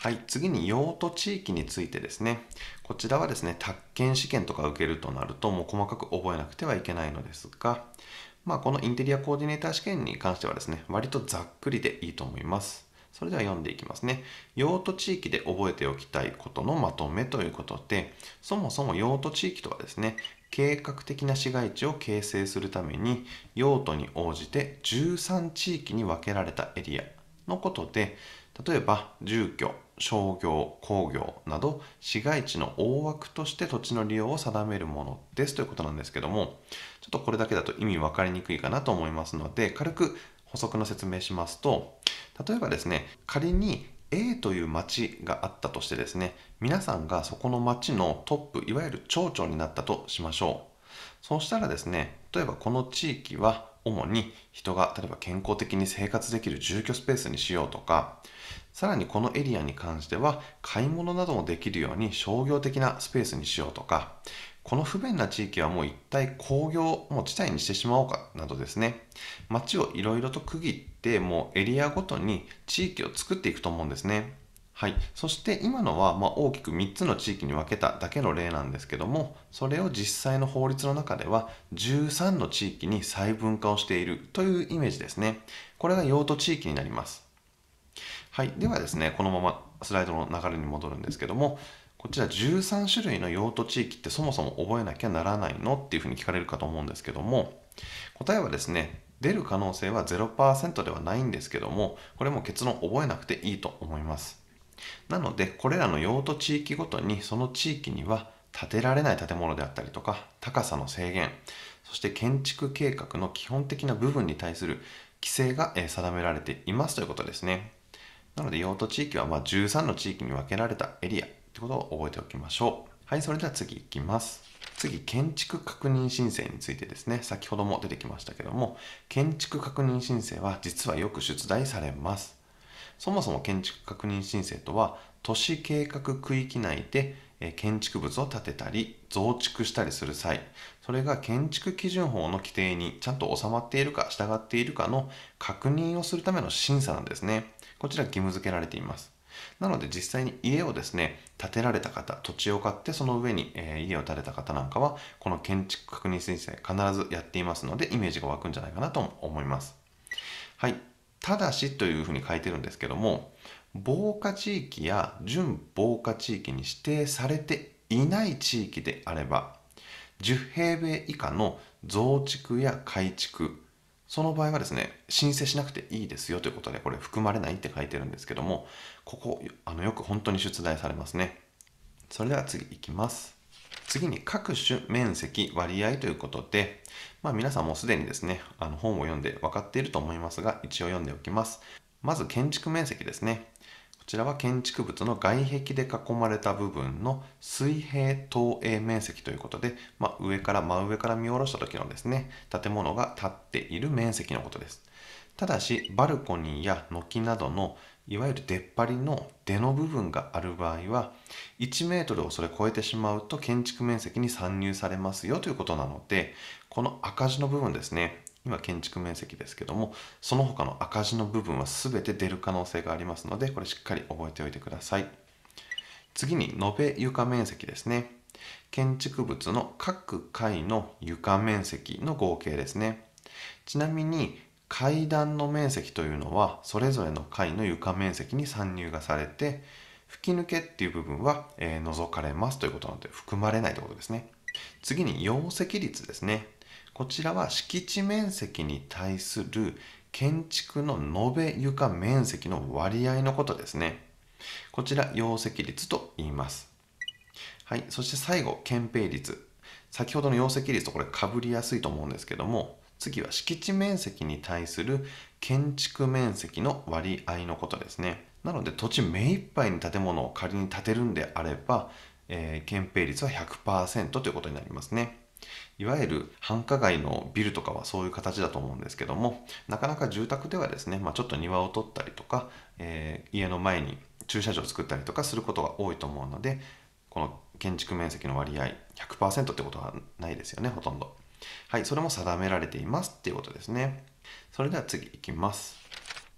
はい、次に用途地域についてですね。こちらはですね、宅建試験とか受けるとなるともう細かく覚えなくてはいけないのですが、まあ、このインテリアコーディネーター試験に関してはですね、割とざっくりでいいと思います。それでは読んでいきますね。用途地域で覚えておきたいことのまとめということで、そもそも用途地域とはですね、計画的な市街地を形成するために用途に応じて13地域に分けられたエリアのことで例えば住居商業工業など市街地の大枠として土地の利用を定めるものですということなんですけどもちょっとこれだけだと意味分かりにくいかなと思いますので軽く補足の説明しますと例えばですね仮に A という町があったとしてですね皆さんがそこの町のトップいわゆる町長になったとしましょうそうしたらですね例えばこの地域は主に人が例えば健康的に生活できる住居スペースにしようとかさらにこのエリアに関しては買い物などもできるように商業的なスペースにしようとかこの不便な地域はもう一体工業もう地帯にしてしまおうかなどですね街をいろいろと区切ってもうエリアごとに地域を作っていくと思うんですねはいそして今のはま大きく3つの地域に分けただけの例なんですけどもそれを実際の法律の中では13の地域に細分化をしているというイメージですねこれが用途地域になりますはい、ではですねこのままスライドの流れに戻るんですけどもこちら13種類の用途地域ってそもそも覚えなきゃならないのっていうふうに聞かれるかと思うんですけども答えはですね出る可能性は0%ではないんですけどもこれも結論覚えなくていいと思いますなのでこれらの用途地域ごとにその地域には建てられない建物であったりとか高さの制限そして建築計画の基本的な部分に対する規制が定められていますということですねなので用途地域はま13の地域に分けられたエリアってことを覚えておきましょう。はい、それでは次いきます。次、建築確認申請についてですね、先ほども出てきましたけども、建築確認申請は実はよく出題されます。そもそも建築確認申請とは、都市計画区域内で建築物を建てたり増築したりする際それが建築基準法の規定にちゃんと収まっているか従っているかの確認をするための審査なんですねこちら義務付けられています。なので実際に家をですね、建てられた方、土地を買ってその上に、え家を建てた方なんかは、この建築確認申請必ずやっていますので、イメージが湧くんじゃないかなと思います。はい。ただしというふうに書いてるんですけども、防火地域や準防火地域に指定されていない地域であれば、10平米以下の増築や改築、その場合はですね、申請しなくていいですよということで、これ含まれないって書いてるんですけども、ここ、あのよく本当に出題されますね。それでは次いきます。次に各種面積割合ということで、まあ、皆さんもすでにですね、あの本を読んで分かっていると思いますが、一応読んでおきます。まず建築面積ですね。ちらは建築物の外壁で囲まれた部分の水平投影面積ということで、まあ、上から真上から見下ろした時のですね建物が立っている面積のことですただしバルコニーや軒などのいわゆる出っ張りの出の部分がある場合は1メートルをそれ超えてしまうと建築面積に参入されますよということなのでこの赤字の部分ですね今建築面積ですけどもその他の赤字の部分は全て出る可能性がありますのでこれしっかり覚えておいてください次に延べ床面積ですね建築物の各階の床面積の合計ですねちなみに階段の面積というのはそれぞれの階の床面積に参入がされて吹き抜けっていう部分は、えー、除かれますということなので含まれないということですね次に容積率ですねこちらは敷地面積に対する建築の延べ床面積の割合のことですね。こちら、容積率と言います。はい、そして最後、憲兵率。先ほどの容積率とこれかぶりやすいと思うんですけども、次は敷地面積に対する建築面積の割合のことですね。なので土地目いっぱいに建物を仮に建てるんであれば、えー、憲兵率は100%ということになりますね。いわゆる繁華街のビルとかはそういう形だと思うんですけどもなかなか住宅ではですね、まあ、ちょっと庭を取ったりとか、えー、家の前に駐車場を作ったりとかすることが多いと思うのでこの建築面積の割合100%ってことはないですよねほとんどはいそれも定められていますっていうことですねそれでは次いきます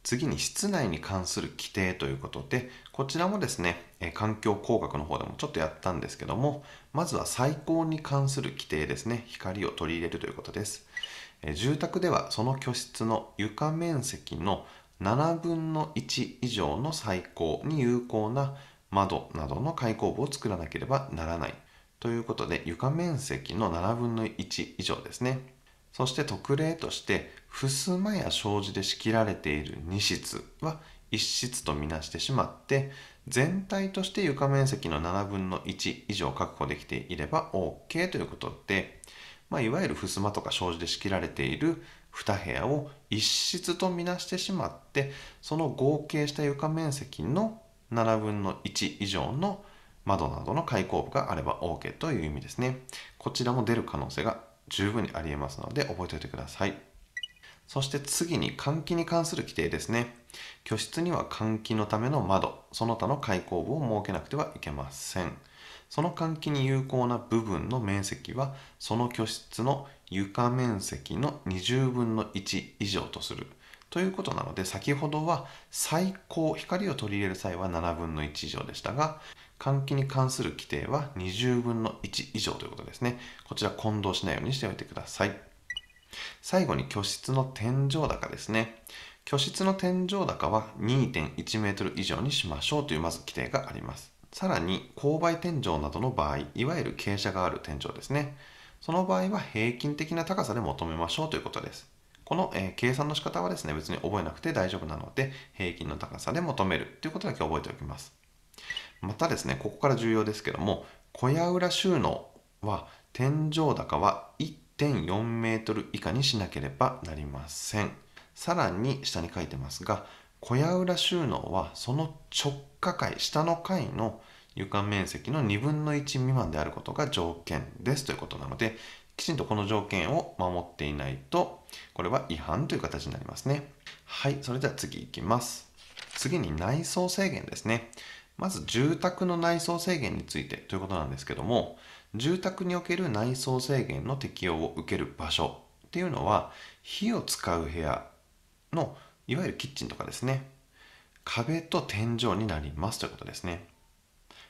次に室内に関する規定ということでこちらもですね環境工学の方でもちょっとやったんですけどもまずは採光に関する規定ですね光を取り入れるということです住宅ではその居室の床面積の7分の1以上の採光に有効な窓などの開口部を作らなければならないということで床面積の7分の1以上ですねそして特例として襖や障子で仕切られている2室は1室とみなしてしまって全体として床面積の7分の1以上確保できていれば OK ということで、まあ、いわゆる襖とか障子で仕切られている2部屋を1室とみなしてしまってその合計した床面積の7分の1以上の窓などの開口部があれば OK という意味ですねこちらも出る可能性が十分にありえますので覚えておいてくださいそして次に換気に関する規定ですね。居室には換気のための窓、その他の開口部を設けなくてはいけません。その換気に有効な部分の面積は、その居室の床面積の20分の1以上とする。ということなので、先ほどは最高、光を取り入れる際は7分の1以上でしたが、換気に関する規定は20分の1以上ということですね。こちら混同しないようにしておいてください。最後に居室の天井高ですね。居室の天井高は2.1メートル以上にしましょうというまず規定があります。さらに、勾配天井などの場合、いわゆる傾斜がある天井ですね。その場合は平均的な高さで求めましょうということです。この、え計算の仕方はですね、別に覚えなくて大丈夫なので、平均の高さで求めるということだけ覚えておきます。またですね、ここから重要ですけども、小屋裏収納は天井高は1 1.4メートル以下にしなければなりません。さらに下に書いてますが、小屋裏収納はその直下階、下の階の床面積の2分の1未満であることが条件ですということなので、きちんとこの条件を守っていないと、これは違反という形になりますね。はい、それでは次いきます。次に内装制限ですね。まず住宅の内装制限についてということなんですけども、住宅における内装制限の適用を受ける場所っていうのは火を使う部屋のいわゆるキッチンとかですね壁と天井になりますということですね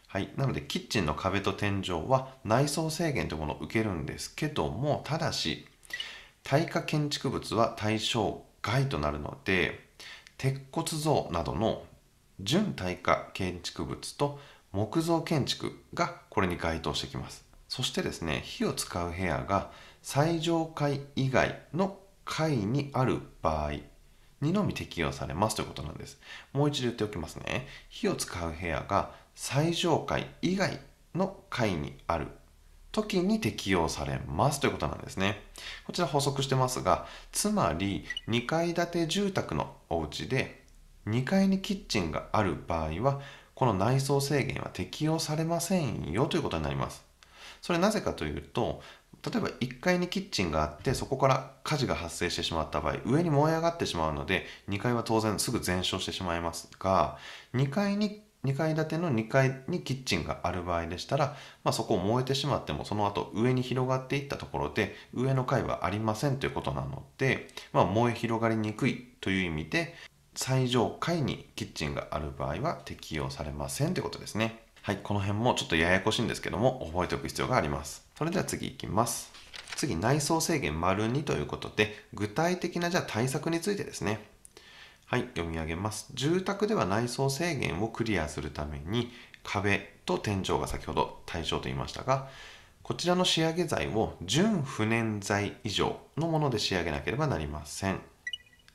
はいなのでキッチンの壁と天井は内装制限というものを受けるんですけどもただし耐火建築物は対象外となるので鉄骨造などの準耐火建築物と木造建築がこれに該当してきますそしてですね、火を使う部屋が最上階以外の階にある場合にのみ適用されますということなんです。もう一度言っておきますね。火を使う部屋が最上階以外の階にある時に適用されますということなんですね。こちら補足してますが、つまり2階建て住宅のお家で2階にキッチンがある場合は、この内装制限は適用されませんよということになります。それなぜかというと例えば1階にキッチンがあってそこから火事が発生してしまった場合上に燃え上がってしまうので2階は当然すぐ全焼してしまいますが2階に2階建ての2階にキッチンがある場合でしたら、まあ、そこを燃えてしまってもその後上に広がっていったところで上の階はありませんということなので、まあ、燃え広がりにくいという意味で最上階にキッチンがある場合は適用されませんということですね。はい、この辺もちょっとややこしいんですけども、覚えておく必要があります。それでは次いきます。次、内装制限丸2ということで、具体的なじゃあ対策についてですね。はい、読み上げます。住宅では内装制限をクリアするために、壁と天井が先ほど対象と言いましたが、こちらの仕上げ材を純不燃材以上のもので仕上げなければなりません。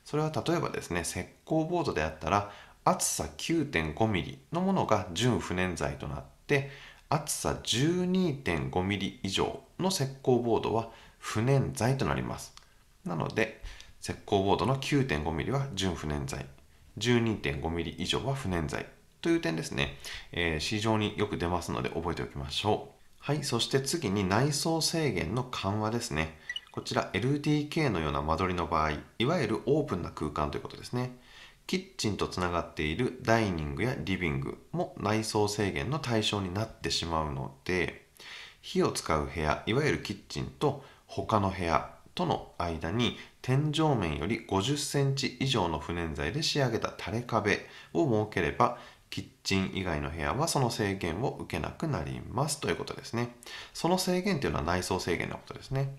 それは例えばですね、石膏ボードであったら、厚さ9.5ミリのものが純不燃材となって厚さ12.5ミリ以上の石膏ボードは不燃材となりますなので石膏ボードの9.5ミリは純不燃材12.5ミリ以上は不燃材という点ですね、えー、市場によく出ますので覚えておきましょうはいそして次に内装制限の緩和ですねこちら LDK のような間取りの場合いわゆるオープンな空間ということですねキッチンとつながっているダイニングやリビングも内装制限の対象になってしまうので火を使う部屋いわゆるキッチンと他の部屋との間に天井面より5 0センチ以上の不燃材で仕上げた垂れ壁を設ければキッチン以外の部屋はその制限を受けなくなりますということですね。その制限というのは内装制限のことですね。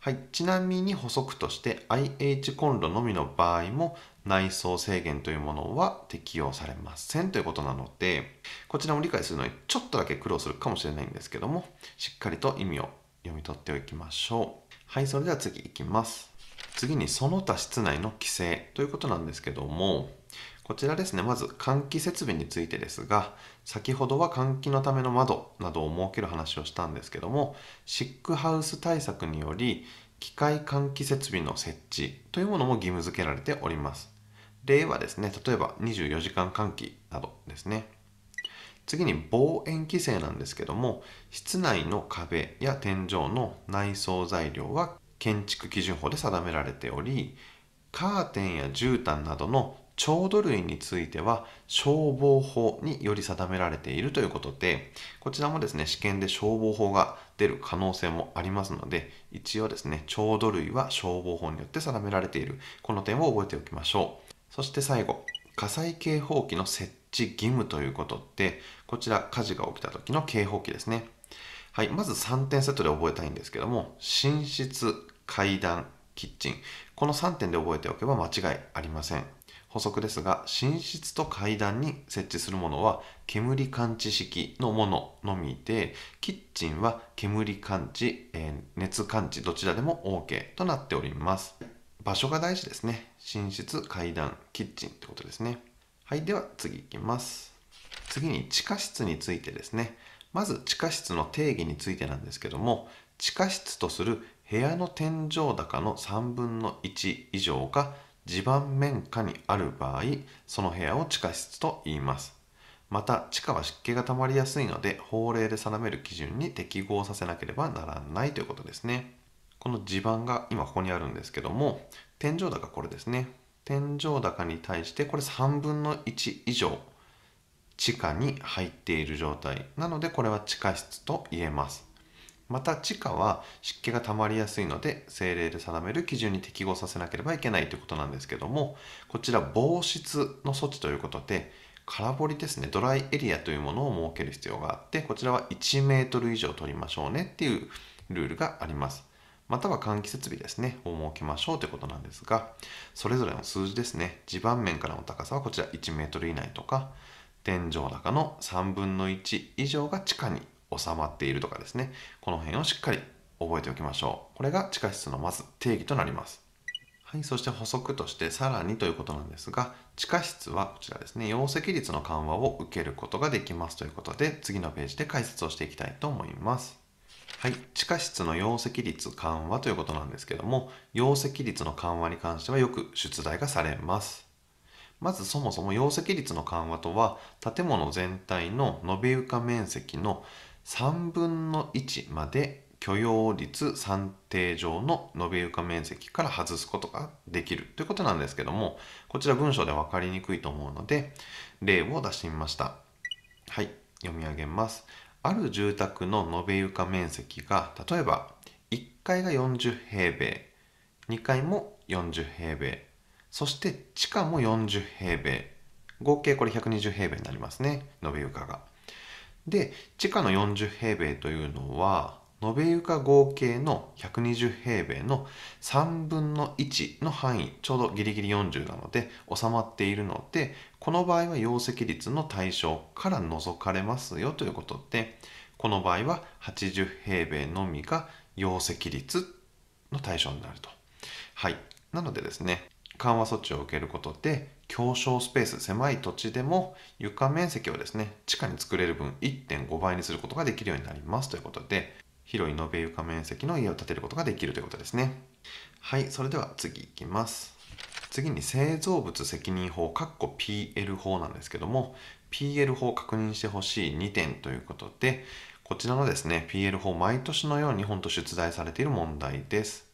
はい、ちなみに補足として IH コンロのみの場合も内装制限というものは適用されませんということなのでこちらも理解するのにちょっとだけ苦労するかもしれないんですけどもしっかりと意味を読み取っておきましょうはいそれでは次いきます次にその他室内の規制ということなんですけどもこちらですねまず換気設備についてですが先ほどは換気のための窓などを設ける話をしたんですけどもシックハウス対策により機械換気設備の設置というものも義務付けられております例はですね例えば24時間換気などですね次に防遠規制なんですけども室内の壁や天井の内装材料は建築基準法で定められておりカーテンや絨毯などの調度類については消防法により定められているということでこちらもですね試験で消防法が出る可能性もありますので一応ですね調度類は消防法によって定められているこの点を覚えておきましょうそして最後火災警報器の設置義務ということってこちら火事が起きた時の警報器ですねはいまず3点セットで覚えたいんですけども寝室階段キッチンこの3点で覚えておけば間違いありません補足ですが寝室と階段に設置するものは煙感知式のもののみでキッチンは煙感知、えー、熱感知どちらでも OK となっております場所が大事ですね寝室階段キッチンってことですねはいでは次いきます次に地下室についてですねまず地下室の定義についてなんですけども地下室とする部屋の天井高の3分の1以上が地盤面下にある場合その部屋を地下室と言いますまた地下は湿気がたまりやすいので法令で定める基準に適合させなければならないということですねこの地盤が今ここにあるんですけども天井高これですね天井高に対してこれ3分の1以上地下に入っている状態なのでこれは地下室と言えますまた地下は湿気がたまりやすいので精霊で定める基準に適合させなければいけないということなんですけどもこちら防湿の措置ということで空堀ですねドライエリアというものを設ける必要があってこちらは1 m 以上取りましょうねっていうルールがありますまたは換気設備ですねを設けましょうということなんですがそれぞれの数字ですね地盤面からの高さはこちら1 m 以内とか天井高の3分の1以上が地下に収まっているとかですねこの辺をしっかり覚えておきましょうこれが地下室のまず定義となりますはい、そして補足としてさらにということなんですが地下室はこちらですね容積率の緩和を受けることができますということで次のページで解説をしていきたいと思いますはい、地下室の容積率緩和ということなんですけども容積率の緩和に関してはよく出題がされますまずそもそも容積率の緩和とは建物全体の延べ床面積の3分の1まで許容率算定上の延べ床面積から外すことができるということなんですけどもこちら文章で分かりにくいと思うので例を出してみましたはい読み上げますある住宅の延べ床面積が例えば1階が40平米2階も40平米そして地下も40平米合計これ120平米になりますね延べ床がで地下の40平米というのは延べ床合計の120平米の3分の1の範囲ちょうどギリギリ40なので収まっているのでこの場合は容積率の対象から除かれますよということでこの場合は80平米のみが容積率の対象になると。はい、なのでですね緩和措置を受けることで狭小スペース狭い土地でも床面積をですね地下に作れる分1.5倍にすることができるようになりますということで広い延べ床面積の家を建てることができるということですねはいそれでは次いきます次に製造物責任法 PL 法なんですけども PL 法を確認してほしい2点ということでこちらのですね PL 法毎年のように本当出題されている問題です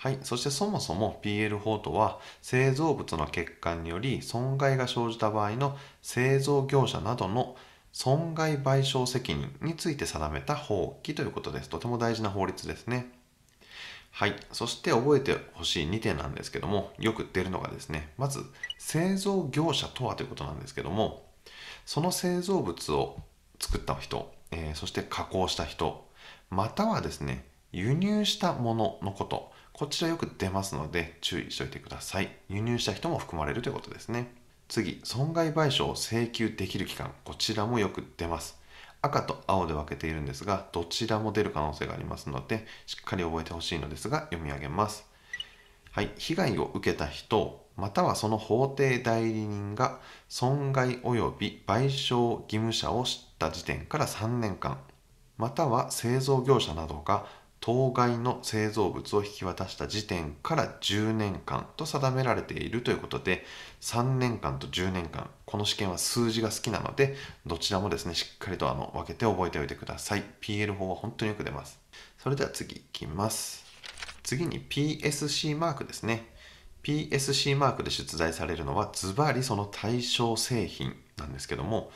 はい、そしてそもそも p l 法とは製造物の欠陥により損害が生じた場合の製造業者などの損害賠償責任について定めた法規ということです。とても大事な法律ですね。はい、そして覚えてほしい2点なんですけども、よく出るのがですね、まず製造業者とはということなんですけども、その製造物を作った人、えー、そして加工した人、またはですね、輸入したもののこと、こちらよく出ますので注意しておいてください。輸入した人も含まれるということですね。次、損害賠償を請求できる期間。こちらもよく出ます。赤と青で分けているんですが、どちらも出る可能性がありますので、しっかり覚えてほしいのですが、読み上げます。はい、被害を受けた人、またはその法定代理人が損害及び賠償義務者を知った時点から3年間、または製造業者などが当該の製造物を引き渡した時点から10年間と定められているということで3年間と10年間この試験は数字が好きなのでどちらもですねしっかりとあの分けて覚えておいてください PL 法は本当によく出ますそれでは次いきます次に PSC マークですね PSC マークで出題されるのはズバリその対象製品なんですけども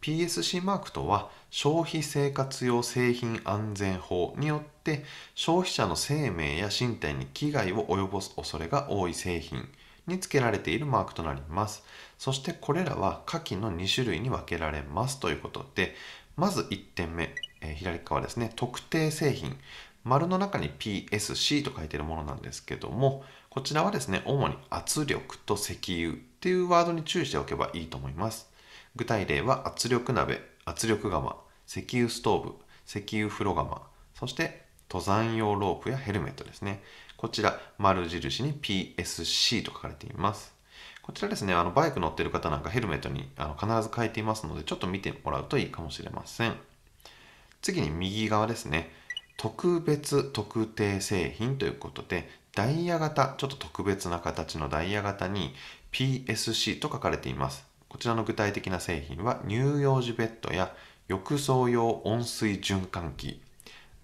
PSC マークとは消費生活用製品安全法によって消費者の生命や身体に危害を及ぼす恐れが多い製品に付けられているマークとなりますそしてこれらは下記の2種類に分けられますということでまず1点目、えー、左側ですね特定製品丸の中に PSC と書いているものなんですけどもこちらはですね主に圧力と石油っていうワードに注意しておけばいいと思います具体例は圧力鍋圧力釜石油ストーブ石油風呂釜そして登山用ロープやヘルメットですねこちら丸印に PSC と書かれていますこちらですね、あのバイク乗ってる方なんかヘルメットにあの必ず書いていますので、ちょっと見てもらうといいかもしれません。次に右側ですね、特別特定製品ということで、ダイヤ型、ちょっと特別な形のダイヤ型に PSC と書かれています。こちらの具体的な製品は乳幼児ベッドや浴槽用温水循環器、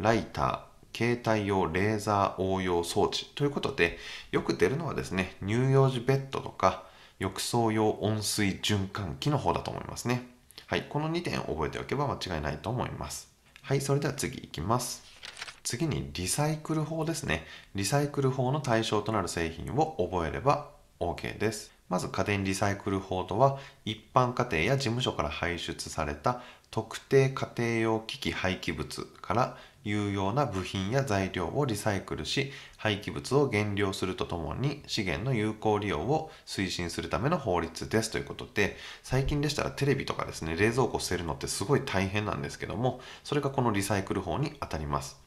ライター、携帯用レーザー応用装置ということで、よく出るのはですね、乳幼児ベッドとか浴槽用温水循環器の方だと思いますね。はい、この2点覚えておけば間違いないと思います。はい、それでは次いきます。次にリサイクル法ですね。リサイクル法の対象となる製品を覚えれば OK です。まず家電リサイクル法とは一般家庭や事務所から排出された特定家庭用機器廃棄物から有用な部品や材料をリサイクルし廃棄物を減量するとともに資源の有効利用を推進するための法律ですということで最近でしたらテレビとかですね冷蔵庫捨てるのってすごい大変なんですけどもそれがこのリサイクル法にあたります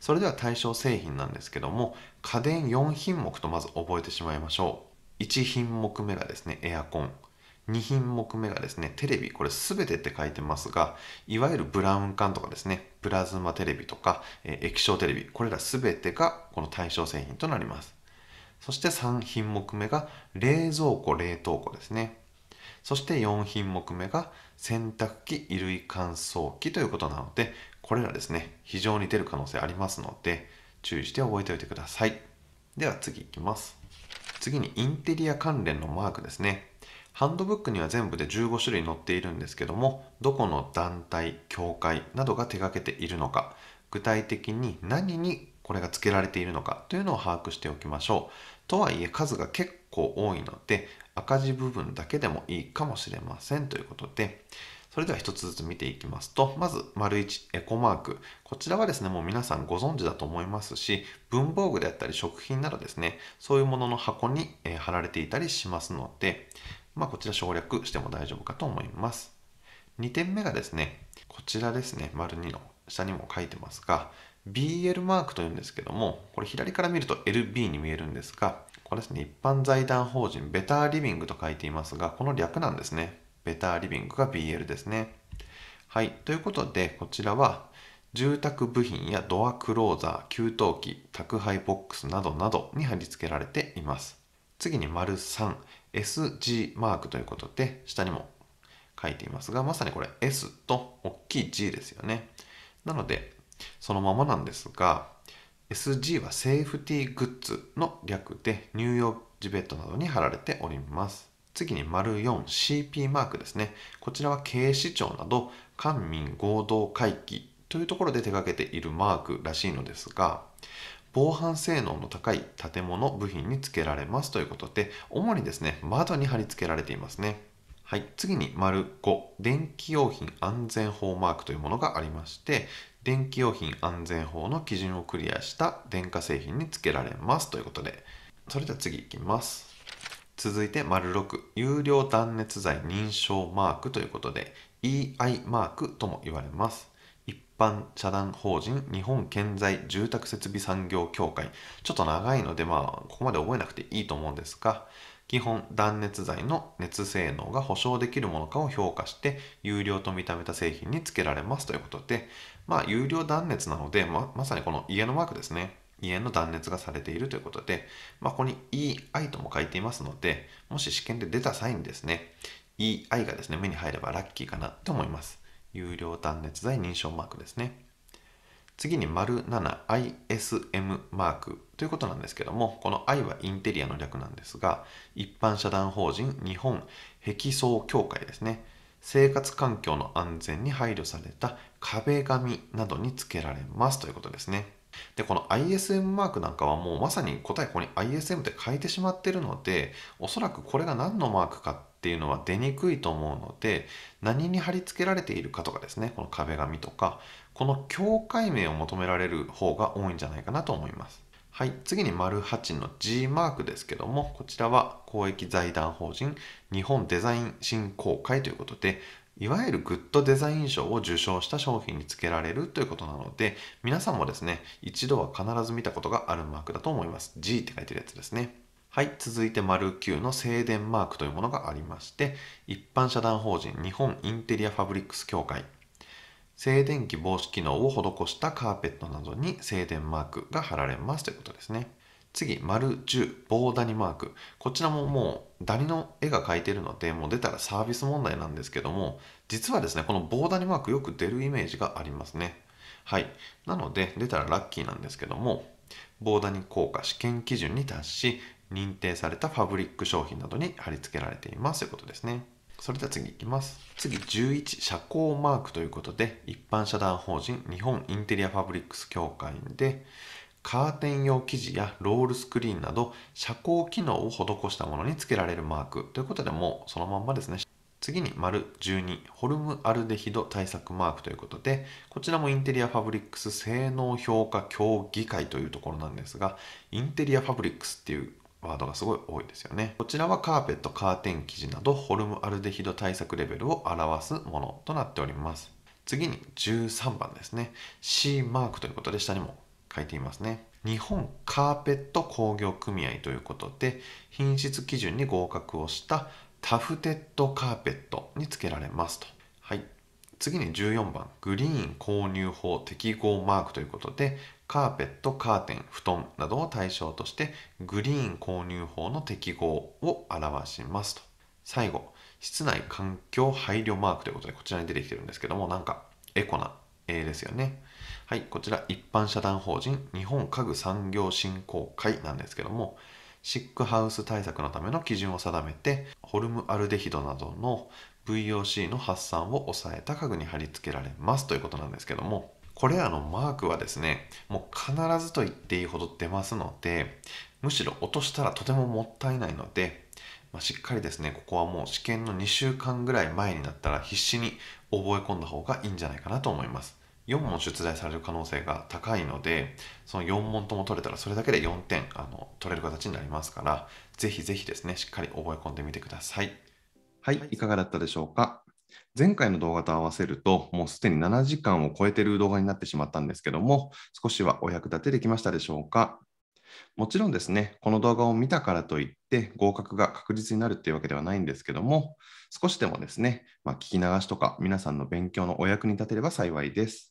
それでは対象製品なんですけども家電4品目とまず覚えてしまいましょう1品目目がですねエアコン2品目目がですねテレビこれ全てって書いてますがいわゆるブラウン管とかですねプラズマテレビとか、えー、液晶テレビこれら全てがこの対象製品となりますそして3品目目が冷蔵庫冷凍庫ですねそして4品目目が洗濯機衣類乾燥機ということなのでこれらですね非常に出る可能性ありますので注意して覚えておいてくださいでは次いきます次にインテリア関連のマークですねハンドブックには全部で15種類載っているんですけどもどこの団体協会などが手がけているのか具体的に何にこれが付けられているのかというのを把握しておきましょうとはいえ数が結構多いので赤字部分だけでもいいかもしれませんということでそれでは一つずつ見ていきますと、まず、丸1、エコマーク。こちらはですね、もう皆さんご存知だと思いますし、文房具であったり食品などですね、そういうものの箱に貼られていたりしますので、まあ、こちら省略しても大丈夫かと思います。2点目がですね、こちらですね、丸2の下にも書いてますが、BL マークというんですけども、これ左から見ると LB に見えるんですが、これですね、一般財団法人ベターリビングと書いていますが、この略なんですね。ベターリビングが BL ですね。はい。ということで、こちらは、住宅部品やドアクローザー、給湯器、宅配ボックスなどなどに貼り付けられています。次に丸3、SG マークということで、下にも書いていますが、まさにこれ S と大きい G ですよね。なので、そのままなんですが、SG はセーフティーグッズの略で、入浴時ベッドなどに貼られております。次に丸 4CP マークですね。こちらは警視庁など官民合同会議というところで手掛けているマークらしいのですが、防犯性能の高い建物部品に付けられますということで、主にですね、窓に貼り付けられていますね。はい、次に丸5、電気用品安全法マークというものがありまして、電気用品安全法の基準をクリアした電化製品に付けられますということで、それでは次いきます。続いて丸6有料断熱材認証マークということで EI マークとも言われます一般社団法人日本建材住宅設備産業協会ちょっと長いのでまあここまで覚えなくていいと思うんですが基本断熱材の熱性能が保証できるものかを評価して有料と認めた製品に付けられますということでまあ有料断熱なのでままさにこの家のマークですね家の断熱がされているということで、まあ、ここに EI とも書いていますので、もし試験で出た際にですね、EI がですね、目に入ればラッキーかなと思います。有料断熱材認証マークですね。次に丸7 i s m マークということなんですけども、この I はインテリアの略なんですが、一般社団法人日本壁装協会ですね。生活環境の安全に配慮された壁紙などにつけられますということですね。でこの ISM マークなんかはもうまさに答えここに ISM って書いてしまってるのでおそらくこれが何のマークかっていうのは出にくいと思うので何に貼り付けられているかとかですねこの壁紙とかこの境界名を求められる方が多いんじゃないかなと思います。はい、次に丸8の G マークですけどもこちらは公益財団法人日本デザイン振興会ということでいわゆるグッドデザイン賞を受賞した商品につけられるということなので、皆さんもですね、一度は必ず見たことがあるマークだと思います。G って書いてるやつですね。はい、続いて丸9の静電マークというものがありまして、一般社団法人日本インテリアファブリックス協会、静電気防止機能を施したカーペットなどに静電マークが貼られますということですね。次、丸10、棒ダマーク。こちらももうダニの絵が描いてるのでもう出たらサービス問題なんですけども実はですねこの棒ダニマークよく出るイメージがありますねはいなので出たらラッキーなんですけども棒ダニ効果試験基準に達し認定されたファブリック商品などに貼り付けられていますということですねそれでは次いきます次11社交マークということで一般社団法人日本インテリアファブリックス協会でカーテン用生地やロールスクリーンなど遮光機能を施したものにつけられるマークということでもうそのまんまですね次に丸12ホルムアルデヒド対策マークということでこちらもインテリアファブリックス性能評価協議会というところなんですがインテリアファブリックスっていうワードがすごい多いですよねこちらはカーペットカーテン生地などホルムアルデヒド対策レベルを表すものとなっております次に13番ですね C マークということで下にも書いていますね。日本カーペット工業組合ということで品質基準に合格をしたタフテッドカーペットに付けられますと。はい、次に14番グリーン購入法適合マークということでカーペットカーテン布団などを対象としてグリーン購入法の適合を表しますと。最後室内環境配慮マークということでこちらに出てきてるんですけどもなんかエコな絵ですよね。はい、こちら一般社団法人日本家具産業振興会なんですけども、シックハウス対策のための基準を定めて、ホルムアルデヒドなどの VOC の発散を抑えた家具に貼り付けられますということなんですけども、これらのマークはですね、もう必ずと言っていいほど出ますので、むしろ落としたらとてももったいないので、まあ、しっかりですね、ここはもう試験の2週間ぐらい前になったら必死に覚え込んだ方がいいんじゃないかなと思います。4問出題される可能性が高いのでその4問とも取れたらそれだけで4点あの取れる形になりますからぜひぜひですねしっかり覚え込んでみてくださいはいいかがだったでしょうか前回の動画と合わせるともうすでに7時間を超えている動画になってしまったんですけども少しはお役立てできましたでしょうかもちろんですね、この動画を見たからといって合格が確実になるっていうわけではないんですけども、少しでもですね、まあ、聞き流しとか皆さんの勉強のお役に立てれば幸いです。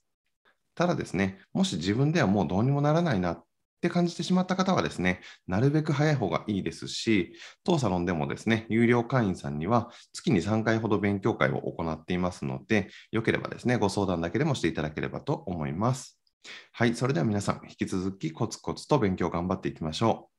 ただですね、もし自分ではもうどうにもならないなって感じてしまった方はですね、なるべく早い方がいいですし、当サロンでもですね、有料会員さんには月に3回ほど勉強会を行っていますので、よければですね、ご相談だけでもしていただければと思います。はい、それでは皆さん、引き続きコツコツと勉強頑張っていきましょう。